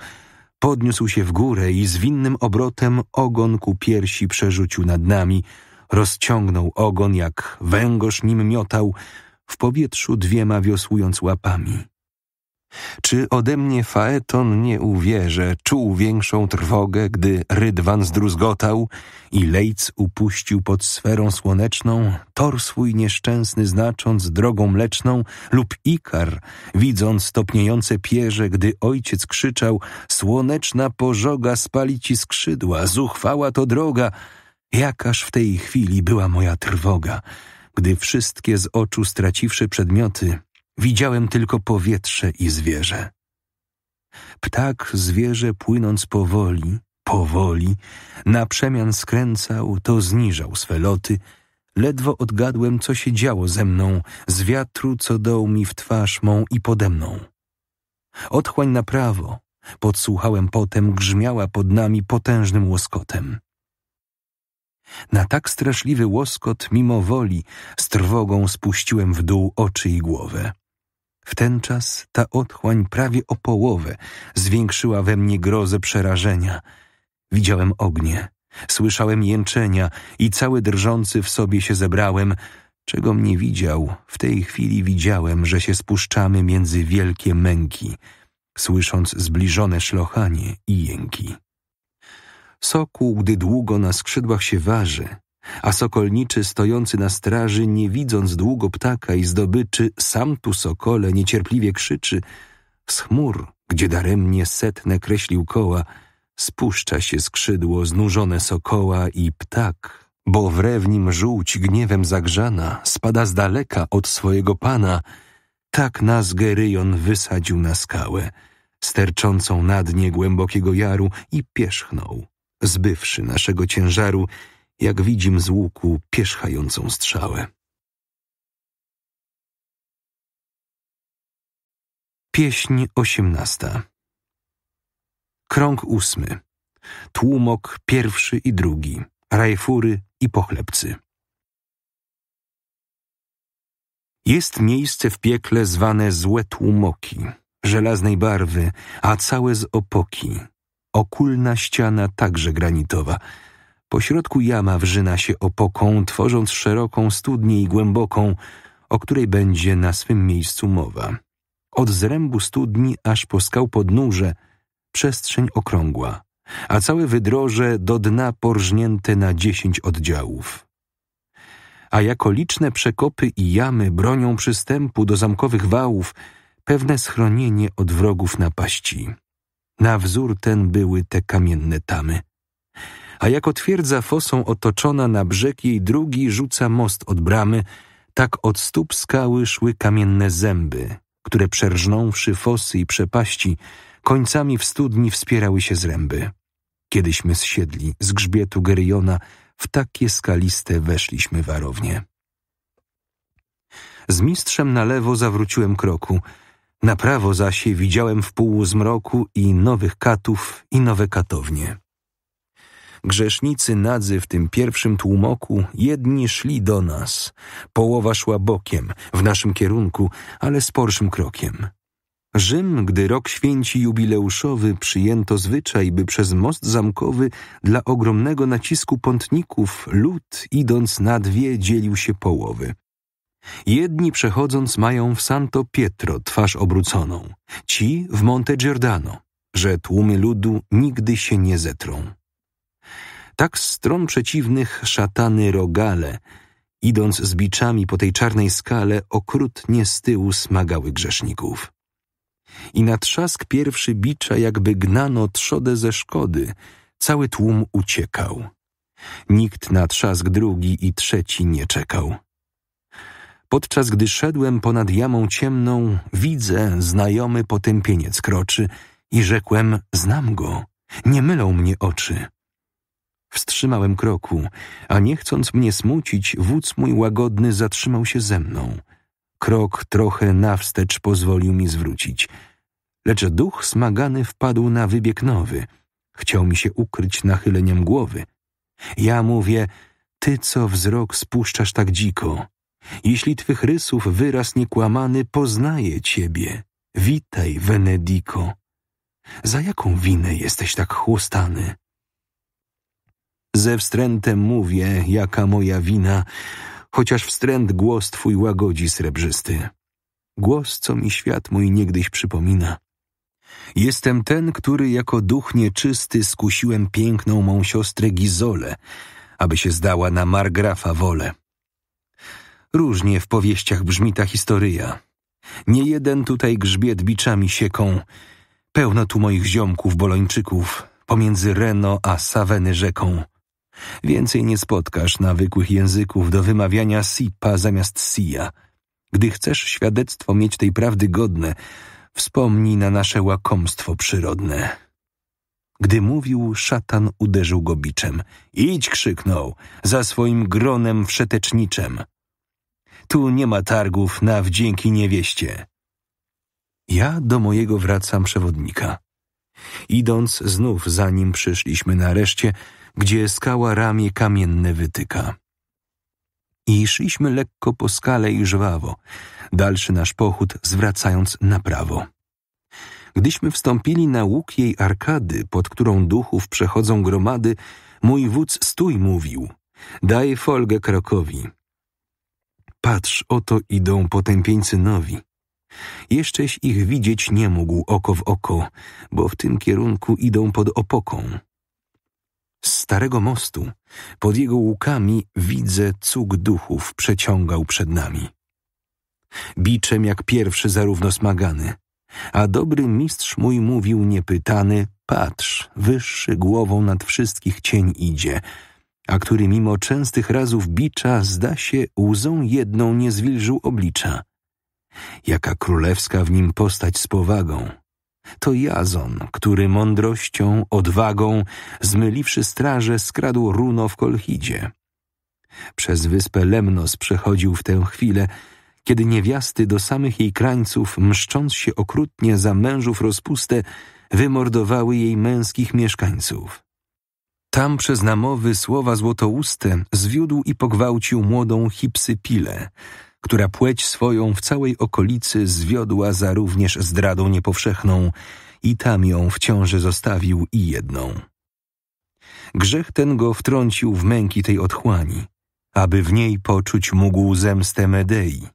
podniósł się w górę i z winnym obrotem ogon ku piersi przerzucił nad nami, rozciągnął ogon jak węgorz nim miotał, w powietrzu dwiema wiosłując łapami. Czy ode mnie Faeton nie uwierze, czuł większą trwogę, gdy Rydwan zdruzgotał i Lejc upuścił pod sferą słoneczną tor swój nieszczęsny znacząc drogą mleczną lub Ikar, widząc stopniejące pierze, gdy ojciec krzyczał Słoneczna pożoga spali ci skrzydła, zuchwała to droga. Jakaż w tej chwili była moja trwoga, gdy wszystkie z oczu straciwszy przedmioty Widziałem tylko powietrze i zwierzę. Ptak, zwierzę płynąc powoli, powoli, na przemian skręcał, to zniżał swe loty. Ledwo odgadłem, co się działo ze mną, z wiatru, co dał mi w twarz mą i pode mną. Otchłań na prawo, podsłuchałem potem, grzmiała pod nami potężnym łoskotem. Na tak straszliwy łoskot, mimo woli, z trwogą spuściłem w dół oczy i głowę. Wtenczas ta otchłań prawie o połowę zwiększyła we mnie grozę przerażenia. Widziałem ognie, słyszałem jęczenia i cały drżący w sobie się zebrałem. Czegom nie widział, w tej chwili widziałem, że się spuszczamy między wielkie męki, słysząc zbliżone szlochanie i jęki. Sokół, gdy długo na skrzydłach się waży, a sokolniczy stojący na straży, nie widząc długo ptaka i zdobyczy, sam tu sokole niecierpliwie krzyczy. Z chmur, gdzie daremnie setne kreślił koła, spuszcza się skrzydło znużone sokoła i ptak, bo wrew nim żółć gniewem zagrzana spada z daleka od swojego pana. Tak nas Geryjon wysadził na skałę, sterczącą na dnie głębokiego jaru i pierzchnął, zbywszy naszego ciężaru, jak widzim z łuku pierzchającą strzałę. Pieśń osiemnasta Krąg ósmy Tłumok pierwszy i drugi Rajfury i pochlebcy Jest miejsce w piekle zwane złe tłumoki, żelaznej barwy, a całe z opoki. Okulna ściana także granitowa – Pośrodku jama wrzyna się opoką, tworząc szeroką studnię i głęboką, o której będzie na swym miejscu mowa. Od zrębu studni aż po skał podnóże przestrzeń okrągła, a całe wydroże do dna porżnięte na dziesięć oddziałów. A jako liczne przekopy i jamy bronią przystępu do zamkowych wałów, pewne schronienie od wrogów napaści. Na wzór ten były te kamienne tamy a jako twierdza fosą otoczona na brzeg jej drugi rzuca most od bramy, tak od stóp skały szły kamienne zęby, które przerżnąwszy fosy i przepaści, końcami w studni wspierały się zręby. Kiedyśmy zsiedli z grzbietu Geryona w takie skaliste weszliśmy warownie. Z mistrzem na lewo zawróciłem kroku, na prawo zaś widziałem w pół zmroku i nowych katów i nowe katownie. Grzesznicy nadzy w tym pierwszym tłumoku, jedni szli do nas, połowa szła bokiem, w naszym kierunku, ale sporszym krokiem. Rzym, gdy rok święci jubileuszowy, przyjęto zwyczaj, by przez most zamkowy dla ogromnego nacisku pątników lud, idąc na dwie, dzielił się połowy. Jedni przechodząc mają w Santo Pietro twarz obróconą, ci w Monte Giordano, że tłumy ludu nigdy się nie zetrą tak z stron przeciwnych szatany rogale, idąc z biczami po tej czarnej skale, okrutnie z tyłu smagały grzeszników. I na trzask pierwszy bicza jakby gnano trzodę ze szkody, cały tłum uciekał. Nikt na trzask drugi i trzeci nie czekał. Podczas gdy szedłem ponad jamą ciemną, widzę znajomy potępieniec kroczy i rzekłem, znam go, nie mylą mnie oczy. Wstrzymałem kroku, a nie chcąc mnie smucić, wódz mój łagodny zatrzymał się ze mną. Krok trochę nawstecz pozwolił mi zwrócić. Lecz duch smagany wpadł na wybieg nowy. Chciał mi się ukryć nachyleniem głowy. Ja mówię, ty co wzrok spuszczasz tak dziko. Jeśli twych rysów wyraz niekłamany poznaje ciebie. Witaj, Venediko. Za jaką winę jesteś tak chłostany? Ze wstrętem mówię, jaka moja wina, chociaż wstręt głos twój łagodzi srebrzysty. Głos, co mi świat mój niegdyś przypomina. Jestem ten, który jako duch nieczysty skusiłem piękną mą siostrę Gizolę, aby się zdała na margrafa wolę. Różnie w powieściach brzmi ta historia. Nie jeden tutaj grzbiet biczami sieką. Pełno tu moich ziomków bolończyków, pomiędzy Reno a Saweny rzeką. Więcej nie spotkasz nawykłych języków do wymawiania sipa zamiast sija. Gdy chcesz świadectwo mieć tej prawdy godne, wspomnij na nasze łakomstwo przyrodne. Gdy mówił, szatan uderzył go biczem. Idź, krzyknął, za swoim gronem wszeteczniczem. Tu nie ma targów na wdzięki niewieście. Ja do mojego wracam przewodnika idąc znów za nim przyszliśmy nareszcie, gdzie skała ramię kamienne wytyka. I szliśmy lekko po skale i żwawo, dalszy nasz pochód zwracając na prawo. Gdyśmy wstąpili na łuk jej arkady, pod którą duchów przechodzą gromady, mój wódz stój mówił, daj folgę krokowi. Patrz, oto idą potępieńcy nowi. Jeszcześ ich widzieć nie mógł oko w oko, bo w tym kierunku idą pod opoką. Z starego mostu, pod jego łukami, widzę cuk duchów przeciągał przed nami. Biczem jak pierwszy zarówno smagany, a dobry mistrz mój mówił niepytany, patrz, wyższy głową nad wszystkich cień idzie, a który mimo częstych razów bicza, zda się, łzą jedną nie zwilżył oblicza jaka królewska w nim postać z powagą. To Jazon, który mądrością, odwagą, zmyliwszy straże, skradł runo w Kolchidzie. Przez wyspę Lemnos przechodził w tę chwilę, kiedy niewiasty do samych jej krańców, mszcząc się okrutnie za mężów rozpustę, wymordowały jej męskich mieszkańców. Tam przez namowy słowa złotouste zwiódł i pogwałcił młodą Hipsypilę, która płeć swoją w całej okolicy zwiodła za również zdradą niepowszechną i tam ją w ciąży zostawił i jedną. Grzech ten go wtrącił w męki tej otchłani, aby w niej poczuć mógł zemstę Medei.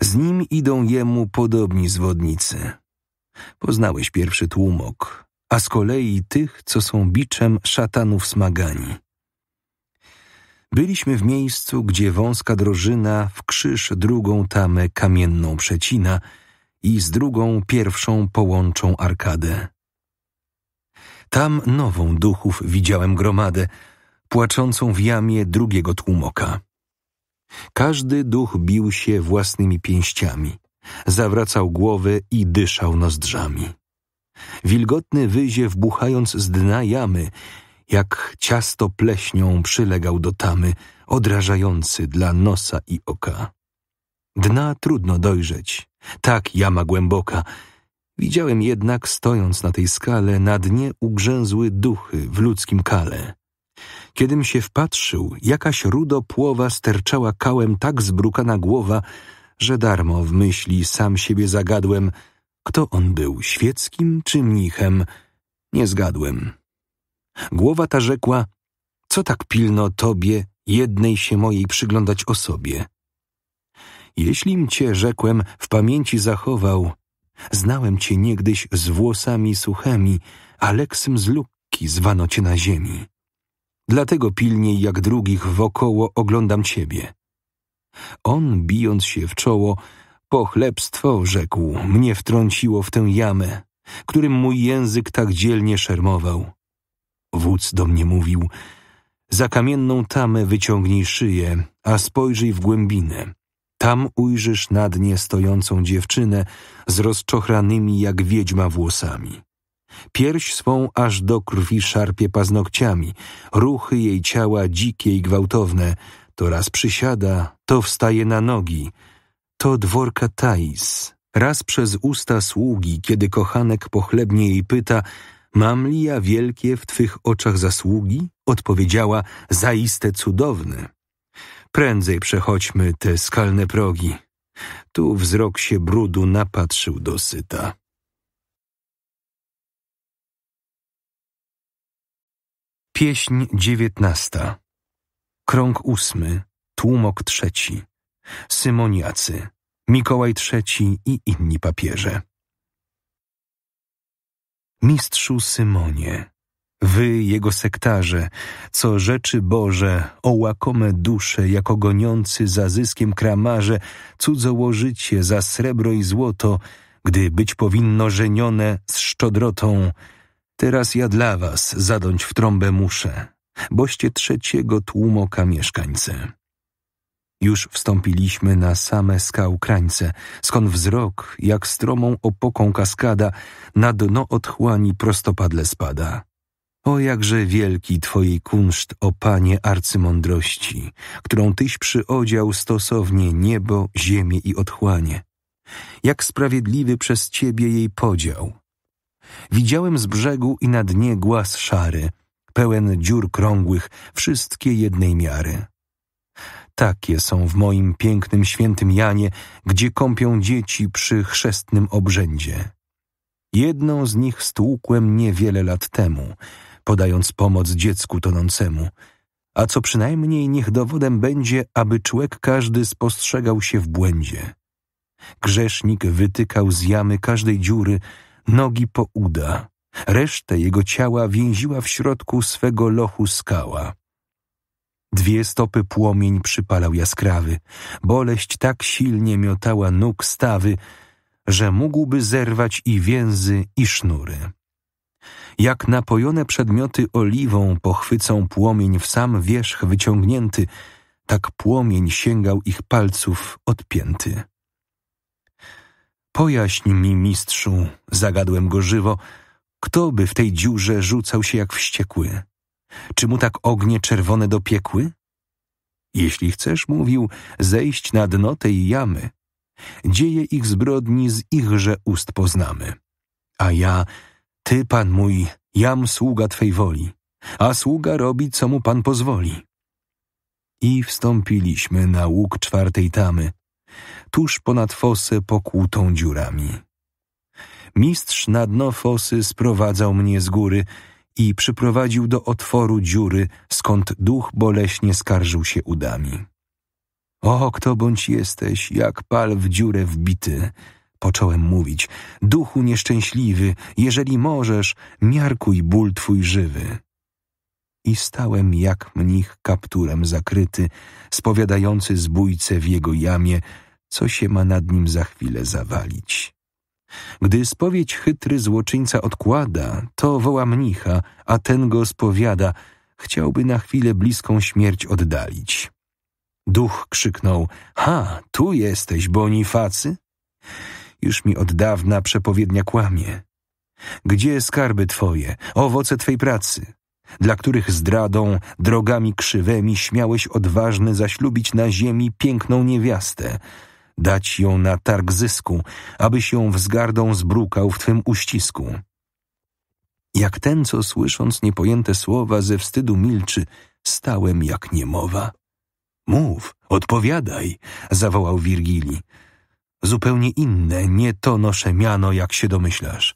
Z nim idą jemu podobni zwodnicy. Poznałeś pierwszy tłumok, a z kolei tych, co są biczem szatanów smagani. Byliśmy w miejscu, gdzie wąska drożyna w krzyż drugą tamę kamienną przecina i z drugą pierwszą połączą arkadę. Tam nową duchów widziałem gromadę, płaczącą w jamie drugiego tłumoka. Każdy duch bił się własnymi pięściami, zawracał głowy i dyszał nozdrzami. Wilgotny wyziew buchając z dna jamy jak ciasto pleśnią przylegał do tamy, odrażający dla nosa i oka. Dna trudno dojrzeć, tak jama głęboka. Widziałem jednak, stojąc na tej skale, na dnie ugrzęzły duchy w ludzkim kale. Kiedym się wpatrzył, jakaś rudo płowa sterczała kałem tak zbrukana głowa, że darmo w myśli sam siebie zagadłem, kto on był, świeckim czy mnichem, nie zgadłem. Głowa ta rzekła, co tak pilno tobie, jednej się mojej przyglądać osobie? Jeślim cię, rzekłem, w pamięci zachował, znałem cię niegdyś z włosami suchymi, Aleksym z Lukki zwano cię na ziemi. Dlatego pilniej jak drugich wokoło oglądam ciebie. On, bijąc się w czoło, pochlebstwo, rzekł, mnie wtrąciło w tę jamę, którym mój język tak dzielnie szermował. Wódz do mnie mówił. Za kamienną tamę wyciągnij szyję, a spojrzyj w głębinę. Tam ujrzysz na dnie stojącą dziewczynę z rozczochranymi jak wiedźma włosami. Pierś swą aż do krwi szarpie paznokciami, ruchy jej ciała dzikie i gwałtowne, to raz przysiada, to wstaje na nogi. To dworka Thais. Raz przez usta sługi, kiedy kochanek pochlebnie jej pyta, Mam li ja wielkie w Twych oczach zasługi? Odpowiedziała, zaiste cudowne. Prędzej przechodźmy te skalne progi. Tu wzrok się brudu napatrzył dosyta. Pieśń dziewiętnasta Krąg ósmy, tłumok trzeci Symoniacy, Mikołaj trzeci i inni papieże Mistrzu Symonie, wy, jego sektarze, co rzeczy Boże, o łakome dusze, jako goniący za zyskiem kramarze, cudzołożycie za srebro i złoto, gdy być powinno żenione z szczodrotą, teraz ja dla was zadąć w trąbę muszę, boście trzeciego tłumoka mieszkańce. Już wstąpiliśmy na same skał krańce, skąd wzrok, jak stromą opoką kaskada, na dno otchłani prostopadle spada. O jakże wielki Twojej kunszt, o Panie arcymądrości, którą Tyś przyodział stosownie niebo, ziemię i otchłanie. Jak sprawiedliwy przez Ciebie jej podział. Widziałem z brzegu i na dnie głaz szary, pełen dziur krągłych, wszystkie jednej miary. Takie są w moim pięknym świętym Janie, gdzie kąpią dzieci przy chrzestnym obrzędzie. Jedną z nich stłukłem niewiele lat temu, podając pomoc dziecku tonącemu, a co przynajmniej niech dowodem będzie, aby człek każdy spostrzegał się w błędzie. Grzesznik wytykał z jamy każdej dziury, nogi po uda. Resztę jego ciała więziła w środku swego lochu skała. Dwie stopy płomień przypalał jaskrawy. Boleść tak silnie miotała nóg stawy, że mógłby zerwać i więzy, i sznury. Jak napojone przedmioty oliwą pochwycą płomień w sam wierzch wyciągnięty, tak płomień sięgał ich palców odpięty. Pojaśń mi, mistrzu, zagadłem go żywo, kto by w tej dziurze rzucał się jak wściekły. Czy mu tak ognie czerwone dopiekły? Jeśli chcesz, mówił, zejść na dno tej jamy. Dzieje ich zbrodni z ichże ust poznamy. A ja, ty, pan mój, jam sługa twej woli, a sługa robi, co mu pan pozwoli. I wstąpiliśmy na łuk czwartej tamy, tuż ponad fosę pokłutą dziurami. Mistrz na dno fosy sprowadzał mnie z góry, i przyprowadził do otworu dziury, skąd duch boleśnie skarżył się udami. O, kto bądź jesteś, jak pal w dziurę wbity, począłem mówić, duchu nieszczęśliwy, jeżeli możesz, miarkuj ból twój żywy. I stałem jak mnich kapturem zakryty, spowiadający zbójcę w jego jamie, co się ma nad nim za chwilę zawalić. Gdy spowiedź chytry złoczyńca odkłada, to woła mnicha, a ten go spowiada, chciałby na chwilę bliską śmierć oddalić. Duch krzyknął, ha, tu jesteś, Bonifacy? Już mi od dawna przepowiednia kłamie. Gdzie skarby twoje, owoce twej pracy? dla których zdradą, drogami krzywemi śmiałeś odważny zaślubić na ziemi piękną niewiastę, dać ją na targ zysku, abyś ją wzgardą zbrukał w twym uścisku. Jak ten, co słysząc niepojęte słowa, ze wstydu milczy, stałem jak niemowa. Mów, odpowiadaj, zawołał Wirgili. Zupełnie inne, nie to noszę miano, jak się domyślasz.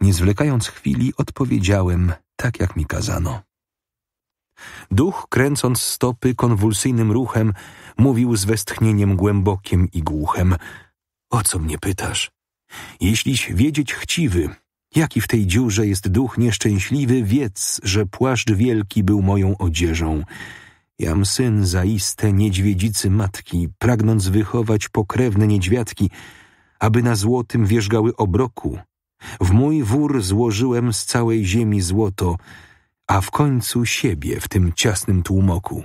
Nie zwlekając chwili, odpowiedziałem tak, jak mi kazano. Duch, kręcąc stopy konwulsyjnym ruchem, Mówił z westchnieniem głębokim i głuchem. O co mnie pytasz? Jeśliś wiedzieć chciwy, jaki w tej dziurze jest duch nieszczęśliwy, wiedz, że płaszcz wielki był moją odzieżą. Jam syn zaiste niedźwiedzicy matki, pragnąc wychować pokrewne niedźwiadki, aby na złotym wierzgały obroku. W mój wór złożyłem z całej ziemi złoto, a w końcu siebie w tym ciasnym tłumoku.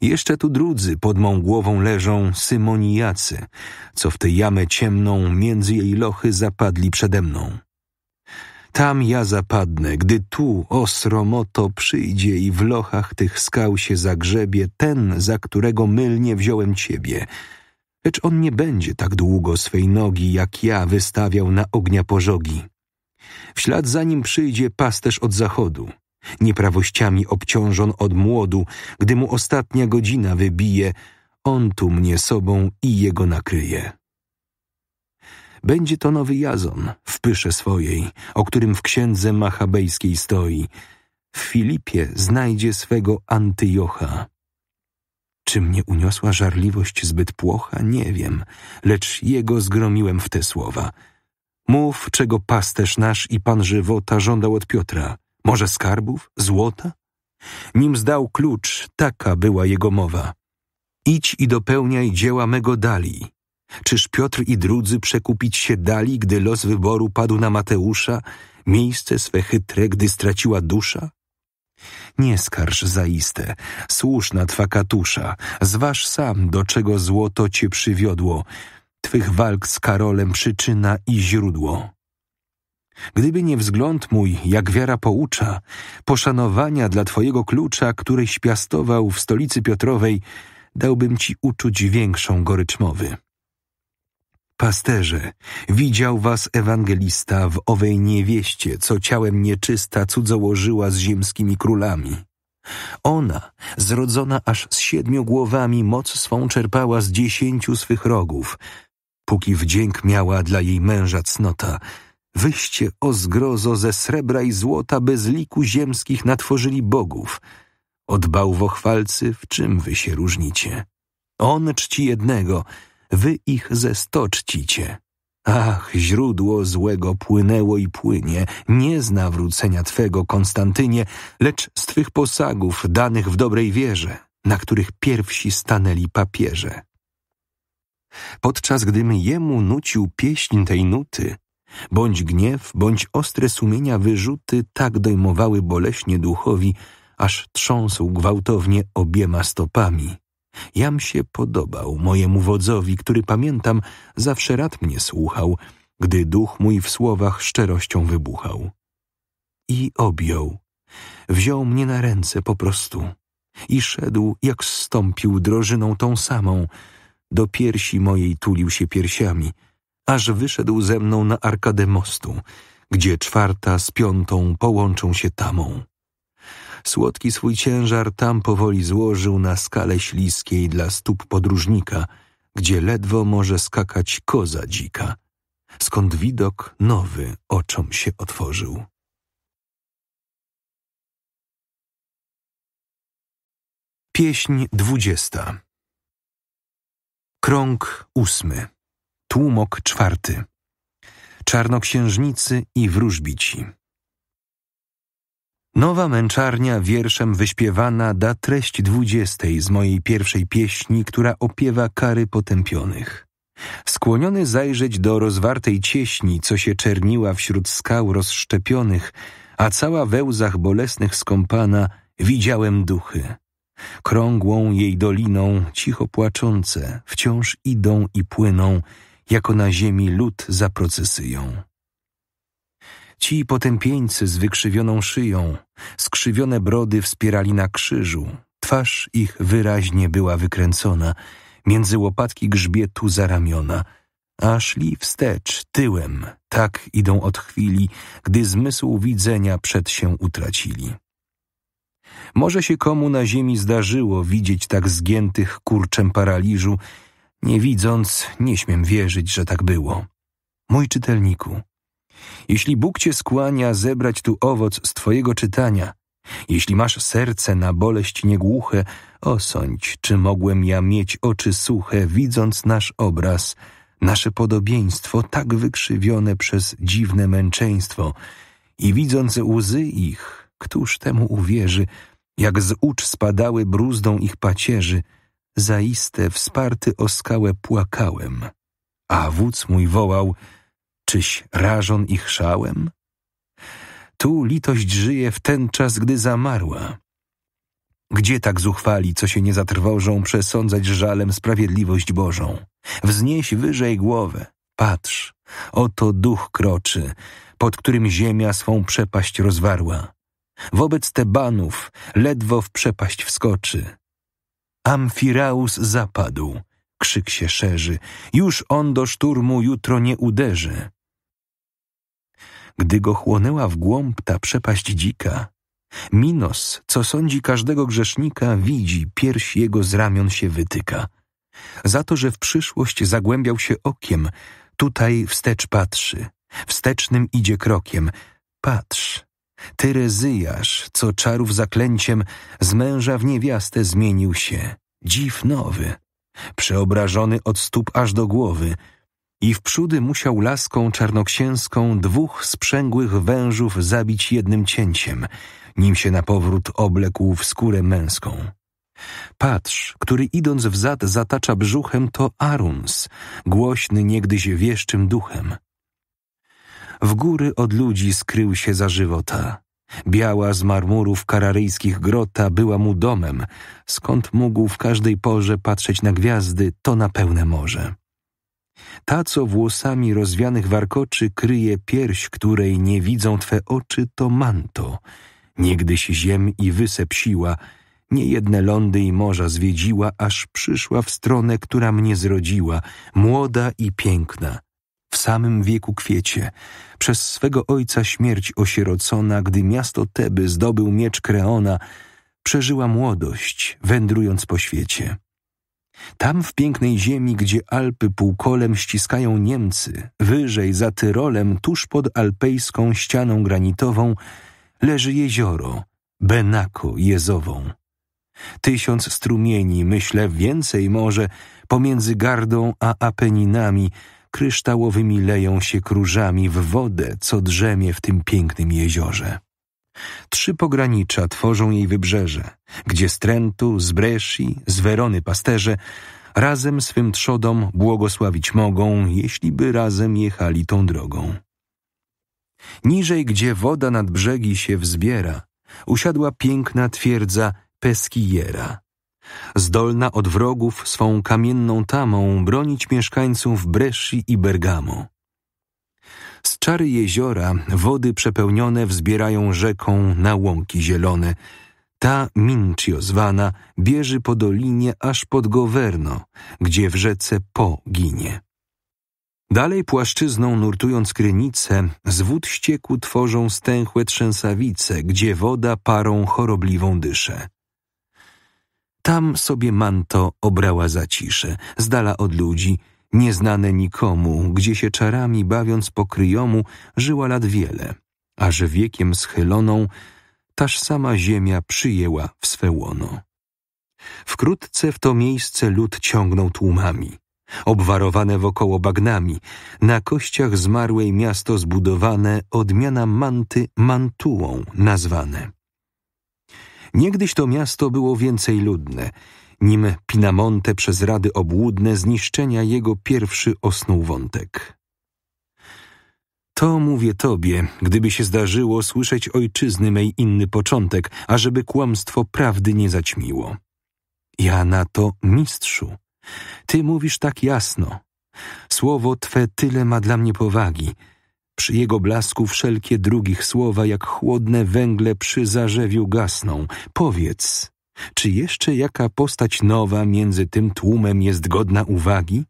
Jeszcze tu drudzy pod mą głową leżą Symoniacy, co w tę jamę ciemną między jej lochy zapadli przede mną. Tam ja zapadnę, gdy tu osromoto przyjdzie i w lochach tych skał się zagrzebie ten, za którego mylnie wziąłem ciebie. Lecz on nie będzie tak długo swej nogi, jak ja wystawiał na ognia pożogi. W ślad za nim przyjdzie pasterz od zachodu. Nieprawościami obciążon od młodu, gdy mu ostatnia godzina wybije, on tu mnie sobą i jego nakryje. Będzie to nowy Jazon w pysze swojej, o którym w księdze machabejskiej stoi. W Filipie znajdzie swego Antyjocha. Czy mnie uniosła żarliwość zbyt płocha, nie wiem, lecz jego zgromiłem w te słowa. Mów, czego pasterz nasz i pan żywota żądał od Piotra – może skarbów, złota? Nim zdał klucz, taka była jego mowa. Idź i dopełniaj dzieła mego dali. Czyż Piotr i drudzy przekupić się dali, gdy los wyboru padł na Mateusza, miejsce swe chytre, gdy straciła dusza? Nie skarż zaiste, słuszna twa katusza, zważ sam, do czego złoto cię przywiodło, twych walk z Karolem przyczyna i źródło. Gdyby nie wzgląd mój, jak wiara poucza, poszanowania dla Twojego klucza, któryś piastował w stolicy Piotrowej, dałbym Ci uczuć większą gorycz mowy. Pasterze, widział was ewangelista w owej niewieście, co ciałem nieczysta cudzołożyła z ziemskimi królami. Ona, zrodzona aż z siedmiu głowami, moc swą czerpała z dziesięciu swych rogów, póki wdzięk miała dla jej męża cnota – Wyście o zgrozo ze srebra i złota bez liku ziemskich natworzyli bogów. Od bałwochwalcy w czym wy się różnicie? On czci jednego, wy ich ze sto czcicie. Ach, źródło złego płynęło i płynie, nie zna wrócenia Twego, Konstantynie, lecz z Twych posagów danych w dobrej wierze, na których pierwsi stanęli papierze. Podczas gdy jemu nucił pieśń tej nuty, Bądź gniew, bądź ostre sumienia wyrzuty tak dojmowały boleśnie duchowi, aż trząsł gwałtownie obiema stopami. Jam się podobał mojemu wodzowi, który pamiętam zawsze rad mnie słuchał, gdy duch mój w słowach szczerością wybuchał. I objął, wziął mnie na ręce po prostu i szedł, jak stąpił drożyną tą samą, do piersi mojej tulił się piersiami – aż wyszedł ze mną na arkadę mostu, gdzie czwarta z piątą połączą się tamą. Słodki swój ciężar tam powoli złożył na skale śliskiej dla stóp podróżnika, gdzie ledwo może skakać koza dzika, skąd widok nowy oczom się otworzył. Pieśń dwudziesta Krąg ósmy Tłumok czwarty. Czarnoksiężnicy i wróżbici. Nowa męczarnia wierszem wyśpiewana da treść dwudziestej z mojej pierwszej pieśni, która opiewa kary potępionych. Skłoniony zajrzeć do rozwartej cieśni, co się czerniła wśród skał rozszczepionych, a cała we łzach bolesnych skąpana, widziałem duchy. Krągłą jej doliną, cicho płaczące, wciąż idą i płyną, jako na ziemi lud za procesyją. Ci potępieńcy z wykrzywioną szyją, skrzywione brody wspierali na krzyżu, twarz ich wyraźnie była wykręcona, między łopatki grzbietu za ramiona, a szli wstecz, tyłem, tak idą od chwili, gdy zmysł widzenia przed się utracili. Może się komu na ziemi zdarzyło widzieć tak zgiętych kurczem paraliżu, nie widząc, nie śmiem wierzyć, że tak było. Mój czytelniku, jeśli Bóg cię skłania zebrać tu owoc z twojego czytania, jeśli masz serce na boleść niegłuche, osądź, czy mogłem ja mieć oczy suche, widząc nasz obraz, nasze podobieństwo tak wykrzywione przez dziwne męczeństwo i widząc łzy ich, któż temu uwierzy, jak z ucz spadały bruzdą ich pacierzy – zaiste wsparty o skałę płakałem, a wódz mój wołał, czyś rażon ich szałem? Tu litość żyje w ten czas, gdy zamarła. Gdzie tak zuchwali, co się nie zatrwożą, przesądzać żalem sprawiedliwość Bożą? Wznieś wyżej głowę, patrz, oto duch kroczy, pod którym ziemia swą przepaść rozwarła. Wobec Tebanów ledwo w przepaść wskoczy. Amfiraus zapadł. Krzyk się szerzy. Już on do szturmu jutro nie uderzy. Gdy go chłonęła w głąb ta przepaść dzika, Minos, co sądzi każdego grzesznika, widzi, pierś jego z ramion się wytyka. Za to, że w przyszłość zagłębiał się okiem, tutaj wstecz patrzy, wstecznym idzie krokiem. Patrz, Terezyjasz, co czarów zaklęciem, z męża w niewiastę zmienił się, dziw nowy, przeobrażony od stóp aż do głowy, i wprzódy musiał laską czarnoksięską dwóch sprzęgłych wężów zabić jednym cięciem, nim się napowrót oblekł w skórę męską. Patrz, który idąc zad zatacza brzuchem, to Aruns, głośny niegdyś wieszczym duchem w góry od ludzi skrył się za żywota. Biała z marmurów kararyjskich grota była mu domem, skąd mógł w każdej porze patrzeć na gwiazdy, to na pełne morze. Ta, co włosami rozwianych warkoczy kryje pierś, której nie widzą twe oczy, to manto. Niegdyś ziem i wysep siła, niejedne lądy i morza zwiedziła, aż przyszła w stronę, która mnie zrodziła, młoda i piękna – w samym wieku kwiecie, przez swego ojca śmierć osierocona, gdy miasto Teby zdobył miecz Kreona, przeżyła młodość, wędrując po świecie. Tam w pięknej ziemi, gdzie Alpy półkolem ściskają Niemcy, wyżej za Tyrolem, tuż pod alpejską ścianą granitową, leży jezioro, Benako Jezową. Tysiąc strumieni, myślę, więcej może, pomiędzy gardą a Apeninami – kryształowymi leją się króżami w wodę, co drzemie w tym pięknym jeziorze. Trzy pogranicza tworzą jej wybrzeże, gdzie z Trentu, z Bresci, z Werony pasterze razem swym trzodom błogosławić mogą, jeśliby razem jechali tą drogą. Niżej, gdzie woda nad brzegi się wzbiera, usiadła piękna twierdza Peskijera zdolna od wrogów swą kamienną tamą bronić mieszkańców Bresci i Bergamo. Z czary jeziora wody przepełnione wzbierają rzeką na łąki zielone. Ta Mincio zwana bieży po dolinie aż pod Governo, gdzie w rzece Po ginie. Dalej płaszczyzną nurtując krynice, z wód ścieku tworzą stęchłe trzęsawice, gdzie woda parą chorobliwą dysze. Tam sobie Manto obrała za z dala od ludzi, nieznane nikomu, gdzie się czarami bawiąc po kryjomu żyła lat wiele, a że wiekiem schyloną taż sama ziemia przyjęła w swe łono. Wkrótce w to miejsce lud ciągnął tłumami, obwarowane wokoło bagnami, na kościach zmarłej miasto zbudowane, odmiana manty mantułą nazwane. Niegdyś to miasto było więcej ludne, nim Pinamonte przez rady obłudne zniszczenia jego pierwszy osnuł wątek. To mówię tobie, gdyby się zdarzyło słyszeć ojczyzny mej inny początek, ażeby kłamstwo prawdy nie zaćmiło. Ja na to mistrzu. Ty mówisz tak jasno. Słowo twe tyle ma dla mnie powagi – przy jego blasku wszelkie drugich słowa, jak chłodne węgle przy zarzewiu gasną. Powiedz, czy jeszcze jaka postać nowa między tym tłumem jest godna uwagi?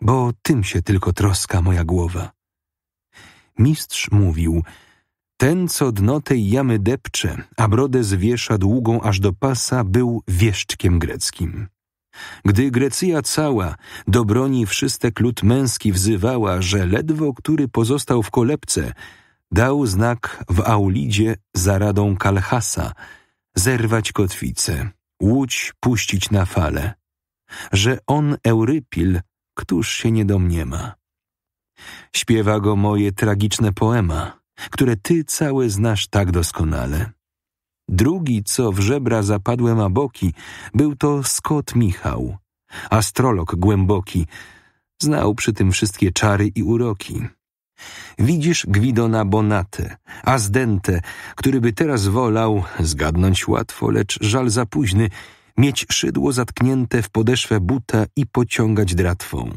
Bo tym się tylko troska moja głowa. Mistrz mówił, ten, co dno tej jamy depcze, a brodę zwiesza długą aż do pasa, był wieszczkiem greckim. Gdy Grecja cała do broni wszystek lud męski wzywała, że ledwo który pozostał w kolebce, dał znak w Aulidzie za radą Kalchasa, zerwać kotwicę, łódź puścić na fale, że on Eurypil, któż się nie domniema. Śpiewa go moje tragiczne poema, które ty całe znasz tak doskonale. Drugi, co w żebra zapadłem a boki, był to Scott Michał, astrolog głęboki. Znał przy tym wszystkie czary i uroki. Widzisz Gwidona Bonate, azdente, który by teraz wolał, zgadnąć łatwo, lecz żal za późny, mieć szydło zatknięte w podeszwę buta i pociągać dratwą.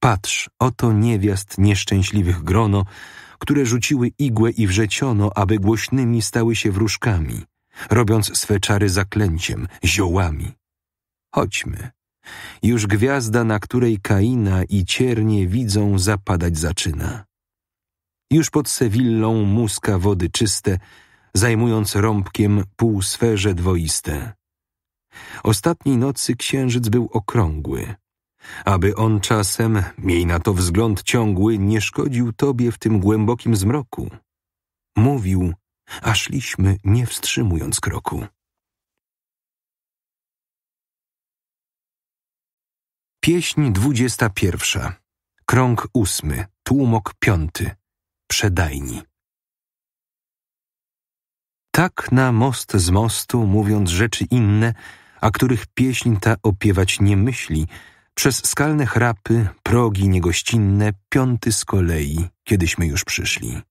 Patrz, oto niewiast nieszczęśliwych grono, które rzuciły igłę i wrzeciono, aby głośnymi stały się wróżkami, robiąc swe czary zaklęciem, ziołami. Chodźmy. Już gwiazda, na której Kaina i ciernie widzą, zapadać zaczyna. Już pod Sewillą muska wody czyste, zajmując rąbkiem półsferze dwoiste. Ostatniej nocy księżyc był okrągły, aby on czasem, miej na to wzgląd ciągły, nie szkodził tobie w tym głębokim zmroku. Mówił, a szliśmy, nie wstrzymując kroku. Pieśń dwudziesta pierwsza, krąg ósmy, tłumok piąty, przedajni. Tak na most z mostu, mówiąc rzeczy inne, a których pieśń ta opiewać nie myśli – przez skalne chrapy, progi niegościnne, piąty z kolei, kiedyśmy już przyszli.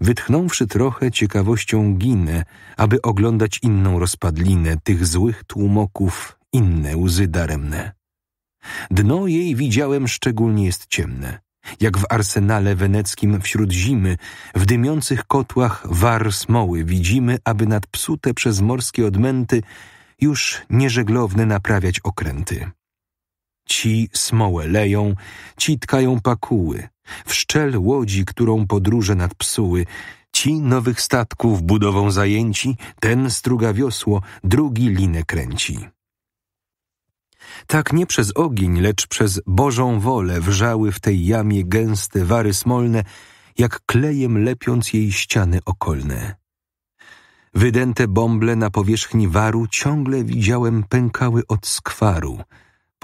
Wytchnąwszy trochę, ciekawością ginę, aby oglądać inną rozpadlinę tych złych tłumoków, inne łzy daremne. Dno jej widziałem szczególnie jest ciemne, jak w arsenale weneckim wśród zimy, w dymiących kotłach war smoły widzimy, aby nad psute przez morskie odmęty już nieżeglowne naprawiać okręty. Ci smołę leją, ci tkają pakuły, wszczel łodzi, którą podróże nadpsuły, ci nowych statków budową zajęci, ten struga wiosło, drugi linę kręci. Tak nie przez ogień, lecz przez Bożą wolę wrzały w tej jamie gęste wary smolne, jak klejem lepiąc jej ściany okolne. Wydęte bąble na powierzchni waru ciągle widziałem pękały od skwaru –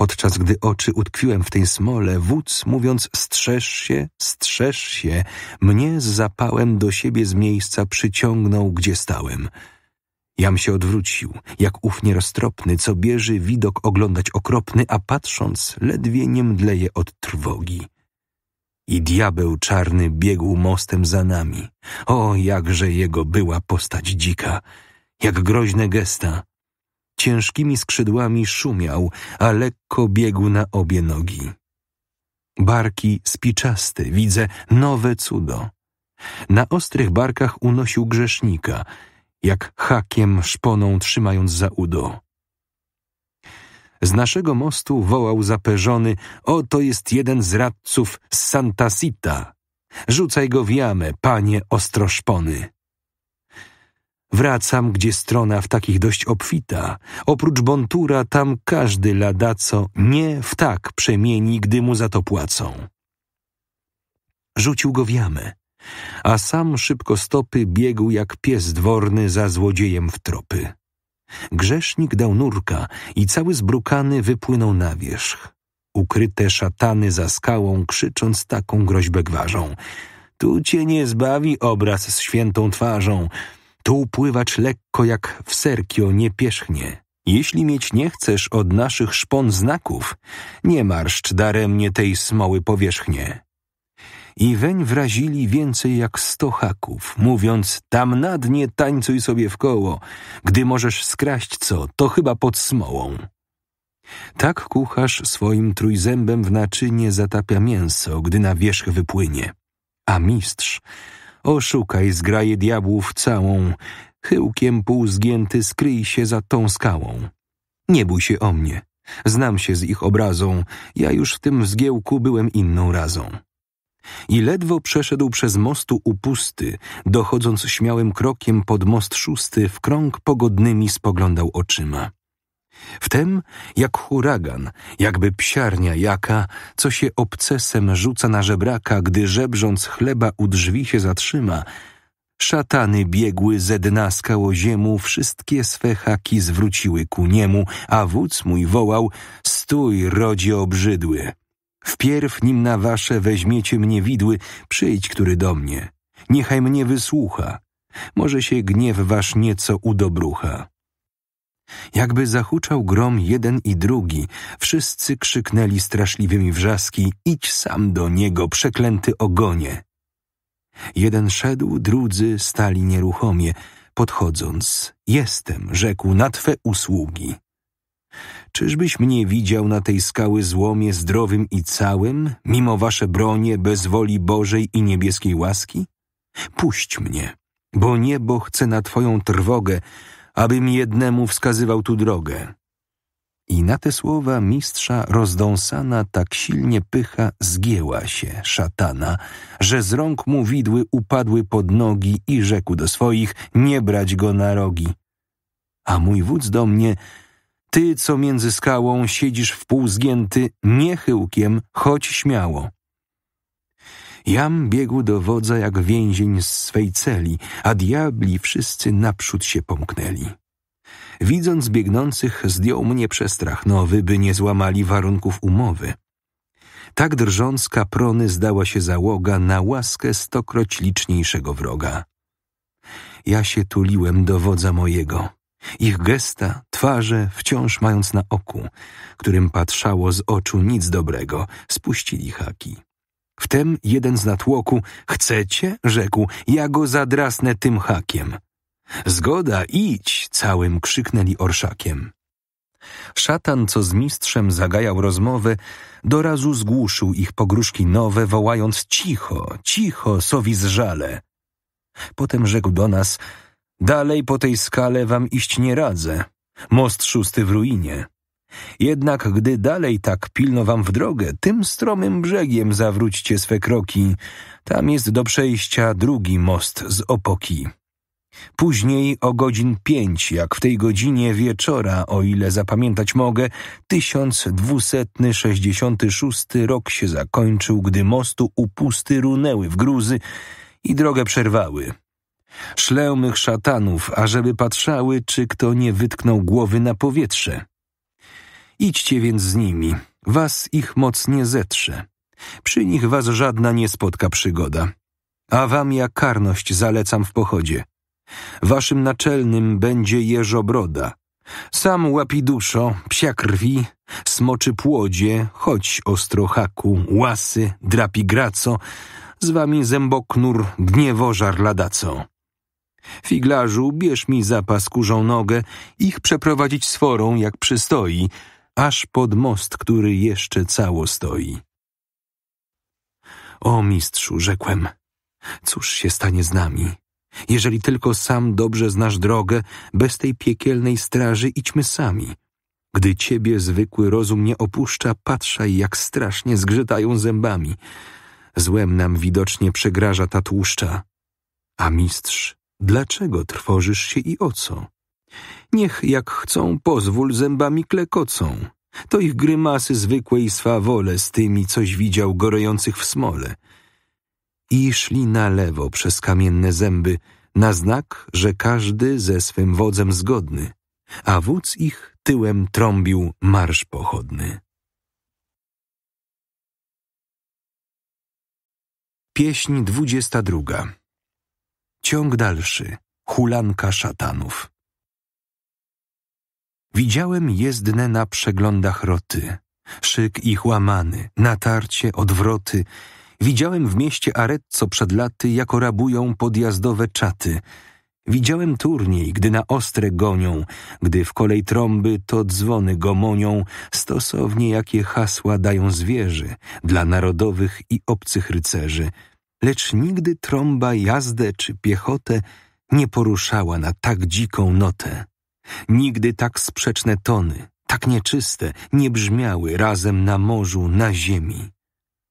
podczas gdy oczy utkwiłem w tej smole, wódz mówiąc strzeż się, strzeż się, mnie z zapałem do siebie z miejsca przyciągnął, gdzie stałem. Jam się odwrócił, jak ów nieroztropny, co bierze widok oglądać okropny, a patrząc ledwie nie mdleje od trwogi. I diabeł czarny biegł mostem za nami. O, jakże jego była postać dzika! Jak groźne gesta, ciężkimi skrzydłami szumiał, a lekko biegł na obie nogi. Barki spiczasty, widzę nowe cudo. Na ostrych barkach unosił grzesznika, jak hakiem szponą trzymając za udo. Z naszego mostu wołał zaperzony: O, to jest jeden z radców z Santa Sita. Rzucaj go w jamę, panie ostroszpony. Wracam, gdzie strona w takich dość obfita. Oprócz bontura tam każdy ladaco nie w tak przemieni, gdy mu za to płacą. Rzucił go w jamę, a sam szybko stopy biegł jak pies dworny za złodziejem w tropy. Grzesznik dał nurka i cały zbrukany wypłynął na wierzch. Ukryte szatany za skałą, krzycząc taką groźbę gwarzą. Tu cię nie zbawi obraz z świętą twarzą – tu upływacz lekko jak w Serkio nie pierzchnie. Jeśli mieć nie chcesz od naszych szpon znaków, nie marszcz daremnie tej smoły powierzchnie. I weń wrazili więcej jak sto haków, mówiąc tam na dnie tańcuj sobie w koło, gdy możesz skraść co, to chyba pod smołą. Tak kucharz swoim trójzębem w naczynie zatapia mięso, gdy na wierzch wypłynie. A mistrz Oszukaj zgraje diabłów całą, chyłkiem półzgięty skryj się za tą skałą. Nie bój się o mnie, znam się z ich obrazą, ja już w tym zgiełku byłem inną razą. I ledwo przeszedł przez mostu upusty, dochodząc śmiałym krokiem pod most szósty, w krąg pogodnymi spoglądał oczyma. Wtem, jak huragan, jakby psiarnia jaka, co się obcesem rzuca na żebraka, gdy żebrząc chleba u drzwi się zatrzyma, szatany biegły ze dna skałoziemu, wszystkie swe haki zwróciły ku niemu, a wódz mój wołał, stój, rodzie obrzydły. Wpierw, nim na wasze weźmiecie mnie widły, przyjdź, który do mnie. Niechaj mnie wysłucha. Może się gniew wasz nieco udobrucha. Jakby zahuczał grom jeden i drugi, wszyscy krzyknęli straszliwymi wrzaski: Idź sam do niego, przeklęty ogonie! Jeden szedł, drudzy stali nieruchomie. Podchodząc, jestem, rzekł, na twe usługi. Czyżbyś mnie widział na tej skały złomie zdrowym i całym, mimo wasze bronie bez woli Bożej i niebieskiej łaski? Puść mnie, bo niebo chce na twoją trwogę abym jednemu wskazywał tu drogę. I na te słowa mistrza rozdąsana tak silnie pycha zgięła się, szatana, że z rąk mu widły upadły pod nogi i rzekł do swoich, nie brać go na rogi. A mój wódz do mnie, ty, co między skałą siedzisz wpół zgięty, nie chyłkiem, choć śmiało. Jam biegł do wodza jak więzień z swej celi, a diabli wszyscy naprzód się pomknęli. Widząc biegnących, zdjął mnie przestrach nowy, by nie złamali warunków umowy. Tak drżąc kaprony zdała się załoga na łaskę stokroć liczniejszego wroga. Ja się tuliłem do wodza mojego. Ich gesta, twarze wciąż mając na oku, którym patrzało z oczu nic dobrego, spuścili haki. Wtem jeden z natłoku Chcecie? rzekł, ja go zadrasnę tym hakiem. Zgoda, idź! całym krzyknęli orszakiem. Szatan, co z mistrzem zagajał rozmowy, dorazu zgłuszył ich pogróżki nowe, wołając cicho, cicho, sowi żale. Potem rzekł do nas, dalej po tej skale wam iść nie radzę, most szósty w ruinie. Jednak gdy dalej tak pilno wam w drogę, tym stromym brzegiem zawróćcie swe kroki. Tam jest do przejścia drugi most z opoki. Później o godzin pięć, jak w tej godzinie wieczora, o ile zapamiętać mogę, 1266 rok się zakończył, gdy mostu upusty runęły w gruzy i drogę przerwały. Szlę mych szatanów, ażeby patrzały, czy kto nie wytknął głowy na powietrze. Idźcie więc z nimi, was ich moc nie zetrze. Przy nich was żadna nie spotka przygoda. A wam ja karność zalecam w pochodzie. Waszym naczelnym będzie jeżobroda. Sam łapi duszo, psia krwi, smoczy płodzie, choć haku, łasy, drapi graco, z wami zęboknur, gniewożar ladaco. Figlarzu, bierz mi zapas kurzą nogę, ich przeprowadzić sforą, jak przystoi, aż pod most, który jeszcze cało stoi. O mistrzu, rzekłem, cóż się stanie z nami? Jeżeli tylko sam dobrze znasz drogę, bez tej piekielnej straży idźmy sami. Gdy ciebie zwykły rozum nie opuszcza, patrzaj, jak strasznie zgrzytają zębami. Złem nam widocznie przegraża ta tłuszcza. A mistrz, dlaczego trwożysz się i o co? Niech jak chcą, pozwól zębami klekocą. To ich grymasy zwykłej swawole z tymi, coś widział gorejących w smole. I szli na lewo przez kamienne zęby, na znak, że każdy ze swym wodzem zgodny, a wódz ich tyłem trąbił marsz pochodny. Pieśń dwudziesta druga Ciąg dalszy, hulanka szatanów Widziałem jezdne na przeglądach roty, szyk ich łamany, natarcie, odwroty. Widziałem w mieście Arezzo przed laty, jako rabują podjazdowe czaty. Widziałem turniej, gdy na ostre gonią, gdy w kolej trąby to dzwony gomonią, stosownie jakie hasła dają zwierzy dla narodowych i obcych rycerzy. Lecz nigdy trąba jazdę czy piechotę nie poruszała na tak dziką notę. Nigdy tak sprzeczne tony, tak nieczyste, nie brzmiały razem na morzu, na ziemi.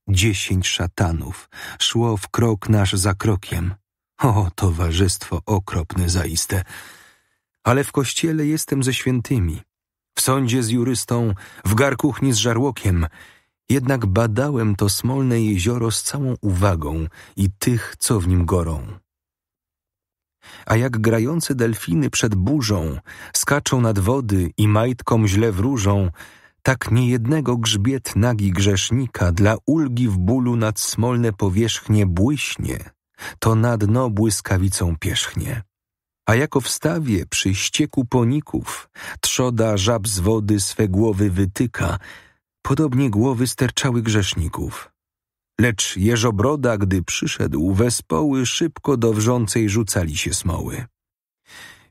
Dziesięć szatanów szło w krok nasz za krokiem. O, towarzystwo okropne zaiste. Ale w kościele jestem ze świętymi, w sądzie z jurystą, w garkuchni z żarłokiem. Jednak badałem to smolne jezioro z całą uwagą i tych, co w nim gorą a jak grające delfiny przed burzą skaczą nad wody i majtkom źle wróżą, tak niejednego grzbiet nagi grzesznika dla ulgi w bólu nad smolne powierzchnie błyśnie, to na dno błyskawicą pierzchnie. A jako w stawie przy ścieku poników trzoda żab z wody swe głowy wytyka, podobnie głowy sterczały grzeszników. Lecz jeżobroda, gdy przyszedł, wespoły szybko do wrzącej rzucali się smoły.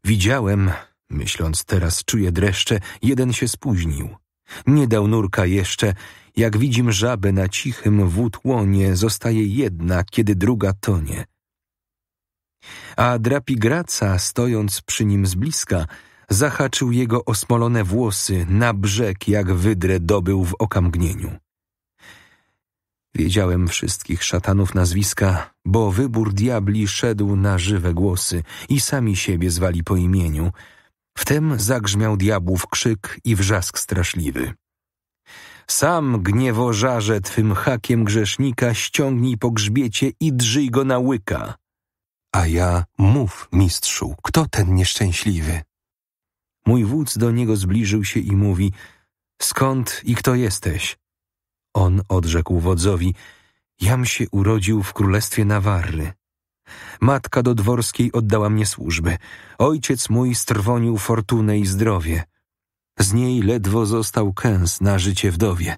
Widziałem, myśląc teraz czuję dreszcze, jeden się spóźnił. Nie dał nurka jeszcze, jak widzim żabę na cichym wód łonie, zostaje jedna, kiedy druga tonie. A drapigraca, stojąc przy nim z bliska, zahaczył jego osmolone włosy na brzeg, jak wydrę dobył w okamgnieniu. Wiedziałem wszystkich szatanów nazwiska, bo wybór diabli szedł na żywe głosy i sami siebie zwali po imieniu. Wtem zagrzmiał diabłów krzyk i wrzask straszliwy. Sam gniewożarze twym hakiem grzesznika ściągnij po grzbiecie i drzyj go na łyka. A ja mów, mistrzu, kto ten nieszczęśliwy? Mój wódz do niego zbliżył się i mówi, skąd i kto jesteś? On odrzekł wodzowi, jam się urodził w królestwie Nawarry. Matka do dworskiej oddała mnie służby. Ojciec mój strwonił fortunę i zdrowie. Z niej ledwo został kęs na życie wdowie.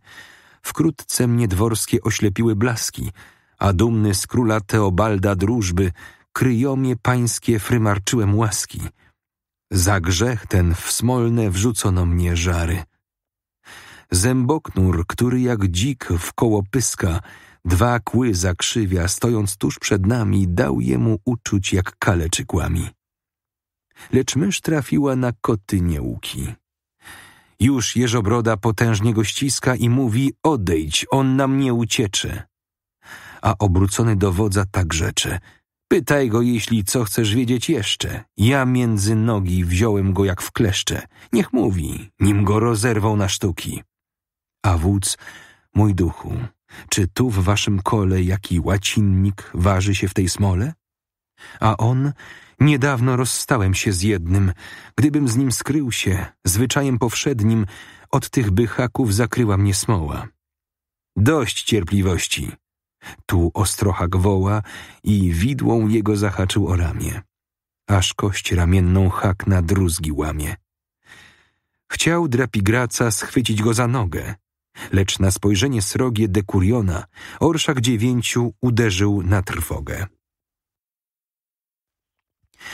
Wkrótce mnie dworskie oślepiły blaski, a dumny z króla Teobalda drużby kryjomie pańskie frymarczyłem łaski. Za grzech ten w smolne wrzucono mnie żary. Zęboknór, który jak dzik wkoło pyska dwa kły zakrzywia, stojąc tuż przed nami, dał jemu uczuć jak kaleczykłami. Lecz mysz trafiła na koty nieuki. Już jeżobroda potężnie go ściska i mówi: Odejdź, on nam nie uciecze. A obrócony do wodza tak rzecze: Pytaj go, jeśli co chcesz wiedzieć jeszcze. Ja między nogi wziąłem go jak w kleszcze. Niech mówi, nim go rozerwą na sztuki a wódz, mój duchu, czy tu w waszym kole jaki łacinnik waży się w tej smole? A on, niedawno rozstałem się z jednym, gdybym z nim skrył się, zwyczajem powszednim, od tych bychaków zakryła mnie smoła. Dość cierpliwości. Tu ostrochak woła i widłą jego zahaczył o ramię, aż kość ramienną hak na druzgi łamie. Chciał drapigraca schwycić go za nogę, Lecz na spojrzenie srogie dekuriona orszak dziewięciu uderzył na trwogę.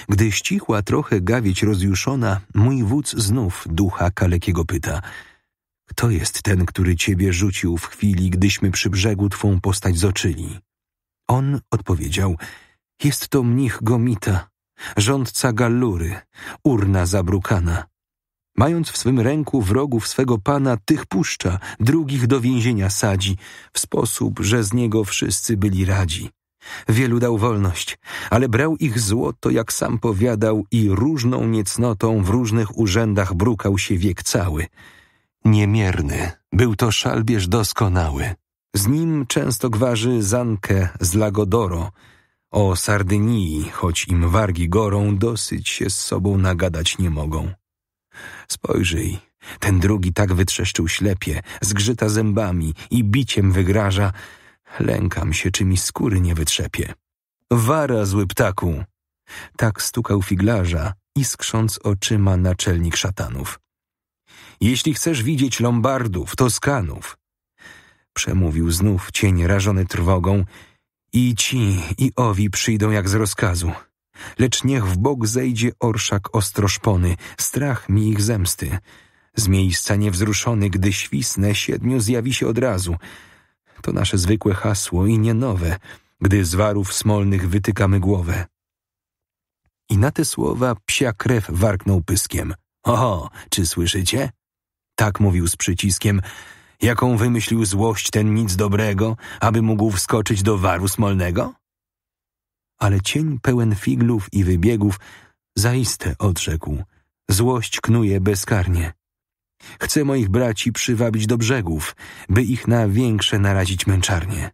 Gdy ścichła trochę gawieć rozjuszona, mój wódz znów ducha kalekiego pyta – kto jest ten, który ciebie rzucił w chwili, gdyśmy przy brzegu twą postać zoczyli? On odpowiedział: Jest to mnich Gomita, rządca Gallury, urna zabrukana. Mając w swym ręku wrogów swego pana, tych puszcza, drugich do więzienia sadzi, w sposób, że z niego wszyscy byli radzi. Wielu dał wolność, ale brał ich złoto, jak sam powiadał, i różną niecnotą w różnych urzędach brukał się wiek cały. Niemierny był to szalbierz doskonały. Z nim często gwarzy Zankę z Lagodoro. O Sardynii, choć im wargi gorą, dosyć się z sobą nagadać nie mogą. Spojrzyj, ten drugi tak wytrzeszczył ślepie, zgrzyta zębami i biciem wygraża. Lękam się, czy mi skóry nie wytrzepie. Wara, zły ptaku! Tak stukał figlarza, iskrząc oczyma naczelnik szatanów. Jeśli chcesz widzieć Lombardów, Toskanów, przemówił znów cień rażony trwogą, i ci, i owi przyjdą jak z rozkazu. Lecz niech w bok zejdzie orszak ostroszpony, strach mi ich zemsty. Z miejsca niewzruszony, gdy świsnę, siedmiu zjawi się od razu. To nasze zwykłe hasło i nie nowe, gdy z warów smolnych wytykamy głowę. I na te słowa psia krew warknął pyskiem. Oho, czy słyszycie? Tak mówił z przyciskiem. Jaką wymyślił złość ten nic dobrego, aby mógł wskoczyć do waru smolnego? ale cień pełen figlów i wybiegów zaiste odrzekł. Złość knuje bezkarnie. Chcę moich braci przywabić do brzegów, by ich na większe narazić męczarnie.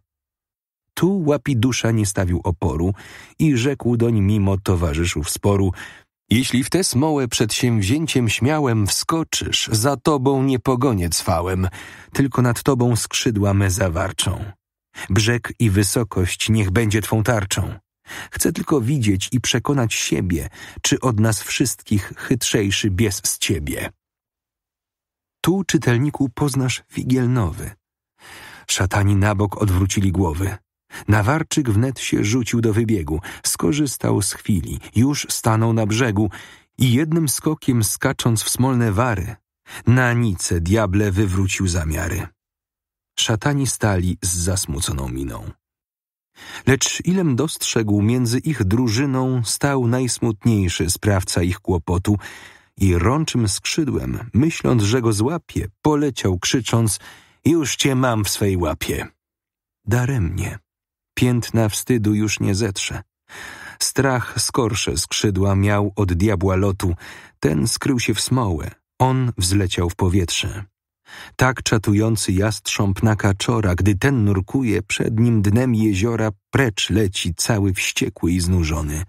Tu łapidusza nie stawił oporu i rzekł doń mimo towarzyszów sporu – jeśli w tę smołę przedsięwzięciem śmiałem wskoczysz, za tobą nie pogonię cwałem, tylko nad tobą skrzydła me zawarczą. Brzeg i wysokość niech będzie twą tarczą. Chcę tylko widzieć i przekonać siebie, czy od nas wszystkich chytrzejszy bies z ciebie. Tu, czytelniku, poznasz figiel nowy. Szatani na bok odwrócili głowy. Nawarczyk wnet się rzucił do wybiegu, skorzystał z chwili, już stanął na brzegu i jednym skokiem skacząc w smolne wary, na nice diable wywrócił zamiary. Szatani stali z zasmuconą miną. Lecz ilem dostrzegł, między ich drużyną stał najsmutniejszy sprawca ich kłopotu i rączym skrzydłem, myśląc, że go złapie, poleciał krzycząc już cię mam w swej łapie. Daremnie. Piętna wstydu już nie zetrze. Strach skorsze skrzydła miał od diabła lotu. Ten skrył się w smołę, on wzleciał w powietrze. Tak czatujący jastrząb na kaczora, gdy ten nurkuje, przed nim dnem jeziora precz leci cały wściekły i znużony.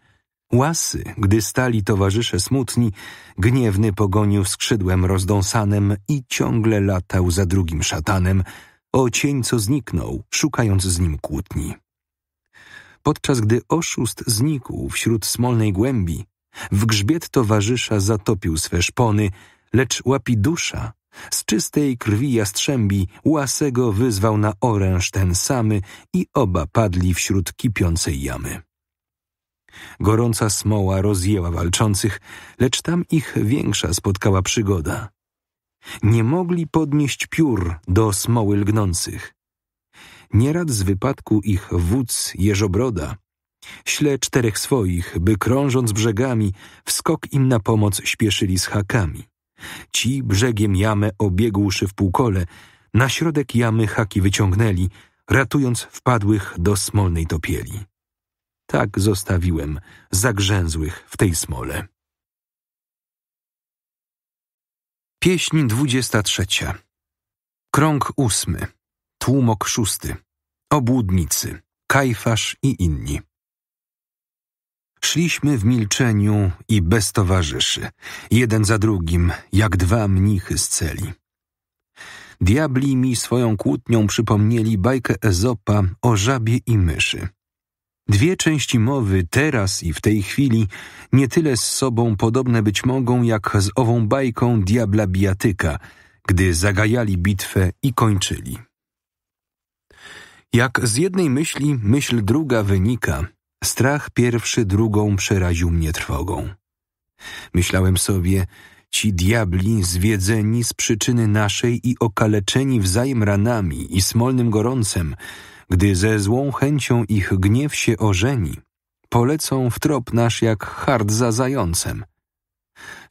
Łasy, gdy stali towarzysze smutni, gniewny pogonił skrzydłem rozdąsanem i ciągle latał za drugim szatanem, o cień co zniknął, szukając z nim kłótni. Podczas gdy oszust znikł wśród smolnej głębi, w grzbiet towarzysza zatopił swe szpony, lecz łapi dusza. Z czystej krwi jastrzębi łasego wyzwał na oręż ten samy i oba padli wśród kipiącej jamy. Gorąca smoła rozjęła walczących, lecz tam ich większa spotkała przygoda. Nie mogli podnieść piór do smoły lgnących. Nierad z wypadku ich wódz Jeżobroda śle czterech swoich, by krążąc brzegami, wskok im na pomoc śpieszyli z hakami. Ci brzegiem jamy obiegłszy w półkole, na środek jamy haki wyciągnęli, ratując wpadłych do smolnej topieli. Tak zostawiłem zagrzęzłych w tej smole. Pieśń dwudziesta trzecia. Krąg ósmy. Tłumok szósty. Obłudnicy. Kajfasz i inni. Szliśmy w milczeniu i bez towarzyszy, jeden za drugim, jak dwa mnichy z celi. Diabli mi swoją kłótnią przypomnieli bajkę Ezopa o żabie i myszy. Dwie części mowy teraz i w tej chwili nie tyle z sobą podobne być mogą, jak z ową bajką diabla bijatyka, gdy zagajali bitwę i kończyli. Jak z jednej myśli myśl druga wynika, Strach pierwszy drugą przeraził mnie trwogą. Myślałem sobie, ci diabli, zwiedzeni z przyczyny naszej i okaleczeni wzajem ranami i smolnym gorącem, gdy ze złą chęcią ich gniew się ożeni, polecą w trop nasz jak hart za zającem.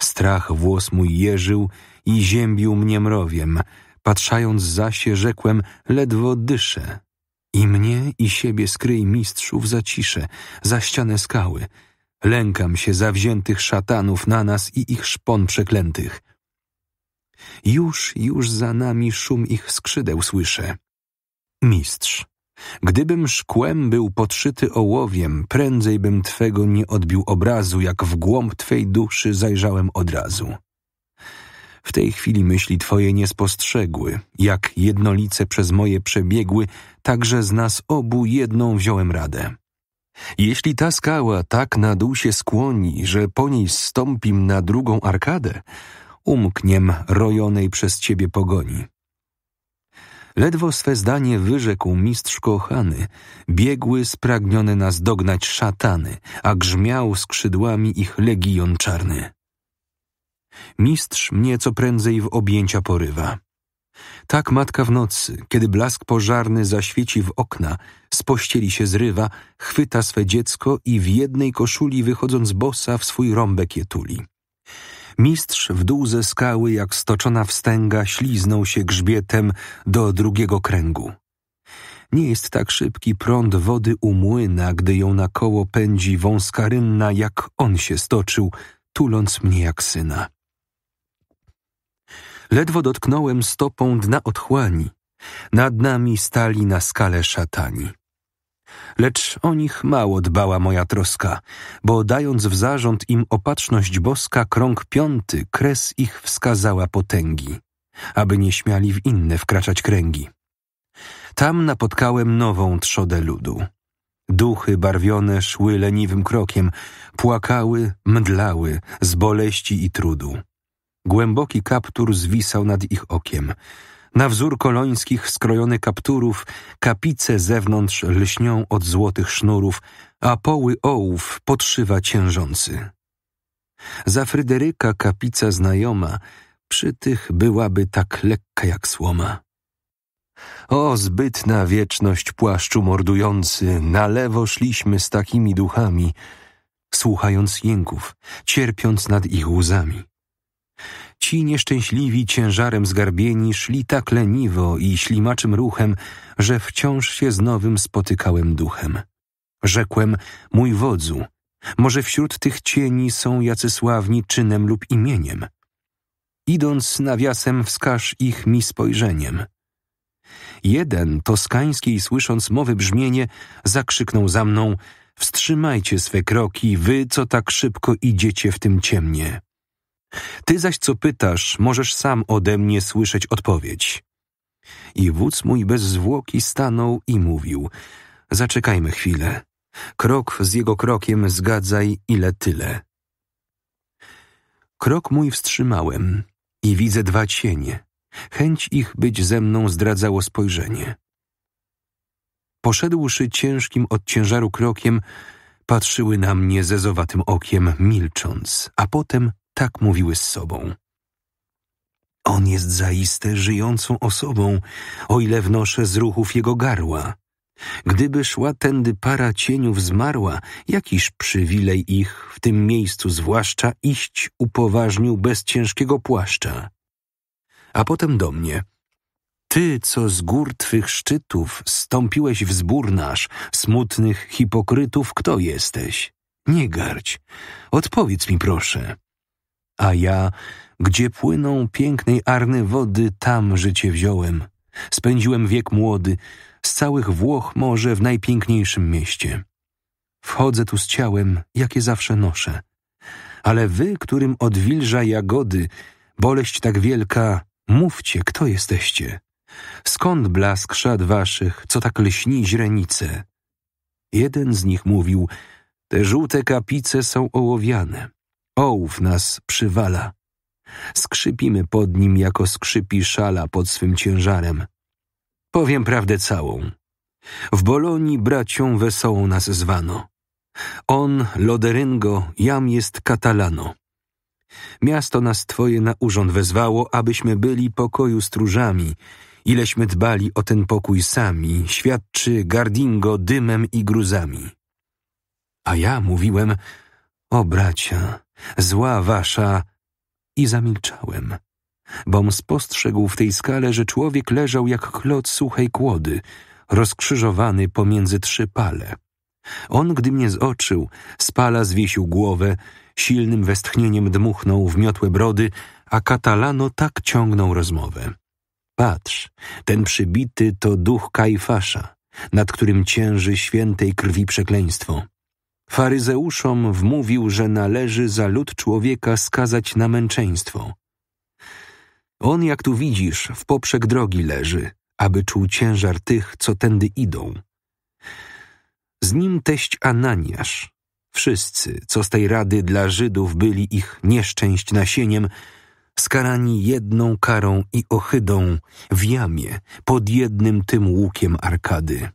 Strach włos mój jeżył i ziębił mnie mrowiem, patrzając za się rzekłem, ledwo dyszę, i mnie i siebie skryj mistrzów za ciszę, za ścianę skały. Lękam się zawziętych szatanów na nas i ich szpon przeklętych. Już, już za nami szum ich skrzydeł słyszę. Mistrz, gdybym szkłem był podszyty ołowiem, prędzej bym twego nie odbił obrazu, jak w głąb twej duszy zajrzałem od razu. W tej chwili myśli Twoje nie spostrzegły, jak jednolice przez moje przebiegły, także z nas obu jedną wziąłem radę. Jeśli ta skała tak na dół się skłoni, że po niej stąpim na drugą arkadę, umkniem rojonej przez ciebie pogoni. Ledwo swe zdanie wyrzekł mistrz kochany, biegły spragnione nas dognać szatany, a grzmiał skrzydłami ich legion czarny. Mistrz mnie co prędzej w objęcia porywa. Tak matka w nocy, kiedy blask pożarny zaświeci w okna, z pościeli się zrywa, chwyta swe dziecko i w jednej koszuli wychodząc bosa w swój rąbek je tuli. Mistrz w dół ze skały, jak stoczona wstęga, śliznął się grzbietem do drugiego kręgu. Nie jest tak szybki prąd wody u młyna, gdy ją na koło pędzi wąska rynna, jak on się stoczył, tuląc mnie jak syna. Ledwo dotknąłem stopą dna otchłani. Nad nami stali na skale szatani. Lecz o nich mało dbała moja troska, bo dając w zarząd im opatrzność boska, krąg piąty, kres ich wskazała potęgi, aby nie śmiali w inne wkraczać kręgi. Tam napotkałem nową trzodę ludu. Duchy barwione szły leniwym krokiem, płakały, mdlały z boleści i trudu. Głęboki kaptur zwisał nad ich okiem. Na wzór kolońskich skrojony kapturów, kapice zewnątrz lśnią od złotych sznurów, a poły ołów podszywa ciężący. Za Fryderyka kapica znajoma, przy tych byłaby tak lekka jak słoma. O, zbytna wieczność płaszczu mordujący, na lewo szliśmy z takimi duchami, słuchając jęków, cierpiąc nad ich łzami. Ci nieszczęśliwi, ciężarem zgarbieni, szli tak leniwo i ślimaczym ruchem, że wciąż się z nowym spotykałem duchem. Rzekłem, mój wodzu, może wśród tych cieni są jacy sławni czynem lub imieniem. Idąc nawiasem, wskaż ich mi spojrzeniem. Jeden, toskański, słysząc mowy brzmienie, zakrzyknął za mną – wstrzymajcie swe kroki, wy, co tak szybko idziecie w tym ciemnie. Ty zaś, co pytasz, możesz sam ode mnie słyszeć odpowiedź. I wódz mój bez zwłoki stanął i mówił: Zaczekajmy chwilę. Krok z jego krokiem zgadzaj ile tyle. Krok mój wstrzymałem i widzę dwa cienie. Chęć ich być ze mną zdradzało spojrzenie. Poszedłszy ciężkim od ciężaru krokiem, patrzyły na mnie zezowatym okiem, milcząc, a potem tak mówiły z sobą. On jest zaiste żyjącą osobą, o ile wnoszę z ruchów jego garła. Gdyby szła tędy para cieniów zmarła, jakiż przywilej ich, w tym miejscu zwłaszcza, iść upoważnił bez ciężkiego płaszcza. A potem do mnie. Ty, co z gór twych szczytów stąpiłeś w zbór nasz, smutnych hipokrytów, kto jesteś? Nie garć. Odpowiedz mi proszę a ja, gdzie płyną pięknej arny wody, tam życie wziąłem. Spędziłem wiek młody, z całych Włoch może w najpiękniejszym mieście. Wchodzę tu z ciałem, jakie zawsze noszę. Ale wy, którym odwilża jagody, boleść tak wielka, mówcie, kto jesteście. Skąd blask szat waszych, co tak lśni źrenice? Jeden z nich mówił, te żółte kapice są ołowiane, Ołów nas przywala. Skrzypimy pod nim, jako skrzypi szala pod swym ciężarem. Powiem prawdę całą. W Bolonii bracią wesołą nas zwano. On, Loderyngo, jam jest Katalano. Miasto nas twoje na urząd wezwało, abyśmy byli pokoju stróżami. Ileśmy dbali o ten pokój sami, świadczy Gardingo dymem i gruzami. A ja mówiłem, o bracia, zła wasza, i zamilczałem, bom spostrzegł w tej skale, że człowiek leżał jak klot suchej kłody, rozkrzyżowany pomiędzy trzy pale. On, gdy mnie zoczył, z pala zwiesił głowę, silnym westchnieniem dmuchnął w miotłe brody, a katalano tak ciągnął rozmowę. Patrz, ten przybity to duch Kajfasza, nad którym cięży świętej krwi przekleństwo faryzeuszom wmówił, że należy za lud człowieka skazać na męczeństwo. On, jak tu widzisz, w poprzek drogi leży, aby czuł ciężar tych, co tędy idą. Z nim teść Ananiasz. Wszyscy, co z tej rady dla Żydów byli ich nieszczęść nasieniem, skarani jedną karą i ohydą w jamie pod jednym tym łukiem arkady.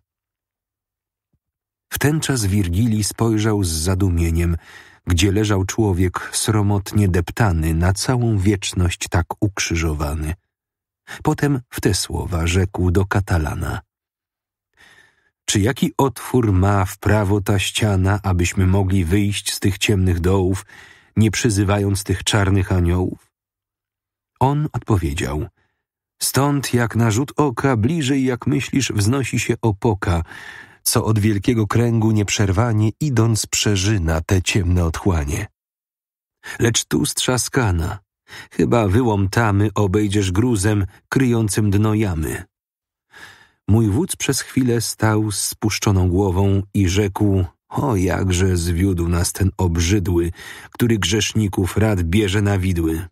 Wtenczas Wirgili spojrzał z zadumieniem, gdzie leżał człowiek sromotnie deptany, na całą wieczność tak ukrzyżowany. Potem w te słowa rzekł do katalana. Czy jaki otwór ma w prawo ta ściana, abyśmy mogli wyjść z tych ciemnych dołów, nie przyzywając tych czarnych aniołów? On odpowiedział – Stąd jak na oka, bliżej jak myślisz, wznosi się opoka, co od wielkiego kręgu nieprzerwanie idąc przeżyna te ciemne otchłanie. Lecz tu strzaskana, chyba wyłom tamy obejdziesz gruzem kryjącym dno jamy. Mój wódz przez chwilę stał z spuszczoną głową i rzekł o jakże zwiódł nas ten obrzydły, który grzeszników rad bierze na widły.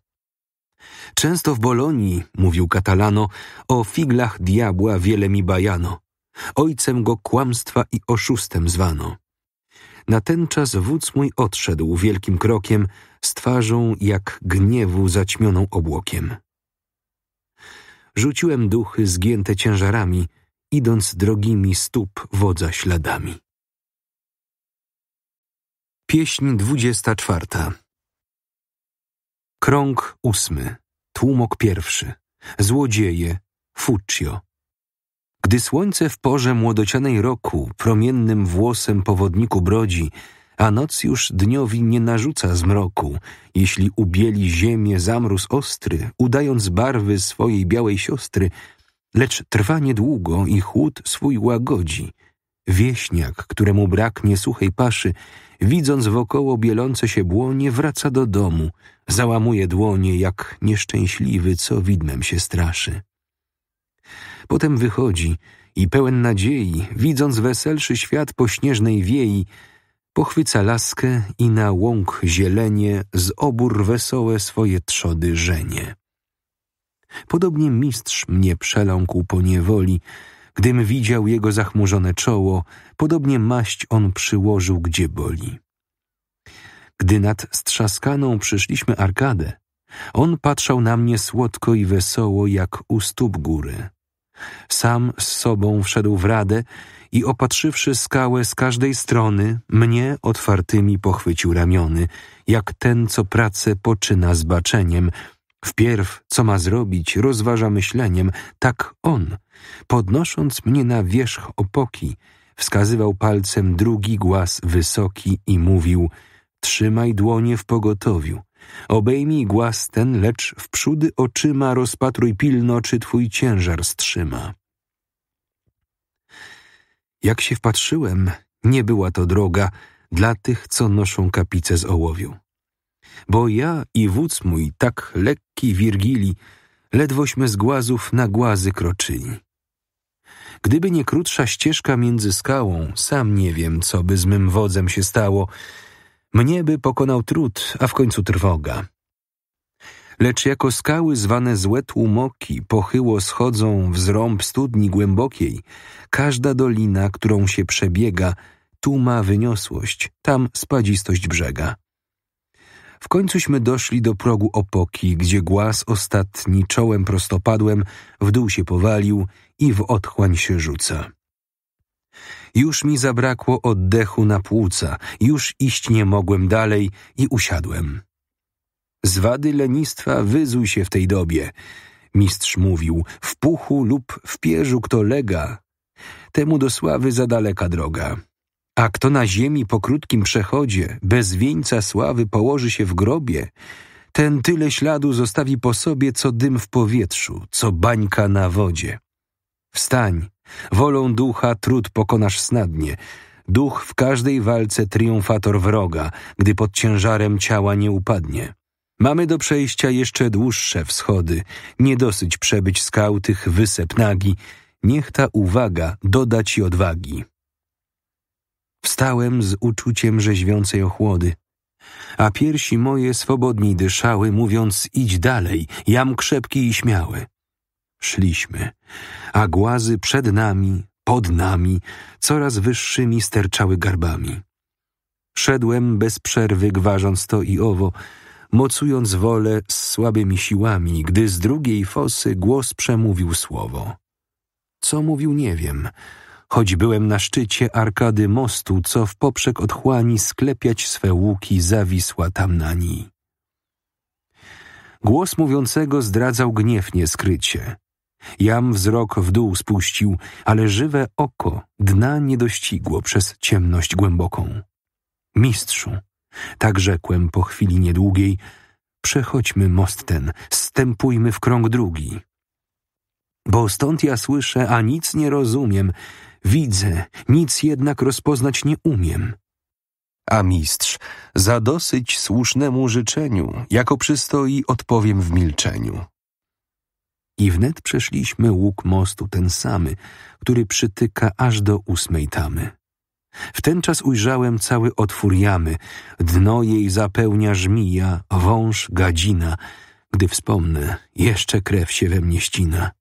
Często w Bolonii, mówił Katalano, o figlach diabła wiele mi bajano. Ojcem go kłamstwa i oszustem zwano. Na ten czas wódz mój odszedł wielkim krokiem, z twarzą jak gniewu zaćmioną obłokiem. Rzuciłem duchy zgięte ciężarami, idąc drogimi stóp wodza śladami. Pieśń dwudziesta czwarta Krąg ósmy, tłumok pierwszy, złodzieje, Fuccio. Gdy słońce w porze młodocianej roku promiennym włosem powodniku brodzi, a noc już dniowi nie narzuca zmroku, jeśli ubieli ziemię zamróz ostry, udając barwy swojej białej siostry, lecz trwa niedługo i chłód swój łagodzi. Wieśniak, któremu braknie suchej paszy, widząc wokoło bielące się błonie, wraca do domu, załamuje dłonie, jak nieszczęśliwy, co widmem się straszy. Potem wychodzi i pełen nadziei, widząc weselszy świat po śnieżnej wiei, pochwyca laskę i na łąk zielenie z obór wesołe swoje trzody żenie. Podobnie mistrz mnie przeląkł po niewoli, gdym widział jego zachmurzone czoło, podobnie maść on przyłożył, gdzie boli. Gdy nad strzaskaną przyszliśmy arkadę, on patrzał na mnie słodko i wesoło, jak u stóp góry. Sam z sobą wszedł w radę i opatrzywszy skałę z każdej strony, mnie otwartymi pochwycił ramiony, jak ten, co pracę poczyna z baczeniem. Wpierw, co ma zrobić, rozważa myśleniem, tak on, podnosząc mnie na wierzch opoki, wskazywał palcem drugi głaz wysoki i mówił: Trzymaj dłonie w pogotowiu, Obejmij głaz ten, lecz wprzódy oczyma rozpatruj pilno, czy twój ciężar strzyma. Jak się wpatrzyłem, nie była to droga dla tych, co noszą kapice z ołowiu. Bo ja i wódz mój, tak lekki Wirgili, ledwośmy z głazów na głazy kroczyli. Gdyby nie krótsza ścieżka między skałą, sam nie wiem, co by z mym wodzem się stało, mnie by pokonał trud, a w końcu trwoga. Lecz jako skały zwane złe tłumoki pochyło schodzą w zrąb studni głębokiej, każda dolina, którą się przebiega, tu ma wyniosłość, tam spadzistość brzega. W końcuśmy doszli do progu opoki, gdzie głaz ostatni czołem prostopadłem w dół się powalił i w otchłań się rzuca. Już mi zabrakło oddechu na płuca, już iść nie mogłem dalej i usiadłem. Zwady lenistwa wyzuj się w tej dobie. Mistrz mówił, w puchu lub w pierzu kto lega, temu do sławy za daleka droga. A kto na ziemi po krótkim przechodzie, bez wieńca sławy położy się w grobie, ten tyle śladu zostawi po sobie, co dym w powietrzu, co bańka na wodzie. Wstań, Wolą ducha trud pokonasz snadnie. Duch w każdej walce triumfator wroga, gdy pod ciężarem ciała nie upadnie. Mamy do przejścia jeszcze dłuższe wschody, nie dosyć przebyć skał tych wysep nagi, niech ta uwaga doda ci odwagi. Wstałem z uczuciem rzeźwiącej ochłody, a piersi moje swobodniej dyszały, mówiąc idź dalej, jam krzepki i śmiały. Szliśmy, a głazy przed nami, pod nami, coraz wyższymi sterczały garbami. Szedłem bez przerwy, gwarząc to i owo, mocując wolę z słabymi siłami, gdy z drugiej fosy głos przemówił słowo. Co mówił, nie wiem, choć byłem na szczycie arkady mostu, co w poprzek otchłani sklepiać swe łuki zawisła tam na ni. Głos mówiącego zdradzał gniewnie skrycie. Jam wzrok w dół spuścił, ale żywe oko dna nie dościgło przez ciemność głęboką. Mistrzu, tak rzekłem po chwili niedługiej, przechodźmy most ten, stępujmy w krąg drugi. Bo stąd ja słyszę, a nic nie rozumiem, widzę, nic jednak rozpoznać nie umiem. A mistrz, za dosyć słusznemu życzeniu, jako przystoi, odpowiem w milczeniu i wnet przeszliśmy łuk mostu ten samy, który przytyka aż do ósmej tamy. Wtenczas ujrzałem cały otwór jamy, dno jej zapełnia żmija, wąż, gadzina. Gdy wspomnę, jeszcze krew się we mnie ścina.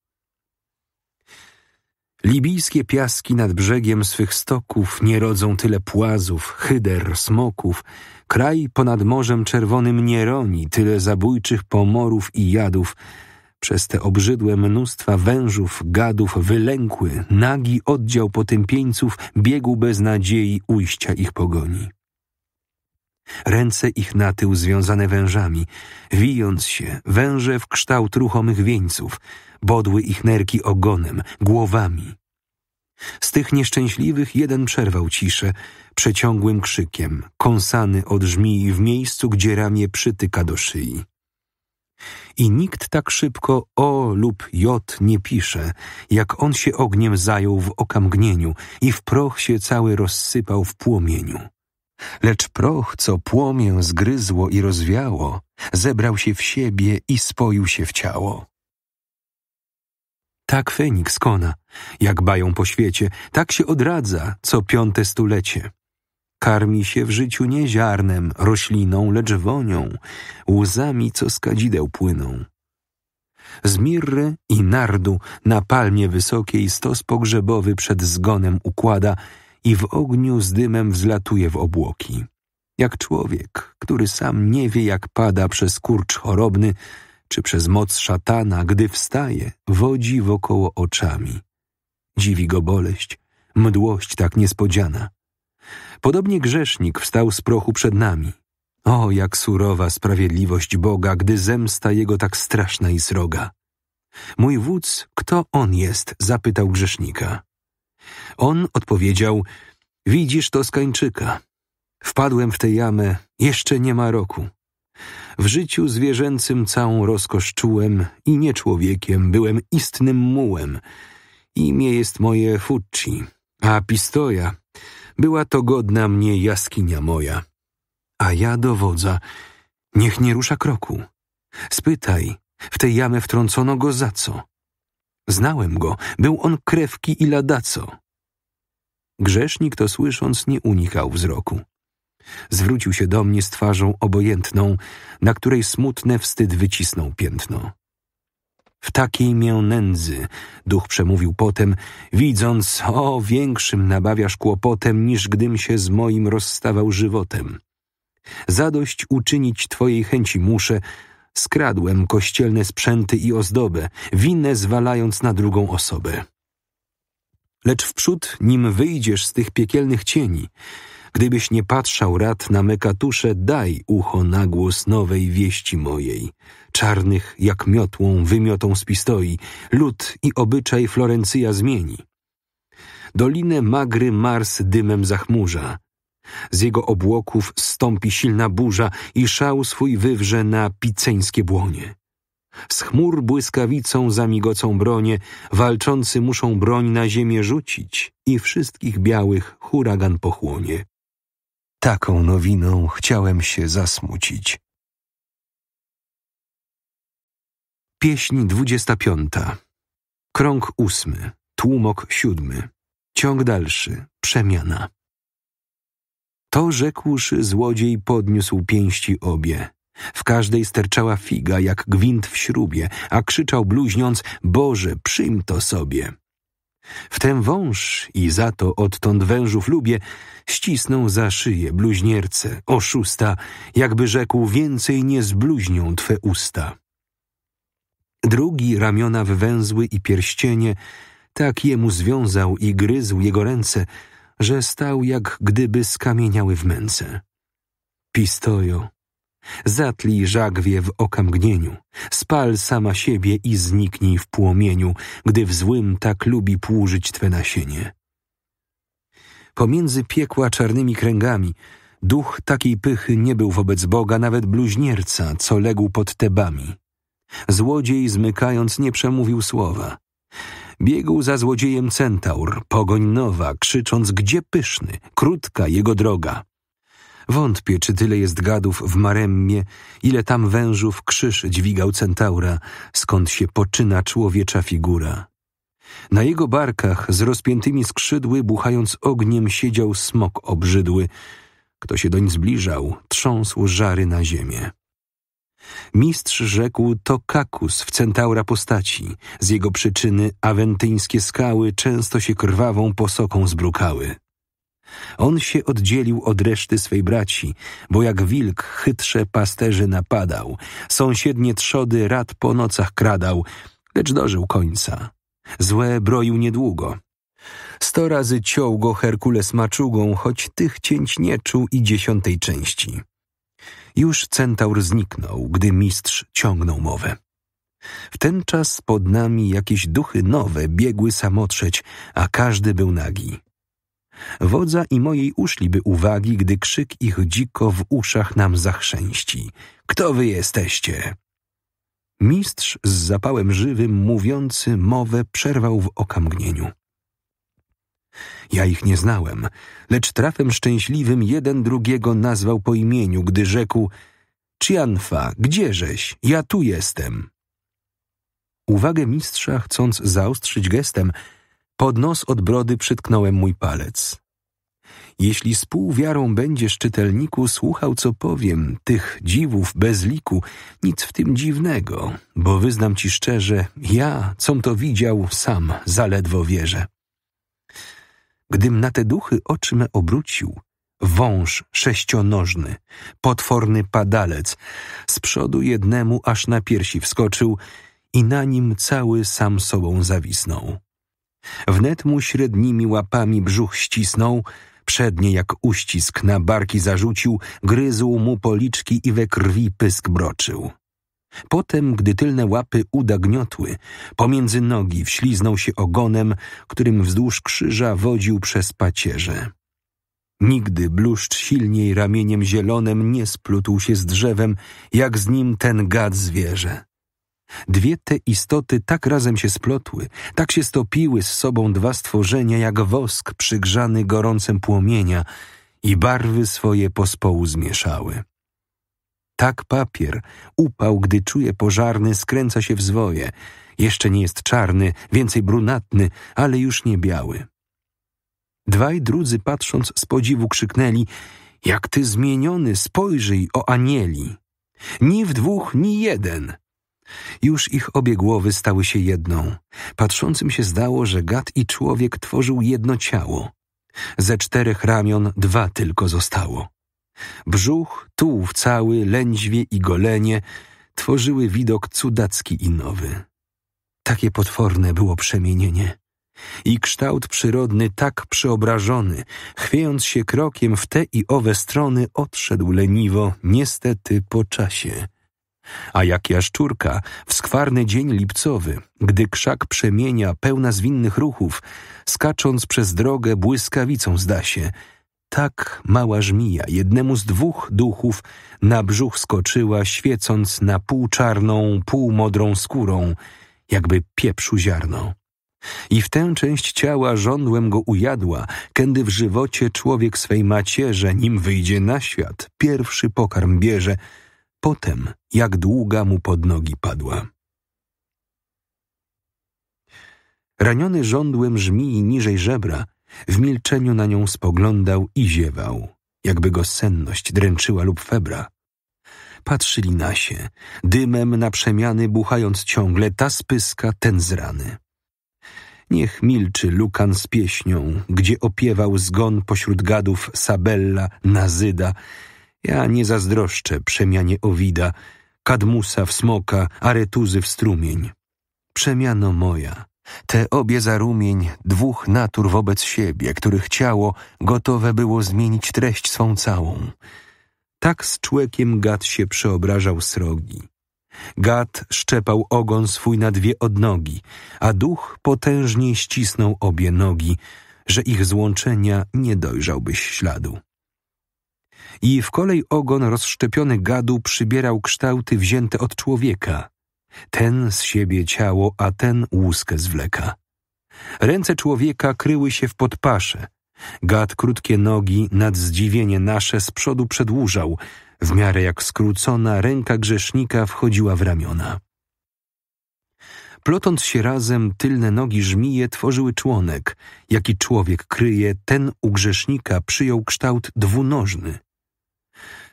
Libijskie piaski nad brzegiem swych stoków nie rodzą tyle płazów, hyder, smoków. Kraj ponad Morzem Czerwonym nie roni tyle zabójczych pomorów i jadów, przez te obrzydłe mnóstwa wężów, gadów wylękły, nagi oddział potępieńców biegł bez nadziei ujścia ich pogoni. Ręce ich na tył związane wężami, wijąc się, węże w kształt ruchomych wieńców, bodły ich nerki ogonem, głowami. Z tych nieszczęśliwych jeden przerwał ciszę przeciągłym krzykiem, kąsany od żmii w miejscu, gdzie ramię przytyka do szyi. I nikt tak szybko O lub J nie pisze, jak on się ogniem zajął w okamgnieniu i w proch się cały rozsypał w płomieniu. Lecz proch, co płomię zgryzło i rozwiało, zebrał się w siebie i spoił się w ciało. Tak Feniks kona, jak bają po świecie, tak się odradza co piąte stulecie. Karmi się w życiu nie ziarnem, rośliną, lecz wonią, łzami, co z kadzideł płyną. Z mirry i nardu na palmie wysokiej stos pogrzebowy przed zgonem układa i w ogniu z dymem wzlatuje w obłoki. Jak człowiek, który sam nie wie, jak pada przez kurcz chorobny, czy przez moc szatana, gdy wstaje, wodzi wokoło oczami. Dziwi go boleść, mdłość tak niespodziana. Podobnie grzesznik wstał z prochu przed nami. O, jak surowa sprawiedliwość Boga, gdy zemsta jego tak straszna i sroga. Mój wódz, kto on jest? zapytał grzesznika. On odpowiedział: Widzisz to skańczyka. Wpadłem w tę jamę, jeszcze nie ma roku. W życiu zwierzęcym całą rozkosz czułem i nie człowiekiem, byłem istnym mułem. Imię jest moje Fucci, a Pistoja była to godna mnie jaskinia moja. A ja dowodza, niech nie rusza kroku. Spytaj, w tej jamę wtrącono go za co? Znałem go, był on krewki i ladaco. Grzesznik to słysząc nie unikał wzroku. Zwrócił się do mnie z twarzą obojętną, na której smutne wstyd wycisnął piętno. W takiej mię nędzy, duch przemówił potem, widząc, o większym nabawiasz kłopotem, niż gdym się z moim rozstawał żywotem. Zadość uczynić twojej chęci muszę, skradłem kościelne sprzęty i ozdobę, winę zwalając na drugą osobę. Lecz wprzód, nim wyjdziesz z tych piekielnych cieni, gdybyś nie patrzał rad na mekatusze, daj ucho na głos nowej wieści mojej czarnych jak miotłą wymiotą z pistoi, lud i obyczaj Florencyja zmieni. Dolinę magry Mars dymem zachmurza. Z jego obłoków stąpi silna burza i szał swój wywrze na piceńskie błonie. Z chmur błyskawicą zamigocą bronie, walczący muszą broń na ziemię rzucić i wszystkich białych huragan pochłonie. Taką nowiną chciałem się zasmucić. Pieśń 25. Krąg ósmy. Tłumok siódmy. Ciąg dalszy. Przemiana. To rzekłszy złodziej podniósł pięści obie. W każdej sterczała figa, jak gwint w śrubie, a krzyczał bluźniąc – Boże, przyjm to sobie! Wtem wąż, i za to odtąd wężów lubię, ścisnął za szyję bluźnierce, oszusta, jakby rzekł – więcej nie zbluźnią twe usta drugi ramiona w węzły i pierścienie, tak jemu związał i gryzł jego ręce, że stał jak gdyby skamieniały w męce. Pistojo, zatlij żagwie w okamgnieniu, spal sama siebie i zniknij w płomieniu, gdy w złym tak lubi płużyć twe nasienie. Pomiędzy piekła czarnymi kręgami duch takiej pychy nie był wobec Boga nawet bluźnierca, co legł pod Tebami. Złodziej, zmykając, nie przemówił słowa. Biegł za złodziejem centaur, pogoń nowa, krzycząc, gdzie pyszny, krótka jego droga. Wątpię, czy tyle jest gadów w Maremmie, ile tam wężów krzyż dźwigał centaura, skąd się poczyna człowiecza figura. Na jego barkach z rozpiętymi skrzydły, buchając ogniem, siedział smok obrzydły. Kto się doń zbliżał, trząsł żary na ziemię. Mistrz rzekł to kakus w centaura postaci. Z jego przyczyny awentyńskie skały często się krwawą posoką zbrukały. On się oddzielił od reszty swej braci, bo jak wilk chytrze pasterzy napadał, sąsiednie trzody rad po nocach kradał, lecz dożył końca. Złe broił niedługo. Sto razy ciął go Herkules maczugą, choć tych cięć nie czuł i dziesiątej części. Już centaur zniknął, gdy mistrz ciągnął mowę. W ten czas pod nami jakieś duchy nowe biegły samotrzeć, a każdy był nagi. Wodza i mojej uszliby uwagi, gdy krzyk ich dziko w uszach nam zachrzęści. Kto wy jesteście? Mistrz z zapałem żywym, mówiący mowę, przerwał w okamgnieniu. Ja ich nie znałem, lecz trafem szczęśliwym jeden drugiego nazwał po imieniu, gdy rzekł Cianfa, gdzieżeś? Ja tu jestem. Uwagę mistrza, chcąc zaostrzyć gestem, pod nos od brody przytknąłem mój palec. Jeśli z półwiarą będziesz, czytelniku, słuchał co powiem, tych dziwów bez liku, nic w tym dziwnego, bo wyznam ci szczerze, ja, com to widział, sam zaledwo wierzę. Gdym na te duchy oczy me obrócił, wąż sześcionożny, potworny padalec, z przodu jednemu aż na piersi wskoczył i na nim cały sam sobą zawisnął. Wnet mu średnimi łapami brzuch ścisnął, przednie jak uścisk na barki zarzucił, gryzł mu policzki i we krwi pysk broczył. Potem, gdy tylne łapy uda gniotły, pomiędzy nogi wśliznął się ogonem, którym wzdłuż krzyża wodził przez pacierze. Nigdy bluszcz silniej ramieniem zielonym nie splutł się z drzewem, jak z nim ten gad zwierzę. Dwie te istoty tak razem się splotły, tak się stopiły z sobą dwa stworzenia, jak wosk przygrzany gorącem płomienia i barwy swoje pospołu zmieszały. Tak papier, upał, gdy czuje pożarny, skręca się w zwoje. Jeszcze nie jest czarny, więcej brunatny, ale już nie biały. Dwaj drudzy patrząc z podziwu krzyknęli – jak ty zmieniony, spojrzyj o anieli! Ni w dwóch, ni jeden! Już ich obie głowy stały się jedną. Patrzącym się zdało, że gad i człowiek tworzył jedno ciało. Ze czterech ramion dwa tylko zostało. Brzuch, tułów cały, lędźwie i golenie tworzyły widok cudacki i nowy. Takie potworne było przemienienie. I kształt przyrodny tak przeobrażony, chwiejąc się krokiem w te i owe strony, odszedł leniwo, niestety po czasie. A jak jaszczurka, w skwarny dzień lipcowy, gdy krzak przemienia pełna zwinnych ruchów, skacząc przez drogę błyskawicą zda się – tak mała żmija, jednemu z dwóch duchów, na brzuch skoczyła, świecąc na półczarną, półmodrą skórą, jakby pieprzu ziarno. I w tę część ciała żądłem go ujadła, kędy w żywocie człowiek swej macierze, nim wyjdzie na świat, pierwszy pokarm bierze, potem jak długa mu pod nogi padła. Raniony żądłem żmij niżej żebra, w milczeniu na nią spoglądał i ziewał, jakby go senność dręczyła lub febra. Patrzyli na się, dymem na przemiany buchając ciągle ta spyska, ten z rany. Niech milczy Lukan z pieśnią, gdzie opiewał zgon pośród gadów Sabella, Nazyda. Ja nie zazdroszczę przemianie Owida, Kadmusa w smoka, Aretuzy w strumień. Przemiano moja, te obie zarumień dwóch natur wobec siebie, których ciało gotowe było zmienić treść swą całą. Tak z człekiem gad się przeobrażał srogi. Gad szczepał ogon swój na dwie odnogi, a duch potężnie ścisnął obie nogi, że ich złączenia nie dojrzałbyś śladu. I w kolej ogon rozszczepiony gadu przybierał kształty wzięte od człowieka – ten z siebie ciało, a ten łuskę zwleka. Ręce człowieka kryły się w podpasze. Gad krótkie nogi, nad zdziwienie nasze, z przodu przedłużał. W miarę jak skrócona, ręka grzesznika wchodziła w ramiona. Plotąc się razem, tylne nogi żmije tworzyły członek. Jaki człowiek kryje, ten u grzesznika przyjął kształt dwunożny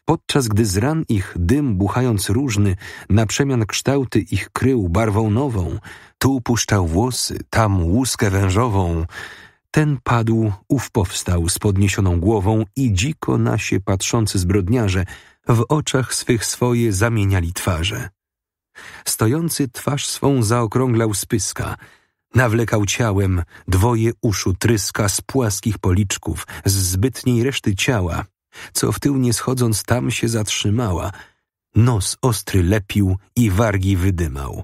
podczas gdy z ran ich dym buchając różny, na przemian kształty ich krył barwą nową, tu puszczał włosy, tam łuskę wężową. Ten padł, ów powstał z podniesioną głową i dziko na się patrzący zbrodniarze w oczach swych swoje zamieniali twarze. Stojący twarz swą zaokrąglał spyska, Nawlekał ciałem, dwoje uszu tryska z płaskich policzków, z zbytniej reszty ciała co w tył nie schodząc tam się zatrzymała. Nos ostry lepił i wargi wydymał.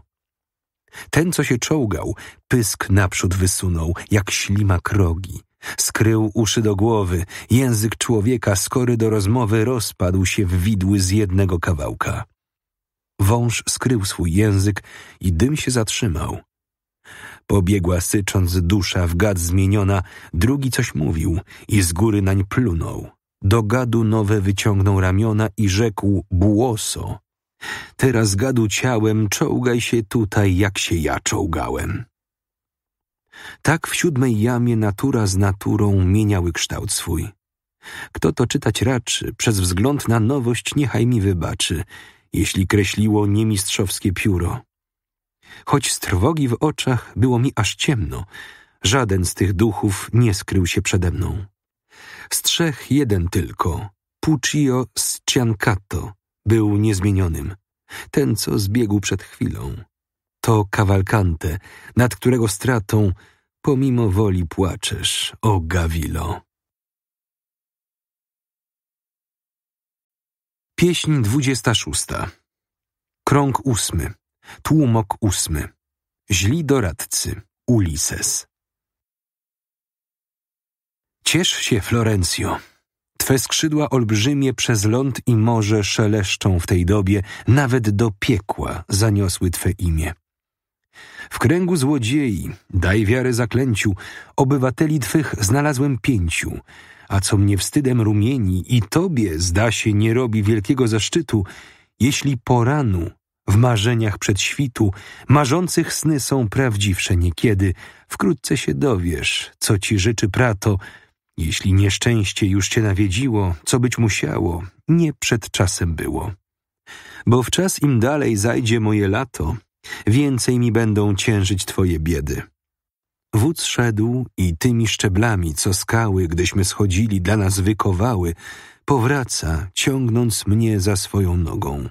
Ten, co się czołgał, pysk naprzód wysunął, jak ślimak rogi. Skrył uszy do głowy, język człowieka skory do rozmowy rozpadł się w widły z jednego kawałka. Wąż skrył swój język i dym się zatrzymał. Pobiegła sycząc dusza w gad zmieniona, drugi coś mówił i z góry nań plunął. Do gadu nowe wyciągnął ramiona i rzekł błoso. Teraz gadu ciałem, czołgaj się tutaj, jak się ja czołgałem. Tak w siódmej jamie natura z naturą mieniały kształt swój. Kto to czytać raczy, przez wzgląd na nowość niechaj mi wybaczy, jeśli kreśliło niemistrzowskie pióro. Choć z trwogi w oczach było mi aż ciemno, żaden z tych duchów nie skrył się przede mną. Z trzech jeden tylko, Puccio Sciancato, był niezmienionym. Ten, co zbiegł przed chwilą. To Cavalcante, nad którego stratą pomimo woli płaczesz, o Gawilo. Pieśń 26. Krąg ósmy. Tłumok ósmy. Źli doradcy. Ulises. Ciesz się, Florencjo. Twe skrzydła olbrzymie przez ląd i morze szeleszczą w tej dobie, nawet do piekła zaniosły Twe imię. W kręgu złodziei, daj wiarę zaklęciu, obywateli Twych znalazłem pięciu, a co mnie wstydem rumieni i Tobie, zda się, nie robi wielkiego zaszczytu, jeśli poranu w marzeniach przed świtu, marzących sny są prawdziwsze niekiedy. Wkrótce się dowiesz, co ci życzy prato, jeśli nieszczęście już cię nawiedziło, co być musiało, nie przed czasem było. Bo w czas im dalej zajdzie moje lato, więcej mi będą ciężyć twoje biedy. Wódz szedł i tymi szczeblami, co skały, gdyśmy schodzili, dla nas wykowały, powraca, ciągnąc mnie za swoją nogą.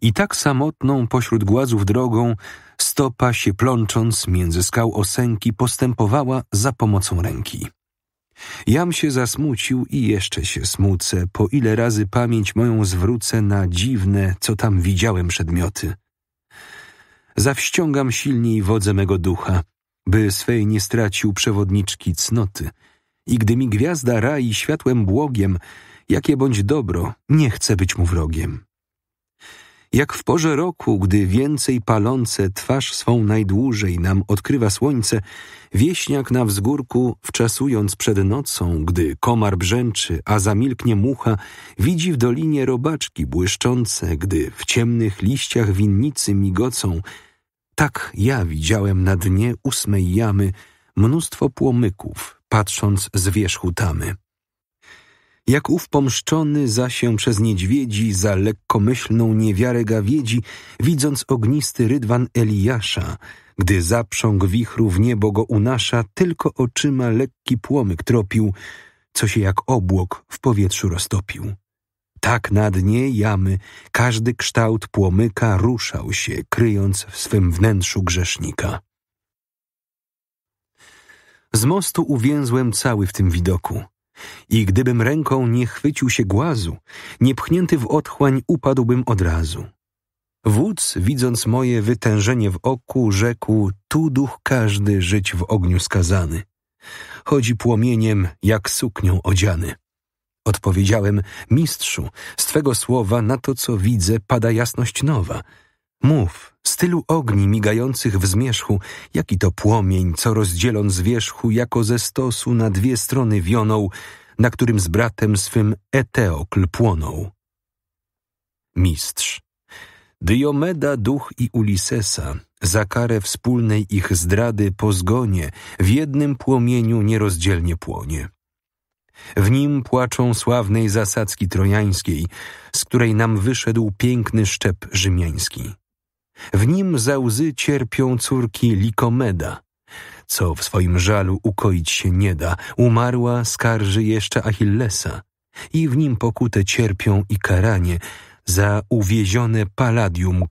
I tak samotną pośród głazów drogą, stopa się plącząc między skał osenki postępowała za pomocą ręki. Jam się zasmucił i jeszcze się smucę, po ile razy pamięć moją zwrócę na dziwne, co tam widziałem przedmioty. Zawściągam silniej wodze mego ducha, by swej nie stracił przewodniczki cnoty. I gdy mi gwiazda rai światłem błogiem, jakie bądź dobro, nie chcę być mu wrogiem jak w porze roku, gdy więcej palące twarz swą najdłużej nam odkrywa słońce, wieśniak na wzgórku, wczasując przed nocą, gdy komar brzęczy, a zamilknie mucha, widzi w dolinie robaczki błyszczące, gdy w ciemnych liściach winnicy migocą. Tak ja widziałem na dnie ósmej jamy mnóstwo płomyków, patrząc z wierzchu tamy jak ów pomszczony za się przez niedźwiedzi, za lekkomyślną niewiarę gawiedzi, widząc ognisty rydwan Eliasza, gdy zaprząg w niebo go unasza, tylko oczyma lekki płomyk tropił, co się jak obłok w powietrzu roztopił. Tak na dnie jamy każdy kształt płomyka ruszał się, kryjąc w swym wnętrzu grzesznika. Z mostu uwięzłem cały w tym widoku – i gdybym ręką nie chwycił się głazu, niepchnięty w otchłań upadłbym od razu. Wódz, widząc moje wytężenie w oku, rzekł, tu duch każdy żyć w ogniu skazany. Chodzi płomieniem, jak suknią odziany. Odpowiedziałem, mistrzu, z twego słowa na to, co widzę, pada jasność nowa – Mów, z tylu ogni migających w zmierzchu, jaki to płomień, co rozdzielon z wierzchu, jako ze stosu na dwie strony wionął, na którym z bratem swym Eteokl płonął. Mistrz. Diomeda duch i Ulisesa, za karę wspólnej ich zdrady po zgonie, w jednym płomieniu nierozdzielnie płonie. W nim płaczą sławnej zasadzki trojańskiej, z której nam wyszedł piękny szczep rzymiański. W nim za łzy cierpią córki Likomeda, co w swoim żalu ukoić się nie da. Umarła, skarży jeszcze Achillesa i w nim pokute cierpią i karanie za uwiezione paladium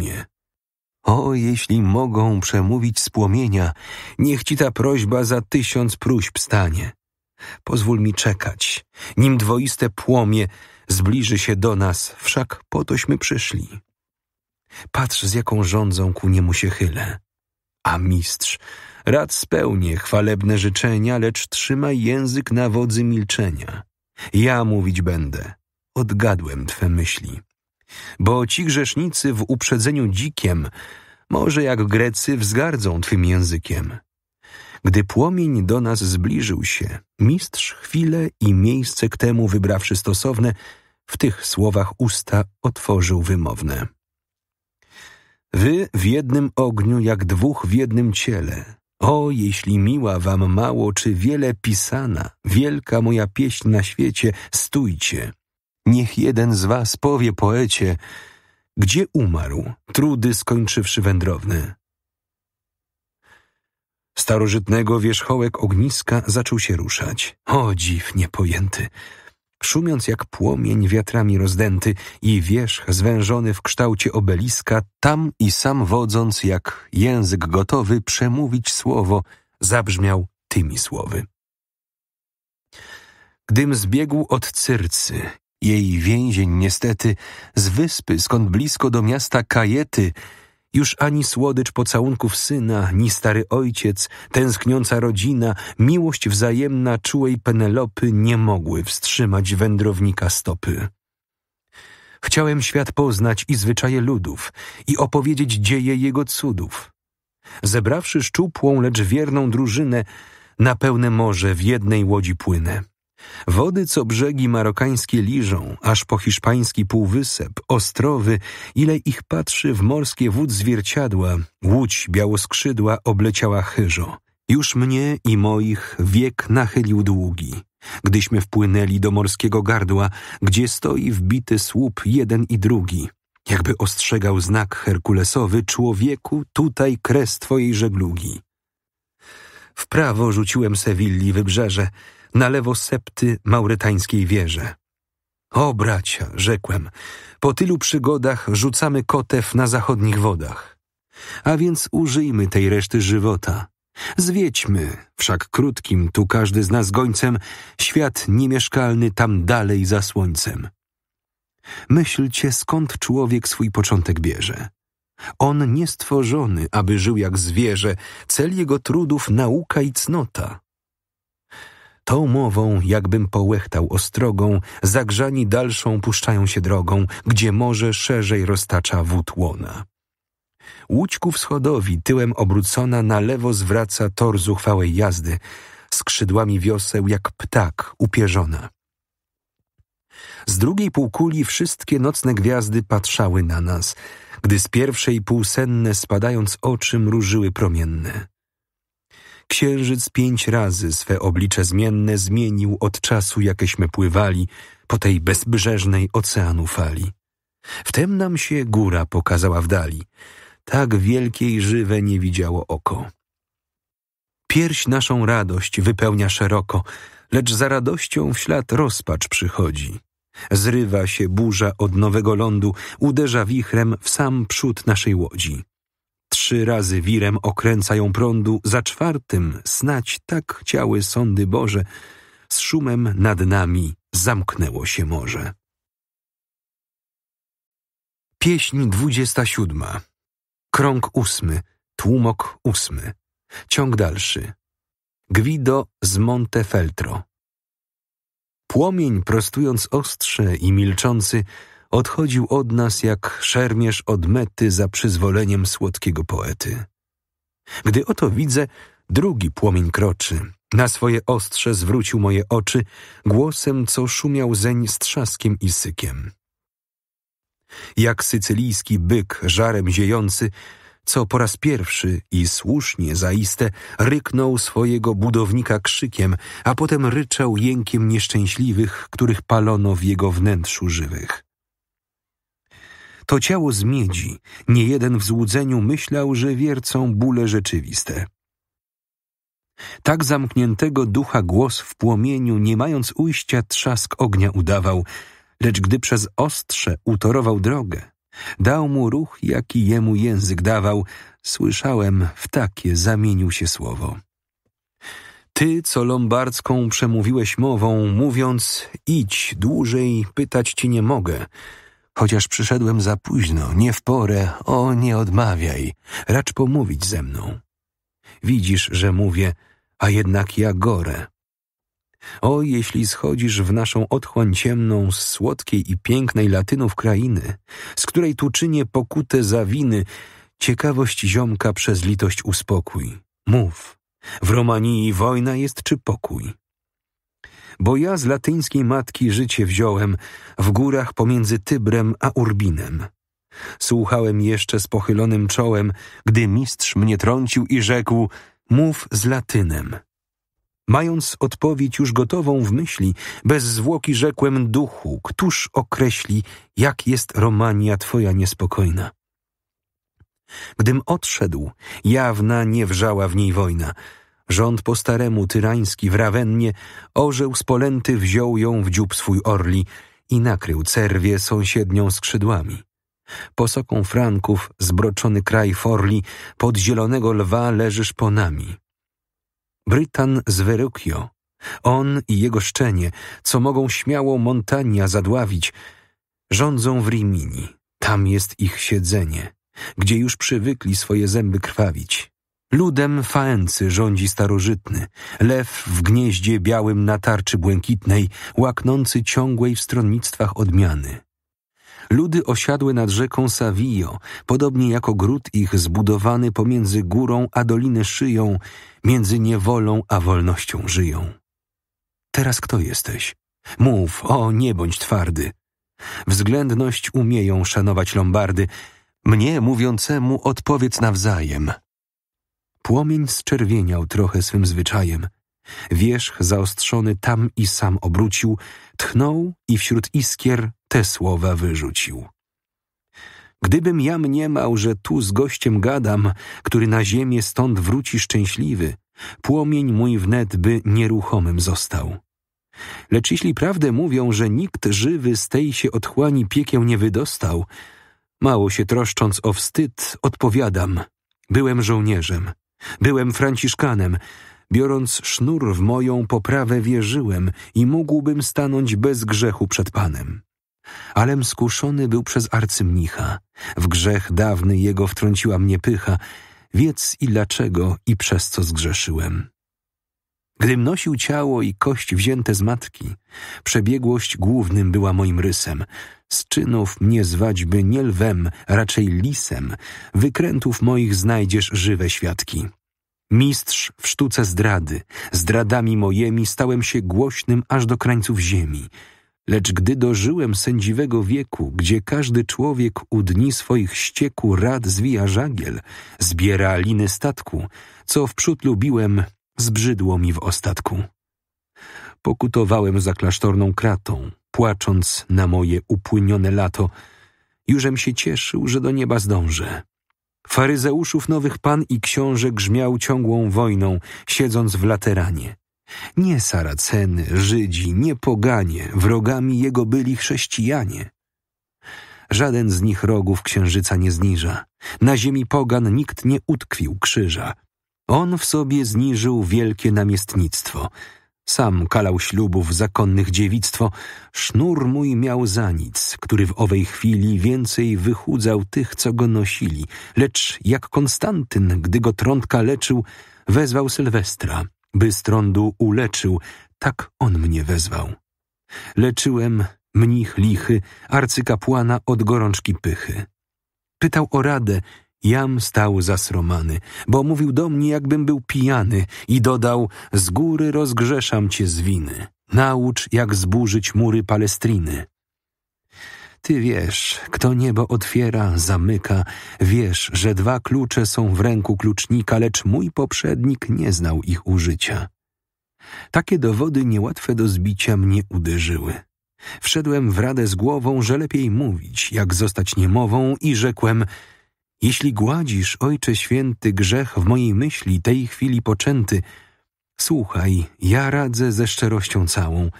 je. O, jeśli mogą przemówić z płomienia, niech ci ta prośba za tysiąc próśb stanie. Pozwól mi czekać, nim dwoiste płomie zbliży się do nas, wszak po tośmy przyszli. Patrz, z jaką rządzą ku niemu się chylę. A mistrz, rad spełnię chwalebne życzenia, lecz trzymaj język na wodzy milczenia. Ja mówić będę, odgadłem twe myśli. Bo ci grzesznicy w uprzedzeniu dzikiem, może jak Grecy wzgardzą twym językiem. Gdy płomień do nas zbliżył się, mistrz chwilę i miejsce k temu wybrawszy stosowne, w tych słowach usta otworzył wymowne. Wy w jednym ogniu, jak dwóch w jednym ciele. O, jeśli miła wam mało, czy wiele pisana, wielka moja pieśń na świecie, stójcie. Niech jeden z was powie poecie, gdzie umarł, trudy skończywszy wędrowny. Starożytnego wierzchołek ogniska zaczął się ruszać. O, dziw niepojęty! szumiąc jak płomień wiatrami rozdęty i wierzch zwężony w kształcie obeliska, tam i sam wodząc, jak język gotowy przemówić słowo, zabrzmiał tymi słowy. Gdym zbiegł od Cyrcy, jej więzień niestety, z wyspy, skąd blisko do miasta Kajety, już ani słodycz pocałunków syna, ni stary ojciec, tęskniąca rodzina, miłość wzajemna czułej Penelopy nie mogły wstrzymać wędrownika stopy. Chciałem świat poznać i zwyczaje ludów i opowiedzieć dzieje jego cudów. Zebrawszy szczupłą, lecz wierną drużynę, na pełne morze w jednej łodzi płynę. Wody, co brzegi marokańskie liżą, aż po hiszpański półwysep, ostrowy, ile ich patrzy w morskie wód zwierciadła, łódź białoskrzydła obleciała chyżo. Już mnie i moich wiek nachylił długi, gdyśmy wpłynęli do morskiego gardła, gdzie stoi wbity słup jeden i drugi. Jakby ostrzegał znak herkulesowy, człowieku, tutaj kres twojej żeglugi. W prawo rzuciłem Sewilli wybrzeże, na lewo septy mauretańskiej wieży. O bracia, rzekłem, po tylu przygodach rzucamy kotew na zachodnich wodach. A więc użyjmy tej reszty żywota. Zwiedźmy, wszak krótkim tu każdy z nas gońcem, świat niemieszkalny tam dalej za słońcem. Myślcie, skąd człowiek swój początek bierze. On nie stworzony, aby żył jak zwierzę, cel jego trudów nauka i cnota. Tą mową, jakbym połechtał ostrogą, zagrzani dalszą puszczają się drogą, gdzie morze szerzej roztacza wód łona. Łódź ku wschodowi, tyłem obrócona, na lewo zwraca tor zuchwałej jazdy, skrzydłami wioseł jak ptak upierzona. Z drugiej półkuli wszystkie nocne gwiazdy patrzały na nas, gdy z pierwszej półsenne spadając oczy mrużyły promienne. Księżyc pięć razy swe oblicze zmienne zmienił od czasu, jakeśmy pływali po tej bezbrzeżnej oceanu fali. Wtem nam się góra pokazała w dali. Tak wielkiej żywe nie widziało oko. Pierś naszą radość wypełnia szeroko, lecz za radością w ślad rozpacz przychodzi. Zrywa się burza od nowego lądu, uderza wichrem w sam przód naszej łodzi. Trzy razy wirem okręcają prądu, za czwartym snać tak chciały sądy Boże, z szumem nad nami zamknęło się morze. Pieśń dwudziesta siódma. Krąg ósmy, tłumok ósmy. Ciąg dalszy. Gwido z Montefeltro. Płomień, prostując ostrze i milczący, odchodził od nas jak szermierz od mety za przyzwoleniem słodkiego poety. Gdy oto widzę, drugi płomień kroczy. Na swoje ostrze zwrócił moje oczy głosem, co szumiał zeń z trzaskiem i sykiem. Jak sycylijski byk żarem ziejący, co po raz pierwszy i słusznie zaiste ryknął swojego budownika krzykiem, a potem ryczał jękiem nieszczęśliwych, których palono w jego wnętrzu żywych. To ciało z miedzi, nie jeden w złudzeniu myślał, że wiercą bóle rzeczywiste. Tak zamkniętego ducha głos w płomieniu, nie mając ujścia, trzask ognia udawał, lecz gdy przez ostrze utorował drogę, dał mu ruch, jaki jemu język dawał, słyszałem, w takie zamienił się słowo. Ty, co lombardzką przemówiłeś mową, mówiąc, idź, dłużej pytać ci nie mogę – Chociaż przyszedłem za późno, nie w porę, o nie odmawiaj, racz pomówić ze mną. Widzisz, że mówię, a jednak ja gorę. O, jeśli schodzisz w naszą otchłań ciemną z słodkiej i pięknej Latynów krainy, z której tu czynię pokutę za winy, ciekawość ziomka przez litość uspokój. Mów, w Romanii wojna jest czy pokój? bo ja z latyńskiej matki życie wziąłem w górach pomiędzy Tybrem a Urbinem. Słuchałem jeszcze z pochylonym czołem, gdy mistrz mnie trącił i rzekł: Mów z latynem. Mając odpowiedź już gotową w myśli, bez zwłoki rzekłem duchu, któż określi, jak jest Romania twoja niespokojna. Gdym odszedł, jawna nie wrzała w niej wojna. Rząd po staremu, tyrański, w Rawennie, orzeł z polęty wziął ją w dziób swój orli i nakrył cerwie sąsiednią skrzydłami. Posoką franków zbroczony kraj forli, pod zielonego lwa leżysz po nami. Brytan z Verukio, on i jego szczenie, co mogą śmiało Montania zadławić, rządzą w Rimini, tam jest ich siedzenie, gdzie już przywykli swoje zęby krwawić. Ludem Faency rządzi starożytny, lew w gnieździe białym na tarczy błękitnej, łaknący ciągłej w stronnictwach odmiany. Ludy osiadły nad rzeką Savio, podobnie jako gród ich zbudowany pomiędzy górą a dolinę szyją, między niewolą a wolnością żyją. Teraz kto jesteś? Mów, o, nie bądź twardy. Względność umieją szanować Lombardy. Mnie mówiącemu odpowiedz nawzajem – Płomień zczerwieniał trochę swym zwyczajem. Wierzch zaostrzony tam i sam obrócił, tchnął i wśród iskier te słowa wyrzucił. Gdybym ja mniemał, że tu z gościem gadam, który na ziemię stąd wróci szczęśliwy, płomień mój wnet by nieruchomym został. Lecz jeśli prawdę mówią, że nikt żywy z tej się otchłani piekieł nie wydostał, mało się troszcząc o wstyd, odpowiadam, byłem żołnierzem. Byłem franciszkanem. Biorąc sznur w moją poprawę wierzyłem i mógłbym stanąć bez grzechu przed Panem. Alem skuszony był przez arcymnicha. W grzech dawny jego wtrąciła mnie pycha. Wiedz i dlaczego i przez co zgrzeszyłem. Gdym nosił ciało i kość wzięte z matki, przebiegłość głównym była moim rysem. Z czynów mnie zwaćby nie lwem, raczej lisem. Wykrętów moich znajdziesz żywe świadki. Mistrz w sztuce zdrady, zdradami mojemi stałem się głośnym aż do krańców ziemi. Lecz gdy dożyłem sędziwego wieku, gdzie każdy człowiek u dni swoich ścieku rad zwija żagiel, zbiera liny statku, co wprzód lubiłem, Zbrzydło mi w ostatku. Pokutowałem za klasztorną kratą, płacząc na moje upłynione lato. Jużem się cieszył, że do nieba zdążę. Faryzeuszów nowych pan i książę grzmiał ciągłą wojną, siedząc w lateranie. Nie Saraceny, Żydzi, nie poganie, wrogami jego byli chrześcijanie. Żaden z nich rogów księżyca nie zniża. Na ziemi pogan nikt nie utkwił krzyża. On w sobie zniżył wielkie namiestnictwo. Sam kalał ślubów zakonnych dziewictwo, sznur mój miał za nic, który w owej chwili więcej wychudzał tych, co go nosili. Lecz jak Konstantyn, gdy go trądka leczył, wezwał Sylwestra, by z trądu uleczył, tak on mnie wezwał. Leczyłem mnich lichy, arcykapłana od gorączki pychy. Pytał o radę, Jam stał zasromany, bo mówił do mnie, jakbym był pijany i dodał, z góry rozgrzeszam cię z winy. Naucz, jak zburzyć mury Palestriny. Ty wiesz, kto niebo otwiera, zamyka, wiesz, że dwa klucze są w ręku klucznika, lecz mój poprzednik nie znał ich użycia. Takie dowody niełatwe do zbicia mnie uderzyły. Wszedłem w radę z głową, że lepiej mówić, jak zostać niemową i rzekłem – jeśli gładzisz, Ojcze Święty, grzech w mojej myśli, tej chwili poczęty, słuchaj, ja radzę ze szczerością całą.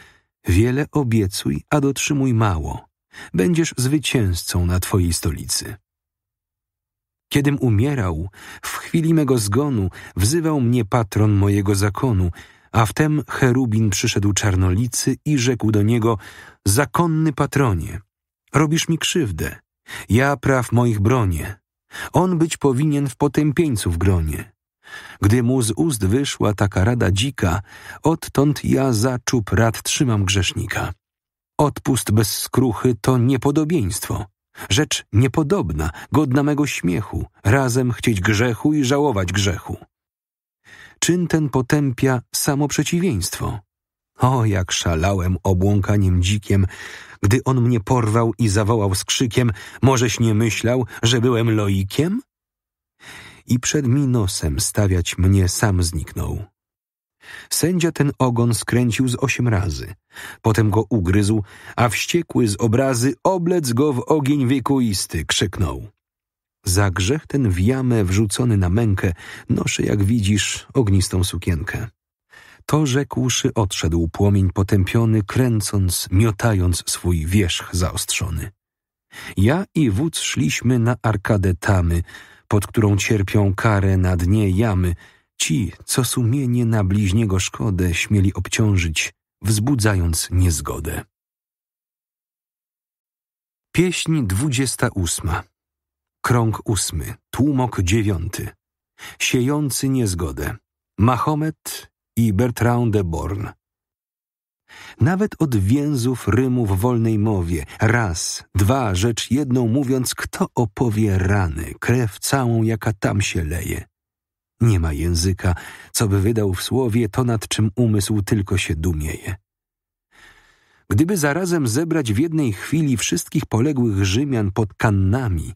Wiele obiecuj, a dotrzymuj mało. Będziesz zwycięzcą na Twojej stolicy. Kiedym umierał, w chwili mego zgonu wzywał mnie patron mojego zakonu, a wtem cherubin przyszedł czarnolicy i rzekł do niego: Zakonny patronie, robisz mi krzywdę, ja praw moich bronię. On być powinien w potępieńcu w gronie. Gdy mu z ust wyszła taka rada dzika, odtąd ja za czub rad trzymam grzesznika. Odpust bez skruchy to niepodobieństwo. Rzecz niepodobna, godna mego śmiechu, razem chcieć grzechu i żałować grzechu. Czyn ten potępia samo przeciwieństwo. O, jak szalałem obłąkaniem dzikiem, gdy on mnie porwał i zawołał z krzykiem, możeś nie myślał, że byłem loikiem? I przed mi nosem stawiać mnie sam zniknął. Sędzia ten ogon skręcił z osiem razy. Potem go ugryzł, a wściekły z obrazy oblec go w ogień wiekuisty, krzyknął. Za grzech ten w jamę wrzucony na mękę noszę, jak widzisz, ognistą sukienkę. To rzekłszy, odszedł płomień potępiony, kręcąc, miotając swój wierzch zaostrzony. Ja i wódz szliśmy na arkadę tamy, pod którą cierpią karę na dnie jamy, ci, co sumienie na bliźniego szkodę śmieli obciążyć, wzbudzając niezgodę. Pieśń dwudziesta ósma Krąg ósmy, tłumok dziewiąty Siejący niezgodę Mahomet i Bertrand de Born. Nawet od więzów rymu w wolnej mowie, raz, dwa, rzecz jedną mówiąc, kto opowie rany, krew całą, jaka tam się leje. Nie ma języka, co by wydał w słowie to, nad czym umysł tylko się dumieje. Gdyby zarazem zebrać w jednej chwili wszystkich poległych Rzymian pod kannami,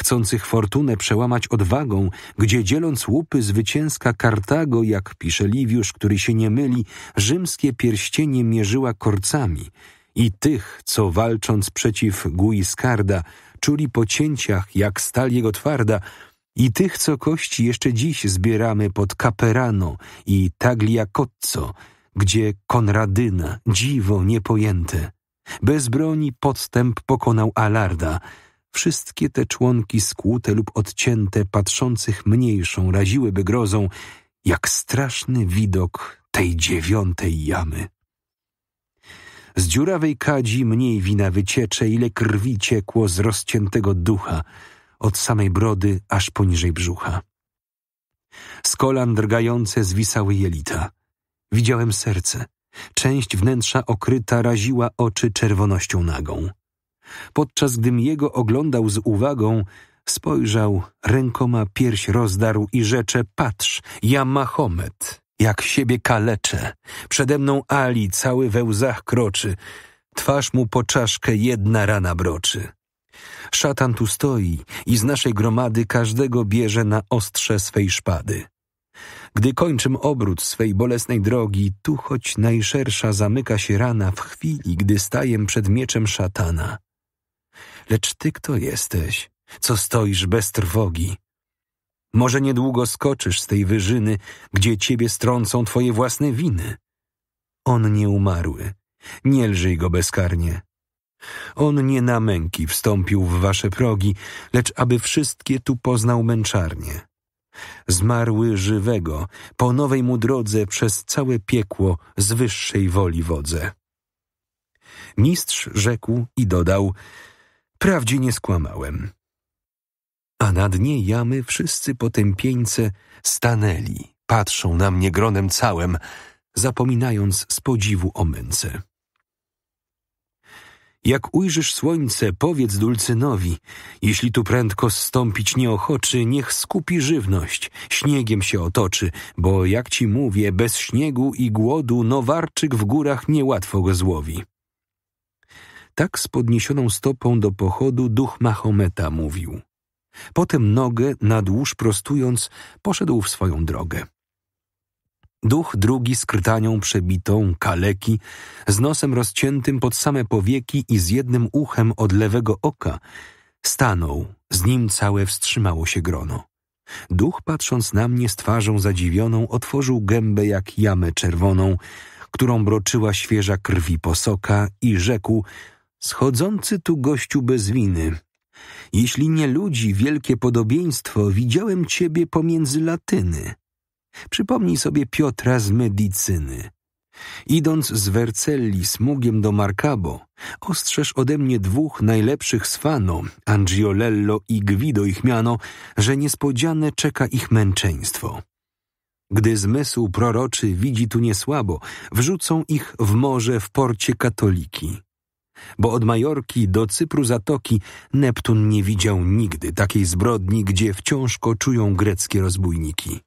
chcących fortunę przełamać odwagą, gdzie dzieląc łupy zwycięska Kartago, jak pisze Liwiusz, który się nie myli, rzymskie pierścienie mierzyła korcami i tych, co walcząc przeciw Guiscarda, czuli po cięciach jak stal jego twarda, i tych, co kości jeszcze dziś zbieramy pod Caperano i Tagliacozzo, gdzie Konradyna, dziwo niepojęte. Bez broni podstęp pokonał Alarda – Wszystkie te członki skłute lub odcięte, patrzących mniejszą, raziłyby grozą, jak straszny widok tej dziewiątej jamy. Z dziurawej kadzi mniej wina wyciecze, ile krwi ciekło z rozciętego ducha, od samej brody aż poniżej brzucha. Z kolan drgające zwisały jelita. Widziałem serce. Część wnętrza okryta raziła oczy czerwonością nagą. Podczas gdym jego oglądał z uwagą, spojrzał, rękoma pierś rozdarł i rzecze: Patrz, ja Mahomet, jak siebie kaleczę. Przede mną Ali cały we łzach kroczy, twarz mu po czaszkę jedna rana broczy. Szatan tu stoi i z naszej gromady każdego bierze na ostrze swej szpady. Gdy kończym obrót swej bolesnej drogi, tu choć najszersza zamyka się rana w chwili, gdy staję przed mieczem szatana. Lecz ty kto jesteś, co stoisz bez trwogi? Może niedługo skoczysz z tej wyżyny, gdzie ciebie strącą twoje własne winy. On nie umarły, nie lżyj go bezkarnie. On nie na męki wstąpił w wasze progi, lecz aby wszystkie tu poznał męczarnie. Zmarły żywego, po nowej mu drodze przez całe piekło z wyższej woli wodze. Mistrz rzekł i dodał – Wprawdzie nie skłamałem. A na dnie jamy wszyscy potępieńce stanęli, patrzą na mnie gronem całym, zapominając z podziwu o męce. Jak ujrzysz słońce, powiedz Dulcynowi, jeśli tu prędko zstąpić nieochoczy, niech skupi żywność, śniegiem się otoczy, bo jak ci mówię, bez śniegu i głodu nowarczyk w górach niełatwo go złowi. Tak z podniesioną stopą do pochodu duch Mahometa mówił. Potem nogę, nadłuż prostując, poszedł w swoją drogę. Duch drugi z krtanią przebitą, kaleki, z nosem rozciętym pod same powieki i z jednym uchem od lewego oka, stanął, z nim całe wstrzymało się grono. Duch, patrząc na mnie z twarzą zadziwioną, otworzył gębę jak jamę czerwoną, którą broczyła świeża krwi posoka i rzekł Schodzący tu gościu bez winy. Jeśli nie ludzi wielkie podobieństwo, widziałem ciebie pomiędzy latyny. Przypomnij sobie Piotra z Medycyny. Idąc z Vercelli smugiem do Markabo, ostrzeż ode mnie dwóch najlepszych swano, Angiolello i Gwido ich miano, że niespodziane czeka ich męczeństwo. Gdy zmysł proroczy widzi tu niesłabo, wrzucą ich w morze w porcie katoliki bo od Majorki do Cypru Zatoki Neptun nie widział nigdy takiej zbrodni, gdzie wciąż koczują greckie rozbójniki.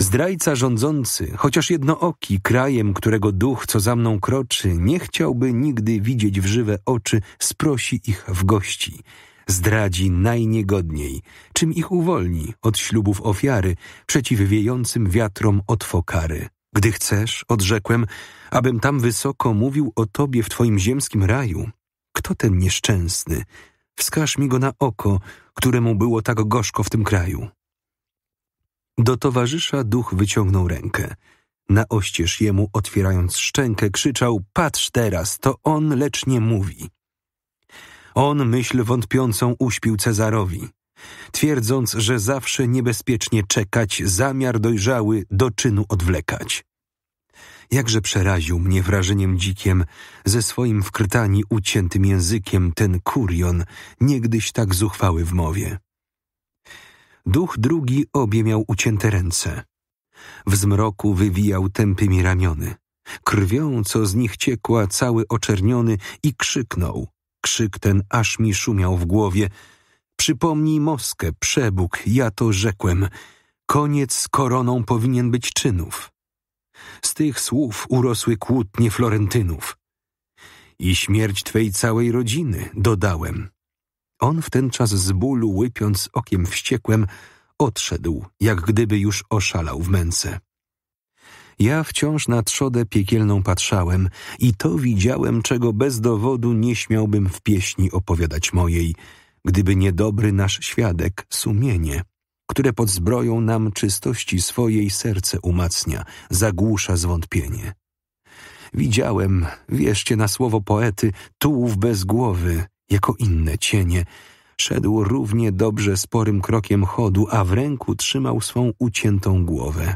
Zdrajca rządzący, chociaż jednooki, krajem, którego duch, co za mną kroczy, nie chciałby nigdy widzieć w żywe oczy, sprosi ich w gości. Zdradzi najniegodniej, czym ich uwolni od ślubów ofiary, wiejącym wiatrom otwokary. Gdy chcesz, odrzekłem, abym tam wysoko mówił o tobie w twoim ziemskim raju. Kto ten nieszczęsny? Wskaż mi go na oko, któremu było tak gorzko w tym kraju. Do towarzysza duch wyciągnął rękę. Na oścież jemu, otwierając szczękę, krzyczał: Patrz teraz, to on, lecz nie mówi. On myśl wątpiącą uśpił Cezarowi twierdząc, że zawsze niebezpiecznie czekać, zamiar dojrzały do czynu odwlekać. Jakże przeraził mnie wrażeniem dzikiem, ze swoim w krtani uciętym językiem ten kurion, niegdyś tak zuchwały w mowie. Duch drugi obie miał ucięte ręce. W zmroku wywijał tępymi ramiony. Krwią, co z nich ciekła, cały oczerniony i krzyknął. Krzyk ten aż mi szumiał w głowie, Przypomnij Moskę, przebóg, ja to rzekłem. Koniec koroną powinien być czynów. Z tych słów urosły kłótnie Florentynów. I śmierć twej całej rodziny, dodałem. On w ten czas z bólu, łypiąc okiem wściekłem odszedł, jak gdyby już oszalał w męce. Ja wciąż na trzodę piekielną patrzałem i to widziałem, czego bez dowodu nie śmiałbym w pieśni opowiadać mojej – gdyby nie dobry nasz świadek, sumienie, które pod zbroją nam czystości swojej serce umacnia, zagłusza zwątpienie. Widziałem, wierzcie na słowo poety, tułów bez głowy, jako inne cienie, szedł równie dobrze sporym krokiem chodu, a w ręku trzymał swą uciętą głowę.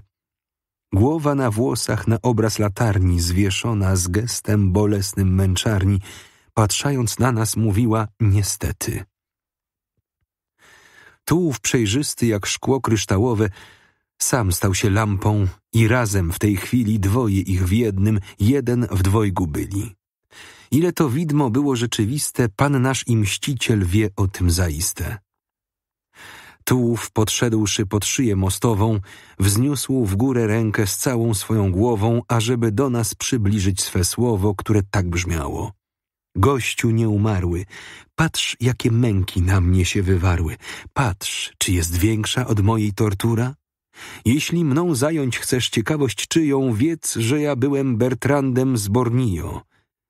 Głowa na włosach na obraz latarni, zwieszona z gestem bolesnym męczarni, patrzając na nas mówiła niestety. Tułów przejrzysty jak szkło kryształowe, sam stał się lampą i razem w tej chwili dwoje ich w jednym, jeden w dwojgu byli. Ile to widmo było rzeczywiste, Pan nasz i mściciel wie o tym zaiste. Tułów, podszedłszy pod szyję mostową, wzniósł w górę rękę z całą swoją głową, ażeby do nas przybliżyć swe słowo, które tak brzmiało. Gościu nieumarły, patrz, jakie męki na mnie się wywarły. Patrz, czy jest większa od mojej tortura? Jeśli mną zająć chcesz ciekawość czyją, wiedz, że ja byłem Bertrandem z Bornio.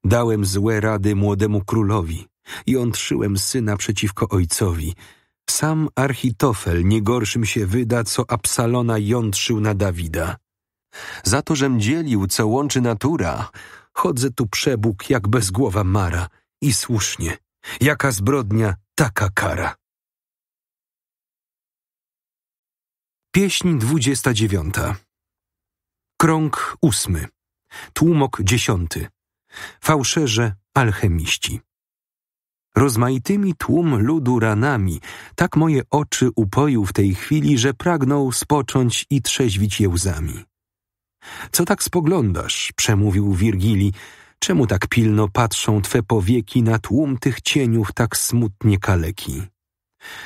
Dałem złe rady młodemu królowi i ontrzyłem syna przeciwko ojcowi. Sam Architofel nie gorszym się wyda, co Absalona jątrzył na Dawida. Za to, żem dzielił, co łączy natura, Chodzę tu przebóg jak bezgłowa mara i słusznie. Jaka zbrodnia, taka kara. Pieśń dwudziesta dziewiąta. Krąg ósmy. Tłumok dziesiąty. Fałszerze, alchemiści. Rozmaitymi tłum ludu ranami, tak moje oczy upoił w tej chwili, że pragnął spocząć i trzeźwić je łzami. Co tak spoglądasz? przemówił Wirgili. Czemu tak pilno patrzą twe powieki na tłum tych cieniów tak smutnie kaleki?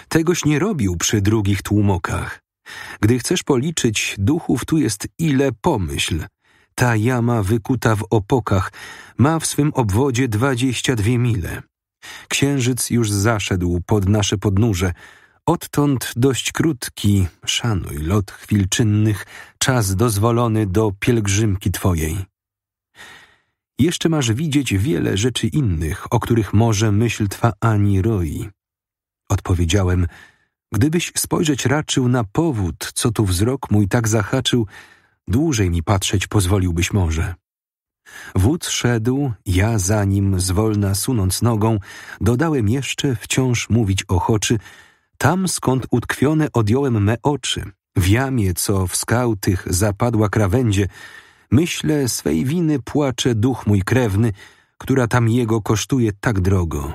Tegoś nie robił przy drugich tłumokach. Gdy chcesz policzyć, duchów tu jest ile pomyśl. Ta jama wykuta w opokach ma w swym obwodzie dwadzieścia dwie mile. Księżyc już zaszedł pod nasze podnóże – Odtąd dość krótki, szanuj lot chwil czynnych, czas dozwolony do pielgrzymki Twojej. Jeszcze masz widzieć wiele rzeczy innych, o których może myśl Twa ani roi. Odpowiedziałem, gdybyś spojrzeć raczył na powód, co tu wzrok mój tak zahaczył, dłużej mi patrzeć pozwoliłbyś może. Wódz szedł, ja za nim, zwolna sunąc nogą, dodałem jeszcze, wciąż mówić ochoczy – tam, skąd utkwione odjąłem me oczy, w jamie, co w skał tych zapadła krawędzie, myślę swej winy płacze duch mój krewny, która tam jego kosztuje tak drogo.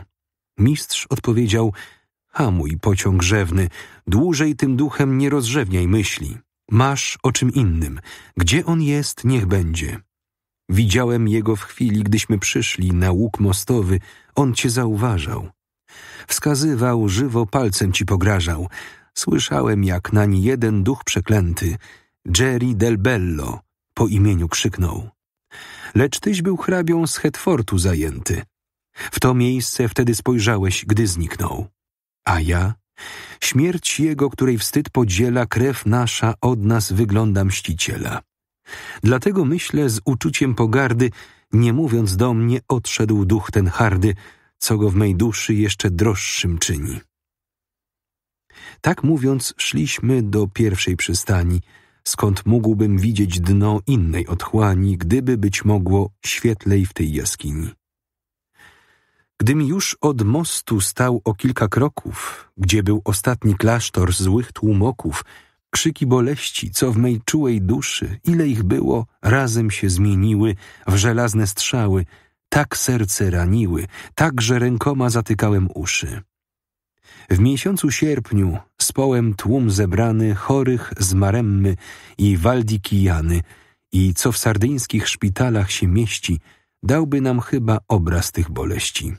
Mistrz odpowiedział, hamuj pociąg rzewny, dłużej tym duchem nie rozrzewniaj myśli. Masz o czym innym, gdzie on jest, niech będzie. Widziałem jego w chwili, gdyśmy przyszli na łuk mostowy, on cię zauważał. Wskazywał, żywo palcem ci pograżał. Słyszałem, jak nań jeden duch przeklęty, Jerry del Bello, po imieniu krzyknął. Lecz tyś był hrabią z Hetfortu zajęty. W to miejsce wtedy spojrzałeś, gdy zniknął. A ja? Śmierć jego, której wstyd podziela, krew nasza od nas wygląda mściciela. Dlatego myślę z uczuciem pogardy, nie mówiąc do mnie, odszedł duch ten hardy, co go w mej duszy jeszcze droższym czyni. Tak mówiąc, szliśmy do pierwszej przystani, skąd mógłbym widzieć dno innej otchłani, gdyby być mogło świetlej w tej jaskini. Gdy mi już od mostu stał o kilka kroków, gdzie był ostatni klasztor złych tłumoków, krzyki boleści, co w mej czułej duszy, ile ich było, razem się zmieniły w żelazne strzały – tak serce raniły, tak, że rękoma zatykałem uszy. W miesiącu sierpniu społem tłum zebrany chorych z Maremmy i Waldikijany i co w sardyńskich szpitalach się mieści, dałby nam chyba obraz tych boleści.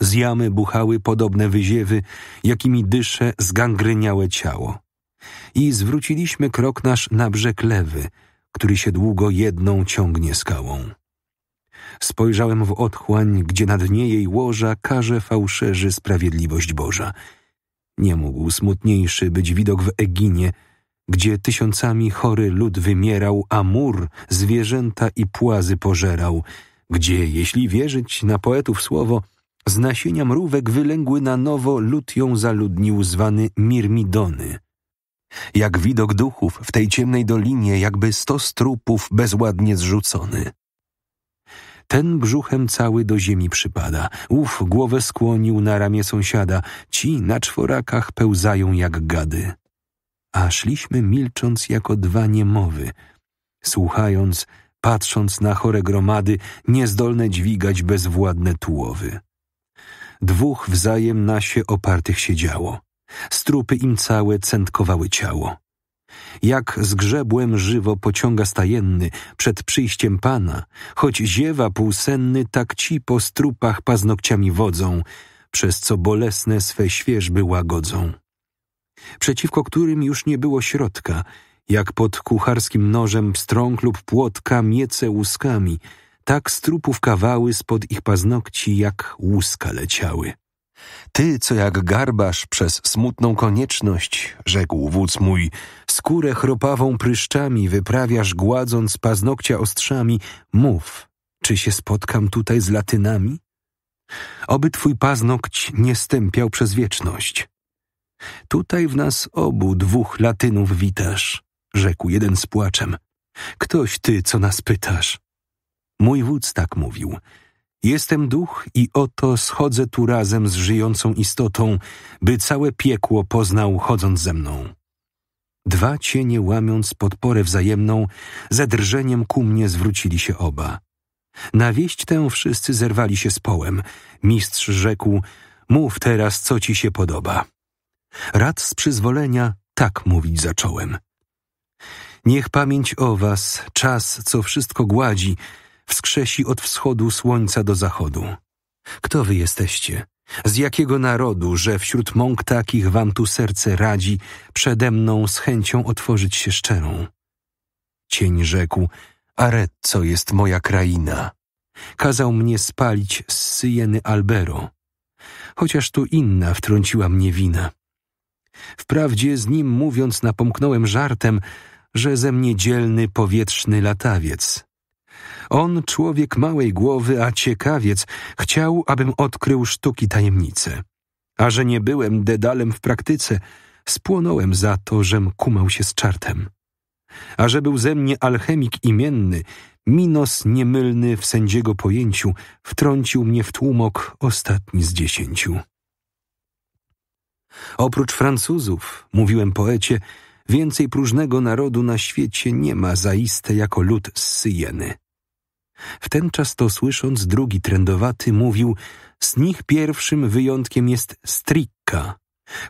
Z jamy buchały podobne wyziewy, jakimi dysze zgangreniałe ciało. I zwróciliśmy krok nasz na brzeg lewy, który się długo jedną ciągnie skałą. Spojrzałem w otchłań, gdzie na dnie jej łoża karze fałszerzy sprawiedliwość Boża. Nie mógł smutniejszy być widok w Eginie, gdzie tysiącami chory lud wymierał, a mur zwierzęta i płazy pożerał, gdzie, jeśli wierzyć na poetów słowo, z nasienia mrówek wylęgły na nowo lud ją zaludnił zwany Mirmidony. Jak widok duchów w tej ciemnej dolinie, jakby sto strupów bezładnie zrzucony. Ten brzuchem cały do ziemi przypada. Ów głowę skłonił na ramię sąsiada. Ci na czworakach pełzają jak gady. A szliśmy milcząc jako dwa niemowy. Słuchając, patrząc na chore gromady, niezdolne dźwigać bezwładne tułowy. Dwóch wzajem na się opartych siedziało. Strupy im całe centkowały ciało jak zgrzebłem żywo pociąga stajenny przed przyjściem Pana, choć ziewa półsenny tak ci po strupach paznokciami wodzą, przez co bolesne swe świeżby łagodzą. Przeciwko którym już nie było środka, jak pod kucharskim nożem pstrąg lub płotka miece łuskami, tak z trupów kawały spod ich paznokci jak łuska leciały. Ty, co jak garbarz przez smutną konieczność, rzekł wódz mój, skórę chropawą pryszczami wyprawiasz gładząc paznokcia ostrzami, mów, czy się spotkam tutaj z latynami? Oby twój paznokć nie stępiał przez wieczność. Tutaj w nas obu dwóch latynów witasz, rzekł jeden z płaczem. Ktoś ty, co nas pytasz. Mój wódz tak mówił – Jestem duch i oto schodzę tu razem z żyjącą istotą, by całe piekło poznał chodząc ze mną. Dwa cienie łamiąc podporę wzajemną, ze drżeniem ku mnie zwrócili się oba. Na wieść tę wszyscy zerwali się z połem. Mistrz rzekł, mów teraz, co ci się podoba. Rad z przyzwolenia tak mówić zacząłem. Niech pamięć o was, czas, co wszystko gładzi, wskrzesi od wschodu słońca do zachodu. Kto wy jesteście? Z jakiego narodu, że wśród mąk takich wam tu serce radzi, przede mną z chęcią otworzyć się szczerą? Cień rzekł, Arezzo jest moja kraina. Kazał mnie spalić z Syjeny Albero. Chociaż tu inna wtrąciła mnie wina. Wprawdzie z nim mówiąc napomknąłem żartem, że ze mnie dzielny powietrzny latawiec, on, człowiek małej głowy, a ciekawiec, chciał, abym odkrył sztuki tajemnice. A że nie byłem dedalem w praktyce, spłonąłem za to, żem kumał się z czartem. A że był ze mnie alchemik imienny, minos niemylny w sędziego pojęciu, wtrącił mnie w tłumok ostatni z dziesięciu. Oprócz Francuzów, mówiłem poecie, więcej próżnego narodu na świecie nie ma zaiste jako lud z Syjeny. Wtenczas to słysząc, drugi trędowaty mówił z nich pierwszym wyjątkiem jest Stricka,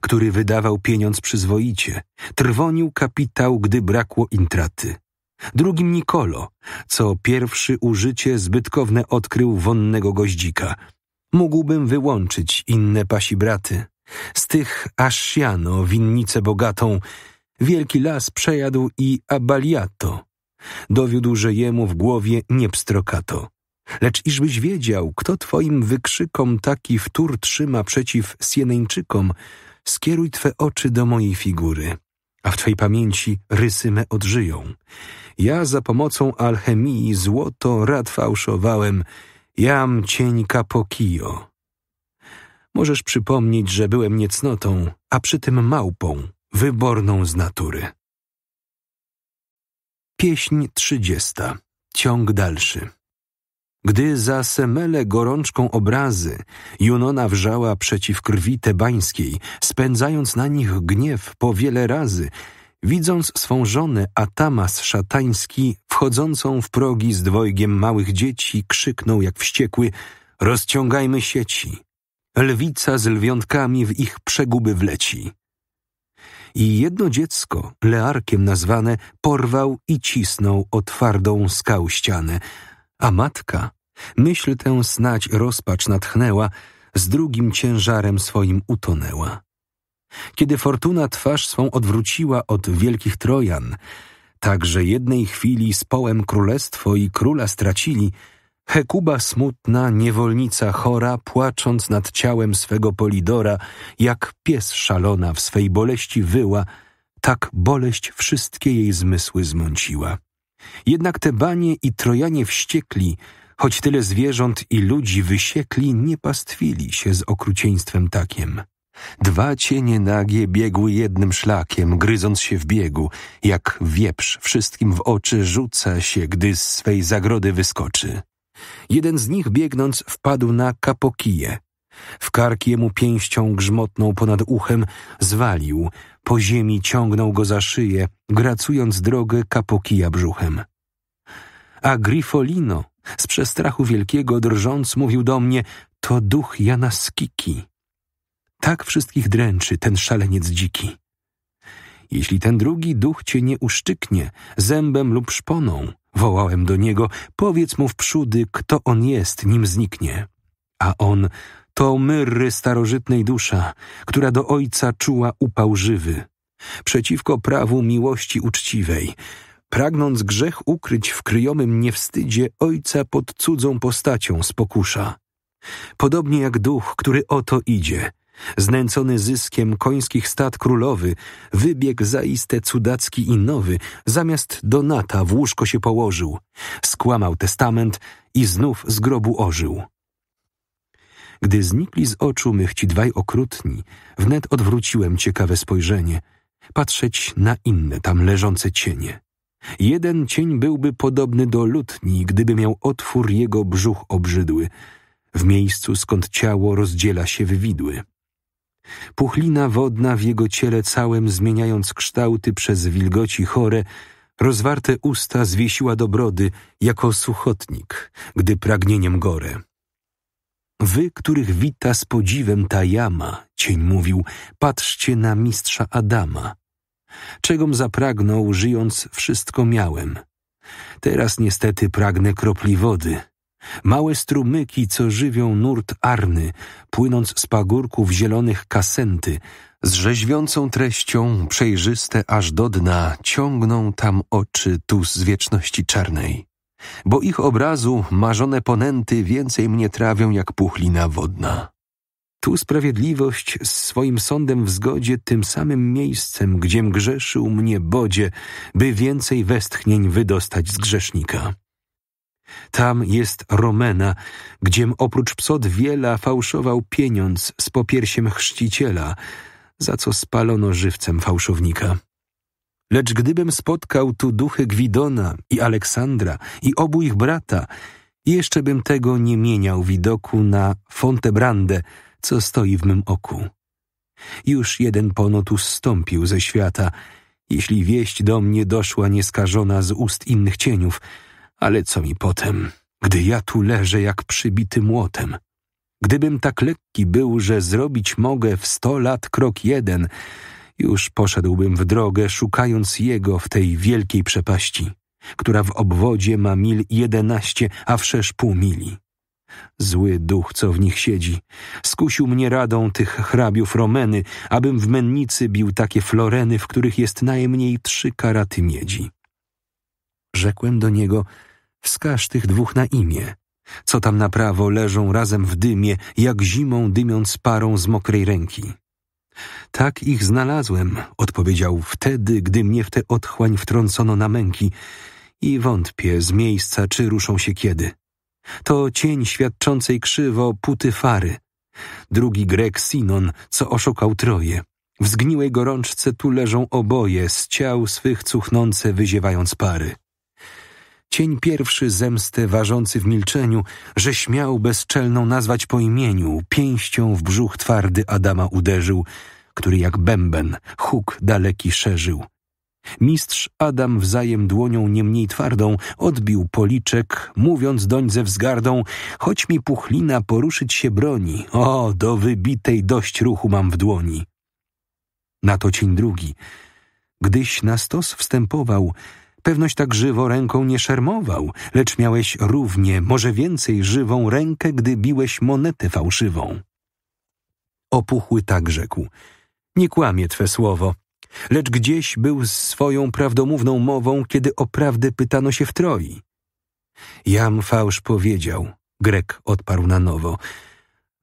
który wydawał pieniądz przyzwoicie, trwonił kapitał, gdy brakło intraty. Drugim Nikolo, co pierwszy użycie zbytkowne odkrył wonnego goździka. Mógłbym wyłączyć inne pasi braty. Z tych Asciano, winnicę bogatą, wielki las przejadł i abaliato, Dowiódł, że jemu w głowie nie pstrokato. Lecz iżbyś wiedział, kto twoim wykrzykom taki wtór trzyma przeciw Sieneńczykom, skieruj twe oczy do mojej figury, a w twej pamięci rysy me odżyją. Ja za pomocą alchemii złoto rad fałszowałem, jam cień kapokijo. Możesz przypomnieć, że byłem niecnotą, a przy tym małpą, wyborną z natury. Pieśń trzydziesta. Ciąg dalszy. Gdy za Semele gorączką obrazy Junona wrzała przeciw krwi tebańskiej, spędzając na nich gniew po wiele razy, widząc swą żonę Atamas szatański wchodzącą w progi z dwojgiem małych dzieci, krzyknął jak wściekły – rozciągajmy sieci. Lwica z lwiątkami w ich przeguby wleci i jedno dziecko, learkiem nazwane, porwał i cisnął o twardą skał ścianę, a matka, myśl tę snać rozpacz natchnęła, z drugim ciężarem swoim utonęła. Kiedy fortuna twarz swą odwróciła od wielkich Trojan, tak że jednej chwili z połem królestwo i króla stracili – Hekuba smutna, niewolnica chora, płacząc nad ciałem swego Polidora, jak pies szalona w swej boleści wyła, tak boleść wszystkie jej zmysły zmąciła. Jednak Tebanie i Trojanie wściekli, choć tyle zwierząt i ludzi wysiekli, nie pastwili się z okrucieństwem takiem. Dwa cienie nagie biegły jednym szlakiem, gryząc się w biegu, jak wieprz wszystkim w oczy rzuca się, gdy z swej zagrody wyskoczy. Jeden z nich biegnąc wpadł na kapokije. W kark jemu pięścią grzmotną ponad uchem zwalił, po ziemi ciągnął go za szyję, gracując drogę kapokija brzuchem. A Grifolino z przestrachu wielkiego drżąc mówił do mnie, to duch Jana Skiki. Tak wszystkich dręczy ten szaleniec dziki. Jeśli ten drugi duch cię nie uszczyknie zębem lub szponą, Wołałem do niego, powiedz mu wprzódy, kto on jest, nim zniknie. A on, to myrry starożytnej dusza, która do ojca czuła upał żywy, przeciwko prawu miłości uczciwej, pragnąc grzech ukryć w kryjomym niewstydzie, ojca pod cudzą postacią spokusza. Podobnie jak duch, który oto idzie, Znęcony zyskiem końskich stad królowy, wybieg zaiste cudacki i nowy, zamiast Donata w łóżko się położył, skłamał testament i znów z grobu ożył. Gdy znikli z oczu mych ci dwaj okrutni, wnet odwróciłem ciekawe spojrzenie, patrzeć na inne tam leżące cienie. Jeden cień byłby podobny do lutni, gdyby miał otwór jego brzuch obrzydły, w miejscu skąd ciało rozdziela się w widły. Puchlina wodna w jego ciele całym zmieniając kształty przez wilgoci chore, rozwarte usta zwiesiła do brody jako suchotnik, gdy pragnieniem gore. Wy, których wita z podziwem ta jama, cień mówił, patrzcie na mistrza Adama. Czegom zapragnął, żyjąc, wszystko miałem. Teraz niestety pragnę kropli wody – Małe strumyki, co żywią nurt arny, płynąc z pagórków zielonych kasenty, z rzeźwiącą treścią, przejrzyste aż do dna, ciągną tam oczy tu z wieczności czarnej. Bo ich obrazu marzone ponęty więcej mnie trawią jak puchlina wodna. Tu sprawiedliwość z swoim sądem w zgodzie tym samym miejscem, gdziem grzeszył mnie bodzie, by więcej westchnień wydostać z grzesznika. Tam jest Romena, gdziem oprócz psot wiela fałszował pieniądz z popiersiem chrzciciela, za co spalono żywcem fałszownika. Lecz gdybym spotkał tu duchy Gwidona i Aleksandra i obu ich brata, jeszcze bym tego nie mieniał widoku na Fontebrande, co stoi w mym oku. Już jeden ponot ustąpił ze świata, jeśli wieść do mnie doszła nieskażona z ust innych cieniów – ale co mi potem, gdy ja tu leżę jak przybity młotem? Gdybym tak lekki był, że zrobić mogę w sto lat krok jeden, już poszedłbym w drogę, szukając jego w tej wielkiej przepaści, która w obwodzie ma mil jedenaście, a wszerz pół mili. Zły duch, co w nich siedzi, skusił mnie radą tych hrabiów Romeny, abym w mennicy bił takie floreny, w których jest najmniej trzy karaty miedzi. Rzekłem do niego – Wskaż tych dwóch na imię. Co tam na prawo leżą razem w dymie, jak zimą dymiąc parą z mokrej ręki. Tak ich znalazłem, odpowiedział wtedy, gdy mnie w tę otchłań wtrącono na męki i wątpię z miejsca, czy ruszą się kiedy. To cień świadczącej krzywo puty fary. Drugi Grek Sinon, co oszukał troje. W zgniłej gorączce tu leżą oboje, z ciał swych cuchnące wyziewając pary. Cień pierwszy zemsty ważący w milczeniu, że śmiał bezczelną nazwać po imieniu, pięścią w brzuch twardy Adama uderzył, który jak bęben huk daleki szerzył. Mistrz Adam wzajem dłonią niemniej twardą odbił policzek, mówiąc doń ze wzgardą, choć mi puchlina poruszyć się broni, o, do wybitej dość ruchu mam w dłoni. Na to cień drugi. Gdyś na stos wstępował, Pewność tak żywo ręką nie szermował, lecz miałeś równie, może więcej żywą rękę, gdy biłeś monetę fałszywą. Opuchły tak rzekł. Nie kłamie twe słowo, lecz gdzieś był z swoją prawdomówną mową, kiedy o prawdę pytano się w troi. Jam fałsz powiedział, Grek odparł na nowo,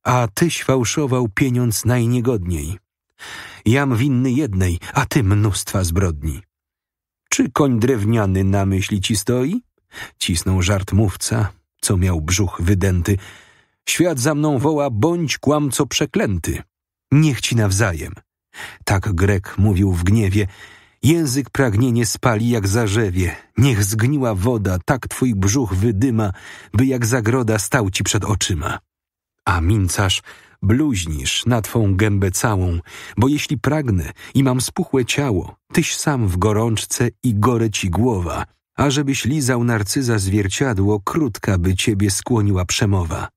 a tyś fałszował pieniądz najniegodniej. Jam winny jednej, a ty mnóstwa zbrodni. Czy koń drewniany na myśli ci stoi? Cisnął żart mówca, co miał brzuch wydęty. Świat za mną woła, bądź kłamco przeklęty. Niech ci nawzajem. Tak Grek mówił w gniewie. Język pragnienie spali jak zarzewie. Niech zgniła woda, tak twój brzuch wydyma, by jak zagroda stał ci przed oczyma. A mincarz bluźnisz na twą gębę całą, bo jeśli pragnę i mam spuchłe ciało, tyś sam w gorączce i gore ci głowa, a żebyś lizał narcyza zwierciadło, krótka by ciebie skłoniła przemowa.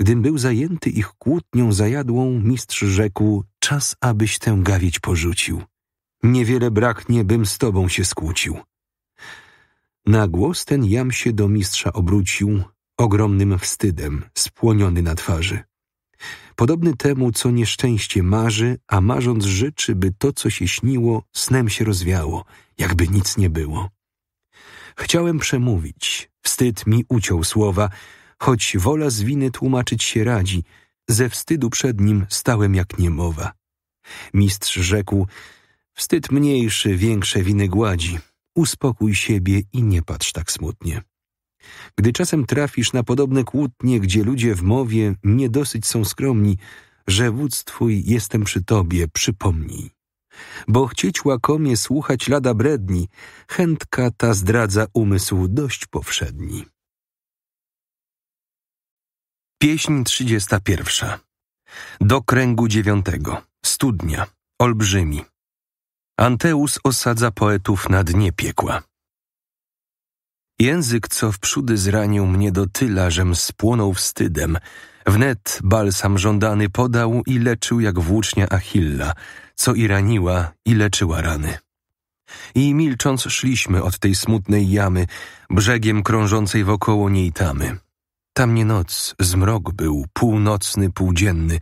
Gdym był zajęty ich kłótnią zajadłą, mistrz rzekł, czas abyś tę gawieć porzucił. Niewiele braknie, bym z tobą się skłócił. Na głos ten jam się do mistrza obrócił, ogromnym wstydem, spłoniony na twarzy. Podobny temu, co nieszczęście marzy, a marząc życzy, by to, co się śniło, snem się rozwiało, jakby nic nie było. Chciałem przemówić, wstyd mi uciął słowa, choć wola z winy tłumaczyć się radzi, ze wstydu przed nim stałem jak niemowa. Mistrz rzekł, wstyd mniejszy, większe winy gładzi, uspokój siebie i nie patrz tak smutnie. Gdy czasem trafisz na podobne kłótnie, gdzie ludzie w mowie nie dosyć są skromni, że wódz twój jestem przy tobie, przypomnij. Bo chcieć łakomie słuchać lada bredni, chętka ta zdradza umysł dość powszedni. Pieśń 31. Do kręgu dziewiątego. Studnia. Olbrzymi. Anteus osadza poetów na dnie piekła. Język, co wprzódy zranił mnie do tyla, żem spłonął wstydem. Wnet balsam żądany podał i leczył jak włócznia Achilla, co i raniła, i leczyła rany. I milcząc szliśmy od tej smutnej jamy, brzegiem krążącej wokoło niej tamy. Tam nie noc, zmrok był, północny, półdzienny.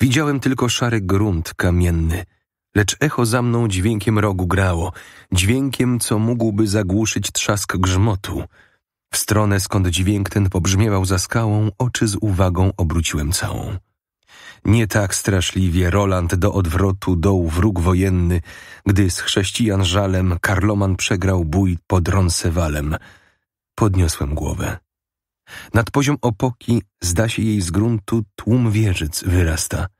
Widziałem tylko szary grunt kamienny – lecz echo za mną dźwiękiem rogu grało, dźwiękiem, co mógłby zagłuszyć trzask grzmotu. W stronę, skąd dźwięk ten pobrzmiewał za skałą, oczy z uwagą obróciłem całą. Nie tak straszliwie Roland do odwrotu doł wróg wojenny, gdy z chrześcijan żalem Karloman przegrał bój pod Ronsewalem. Podniosłem głowę. Nad poziom opoki, zda się jej z gruntu, tłum wieżyc wyrasta –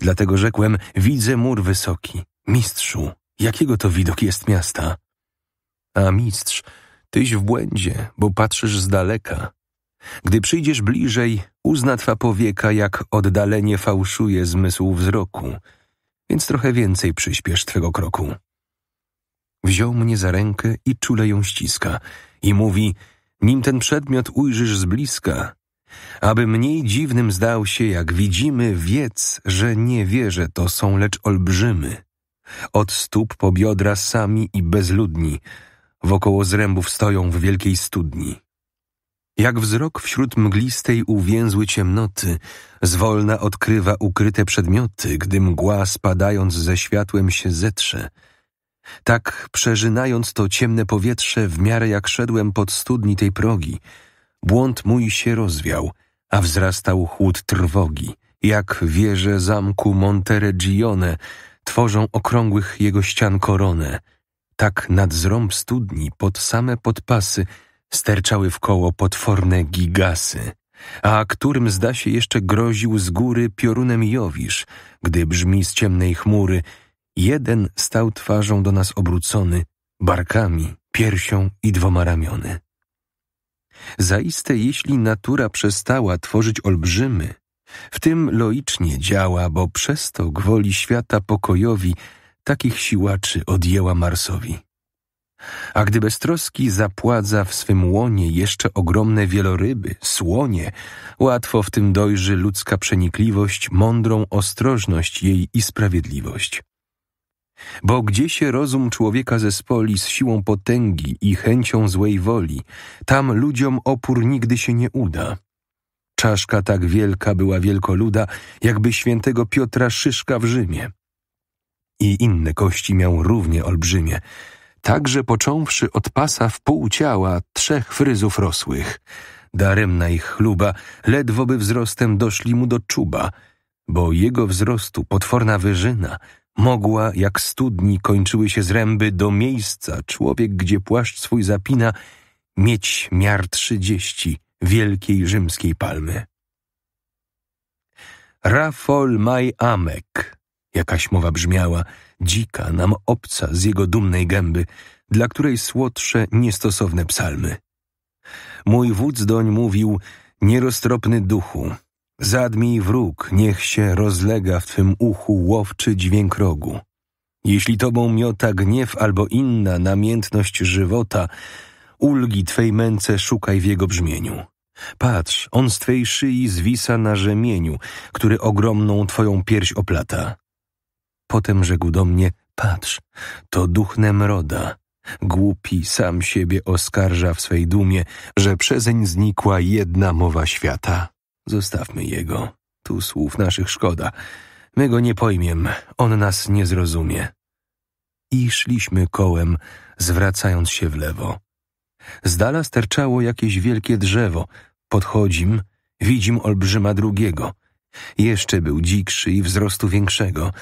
Dlatego rzekłem, widzę mur wysoki. Mistrzu, jakiego to widok jest miasta? A mistrz, tyś w błędzie, bo patrzysz z daleka. Gdy przyjdziesz bliżej, uzna twa powieka, jak oddalenie fałszuje zmysł wzroku, więc trochę więcej przyspiesz twego kroku. Wziął mnie za rękę i czule ją ściska i mówi, nim ten przedmiot ujrzysz z bliska, aby mniej dziwnym zdał się, jak widzimy, wiedz, że nie wierzę, to są lecz olbrzymy. Od stóp po biodra sami i bezludni, wokoło zrębów stoją w wielkiej studni. Jak wzrok wśród mglistej uwięzły ciemnoty, zwolna odkrywa ukryte przedmioty, gdy mgła spadając ze światłem się zetrze. Tak przeżynając to ciemne powietrze, w miarę jak szedłem pod studni tej progi, Błąd mój się rozwiał, a wzrastał chłód trwogi, jak wieże zamku Monteregione tworzą okrągłych jego ścian koronę. Tak nad zrąb studni, pod same podpasy, sterczały w koło potworne gigasy, a którym zda się jeszcze groził z góry piorunem Jowisz, gdy brzmi z ciemnej chmury, jeden stał twarzą do nas obrócony, barkami, piersią i dwoma ramiony. Zaiste, jeśli natura przestała tworzyć olbrzymy, w tym loicznie działa, bo przez to gwoli świata pokojowi takich siłaczy odjęła Marsowi. A gdy beztroski zapładza w swym łonie jeszcze ogromne wieloryby, słonie, łatwo w tym dojrzy ludzka przenikliwość, mądrą ostrożność jej i sprawiedliwość. Bo gdzie się rozum człowieka zespoli z siłą potęgi i chęcią złej woli, tam ludziom opór nigdy się nie uda. Czaszka tak wielka była wielkoluda, jakby świętego Piotra Szyszka w Rzymie. I inne kości miał równie olbrzymie, także począwszy od pasa w pół ciała trzech fryzów rosłych. Daremna ich chluba, ledwo by wzrostem doszli mu do czuba, bo jego wzrostu potworna wyżyna – Mogła, jak studni, kończyły się zręby do miejsca, człowiek, gdzie płaszcz swój zapina, mieć miar trzydzieści wielkiej rzymskiej palmy. Rafol maj amek, jakaś mowa brzmiała, dzika, nam obca z jego dumnej gęby, dla której słodsze, niestosowne psalmy. Mój wódz doń mówił, nieroztropny duchu, Zadmij wróg, niech się rozlega w twym uchu łowczy dźwięk rogu. Jeśli tobą miota gniew albo inna namiętność żywota, ulgi twej męce szukaj w jego brzmieniu. Patrz, on z twej szyi zwisa na rzemieniu, który ogromną twoją pierś oplata. Potem rzekł do mnie, patrz, to duch Nemroda. Głupi sam siebie oskarża w swej dumie, że przezeń znikła jedna mowa świata. Zostawmy jego. Tu słów naszych szkoda. My go nie pojmiem, on nas nie zrozumie. I szliśmy kołem, zwracając się w lewo. Z dala sterczało jakieś wielkie drzewo. Podchodzim, widzim olbrzyma drugiego. Jeszcze był dzikszy i wzrostu większego.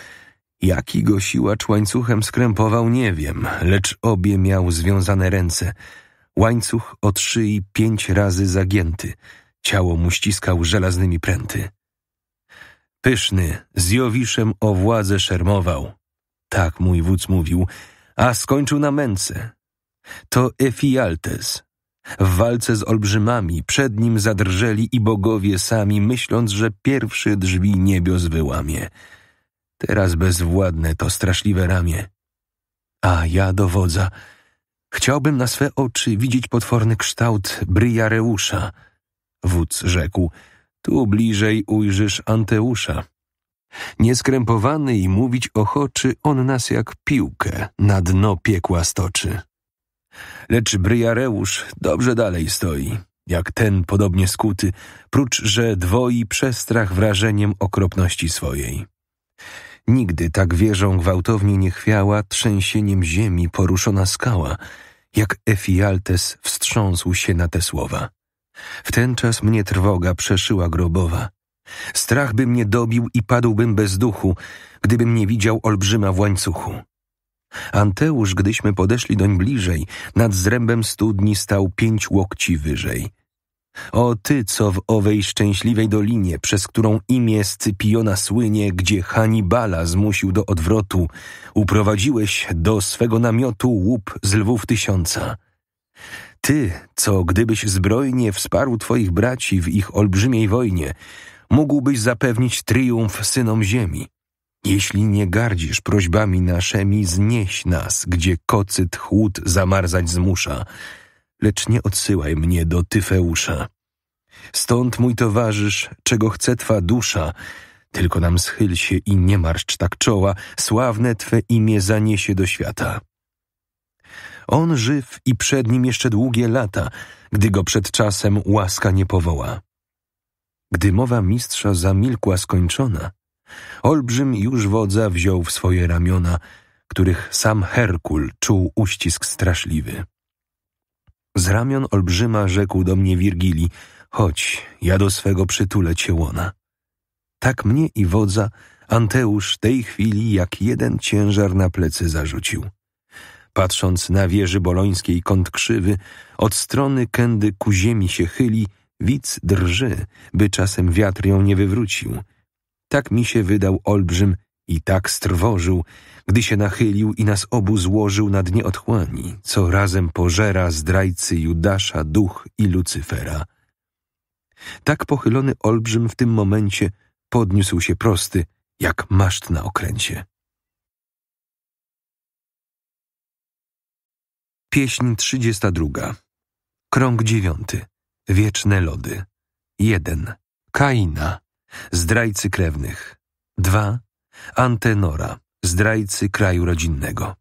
Jaki go siłacz łańcuchem skrępował, nie wiem, lecz obie miał związane ręce. Łańcuch o trzy i pięć razy zagięty – Ciało mu ściskał żelaznymi pręty. Pyszny, z Jowiszem o władzę szermował. Tak mój wódz mówił, a skończył na męce. To Efialtes. W walce z olbrzymami przed nim zadrżeli i bogowie sami, myśląc, że pierwszy drzwi niebios wyłamie. Teraz bezwładne to straszliwe ramię. A ja dowodza. Chciałbym na swe oczy widzieć potworny kształt Bryjareusza — Wódz rzekł, tu bliżej ujrzysz Anteusza. Nieskrępowany i mówić ochoczy, on nas jak piłkę na dno piekła stoczy. Lecz Bryjareusz dobrze dalej stoi, jak ten podobnie skuty, prócz że dwoi przestrach wrażeniem okropności swojej. Nigdy tak wieżą gwałtownie nie chwiała trzęsieniem ziemi poruszona skała, jak Efialtes wstrząsł się na te słowa. W ten czas mnie trwoga przeszyła grobowa. Strach by mnie dobił i padłbym bez duchu, gdybym nie widział olbrzyma w łańcuchu. Anteusz, gdyśmy podeszli doń bliżej, nad zrębem studni stał pięć łokci wyżej. O ty, co w owej szczęśliwej dolinie, przez którą imię Scypiona słynie, gdzie Hannibala zmusił do odwrotu, uprowadziłeś do swego namiotu łup z lwów tysiąca ty, co gdybyś zbrojnie wsparł twoich braci w ich olbrzymiej wojnie, mógłbyś zapewnić triumf synom ziemi. Jeśli nie gardzisz prośbami naszymi, znieś nas, gdzie kocyt chłód zamarzać zmusza, lecz nie odsyłaj mnie do Tyfeusza. Stąd, mój towarzysz, czego chce twa dusza, tylko nam schyl się i nie marsz tak czoła, sławne twe imię zaniesie do świata. On żyw i przed nim jeszcze długie lata, gdy go przed czasem łaska nie powoła. Gdy mowa mistrza zamilkła skończona, olbrzym już wodza wziął w swoje ramiona, których sam Herkul czuł uścisk straszliwy. Z ramion olbrzyma rzekł do mnie Wirgili, chodź, ja do swego przytulę cię łona. Tak mnie i wodza Anteusz tej chwili jak jeden ciężar na plecy zarzucił. Patrząc na wieży bolońskiej kąt krzywy, od strony kędy ku ziemi się chyli, widz drży, by czasem wiatr ją nie wywrócił. Tak mi się wydał olbrzym i tak strwożył, gdy się nachylił i nas obu złożył na dnie otchłani, co razem pożera zdrajcy Judasza, duch i Lucyfera. Tak pochylony olbrzym w tym momencie podniósł się prosty, jak maszt na okręcie. Pieśń 32. Krąg 9. Wieczne lody. 1. Kaina, zdrajcy krewnych. 2. Antenora, zdrajcy kraju rodzinnego.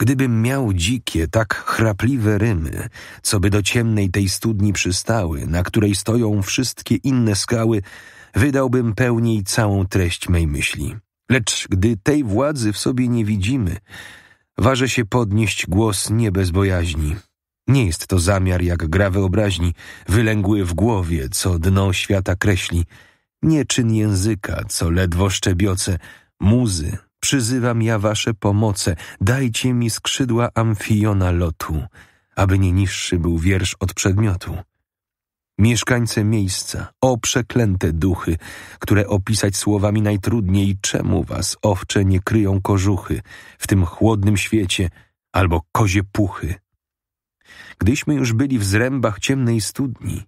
Gdybym miał dzikie, tak chrapliwe rymy, co by do ciemnej tej studni przystały, na której stoją wszystkie inne skały, wydałbym pełniej całą treść mej myśli. Lecz gdy tej władzy w sobie nie widzimy, Ważę się podnieść głos nie bez bojaźni. Nie jest to zamiar jak gra wyobraźni, wylęgły w głowie, co dno świata kreśli. Nie czyn języka, co ledwo szczebioce, muzy, przyzywam ja wasze pomoce, dajcie mi skrzydła amfiona lotu, aby nie niższy był wiersz od przedmiotu. Mieszkańce miejsca, o przeklęte duchy, które opisać słowami najtrudniej, czemu was owcze nie kryją kożuchy w tym chłodnym świecie albo kozie puchy? Gdyśmy już byli w zrębach ciemnej studni,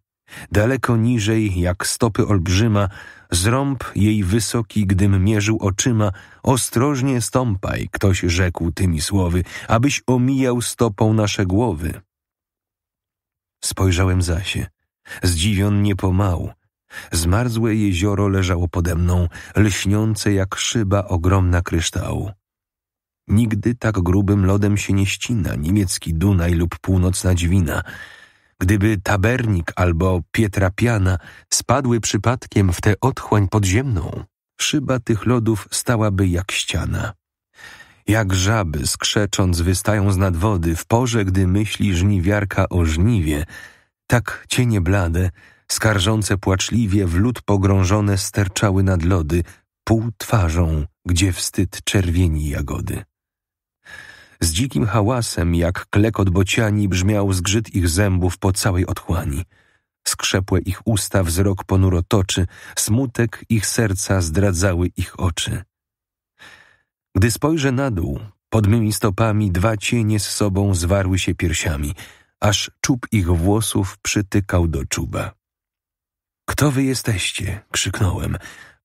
daleko niżej, jak stopy olbrzyma, zrąb jej wysoki, gdym mierzył oczyma, ostrożnie stąpaj, ktoś rzekł tymi słowy, abyś omijał stopą nasze głowy. Spojrzałem zasie Zdziwion niepomału. Zmarzłe jezioro leżało pode mną, lśniące jak szyba ogromna kryształu. Nigdy tak grubym lodem się nie ścina niemiecki Dunaj lub północna Dźwina. Gdyby Tabernik albo Pietrapiana spadły przypadkiem w tę otchłań podziemną, szyba tych lodów stałaby jak ściana. Jak żaby skrzecząc wystają z nad wody w porze, gdy myśli żniwiarka o żniwie – tak cienie blade, skarżące płaczliwie, w lód pogrążone sterczały nad lody, pół twarzą, gdzie wstyd czerwieni jagody. Z dzikim hałasem, jak klekot bociani, brzmiał zgrzyt ich zębów po całej otchłani. Skrzepłe ich usta wzrok ponuro toczy, smutek ich serca zdradzały ich oczy. Gdy spojrzę na dół, pod mymi stopami dwa cienie z sobą zwarły się piersiami – aż czub ich włosów przytykał do czuba. Kto wy jesteście? krzyknąłem.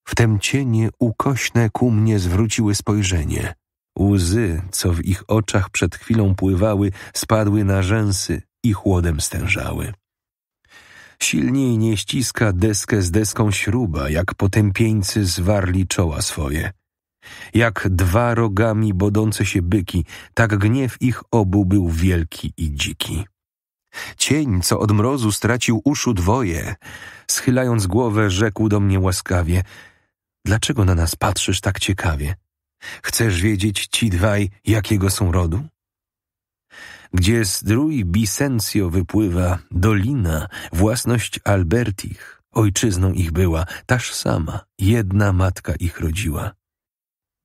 Wtem cienie ukośne ku mnie zwróciły spojrzenie. Łzy, co w ich oczach przed chwilą pływały, spadły na rzęsy i chłodem stężały. Silniej nie ściska deskę z deską śruba, jak potępieńcy zwarli czoła swoje. Jak dwa rogami bodące się byki, tak gniew ich obu był wielki i dziki. Cień, co od mrozu stracił uszu dwoje, schylając głowę, rzekł do mnie łaskawie: Dlaczego na nas patrzysz tak ciekawie? Chcesz wiedzieć ci dwaj, jakiego są rodu? Gdzie strój Bisencio wypływa, dolina, własność Albertich, ojczyzną ich była, taż sama, jedna matka ich rodziła.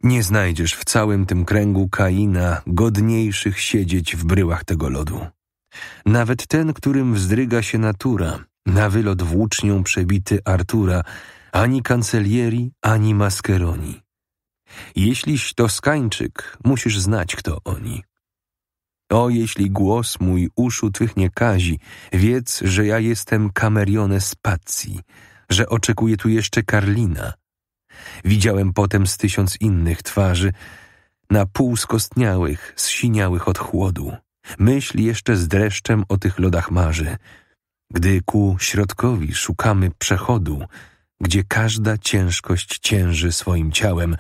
Nie znajdziesz w całym tym kręgu Kaina godniejszych siedzieć w bryłach tego lodu. Nawet ten, którym wzdryga się natura, na wylot włócznią przebity Artura, ani kancelieri, ani maskeroni. Jeśliś to skańczyk, musisz znać, kto oni. O, jeśli głos mój uszu twych nie kazi, wiedz, że ja jestem Kamerione Spacji, że oczekuje tu jeszcze Karlina. Widziałem potem z tysiąc innych twarzy, na pół skostniałych, zsiniałych od chłodu. Myśl jeszcze z dreszczem o tych lodach marzy, gdy ku środkowi szukamy przechodu, gdzie każda ciężkość cięży swoim ciałem,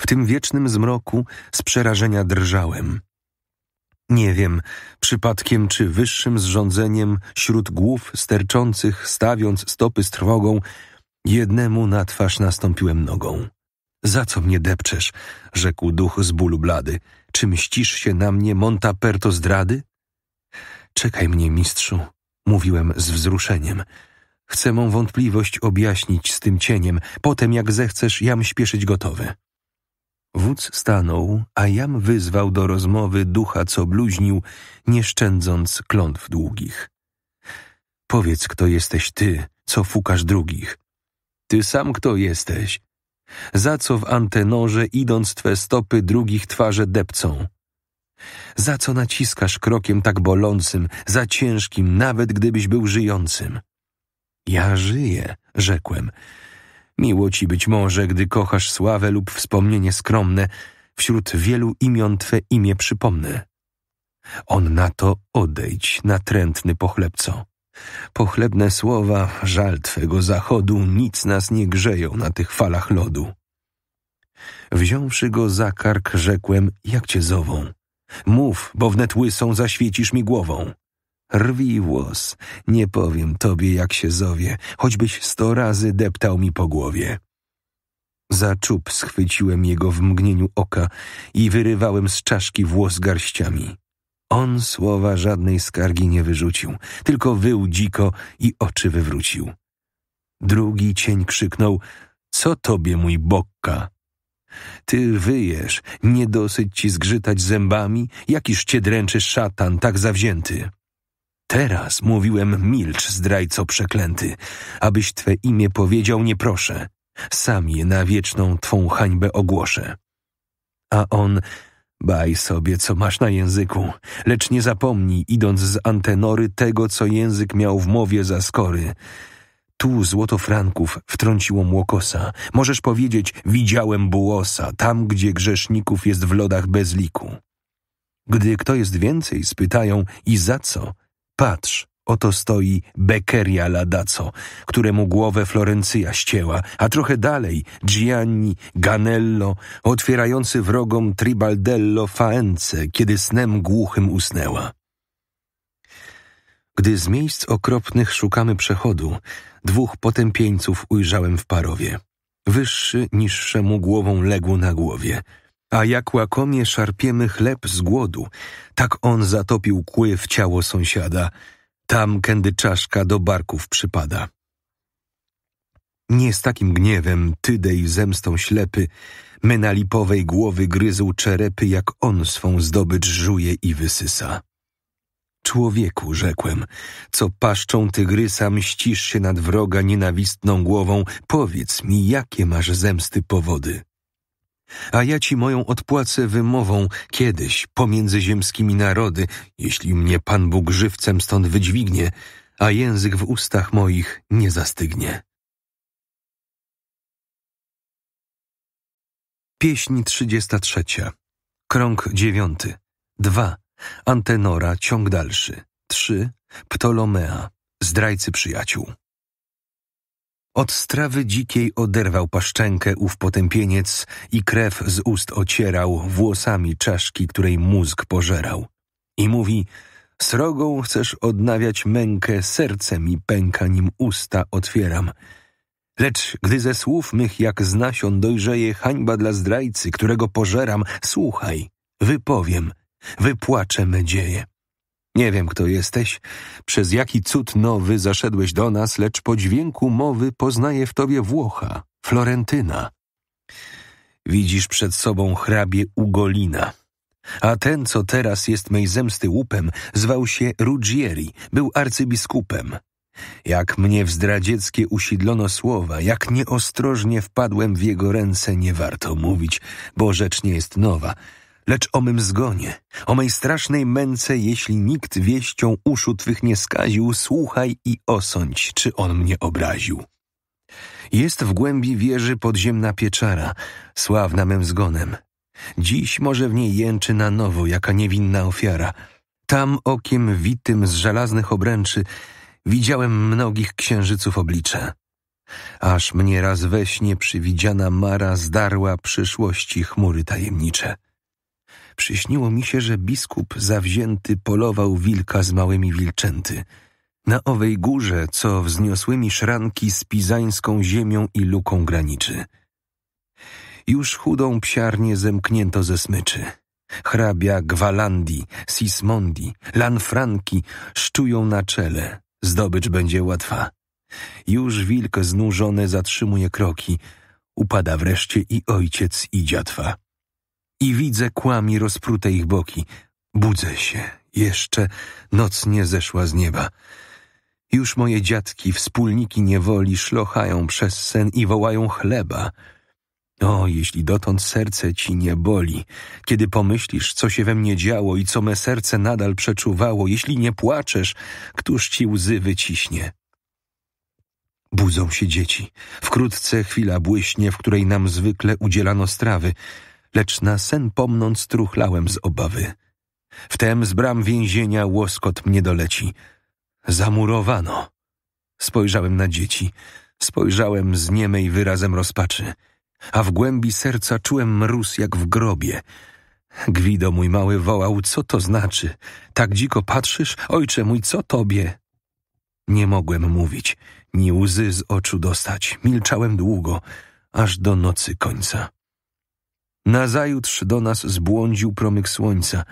w tym wiecznym zmroku z przerażenia drżałem. Nie wiem, przypadkiem czy wyższym zrządzeniem śród głów sterczących, stawiąc stopy z trwogą, jednemu na twarz nastąpiłem nogą. Za co mnie depczesz? rzekł duch z bólu blady. Czy mścisz się na mnie, Montaperto zdrady? Czekaj mnie, mistrzu, mówiłem z wzruszeniem. Chcę mą wątpliwość objaśnić z tym cieniem. Potem, jak zechcesz, jam śpieszyć gotowy. Wódz stanął, a jam wyzwał do rozmowy ducha, co bluźnił, nie szczędząc klątw długich. Powiedz, kto jesteś ty, co fukasz drugich. Ty sam kto jesteś, za co w antenorze idąc twe stopy drugich twarze depcą? Za co naciskasz krokiem tak bolącym, za ciężkim, nawet gdybyś był żyjącym? Ja żyję, rzekłem. Miło ci być może, gdy kochasz sławę lub wspomnienie skromne, wśród wielu imion twe imię przypomnę. On na to odejdź, natrętny pochlebco. Pochlebne słowa, żal twego zachodu, nic nas nie grzeją na tych falach lodu. Wziąwszy go za kark, rzekłem, jak cię zową. Mów, bo wnet łysą zaświecisz mi głową. Rwij włos, nie powiem tobie, jak się zowie, choćbyś sto razy deptał mi po głowie. Za czub schwyciłem jego w mgnieniu oka i wyrywałem z czaszki włos garściami. On słowa żadnej skargi nie wyrzucił, tylko wył dziko i oczy wywrócił. Drugi cień krzyknął: Co tobie, mój bokka? Ty wyjesz, nie dosyć ci zgrzytać zębami, jakiż cię dręczy szatan tak zawzięty. Teraz mówiłem milcz, zdrajco przeklęty, abyś twe imię powiedział nie proszę, sam je na wieczną twą hańbę ogłoszę. A on Baj sobie, co masz na języku, lecz nie zapomnij, idąc z antenory, tego, co język miał w mowie za skory. Tu złoto franków wtrąciło młokosa. Możesz powiedzieć, widziałem bułosa, tam, gdzie grzeszników jest w lodach bez liku. Gdy kto jest więcej, spytają i za co? Patrz, Oto stoi Beckeria Ladaco, któremu głowę Florencja ścięła, a trochę dalej Gianni Ganello, otwierający wrogom Tribaldello Faence, kiedy snem głuchym usnęła. Gdy z miejsc okropnych szukamy przechodu, dwóch potępieńców ujrzałem w parowie. Wyższy niższemu głową legł na głowie – a jak łakomie szarpiemy chleb z głodu, tak on zatopił kły w ciało sąsiada – tam kędy czaszka do barków przypada. Nie z takim gniewem Tydej zemstą ślepy, myna lipowej głowy gryzł czerepy, jak on swą zdobycz żuje i wysysa. Człowieku, rzekłem, co paszczą tygrysa mścisz się nad wroga nienawistną głową, powiedz mi, jakie masz zemsty powody a ja ci moją odpłacę wymową kiedyś pomiędzy ziemskimi narody, jeśli mnie Pan Bóg żywcem stąd wydźwignie, a język w ustach moich nie zastygnie. Pieśń 33. Krąg 9. 2. Antenora, ciąg dalszy. 3. Ptolomea, zdrajcy przyjaciół. Od strawy dzikiej oderwał paszczękę ów potępieniec i krew z ust ocierał włosami czaszki, której mózg pożerał. I mówi, srogą chcesz odnawiać mękę, serce mi pęka, nim usta otwieram. Lecz gdy ze słów mych jak z nasion dojrzeje hańba dla zdrajcy, którego pożeram, słuchaj, wypowiem, wypłaczę me dzieje. Nie wiem, kto jesteś, przez jaki cud nowy zaszedłeś do nas, lecz po dźwięku mowy poznaję w tobie Włocha, Florentyna. Widzisz przed sobą hrabie Ugolina. A ten, co teraz jest mej zemsty łupem, zwał się Ruggieri, był arcybiskupem. Jak mnie w zdradzieckie usidlono słowa, jak nieostrożnie wpadłem w jego ręce, nie warto mówić, bo rzecz nie jest nowa – lecz o mym zgonie, o mej strasznej męce, jeśli nikt wieścią uszu twych nie skaził, słuchaj i osądź, czy on mnie obraził. Jest w głębi wieży podziemna pieczara, sławna mym zgonem. Dziś może w niej jęczy na nowo jaka niewinna ofiara. Tam okiem witym z żelaznych obręczy widziałem mnogich księżyców oblicze. Aż mnie raz we śnie przywidziana mara zdarła przyszłości chmury tajemnicze przyśniło mi się, że biskup zawzięty polował wilka z małymi wilczęty. Na owej górze, co wzniosłymi szranki z pizańską ziemią i luką graniczy. Już chudą psiarnię zemknięto ze smyczy. Hrabia Gwalandi, Sismondi, Lanfranki szczują na czele. Zdobycz będzie łatwa. Już wilk znużony zatrzymuje kroki. Upada wreszcie i ojciec i dziatwa i widzę kłami rozprute ich boki. Budzę się, jeszcze noc nie zeszła z nieba. Już moje dziadki, wspólniki niewoli, szlochają przez sen i wołają chleba. O, jeśli dotąd serce ci nie boli, kiedy pomyślisz, co się we mnie działo i co me serce nadal przeczuwało, jeśli nie płaczesz, któż ci łzy wyciśnie? Budzą się dzieci. Wkrótce chwila błyśnie, w której nam zwykle udzielano strawy lecz na sen pomnąc truchlałem z obawy. Wtem z bram więzienia łoskot mnie doleci. Zamurowano. Spojrzałem na dzieci. Spojrzałem z niemej wyrazem rozpaczy. A w głębi serca czułem mróz jak w grobie. Gwido mój mały wołał, co to znaczy? Tak dziko patrzysz? Ojcze mój, co tobie? Nie mogłem mówić, ni łzy z oczu dostać. Milczałem długo, aż do nocy końca. Nazajutrz do nas zbłądził promyk słońca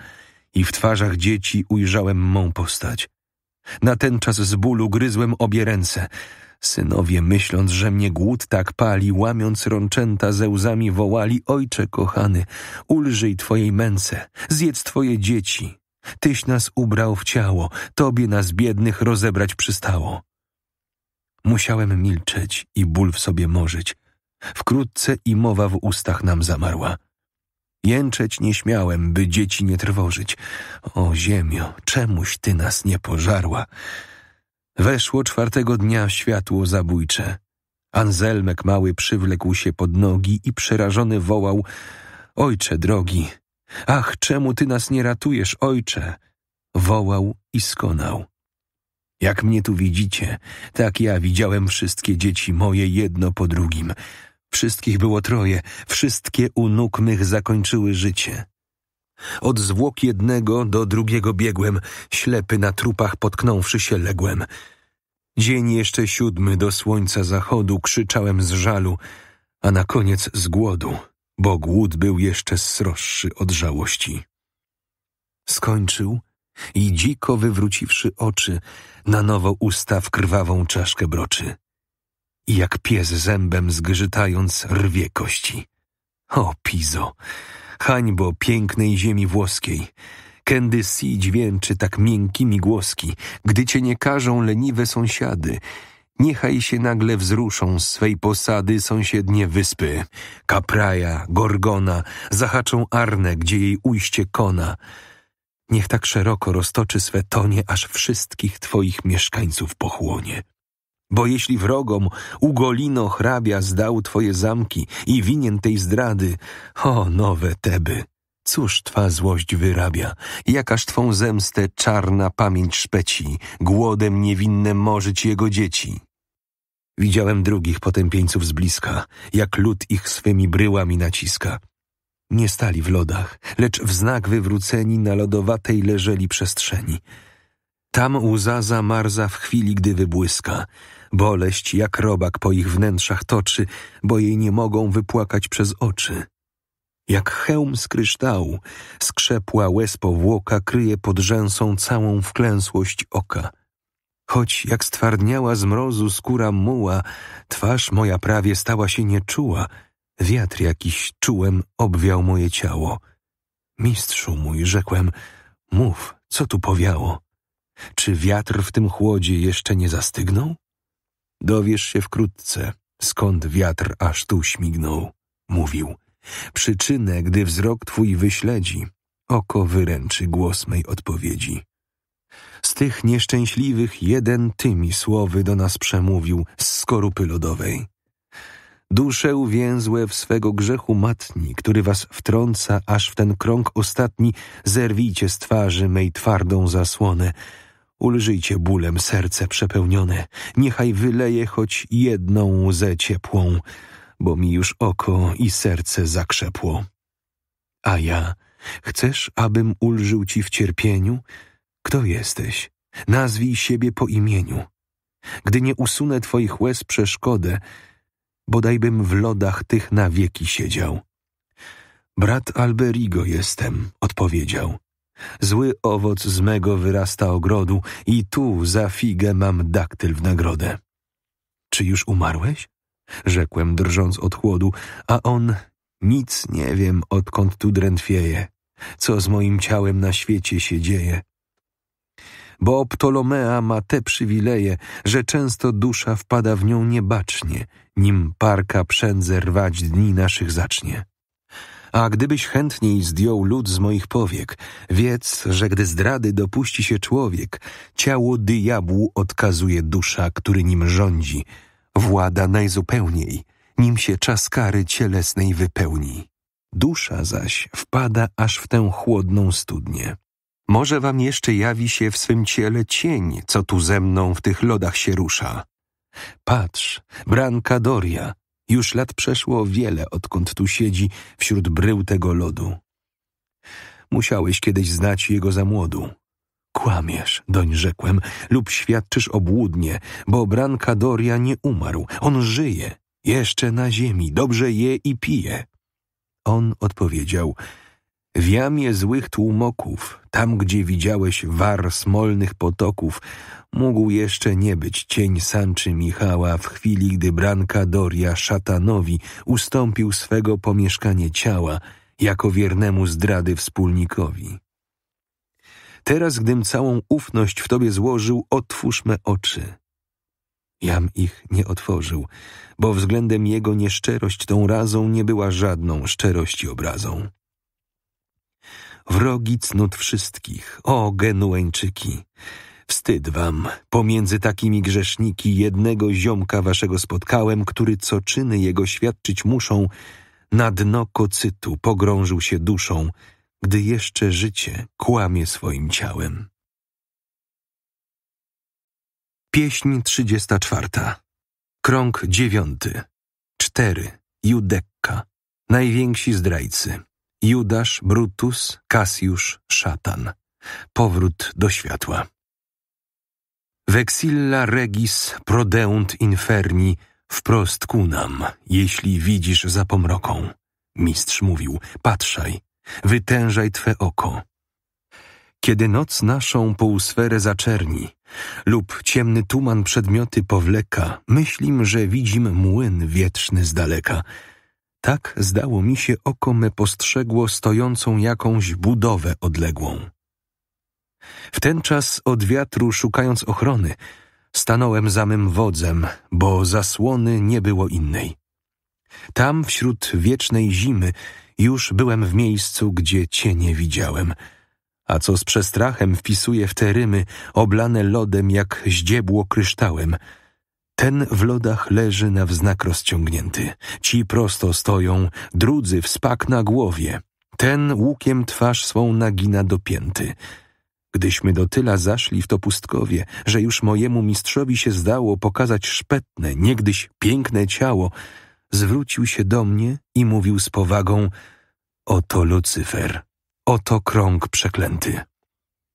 i w twarzach dzieci ujrzałem mą postać. Natenczas z bólu gryzłem obie ręce. Synowie, myśląc, że mnie głód tak pali, łamiąc rączęta ze łzami wołali Ojcze kochany, ulżyj Twojej męce, zjedz Twoje dzieci. Tyś nas ubrał w ciało, Tobie nas biednych rozebrać przystało. Musiałem milczeć i ból w sobie morzyć. Wkrótce i mowa w ustach nam zamarła. Jęczeć nie śmiałem, by dzieci nie trwożyć. O ziemio, czemuś ty nas nie pożarła? Weszło czwartego dnia światło zabójcze. Anzelmek mały przywlekł się pod nogi i przerażony wołał — Ojcze drogi! Ach, czemu ty nas nie ratujesz, ojcze? Wołał i skonał. Jak mnie tu widzicie, tak ja widziałem wszystkie dzieci moje jedno po drugim — Wszystkich było troje, wszystkie u nóg mych zakończyły życie. Od zwłok jednego do drugiego biegłem, ślepy na trupach potknąwszy się ległem. Dzień jeszcze siódmy do słońca zachodu krzyczałem z żalu, a na koniec z głodu, bo głód był jeszcze sroższy od żałości. Skończył i dziko wywróciwszy oczy, na nowo usta krwawą czaszkę broczy i jak pies zębem zgrzytając rwie kości. O, Pizo, hańbo pięknej ziemi włoskiej, kędy si dźwięczy tak miękkimi głoski, gdy cię nie karzą leniwe sąsiady, niechaj się nagle wzruszą z swej posady sąsiednie wyspy. Kapraja, Gorgona, zahaczą Arnę, gdzie jej ujście kona. Niech tak szeroko roztoczy swe tonie, aż wszystkich twoich mieszkańców pochłonie. Bo jeśli wrogom Ugolino hrabia zdał twoje zamki i winien tej zdrady, o nowe Teby! Cóż twa złość wyrabia? Jakaż twą zemstę czarna pamięć szpeci, głodem niewinne morzyć jego dzieci? Widziałem drugich potępieńców z bliska, jak lud ich swymi bryłami naciska. Nie stali w lodach, lecz w znak wywróceni na lodowatej leżeli przestrzeni. Tam łza zamarza w chwili, gdy wybłyska – Boleść jak robak po ich wnętrzach toczy, bo jej nie mogą wypłakać przez oczy. Jak hełm z kryształu, skrzepła łez powłoka kryje pod rzęsą całą wklęsłość oka. Choć jak stwardniała z mrozu skóra muła, twarz moja prawie stała się nieczuła, wiatr jakiś czułem obwiał moje ciało. Mistrzu mój, rzekłem, mów, co tu powiało? Czy wiatr w tym chłodzie jeszcze nie zastygnął? Dowiesz się wkrótce, skąd wiatr aż tu śmignął, mówił. Przyczynę, gdy wzrok twój wyśledzi, oko wyręczy głos mej odpowiedzi. Z tych nieszczęśliwych jeden tymi słowy do nas przemówił z skorupy lodowej. Dusze uwięzłe w swego grzechu matni, który was wtrąca aż w ten krąg ostatni, zerwijcie z twarzy mej twardą zasłonę, Ulżyjcie bólem serce przepełnione, niechaj wyleje choć jedną łzę ciepłą, bo mi już oko i serce zakrzepło. A ja, chcesz, abym ulżył ci w cierpieniu? Kto jesteś? Nazwij siebie po imieniu. Gdy nie usunę twoich łez przeszkodę, bodajbym w lodach tych na wieki siedział. Brat Alberigo jestem, odpowiedział. Zły owoc z mego wyrasta ogrodu i tu za figę mam daktyl w nagrodę. Czy już umarłeś? Rzekłem, drżąc od chłodu, a on... Nic nie wiem, odkąd tu drętwieje, co z moim ciałem na świecie się dzieje bo Ptolomea ma te przywileje, że często dusza wpada w nią niebacznie, nim parka przędzę rwać dni naszych zacznie. A gdybyś chętniej zdjął lód z moich powiek, wiedz, że gdy zdrady dopuści się człowiek, ciało diabłu odkazuje dusza, który nim rządzi, włada najzupełniej, nim się czas kary cielesnej wypełni. Dusza zaś wpada aż w tę chłodną studnię. Może wam jeszcze jawi się w swym ciele cień, co tu ze mną w tych lodach się rusza. Patrz, branka Doria, już lat przeszło wiele, odkąd tu siedzi wśród brył tego lodu. Musiałeś kiedyś znać jego za młodu. Kłamiesz, doń rzekłem, lub świadczysz obłudnie, bo Branka Doria nie umarł. On żyje, jeszcze na ziemi, dobrze je i pije. On odpowiedział – w jamie złych tłumoków, tam gdzie widziałeś war smolnych potoków, mógł jeszcze nie być cień Sanczy Michała w chwili, gdy Branka Doria szatanowi ustąpił swego pomieszkanie ciała jako wiernemu zdrady wspólnikowi. Teraz, gdym całą ufność w Tobie złożył, otwórz me oczy. Jam ich nie otworzył, bo względem jego nieszczerość tą razą nie była żadną szczerości obrazą wrogi cnót wszystkich, o Genueńczyki! Wstyd wam, pomiędzy takimi grzeszniki jednego ziomka waszego spotkałem, który co czyny jego świadczyć muszą, na dno kocytu pogrążył się duszą, gdy jeszcze życie kłamie swoim ciałem. Pieśń 34. Krąg dziewiąty. Cztery. Judekka. Najwięksi zdrajcy. Judasz, Brutus, Kasjusz, Szatan. Powrót do światła. Vexilla regis prodeunt inferni, wprost ku nam, jeśli widzisz za pomroką. Mistrz mówił, patrzaj, wytężaj twe oko. Kiedy noc naszą półsferę zaczerni lub ciemny tuman przedmioty powleka, myślim, że widzim młyn wietrzny z daleka – tak zdało mi się oko me postrzegło stojącą jakąś budowę odległą. Wtenczas od wiatru szukając ochrony, stanąłem za mym wodzem, bo zasłony nie było innej. Tam wśród wiecznej zimy już byłem w miejscu, gdzie cienie widziałem, a co z przestrachem wpisuje w te rymy oblane lodem jak ździebło kryształem – ten w lodach leży na wznak rozciągnięty. Ci prosto stoją, drudzy wspak na głowie. Ten łukiem twarz swą nagina do pięty. Gdyśmy do tyla zaszli w to pustkowie, że już mojemu mistrzowi się zdało pokazać szpetne, niegdyś piękne ciało, zwrócił się do mnie i mówił z powagą Oto Lucyfer, oto krąg przeklęty.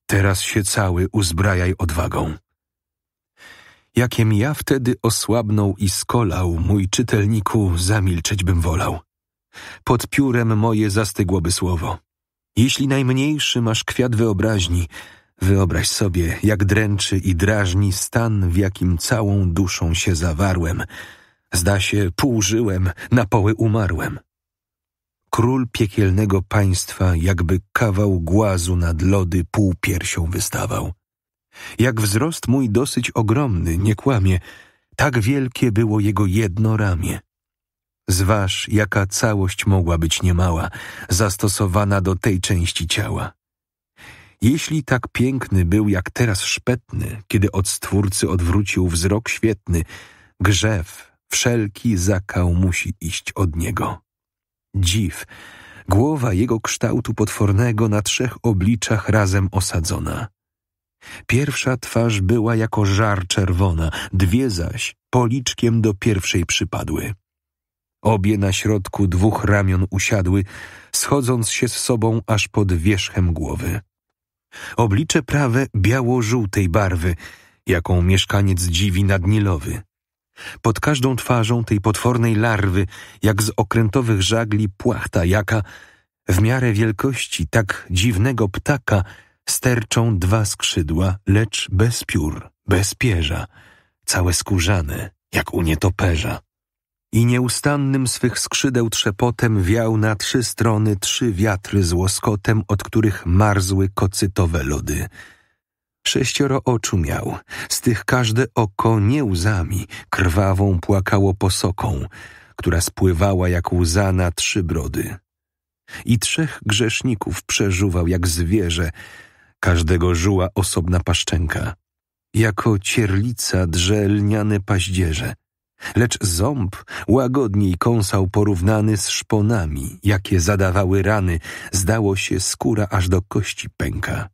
Teraz się cały uzbrajaj odwagą jakiem ja wtedy osłabnął i skolał, mój czytelniku, zamilczeć bym wolał. Pod piórem moje zastygłoby słowo. Jeśli najmniejszy masz kwiat wyobraźni, wyobraź sobie, jak dręczy i drażni stan, w jakim całą duszą się zawarłem. Zda się, pół żyłem, na poły umarłem. Król piekielnego państwa jakby kawał głazu nad lody pół piersią wystawał. Jak wzrost mój dosyć ogromny, nie kłamie, tak wielkie było jego jedno ramię. Zważ, jaka całość mogła być niemała, zastosowana do tej części ciała. Jeśli tak piękny był jak teraz szpetny, kiedy od Stwórcy odwrócił wzrok świetny, grzew, wszelki zakał musi iść od niego. Dziw, głowa jego kształtu potwornego na trzech obliczach razem osadzona. Pierwsza twarz była jako żar czerwona, dwie zaś policzkiem do pierwszej przypadły. Obie na środku dwóch ramion usiadły, schodząc się z sobą aż pod wierzchem głowy. Oblicze prawe biało-żółtej barwy, jaką mieszkaniec dziwi nadnilowy. Pod każdą twarzą tej potwornej larwy, jak z okrętowych żagli płachta jaka, w miarę wielkości tak dziwnego ptaka – sterczą dwa skrzydła, lecz bez piór, bez pierza, całe skórzane, jak u nietoperza. I nieustannym swych skrzydeł trzepotem wiał na trzy strony trzy wiatry z łoskotem, od których marzły kocytowe lody. Sześcioro oczu miał, z tych każde oko nie łzami, krwawą płakało posoką, która spływała jak łza na trzy brody. I trzech grzeszników przeżuwał jak zwierzę, każdego żyła osobna paszczenka, jako cierlica drze lniane paździerze, lecz ząb łagodniej kąsał porównany z szponami, jakie zadawały rany, zdało się skóra aż do kości pęka.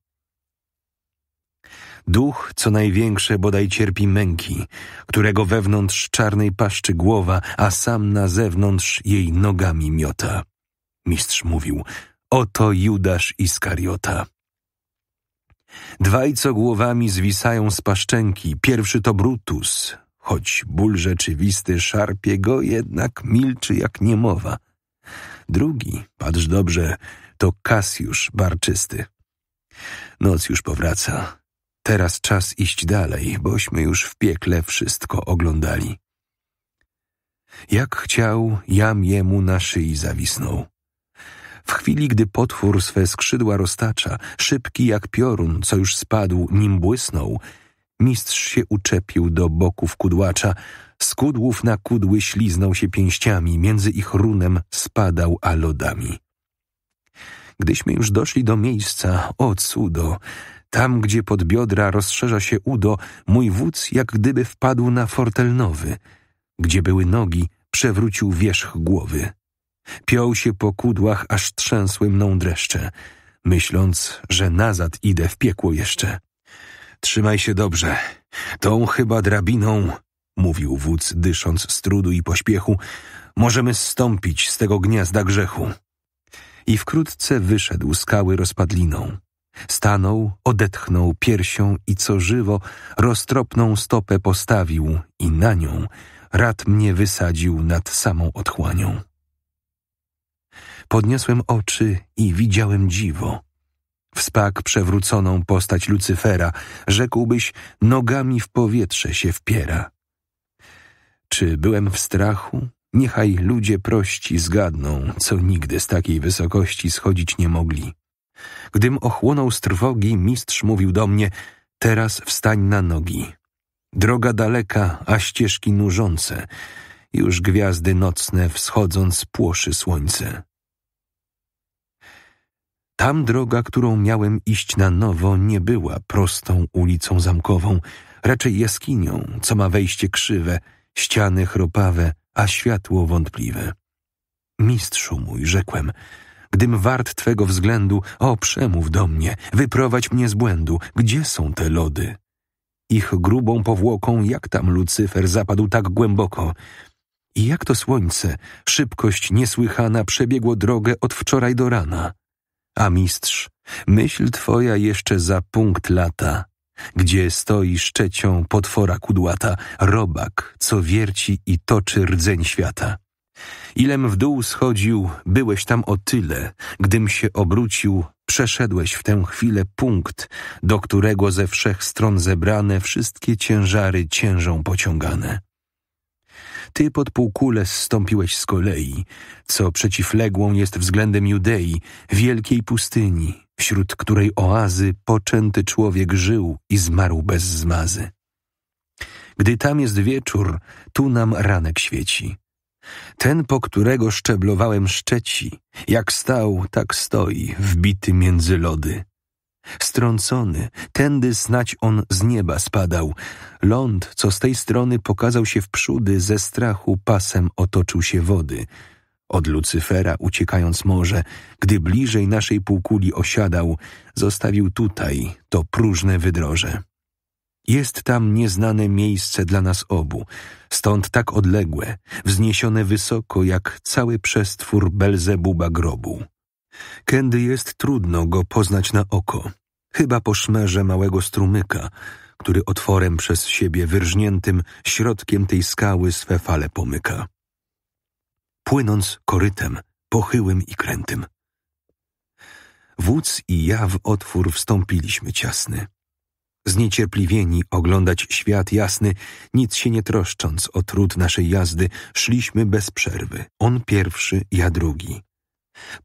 Duch, co największe, bodaj cierpi męki, którego wewnątrz czarnej paszczy głowa, a sam na zewnątrz jej nogami miota. Mistrz mówił, oto Judasz Iskariota. Dwaj co głowami zwisają z paszczęki. Pierwszy to Brutus, choć ból rzeczywisty szarpie go, jednak milczy jak niemowa. Drugi, patrz dobrze, to Kasjusz Barczysty. Noc już powraca. Teraz czas iść dalej, bośmy już w piekle wszystko oglądali. Jak chciał, jam jemu na szyi zawisnął. W chwili, gdy potwór swe skrzydła roztacza, szybki jak piorun, co już spadł, nim błysnął, mistrz się uczepił do boków kudłacza. Z kudłów na kudły śliznął się pięściami, między ich runem spadał a lodami. Gdyśmy już doszli do miejsca, o cudo, tam, gdzie pod biodra rozszerza się udo, mój wódz jak gdyby wpadł na fortel nowy. Gdzie były nogi, przewrócił wierzch głowy. Piął się po kudłach, aż trzęsły mną dreszcze, myśląc, że nazad idę w piekło jeszcze. Trzymaj się dobrze. Tą chyba drabiną, mówił wódz, dysząc z trudu i pośpiechu, możemy stąpić z tego gniazda grzechu. I wkrótce wyszedł skały rozpadliną. Stanął, odetchnął piersią i co żywo roztropną stopę postawił i na nią rad mnie wysadził nad samą otchłanią. Podniosłem oczy i widziałem dziwo. W spak przewróconą postać Lucyfera, rzekłbyś, nogami w powietrze się wpiera. Czy byłem w strachu? Niechaj ludzie prości zgadną, co nigdy z takiej wysokości schodzić nie mogli. Gdym ochłonął z trwogi, mistrz mówił do mnie: Teraz wstań na nogi. Droga daleka, a ścieżki nużące. Już gwiazdy nocne wschodząc płoszy słońce. Tam droga, którą miałem iść na nowo, nie była prostą ulicą zamkową, raczej jaskinią, co ma wejście krzywe, ściany chropawe, a światło wątpliwe. Mistrzu mój, rzekłem, gdym wart twego względu, o przemów do mnie, wyprowadź mnie z błędu, gdzie są te lody? Ich grubą powłoką, jak tam Lucyfer zapadł tak głęboko, i jak to słońce, szybkość niesłychana przebiegło drogę od wczoraj do rana. A mistrz, myśl twoja jeszcze za punkt lata, gdzie stoi szczecią potwora kudłata, robak, co wierci i toczy rdzeń świata. Ilem w dół schodził, byłeś tam o tyle, gdym się obrócił, przeszedłeś w tę chwilę punkt, do którego ze wszech stron zebrane wszystkie ciężary ciężą pociągane. Ty pod półkulę zstąpiłeś z kolei, co przeciwległą jest względem Judei, wielkiej pustyni, wśród której oazy poczęty człowiek żył i zmarł bez zmazy. Gdy tam jest wieczór, tu nam ranek świeci. Ten, po którego szczeblowałem szczeci, jak stał, tak stoi, wbity między lody. Strącony, tędy znać on z nieba spadał. Ląd, co z tej strony pokazał się wprzódy, ze strachu pasem otoczył się wody. Od Lucyfera uciekając może, gdy bliżej naszej półkuli osiadał, zostawił tutaj to próżne wydroże. Jest tam nieznane miejsce dla nas obu, stąd tak odległe, wzniesione wysoko jak cały przestwór Belzebuba grobu. Kędy jest trudno go poznać na oko, chyba po szmerze małego strumyka, który otworem przez siebie wyrżniętym środkiem tej skały swe fale pomyka. Płynąc korytem, pochyłym i krętym. Wódz i ja w otwór wstąpiliśmy ciasny. Zniecierpliwieni oglądać świat jasny, nic się nie troszcząc o trud naszej jazdy, szliśmy bez przerwy. On pierwszy, ja drugi.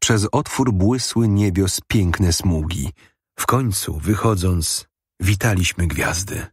Przez otwór błysły niebios piękne smugi. W końcu, wychodząc, witaliśmy gwiazdy.